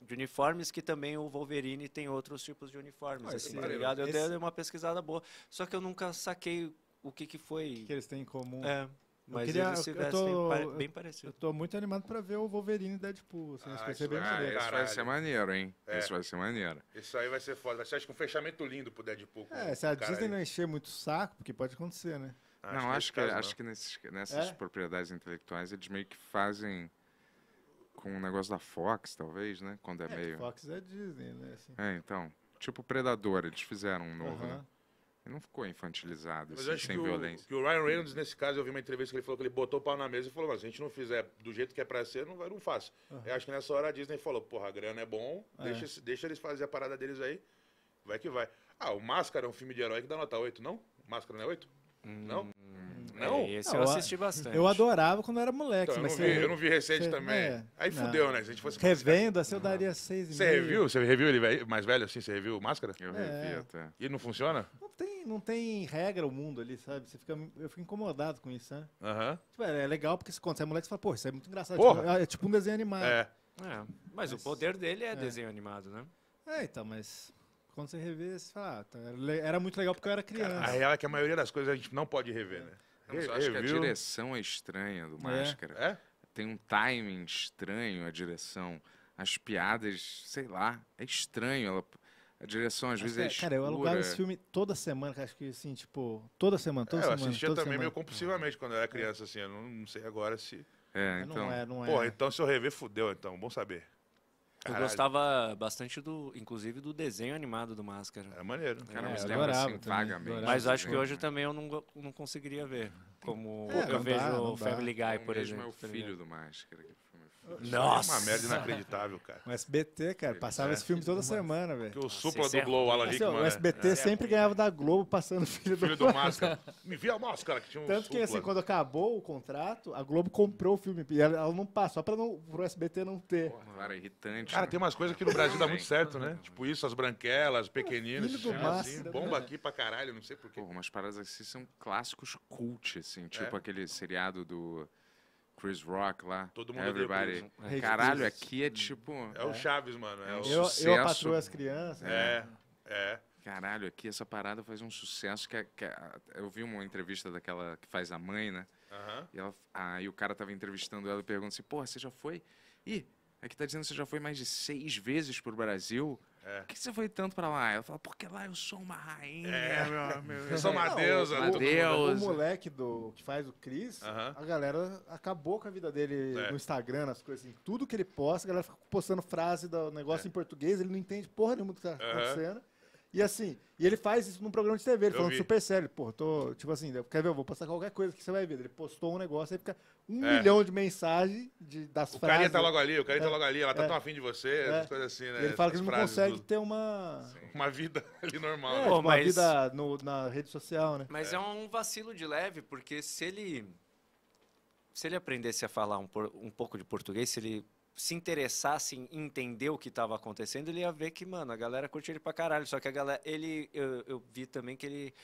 de uniformes que também o Wolverine tem outros tipos de uniformes, ah, assim, tá ligado? Eu esse... dei uma pesquisada boa. Só que eu nunca saquei o que, que foi. O que eles têm em comum. É. Mas eu queria, eles se vestem tô, bem parecido. Eu tô muito animado pra ver o Wolverine e Deadpool. Assim, ah, isso que vai ser bem ah, Isso vai ser maneiro, hein? É. Isso vai ser maneiro. Isso aí vai ser foda. você acha que um fechamento lindo pro Deadpool. É, se a Disney aí. não encher muito o saco, porque pode acontecer, né? Acho não, é acho que, caso, acho não. que nesses, nessas é? propriedades intelectuais eles meio que fazem com o um negócio da Fox, talvez, né? Quando é, é meio. Fox é Disney, né? Assim. É, então. Tipo Predador, eles fizeram um novo, uh -huh. né? Ele não ficou infantilizado, assim, sem que violência. O, que o Ryan Reynolds, nesse caso, eu vi uma entrevista que ele falou que ele botou o pau na mesa e falou: mas se a gente não fizer do jeito que é pra ser, não, vai, não faz Uhum. Eu acho que nessa hora a Disney falou: porra, a grana é bom, é. Deixa, deixa eles fazerem a parada deles aí, vai que vai. Ah, o Máscara é um filme de herói que dá nota 8, não? Máscara não é 8? Hum. Não? É, não? É, esse eu, eu assisti bastante. Eu adorava quando eu era moleque. Então, eu, não vi, eu, não vi, recente você, também. É, aí não. fudeu, né? Se a gente fosse. Revendo, assim eu uhum. daria seis Você reviu? Você reviu ele mais velho assim? Você reviu Máscara? Eu é. revi até. E não funciona? Não tem não tem regra o mundo ali, sabe? Você fica, eu fico incomodado com isso, né? Uhum. Tipo, é, é legal porque quando você é moleque, você fala, pô, isso é muito engraçado. Tipo, é, é, tipo um desenho animado. É. mas, é, mas o poder dele é, é, desenho animado, né? É, então, mas quando você revê, você fala, ah, tá, era muito legal porque eu era criança. A real é que a maioria das coisas a gente não pode rever, é. né? Eu que a direção é estranha do Máscara. É? Tem um timing estranho a direção. As piadas, sei lá, é estranho. Ela a direção às vezes é, é escura. Cara, eu alugava esse filme toda semana, acho que assim, tipo, toda semana, toda é, semana. Eu assistia também semana. meio compulsivamente quando eu era criança, assim, eu não, não sei agora se. É, então. Não é, não é. então se eu rever, fudeu, então, bom saber. Caralho. Eu gostava bastante do, inclusive do desenho animado do Máscara. Era é maneiro. Cara, é, eu adorava, assim, também, vagamente. Mas acho que hoje também eu não, não conseguiria ver. Como é, eu vejo dá, Family dá. Guy, por exemplo. O é o tá filho do Máscara. Nossa! É uma merda inacreditável, cara. O SBT, cara, passava é, esse filme toda semana, velho. Que o supla do é o Alan Rickman. o né? SBT é sempre ganhava da Globo passando Filho, filho do, do Máscara. Me via a Máscara, que tinha um Tanto supla. que, assim, quando acabou o contrato, a Globo comprou o filme. E ela, ela não passou, só pra não, pro SBT não ter. Porra, cara, é irritante. Cara, né? tem umas coisas que no Brasil dá muito certo, né? Tipo isso, as branquelas, pequeninas. Filho do Máscara. Assim, né? bomba aqui pra caralho, não sei porquê. Pô, umas paradas assim são clássicos cult, assim. Tipo aquele seriado do... Chris Rock lá. Todo mundo Everybody. Chris. Caralho, aqui é tipo. É, o é. Chaves, mano. É o eu, sucesso. Eu patrulho as crianças. É, né? é. Caralho, aqui essa parada faz um sucesso que, é, que é, eu vi uma entrevista daquela que faz a mãe, né? Uhum. E ela, aí o cara tava entrevistando ela e pergunta assim, porra, você já foi? Ih, Aqui é tá dizendo que você já foi mais de seis vezes pro Brasil. É. Por que você foi tanto pra lá? Ela fala, porque lá eu sou uma rainha, é. meu, meu, Eu sou uma né? deusa. o, O, moleque do, que faz o Chris, uh -huh. a galera acabou com a vida dele é. no Instagram, as coisas assim. Tudo que ele posta, a galera fica postando frase do negócio é. em português, ele não entende porra nenhuma do que tá uh -huh. acontecendo. E assim, e ele faz isso num programa de TV, ele falou falando vi. super sério. Pô, tô, tipo assim, quer ver? Eu vou postar qualquer coisa que você vai ver. Ele postou um negócio, aí fica um é. milhão de mensagens de, das o frases. O carinha tá logo ali, o carinha é. tá né? logo ali, ela tá é. tão afim de você, é. coisas assim, né? E ele fala que ele não consegue do... ter uma... Sim. Uma vida ali normal. É, né? Pô, tipo, Uma mas... vida no, na rede social, né? Mas é. um vacilo de leve, porque se ele... Se ele aprendesse a falar um, por, um pouco de português, se ele se interessasse em entender o que estava acontecendo, ele ia ver que, mano, a galera curte ele pra caralho. Só que a galera... Ele... eu, eu vi também que ele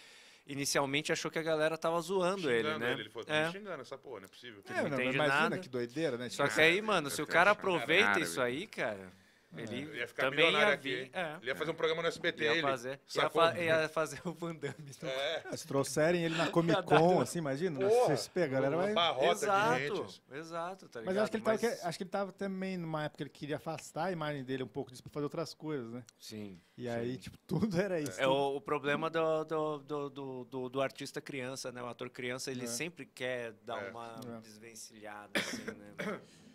inicialmente achou que a galera tava zoando ele, né? Ele, ele falou, tá é. xingando essa porra, não é possível. É, não, não imagina nada. que doideira, né? Só que aí, mano, se o cara aproveita isso aí, cara... Ele é. ia ficar também milionário ia vir, aqui. É. Ele ia fazer um programa no SBT, ia ele. Fazer, ia, fa ia, fazer o Van Damme. Então. É. Ah, se trouxerem ele na Comic Con, assim, imagina. Porra, se a galera vai... Barrota exato, exato, tá ligado? Mas acho que, ele Mas... Tava, acho que ele tava também numa época que ele queria afastar a imagem dele um pouco disso pra fazer outras coisas, né? Sim. E sim. aí, tipo, tudo era isso. É o, problema do do, do, do, do, artista criança, né? O ator criança, ele é. sempre quer dar é. uma desvencilhada, assim, né?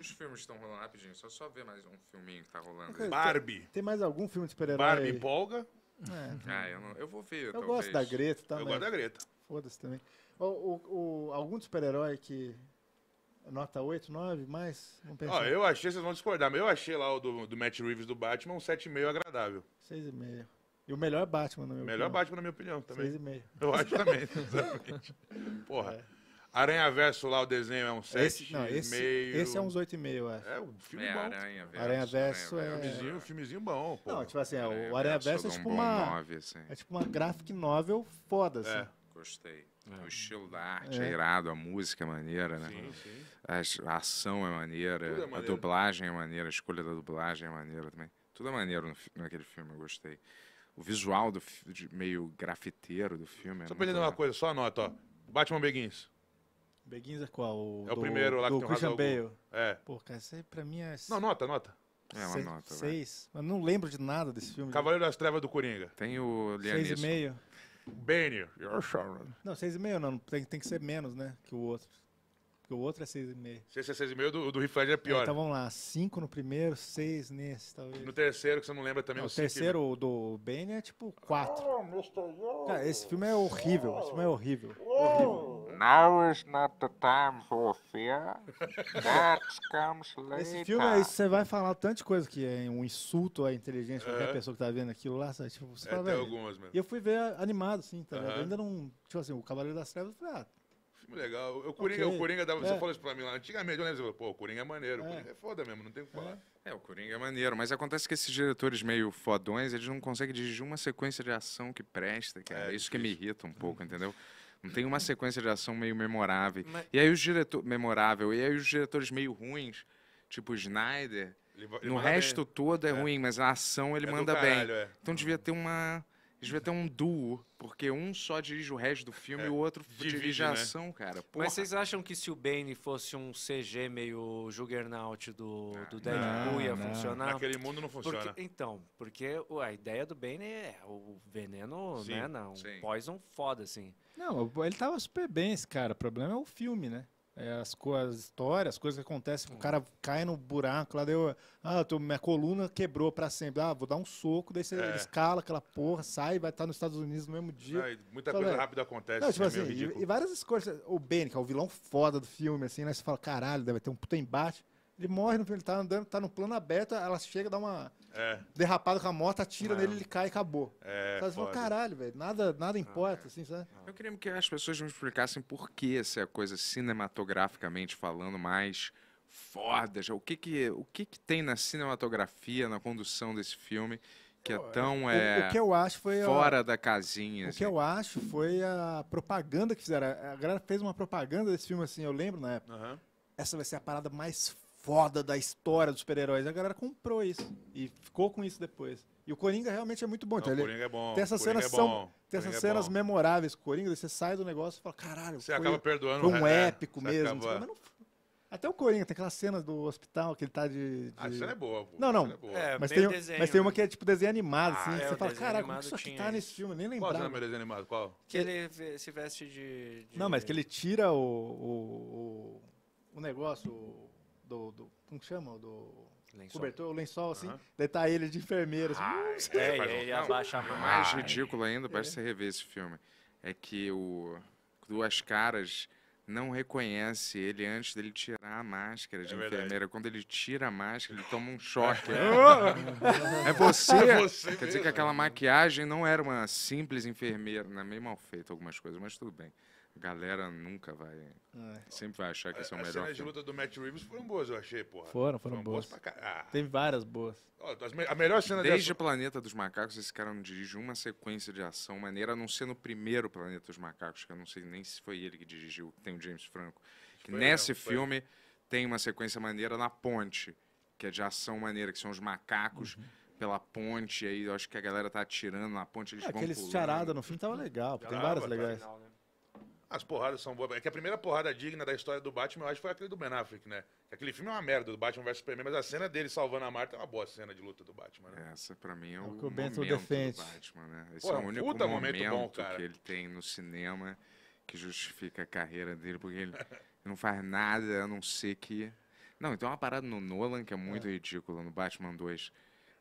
E os filmes estão rolando rapidinho, só só ver mais um filminho que tá rolando. Barbie. Tem mais algum filme de super-herói? Barbie aí? Polga. É. Ah, eu, não- eu vou ver, Eu talvez. gosto da Greta Eu gosto da Greta. Foda-se também. O, o, o- algum super-herói que. Nota 8, 9, mais? Vamos Ó, eu achei, vocês vão discordar, mas eu achei lá o do, do Matt Reeves do Batman um 7,5 agradável. 6,5. E o melhor Batman, no meu Melhor Batman, na minha opinião, também. 6,5. Eu acho também, exatamente. Porra. É. Aranha Verso lá, o desenho é um 7,5. É não, esse, esse é uns 8,5, é. É um filme é, bom. Aranha Verso. Aranha é é Verso é... um filmezinho bom, pô. Não, tipo assim, Aranha o Aranha Verso é tipo um uma... Nove, assim. É tipo uma graphic novel foda, assim. É. Gostei. É. O estilo da arte é. é. irado, a música é maneira, né? Sim, sim. A, ação é maneira, é maneira, a dublagem é maneira, a escolha da dublagem é maneira também. Tudo é maneiro no, naquele filme, eu gostei. O visual do meio grafiteiro do filme. Só é pra entender uma coisa, só anota, ó. Batman Begins. Begins é qual? O, é o do, primeiro lá do que tem o Christian Bale. É. Pô, cara, isso aí pra mim é. Não, nota, nota. É uma Se, nota. Seis. Mas não lembro de nada desse filme. Cavaleiro das Trevas do Coringa. Tem o Lianisson. Seis e meio. Benny, you're Sharon. Não, seis e meio não. Tem, tem que ser menos, né? Que o outro. Porque o outro é seis e meio. Se esse é seis e meio, do, do Refledge é pior. É, então vamos lá. Cinco no primeiro, seis nesse, talvez. No terceiro, que você não lembra também. Não, o terceiro, do Benio é tipo quatro. Oh, Cara, esse filme é horrível. Esse filme é horrível. Oh. Horrível. Now is not the time for fear. That comes later. Esse filme aí, você vai falar tanta coisa que é um insulto à inteligência de qualquer é. pessoa que tá vendo aquilo lá, sabe? Tipo, você é, fala, tem algumas mesmo. E eu fui ver animado, assim, tá Ainda não. Tipo assim, o Cavaleiro das Trevas, eu falei, ah, Filme legal. O Coringa, okay. o Coringa dava, você é. falou isso pra mim lá antigamente, eu lembro, você falou, pô, o Coringa é maneiro, é. o Coringa é foda mesmo, não tem o que falar. É. é. o Coringa é maneiro, mas acontece que esses diretores meio fodões, eles não conseguem dirigir uma sequência de ação que presta, é, é isso que me irrita um pouco, uhum. entendeu? Não tem uma uhum. sequência de ação meio memorável. Mas... E aí os diretores. Memorável. E aí os diretores meio ruins, tipo Snyder. Ele, ele no resto bem. todo é, é, ruim, mas a ação ele é manda caralho, bem. É. Então devia uhum. ter uma eles ter um duo, porque um só dirige o resto do filme é, e o outro divide, né? dirige a ação, cara. Porra. Mas vocês acham que se o Bane fosse um CG meio Juggernaut do, ah, do Deadpool não, ia não. funcionar? Naquele mundo não funciona. Porque, então, porque a ideia do Bane é, é o veneno, sim, né? Não, um poison foda, assim. Não, ele tava super bem esse cara. O problema é o filme, né? é, as, as histórias, as coisas que acontecem, o hum. cara cai no buraco, lá deu. Ah, tô, minha coluna quebrou para sempre. Ah, vou dar um soco, daí você é. escala aquela porra, sai, vai estar tá nos Estados Unidos no mesmo dia. muita coisa é, rápida acontece. Não, tipo é assim, e, e, várias coisas. O Ben, que é o vilão foda do filme, assim, né? Você fala, caralho, deve ter um puta embate. Ele morre, no, ele tá andando, tá no plano aberto, ela chega, dá uma é. derrapada com a moto, atira não. nele, ele cai e acabou. É, sabe, você fala, caralho, velho, nada, nada ah, importa, ah, assim, sabe? Eu queria que as pessoas me explicassem por que essa coisa cinematograficamente falando mais foda, já. o que que, o que que tem na cinematografia, na condução desse filme que é tão é, o, o que eu acho foi fora a, da casinha. O assim. que eu acho foi a propaganda que fizeram. A galera fez uma propaganda desse filme assim, eu lembro na época. Uhum. Essa vai ser a parada mais foda da história dos super-heróis. A galera comprou isso e ficou com isso depois. E o Coringa realmente é muito bom. Então, o Coringa é bom. Tem é essas Coringa é cenas, é são, tem essas cenas é memoráveis com o Coringa. Você sai do negócio e fala, caralho, você acaba perdoando foi um é, épico mesmo. Acaba... não... Até o Coringa, tem aquelas cenas do hospital que ele tá de. Ah, de... A cena é boa, pô. Não, não. É boa. É, mas, tem, desenho, mas tem uma que é né? tipo desenho animado, assim, ah, É, você fala, caraca, como que isso aqui tá isso. nesse filme? Nem lembro. Qual cena é desenho animado? Qual? Que ele se veste de, de, Não, mas que ele tira o. o, o, o negócio. O do, do como que chama? Do lençol. cobertor, o lençol, assim. Uhum. Daí tá ele de enfermeira. Assim, ah, é, é, é, abaixa a mão. É mais ah, é. ridículo ainda, parece é. você rever esse filme, é que o Duas Caras não reconhece ele antes dele tirar a máscara de é enfermeira. Quando ele tira a máscara, ele toma um choque. É. é você! É você Quer dizer que aquela maquiagem não era uma simples enfermeira, na né? meio mal feita algumas coisas, mas tudo bem. A galera nunca vai. É. Sempre vai achar que são é o melhor. As cenas de luta do Matt Reeves foram boas, eu achei, porra. Foram, foram, foram boas. boas ah. Teve várias boas. a melhor cena Desde dessa... o Planeta dos Macacos, esse cara não dirige uma sequência de ação maneira, a não ser no primeiro Planeta dos Macacos, que eu não sei nem se foi ele que dirigiu, que tem o James Franco. Que nesse filme tem uma sequência maneira na ponte, que é de ação maneira, que são os macacos. Uhum pela ponte, aí eu acho que a galera tá atirando na ponte, eles é, vão aqueles pulando. charada no fim tava legal, tem várias legais. Final, né? As porradas são boas. É que a primeira porrada digna da história do Batman, eu acho, foi aquele do Ben Affleck, né? Aquele filme é uma merda, do Batman vs Superman, mas a cena dele salvando a Marta é uma boa cena de luta do Batman, né? Essa, pra mim, é, é o, que o Bento defende. do Batman, né? Esse Pô, é, é o único momento, momento bom, que ele tem no cinema que justifica a carreira dele, porque ele não faz nada a não ser que... Não, então é uma parada no Nolan que é muito é. ridícula, no Batman 2,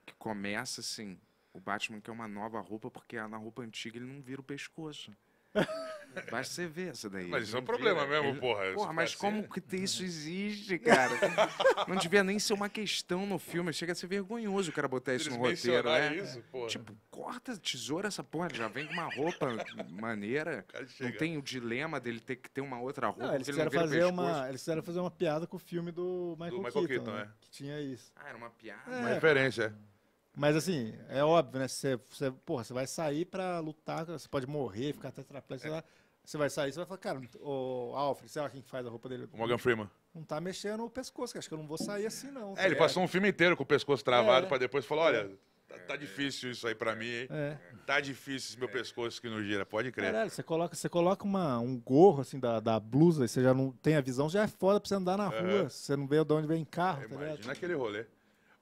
que começa assim, o Batman quer uma nova roupa, porque na roupa antiga ele não vira o pescoço. Vai ser ver essa daí. Mas isso é um problema mesmo, ele... porra. Porra, mas tá como ser... que isso existe, cara? não devia nem ser uma questão no filme. Chega a ser vergonhoso o cara botar isso Eles no roteiro, né? Isso, porra. Tipo, corta, tesoura essa porra, já vem com uma roupa maneira. Não tem o dilema dele ter que ter uma outra roupa. Não, eles, fizeram fazer uma, eles fizeram fazer uma piada com o filme do Michael, do Michael Keaton, Keaton né? é. que tinha isso. Ah, era uma piada? É, uma referência, é. Mas assim, é óbvio, né? Você, você, porra, você vai sair pra lutar, você pode morrer, ficar até é. Você vai sair, você vai falar, cara, o Alfred, sei lá quem faz a roupa dele. O Morgan Freeman. Não tá mexendo o pescoço, que acho que eu não vou sair assim, não. É, ele tá passou um filme inteiro com o pescoço travado é. pra depois falar, olha, Tá, tá, é. difícil isso aí para mim, hein? É. Tá difícil esse meu pescoço que não gira, pode crer. Caralho, você coloca, você coloca uma, um gorro assim da, da blusa e você já não tem a visão, já é foda pra você andar na rua. É. Você não vê de onde vem carro, é, tá Imagina ligado? aquele rolê.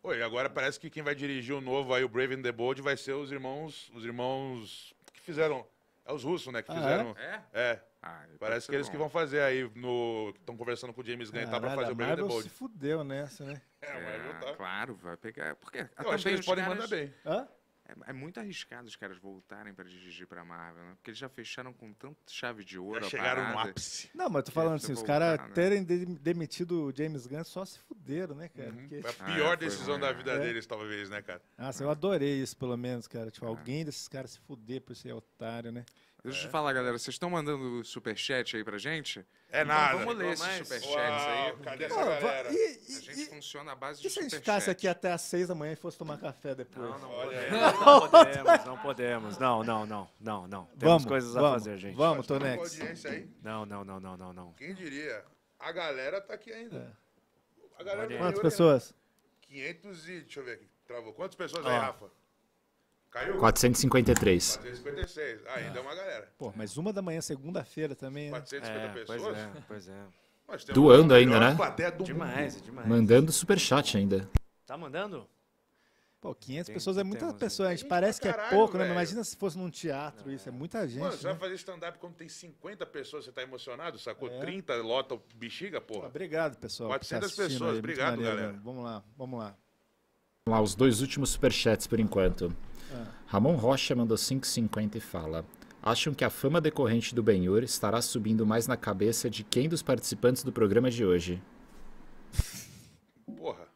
Oi, agora parece que quem vai dirigir o novo aí, o Brave and the Bold, vai ser os irmãos. Os irmãos que fizeram. É os russos, né? Que ah, é? fizeram. Ah, é? É. Ah, parece que eles bom. que vão fazer aí no. Estão conversando com o James Gunn ah, tá pra fazer o Brave and the Bold. se fudeu nessa, né? É, é tá. Claro, vai pegar. Porque, Eu acho que eles podem caras... mandar bem. Hã? É, é, muito arriscado os caras voltarem para dirigir para Marvel, né? Porque eles já fecharam com tanta chave de ouro. Já chegaram parada, no ápice. Não, mas tô falando assim, os caras né? terem demitido o James Gunn só se fuderam, né, cara? Uhum. Porque... A ah, pior ah, é, decisão da né? vida é. deles, talvez, né, cara? Nossa, eu adorei isso, pelo menos, cara. Tipo, ah. alguém desses caras se fuder por ser otário, né? Deixa eu é. falar, galera. Vocês estão mandando superchat aí pra gente? É então, nada. Vamos ler esses superchats aí. Cadê essa galera? E, e, a gente e, funciona à base de superchat. E se a gente ficasse aqui até às seis da manhã e fosse tomar café depois? Não, não, podemos. não podemos. Não podemos. Não, não, não. Não, não. Temos coisas vamos, a fazer, gente. Vamos, Tonex. Não, não, não, não, não, não. Quem diria? A galera tá aqui ainda. É. A galera tá Quantas né? pessoas? 500 e... Deixa eu ver aqui. Travou. Quantas pessoas ah. aí, Rafa? Caiu? 453. 456. Ah, ainda é uma galera. Pô, mas uma da manhã, segunda-feira também. 450 né? é, pessoas? Pois é, pois é. Doando ainda, né? Do demais, mundo. demais. Mandando superchat ainda. Tá mandando? Pô, 500 tem, pessoas é muita pessoa. Gente, parece que é caralho, é pouco, né? velho. né? Imagina se fosse num teatro, isso é, é. muita gente. Mano, você né? vai fazer stand-up quando tem 50 pessoas, você tá emocionado, sacou? É. 30, lota o bexiga, porra. Ah, obrigado, pessoal. 400 pessoas, aí. obrigado, maneiro, galera. Mano. Né? Vamos lá, vamos lá. Vamos lá, os dois últimos superchats por enquanto. Ah. Ramon Rocha mandou 5,50 e fala: Acham que a fama decorrente do Benhur estará subindo mais na cabeça de quem dos participantes do programa de hoje? Porra.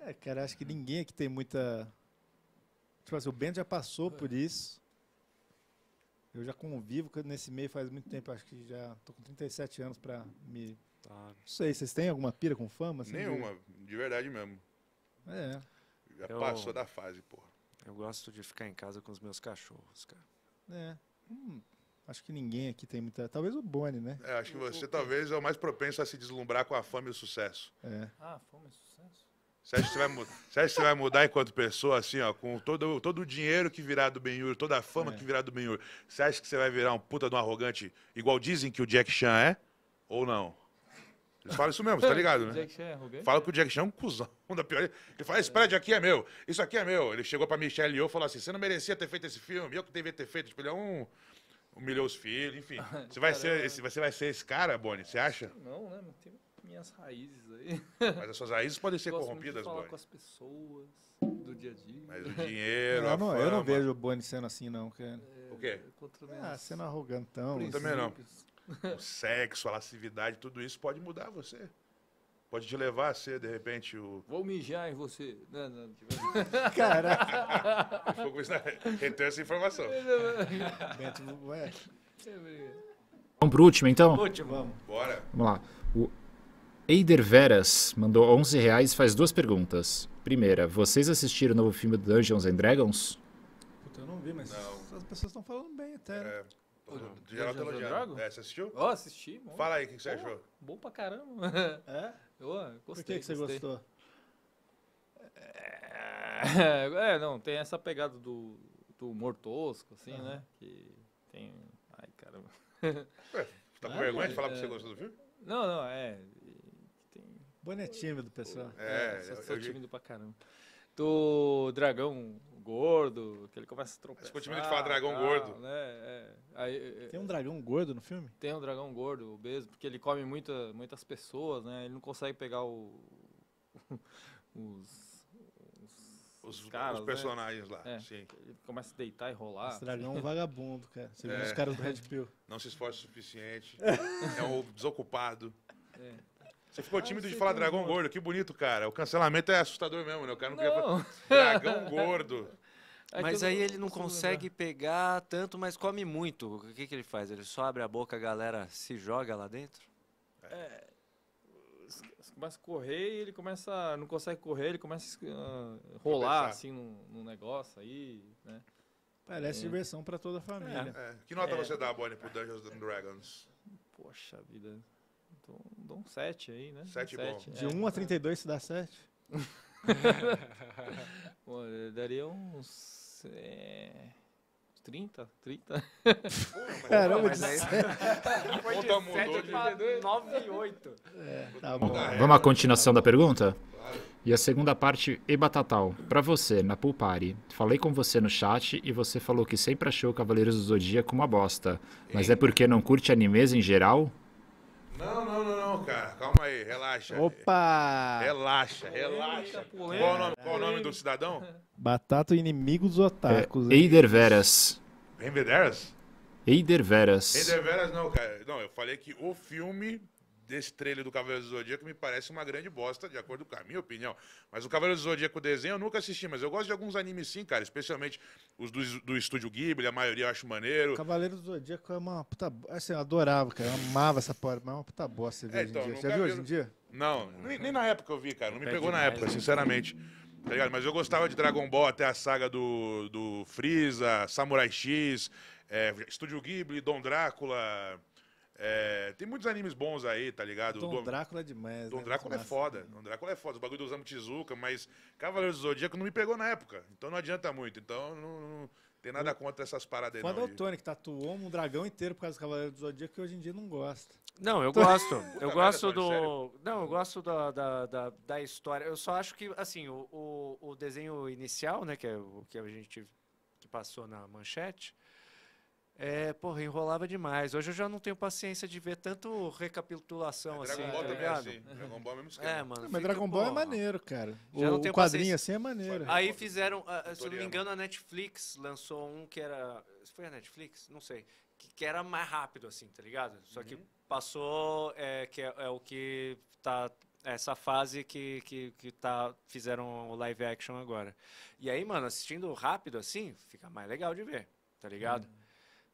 É, cara, acho que ninguém aqui tem muita. Tipo assim, o Ben já passou por isso. Eu já convivo nesse meio faz muito tempo, acho que já tô com 37 anos para me. Tá. Não sei, vocês têm alguma pira com fama? Assim, Nenhuma, de... de verdade mesmo. É. Já eu... passou da fase, porra. Eu gosto de ficar em casa com os meus cachorros, cara. É. Hum, acho que ninguém aqui tem muita. Talvez o Boni, né? É, acho que você o... talvez é o mais propenso a se deslumbrar com a fama e o sucesso. É. Ah, fama e sucesso? Você acha, que você, vai mudar, você acha que você vai mudar enquanto pessoa, assim, ó, com todo, todo o dinheiro que virar do Benhur, toda a fama é. que virar do Benhur? Você acha que você vai virar um puta de um arrogante, igual dizem que o Jack Chan é? Ou não? Eles falam isso mesmo, você tá ligado, né? Fala que o Jack Chan é um cuzão da pior. Ele fala, esse prédio aqui é meu, isso aqui é meu. Ele chegou pra Michelle e eu falou assim, você não merecia ter feito esse filme, eu que devia ter feito. Tipo, ele é um... Humilhou os filhos, enfim. Você vai, ser esse, você vai ser esse cara, Boni, você acha? Não, né? Tem minhas raízes aí. Mas as suas raízes podem ser corrompidas, muito Boni. com as pessoas do dia a dia. Mas o dinheiro, não, não, Eu não vejo o Boni sendo assim, não, cara. É, o quê? Ah, sendo arrogantão. Eu também não. o sexo, a lascividade, tudo isso pode mudar você. Pode te levar a ser, de repente, o. Vou mijar em você. Não, não, não. Caraca. Retém essa informação. Bento, ué. É, vamos pro último, então? Último, vamos. Bora. Vamos lá. O Eider Veras mandou 11 reais e faz duas perguntas. Primeira, vocês assistiram o novo filme do Dungeons and Dragons? Puta, eu não vi, mas não. as pessoas estão falando bem até. Né? É. O Geraldo elogiando. É, você assistiu? Ó, oh, assisti. Bom. Fala aí, o que, que você oh, achou? Bom pra caramba. É? oh, gostei. Por que, que você gostei. gostou? É, é, não, tem essa pegada do, do humor tosco, assim, uhum. né? Que tem... Ai, caramba. Ué, tá com ah, vergonha é, de falar é, que você gostou do filme? Não, não, é... Tem... Boné tímido, pessoal. É, é eu sou eu, tímido eu... pra caramba. Do Dragão gordo, que ele começa a tropeçar. Acho que o time fala dragão tal, gordo. Né? É. é. Aí, é, é. tem um dragão gordo no filme? Tem um dragão gordo, obeso, porque ele come muita, muitas pessoas, né? Ele não consegue pegar o, os, os, os, os, caras, os né? personagens né? lá. É, sim. Ele começa a deitar e rolar. Esse dragão é um vagabundo, cara. Você é. viu os caras do Red Pill. Não se esforça o suficiente. é um desocupado. É. Você ficou ah, tímido de falar dragão gordo. gordo. Que bonito, cara. O cancelamento é assustador mesmo, né? O cara não, não. falar dragão gordo. É mas aí ele não consegue pegar tanto, mas come muito. O que, que ele faz? Ele só abre a boca, a galera se joga lá dentro? É. Começa a correr e ele começa. Não consegue correr, ele começa a ah, rolar assim num, negócio aí, né? Parece é. diversão para toda a família. É. É. Que nota é. você dá, Bonnie, pro Dungeons and Dragons? Poxa vida. Então, dou um 7 aí, né? 7 um bom. De é. 1 a 32 se dá 7? Pô, daria uns... É... 30, 30. Caramba, mas 7. Foi de 7 para 9 8. É, tá bom. Ah, é. Vamos à continuação da pergunta? E a segunda parte, Ebatatal, pra você, na Pool falei com você no chat e você falou que sempre achou Cavaleiros do Zodíaco uma bosta. Mas é porque não curte animes em geral? Não, não, não, não, cara. Calma aí, relaxa. Opa! Relaxa, relaxa. Qual o nome, qual o nome do cidadão? Batata inimigos dos É, Eider Veras. Eider Veras? Eider Veras. Eider Veras não, cara. Não, eu falei que o filme desse trailer do Cavaleiro do Zodíaco me parece uma grande bosta, de acordo com a minha opinião. Mas o Cavaleiro do Zodíaco desenho eu nunca assisti, mas eu gosto de alguns animes sim, cara, especialmente os do, do estúdio Ghibli, a maioria eu acho maneiro. O Cavaleiro do Zodíaco é uma puta. Assim, eu adorava, cara, eu amava essa porra, mas é uma puta bosta. Você, é, então, em dia. viu hoje em dia? Não, nem, nem, na época eu vi, cara, não me pegou na época, sinceramente. Tá ligado? Mas eu gostava de Dragon Ball até a saga do, do Freeza, Samurai X, é, Estúdio Ghibli, Dom Drácula. É, tem muitos animes bons aí, tá ligado? Dom, Dom Drácula é demais. Dom né? Drácula é foda. Dom Drácula é foda. Os bagulho do Osamu Tizuka, mas Cavaleiros do Zodíaco não me pegou na época. Então não adianta muito. Então não, não tem nada contra essas paradas Foda é não. é o Tony, que tatuou um dragão inteiro por causa do Cavaleiro do Zodíaco, que hoje em dia não gosta. Não, eu gosto. eu gosto do. Não, eu gosto da, da, da, da, história. Eu só acho que, assim, o, o, o desenho inicial, né, que é o que a gente que passou na manchete, é, porra, enrolava demais. Hoje eu já não tenho paciência de ver tanto recapitulação é, assim, Dragon tá Ball tá ligado? Assim. Dragon Ball é mesmo é, esquema. É, mano. Não, mas Dragon Ball é porra. é maneiro, cara. Já o, o quadrinho paciência. assim é maneiro. Aí fizeram, a, ah, se não me engano, a Netflix lançou um que era. Foi a Netflix? Não sei. Que, que era mais rápido, assim, tá ligado? Só uhum. que passou, é, que é, é, o que tá. Essa fase que, que, que tá, fizeram o live action agora. E aí, mano, assistindo rápido assim, fica mais legal de ver, tá ligado? Uhum.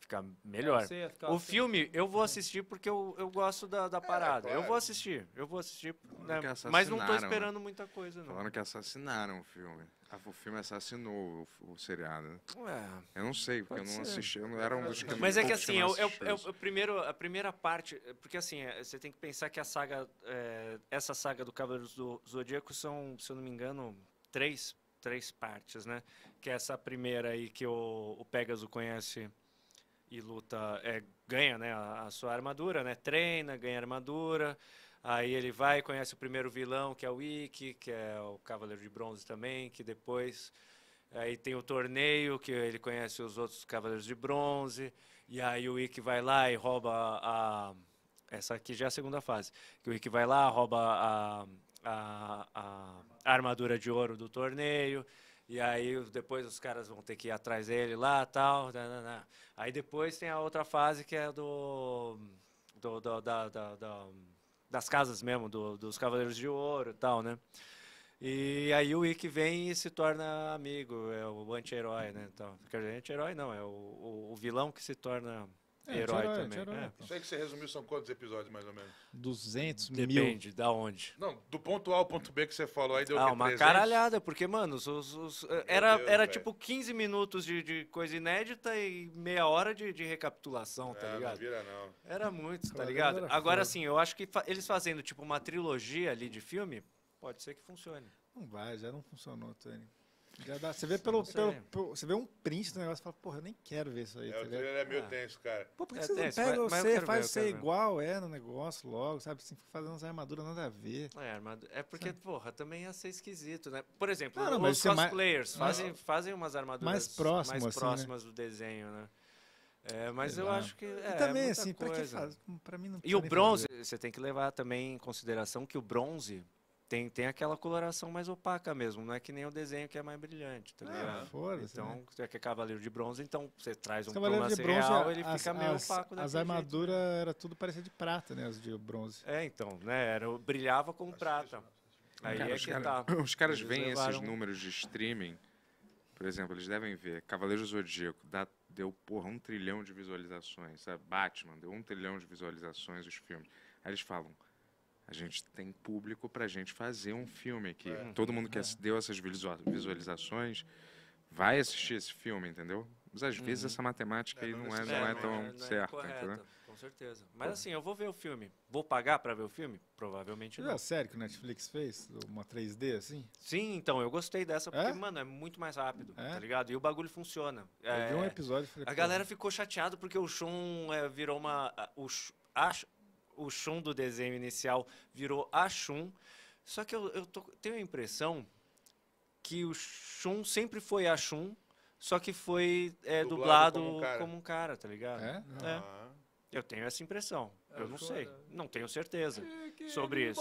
Fica melhor. Assim, o assim. filme eu vou assistir porque eu, eu gosto da, da é, parada. Claro. Eu vou assistir, eu vou assistir. Né? Mas não tô né? esperando muita coisa, não. Falando que assassinaram o filme. Ah, o filme assassinou o, o seriado. Ué, eu não sei, porque eu não ser. assisti. Eu não era um dos que. Mas é que assim, eu, eu, eu, eu, primeiro, a primeira parte. Porque assim, é, você tem que pensar que a saga. É, essa saga do Cavaleiro do Zodíaco são, se eu não me engano, três, três partes, né? Que é essa primeira aí que o, o Pegasus conhece e luta, é, ganha né, a, a, sua armadura, né? Treina, ganha armadura. Aí ele vai conhece o primeiro vilão, que é o Ikki, que é o Cavaleiro de Bronze também, que depois... Aí tem o torneio, que ele conhece os outros Cavaleiros de Bronze. E aí o Ikki vai lá e rouba a essa aqui já é a segunda fase. Que o Ikki vai lá, rouba a, a, a, a armadura de ouro do torneio. E aí depois os caras vão ter que ir atrás dele lá tal. Nanana. Né, né, né. Aí depois tem a outra fase que é do. do, do da, da, da, das casas mesmo, do, dos Cavaleiros de Ouro e tal, né? E aí o Ick vem e se torna amigo, é o anti-herói, né? Então, quer dizer, anti-herói não, é o, o, o vilão que se torna é, é, herói, herói, também. Herói. É. Isso aí que você resumiu são quantos episódios, mais ou menos? 200 Depende mil. Depende, da onde. Não, do ponto A ao ponto B que você falou aí deu Ah, uma 300? caralhada, porque, mano, os, os, os, era, Deus, era tipo 15 minutos de, de, coisa inédita e meia hora de, de recapitulação, tá é, ligado? Não vira, não. Era muito, tá ligado? Agora, assim, eu acho que fa eles fazendo tipo uma trilogia ali de filme, pode ser que funcione. Não vai, já não funcionou, Tânia. Você vê pelo, pelo, pelo, Você vê um print do negócio e fala, porra, eu nem quero ver isso aí. É, tá o trailer vendo? é meio ah. tenso, cara. Pô, por que é você tenso, não pega mas, você, mas faz ver, você igual, é, no negócio logo, sabe? Assim, fazendo as armaduras nada a ver. É, armadura. É porque, sabe? porra, também ia ser esquisito, né? Por exemplo, não, não, os é cosplayers mais, fazem, fazem umas armaduras mais, próximo, mais próximas assim, né? do desenho, né? É, mas eu acho que. É, e é também, é assim, pra, faz, pra, mim não E o bronze, fazer. você tem que levar também em consideração que o bronze tem, tem aquela coloração mais opaca mesmo, não é que nem o desenho que é mais brilhante, tá ligado? Ah, então, né? é que é cavaleiro de bronze, então você traz um cavaleiro de bronze, real, ele as, fica as, meio as, opaco. As né? armaduras era tudo parecia de prata, né, as de bronze. É, então, né, era, brilhava como Acho prata. Que... Aí cara, é que cara, tá. Os caras veem levaram... esses números de streaming, por exemplo, eles devem ver Cavaleiro Zodíaco, dá, deu, porra, um trilhão de visualizações, sabe? Batman, deu um trilhão de visualizações os filmes. Aí eles falam, a gente tem público para a gente fazer um filme que é. todo mundo que é. deu essas visualizações vai assistir esse filme, entendeu? Mas às uhum. vezes essa matemática é, aí não, é, não é, é, é tão certa, correta, Com certeza. Mas assim, eu vou ver o filme. Vou pagar para ver o filme? Provavelmente não. É sério que o Netflix fez? Uma 3D assim? Sim, então, eu gostei dessa, porque, mano, é muito mais rápido, tá ligado? E o bagulho funciona. Eu vi um episódio falei, A galera ficou chateada porque o Shun virou uma... O, acho, o Shun do desenho inicial virou a Shun. Só que eu, eu tô, tenho a impressão que o Shun sempre foi a Shun, só que foi é, dublado, dublado como, um cara. como um cara, tá ligado? É? é. Eu tenho essa impressão. É eu não Shun, sei. Não tenho certeza que, que sobre isso.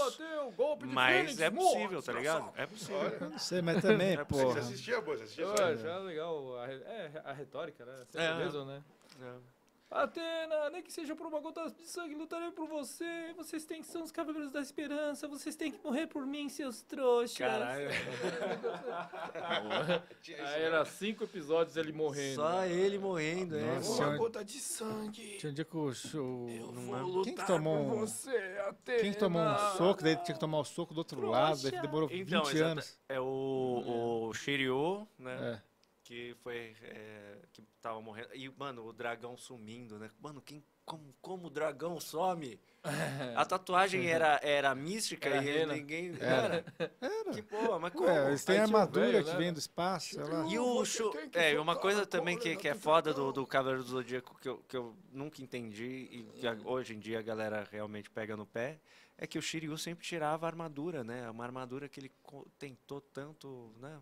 mas é possível, tá ligado? É possível. Olha. Eu não sei, mas também, é pô. Você assistia, pô. você assistia. Eu é legal a, é, a retórica, né? Você é, mesmo, é né? É. Atena, nem que seja por uma gota de sangue, lutarei por você. Vocês têm que ser os cavaleiros da esperança. Vocês têm que morrer por mim, seus trouxas. Caralho. Aí era cinco episódios ele morrendo. Só ele morrendo, é. Nossa, uma gota de sangue. Tinha um dia que o show... Eu vou é- lutar Quem tomou um... você, Atena. Quem tomou um soco, daí tinha que tomar o um soco do outro Trouxa. lado, daí demorou então, 20 anos. É o, o é. Shiryu, né? É que foi é, que tava morrendo. E, mano, o dragão sumindo, né? Mano, quem como, como o dragão some? A tatuagem era, era mística era e ninguém. Era. Né? era. Que boa, mas é, como? É, eles têm tá armadura que né? vem do espaço. Ela... E o. Chu... É, uma coisa também que, que é foda do, do Cavaleiro do Zodíaco que eu, que eu nunca entendi e que uhum. hoje em dia a galera realmente pega no pé é que o Shiryu sempre tirava a armadura, né? Uma armadura que ele tentou tanto, né?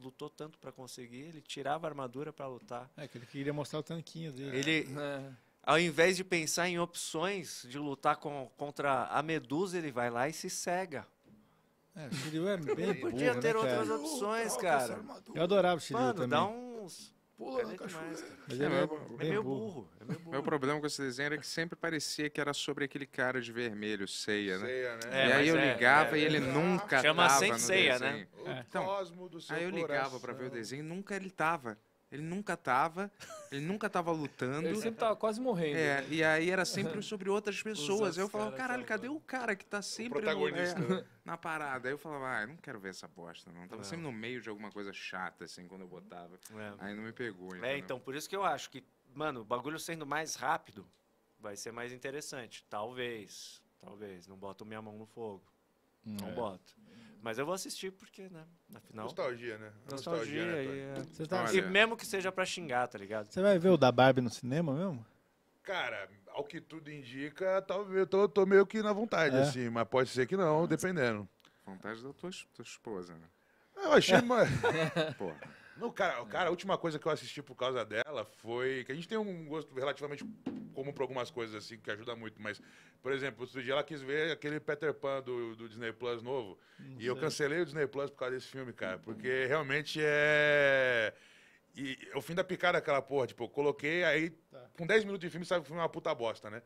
lutou tanto para conseguir, ele tirava a armadura para lutar. É, que ele queria mostrar o tanquinho dele. Ele, é. ao invés de pensar em opções de lutar com, contra a Medusa, ele vai lá e se cega. É, o Shiryu é bem ele podia burro, ter né, outras cara? opções, cara. Eu adorava o Shiryu Mano, também. dá uns Pula é na cachoeira. é, é, meio, é, meio burro. é meio burro. Meu problema com esse desenho era que sempre parecia que era sobre aquele cara de vermelho, ceia, né? Ceia, né? É, e aí eu é, ligava é, e ele nunca Chama tava sem ceia, né? O é. Então, aí eu ligava para ver o desenho e nunca ele tava. Ele nunca tava, ele nunca tava lutando. Ele sempre tava quase morrendo. É, né? e aí era sempre sobre outras pessoas. eu falava, caralho, cadê o cara que tá sempre no, é, né? na parada? Aí eu falava, ah, eu não quero ver essa bosta, não. Tava é. sempre no meio de alguma coisa chata, assim, quando eu botava. É. Aí não me pegou. É, entendeu? É, então, por isso que eu acho que, mano, o bagulho sendo mais rápido vai ser mais interessante. Talvez, talvez. Não boto minha mão no fogo. Não é. boto. Mas eu vou assistir porque, né? Afinal. Nostalgia, né? Nostalgia. nostalgia né, e, é. tá- e mesmo que seja pra xingar, tá ligado? Você vai ver o da Barbie no cinema mesmo? Cara, ao que tudo indica, talvez eu tô, tô meio que na vontade, é. assim, mas pode ser que não, dependendo. Vontade da tua, tua esposa, né? Eu achei. mais Porra. Não, cara, cara, a última coisa que eu assisti por causa dela foi. Que a gente tem um gosto relativamente comum para algumas coisas, assim, que ajuda muito, mas, por exemplo, outro dia ela quis ver aquele Peter Pan do, do Disney Plus novo. Não e sei. eu cancelei o Disney Plus por causa desse filme, cara. Porque realmente é. E o fim da picada é aquela porra, tipo, eu coloquei, aí tá. com 10 minutos de filme, sabe que o filme é uma puta bosta, né?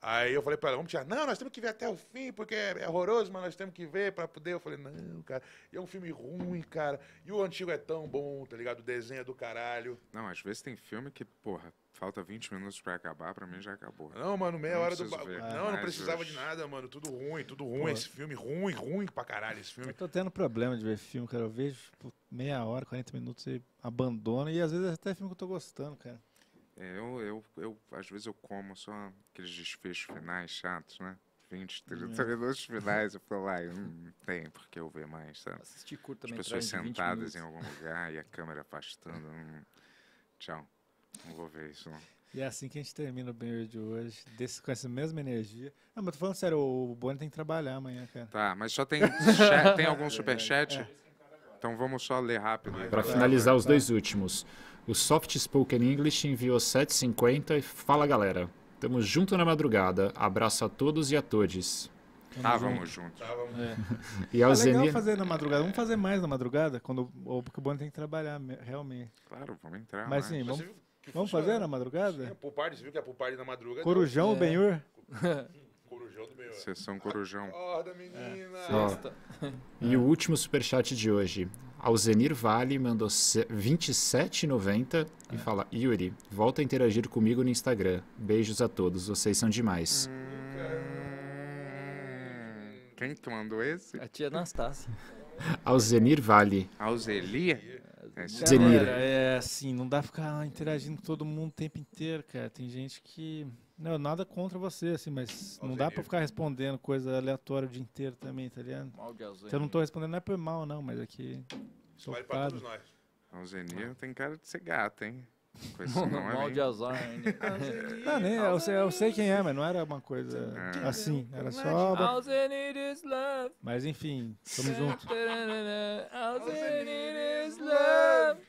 Aí eu falei para ela, vamos tirar. Não, nós temos que ver até o fim, porque é horroroso, mas nós temos que ver para poder. Eu falei, não, cara, é um filme ruim, cara. E o antigo é tão bom, tá ligado? O desenho é do caralho. Não, às vezes tem filme que, porra, falta 20 minutos para acabar, para mim já acabou. Não, mano, meia não hora do. não, não precisava de nada, mano. Tudo ruim, tudo ruim. Porra. Esse filme ruim, ruim pra caralho, esse filme. Eu tô tendo problema de ver filme, cara. Eu vejo meia hora, 40 minutos e abandono. E às vezes é até filme que eu tô gostando, cara. É, eu, eu, eu, às vezes eu como só aqueles desfechos finais chatos, né? 20, 30 é. minutos finais, eu falo lá, não tem porque eu ver mais, sabe? Assistir também As pessoas sentadas em algum lugar e a câmera afastando. Hum, tchau. Não vou ver isso, não. E é assim que a gente termina o banheiro de hoje, desse, com essa mesma energia. Não, ah, mas tô falando sério, o Boni tem que trabalhar amanhã, cara. Tá, mas só tem, tem algum é. superchat? É, é. Então vamos só ler rápido. Para finalizar os dois últimos. O Soft Spoken English enviou 7,50 e fala galera. Tamo junto na madrugada. Abraço a todos e a todes. Estávamos juntos. Junto. É. E é Alzenir... legal fazer na madrugada. Vamos fazer mais na madrugada, quando o Pokémon tem que trabalhar realmente. Claro, vamos entrar. Mas né? sim, vamos, vamos fazer na madrugada? Sim, pool você viu que é pool na madrugada? É Corujão, é. Benhur? Corujão do Benhur. Sessão Corujão. Acorda, menina! É. Oh. E o último superchat de hoje. Alzenir Vale mandou 27,90 é. e fala: Yuri, volta a interagir comigo no Instagram. Beijos a todos, vocês são demais. Hum, quem que mandou esse? A é tia Anastácia. Alzenir Vale. Alzenir? É, Alzenir. É, é, assim, não dá pra ficar interagindo com todo mundo o tempo inteiro, cara. Tem gente que. Não, nada contra você, assim, mas não dá pra ficar respondendo coisa aleatória o dia inteiro também, tá ligado? Mal de é Se eu não tô respondendo, não é por mal, não, mas aqui. Isso vale pra todos nós. Alzenir tem cara de ser gato, hein? não, mal de azar, hein? Ah, não, nem, eu, sei, eu sei quem é, mas não era uma coisa assim, ah. assim. Era só. Alzenir is love. Mas enfim, tamo junto. Alzenir is love.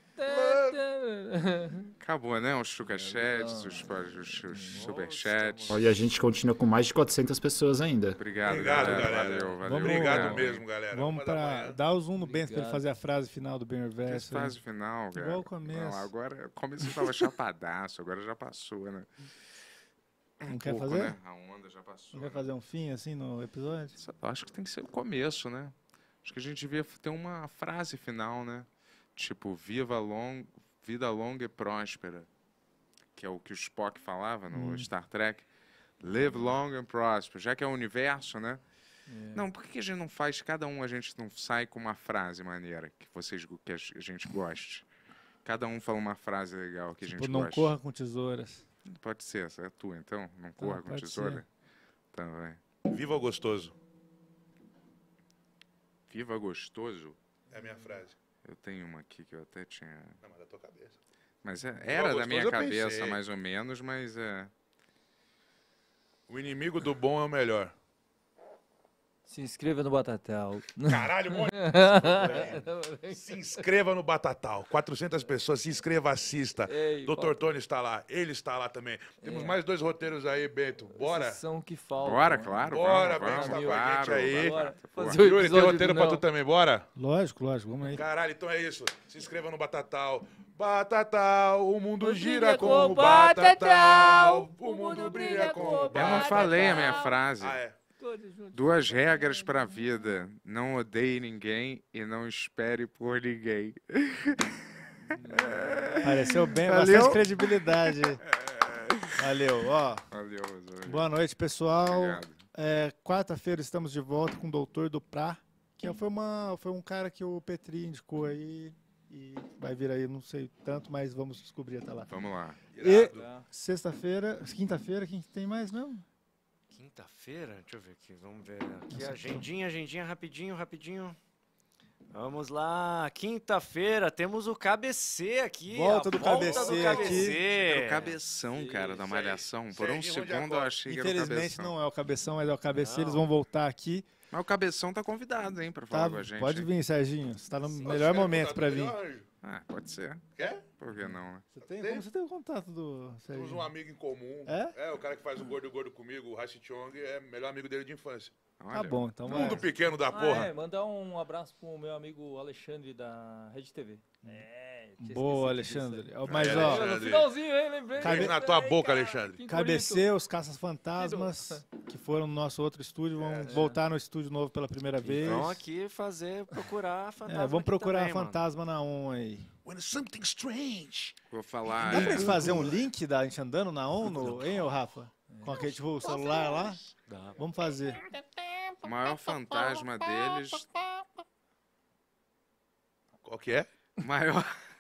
Acabou, né? Os sugarchats, os, os, os superchats. E a gente continua com mais de 400 pessoas ainda. Obrigado, Obrigado galera. galera. Valeu, valeu. Vamos, obrigado galera. mesmo, galera. Vamos para dar o zoom no Bento para ele fazer a frase final do Ben Verso. Frase final, Igual o começo. Não, agora, começo estava chapadaço, agora já passou, né? Um não pouco, quer fazer? Né? A onda já passou. Não né? quer fazer um fim assim no episódio? Acho que tem que ser o começo, né? Acho que a gente devia ter uma frase final, né? tipo, viva long, vida longa e próspera, que é o que o Spock falava no hum. Star Trek. Live uhum. long and prosper, já que é o universo, né? É. Não, por que a gente não faz, cada um a gente não sai com uma frase maneira que vocês que a gente goste. Cada um fala uma frase legal que tipo, a gente não goste. não corra com tesouras. Pode ser, essa é tua então, não tá, corra com tesoura. Também. Tá, viva gostoso. Viva gostoso? É a minha frase. Eu tenho uma aqui que eu até tinha. Não, mas é da tua cabeça. Mas é, era da minha cabeça, mais ou menos, mas é. O inimigo do bom é o melhor. Se inscreva no Batatal. Caralho, morre. se inscreva no Batatal. 400 pessoas, se inscreva, assista. Ei, Doutor Tony está lá, ele está lá também. Temos é. mais dois roteiros aí, Bento. Bora? São são que faltam. Bora, claro. Bora, Bento, está com a gente claro, aí. Yuri, tem roteiro para tu também, bora? Lógico, lógico, vamos aí. Caralho, então é isso. Se inscreva no Batatal. Batatal, o mundo gira é com o Batatal. O mundo brilha com o é Batatal. Eu não falei a minha frase. Ah, é. Duas regras para a vida: não odeie ninguém e não espere por ninguém. Pareceu bem, Valeu. bastante credibilidade. Valeu, ó. Valeu, Boa noite, pessoal. É, Quarta-feira estamos de volta com o doutor do Pra, que é, foi, uma, foi um cara que o Petri indicou aí e vai vir aí, não sei tanto, mas vamos descobrir até lá. Vamos lá. E sexta-feira, quinta-feira, quem tem mais mesmo? Quinta-feira? Deixa eu ver aqui, vamos ver aqui. Agendinha, agendinha, rapidinho, rapidinho. Vamos lá, quinta-feira temos o KBC aqui. Volta do volta KBC do aqui. o cabeção, cara, da malhação. Por um segundo eu achei que era o cabeção. Infelizmente não é o cabeção, mas é o KBC, não. eles vão voltar aqui. Mas o cabeção tá convidado, hein, pra falar tá, com a gente. Pode vir, Serginho. Você tá no melhor é momento para vir. Melhor. Ah, pode ser. Quer? Por que não, né? Você tem, tem? Como você tem o contato do Temos um amigo em comum. É? É, o cara que faz o Gordo Gordo comigo, o Rashi Chong, é o melhor amigo dele de infância. Olha, tá bom, então Mundo vai. pequeno da ah, porra. É, mandar um abraço pro meu amigo Alexandre da Rede TV. É. Boa, Alexandre. Mas, é, ó. Alexandre. Finalzinho, hein? Lembrei. Cabe... Na tua boca, Alexandre. Cabeceu, os Caças-Fantasmas, que foram no nosso outro estúdio, vão é, é. voltar no estúdio novo pela primeira então vez. Vão aqui fazer, procurar é, fantasma. É, vamos procurar também, fantasma mano. na ON aí. When something strange. Vou falar. Dá pra gente fazer um link da gente andando na ON, no, hein, ô Rafa? Com aquele tipo, o celular lá? Dá. Vamos fazer. O maior fantasma deles. Qual que é? maior.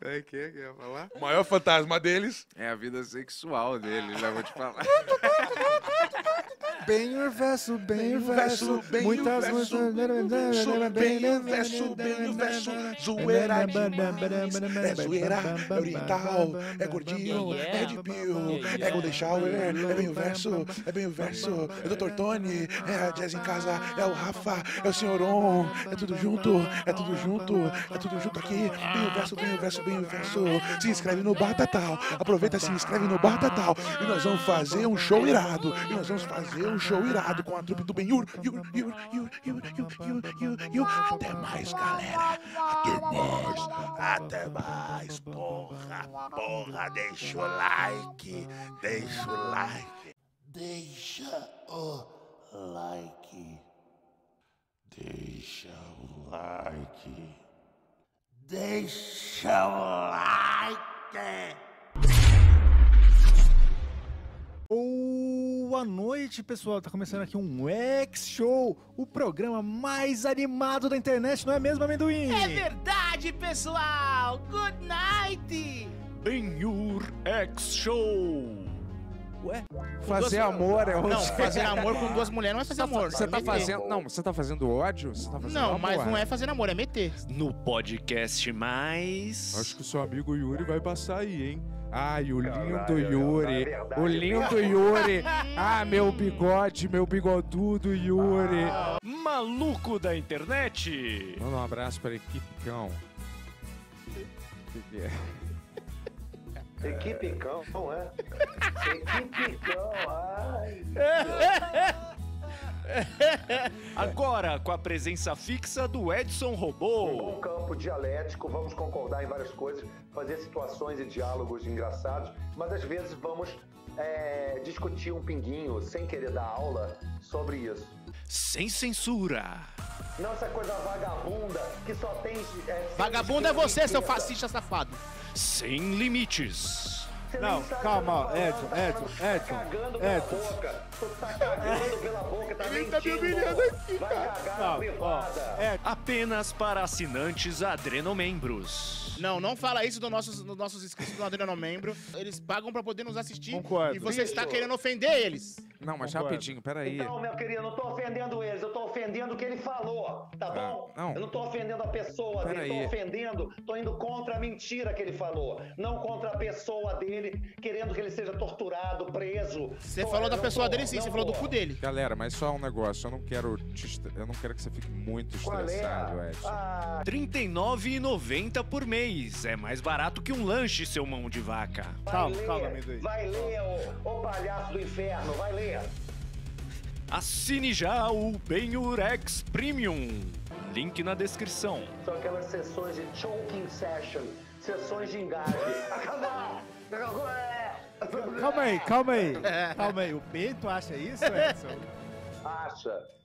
É, que é que ia falar? O maior fantasma deles é a vida sexual deles, já vou te falar. Bem o verso, bem o verso, bem o verso, bem o verso, bem o verso, zoeira demais, é, é zoeira, é oriental, é, é gordinho, é, é de pio, é golden shower, é bem o verso, é bem o verso, é Dr. Tony, é a Jazz em Casa, é o Rafa, é o senhor On, é tudo junto, é tudo junto, é tudo junto aqui, bem o verso, bem o verso, bem, Se inscreve no Bar Aproveita, se inscreve no Bar E nós vamos fazer um show irado. E nós vamos fazer um show irado com a trupe do Ben Yur, Yur, Yur, Yur, Yur, Yur, Yur, Yur. Até mais, galera. Até mais. Até mais. Porra, porra. Deixa o like. Deixa o like. Deixa o like. Deixa o like. Deixa o like! Boa noite, pessoal. Tá começando aqui um X-Show, o programa mais animado da internet, não é mesmo, amendoim? É verdade, pessoal! Good night! Benhur X-Show! Ué? Fazer duas... amor é ódio. Não, fazer amor com duas mulheres não é fazer amor. Você tá, tá fazendo. Não, você tá fazendo ódio? Você tá fazendo Não, amor. mas não é fazer amor, é meter. No podcast mais. Acho que o seu amigo Yuri vai passar aí, hein? Ai, o lindo Caralho, Yuri. É verdade, o é lindo Yuri. ah, meu bigode, meu bigodudo Yuri. Ah. Maluco da internet. Manda um abraço para equipe cão. O que é? Equipe cão, é? Equipe cão, ai. Agora, com a presença fixa do Edson Robô. Um bom campo dialético, vamos concordar em várias coisas, fazer situações e diálogos engraçados, mas às vezes vamos é, discutir um pinguinho, sem querer dar aula, sobre isso. Sem censura. Nossa coisa vagabunda que só tem. É, vagabunda é você, seu fascista safado sem limites. Você não, calma, Edson, é. Edson, tá Edson. Edson. Edson. boca. Tu tá cagando pela boca, tá Ele tá me humilhando aqui, cara. Não, ó, Edson. Apenas para assinantes adrenomembros. Não, não fala isso dos nossos, dos nossos inscritos do Adrenomembro. Eles pagam pra poder nos assistir. Concordo. E você está querendo ofender eles. Não, mas Concordo. rapidinho, peraí. Então, meu querido, eu não tô ofendendo eles, eu tô ofendendo o que ele falou, tá ah, bom? não. Eu não tô ofendendo a pessoa pera dele, aí. tô ofendendo, tô indo contra a mentira que ele falou, não contra a pessoa dele, querendo que ele seja torturado, preso. Você tô, falou da pessoa tô, dele sim, você falou do cu dele. Galera, mas só um negócio, eu não quero te, eu não quero que você fique muito é? estressado, é? Edson. Ah. R$39,90 por mês, é mais barato que um lanche, seu mão de vaca. Vai calma, ler, calma, amendoim. Vai ler, ô, ô palhaço do inferno, vai ler. Assine já o Benurex Premium. Link na descrição. São aquelas sessões de choking session, sessões de engaje. É! Calma aí, calma aí. Calma aí, o Bento acha isso, Edson? Acha.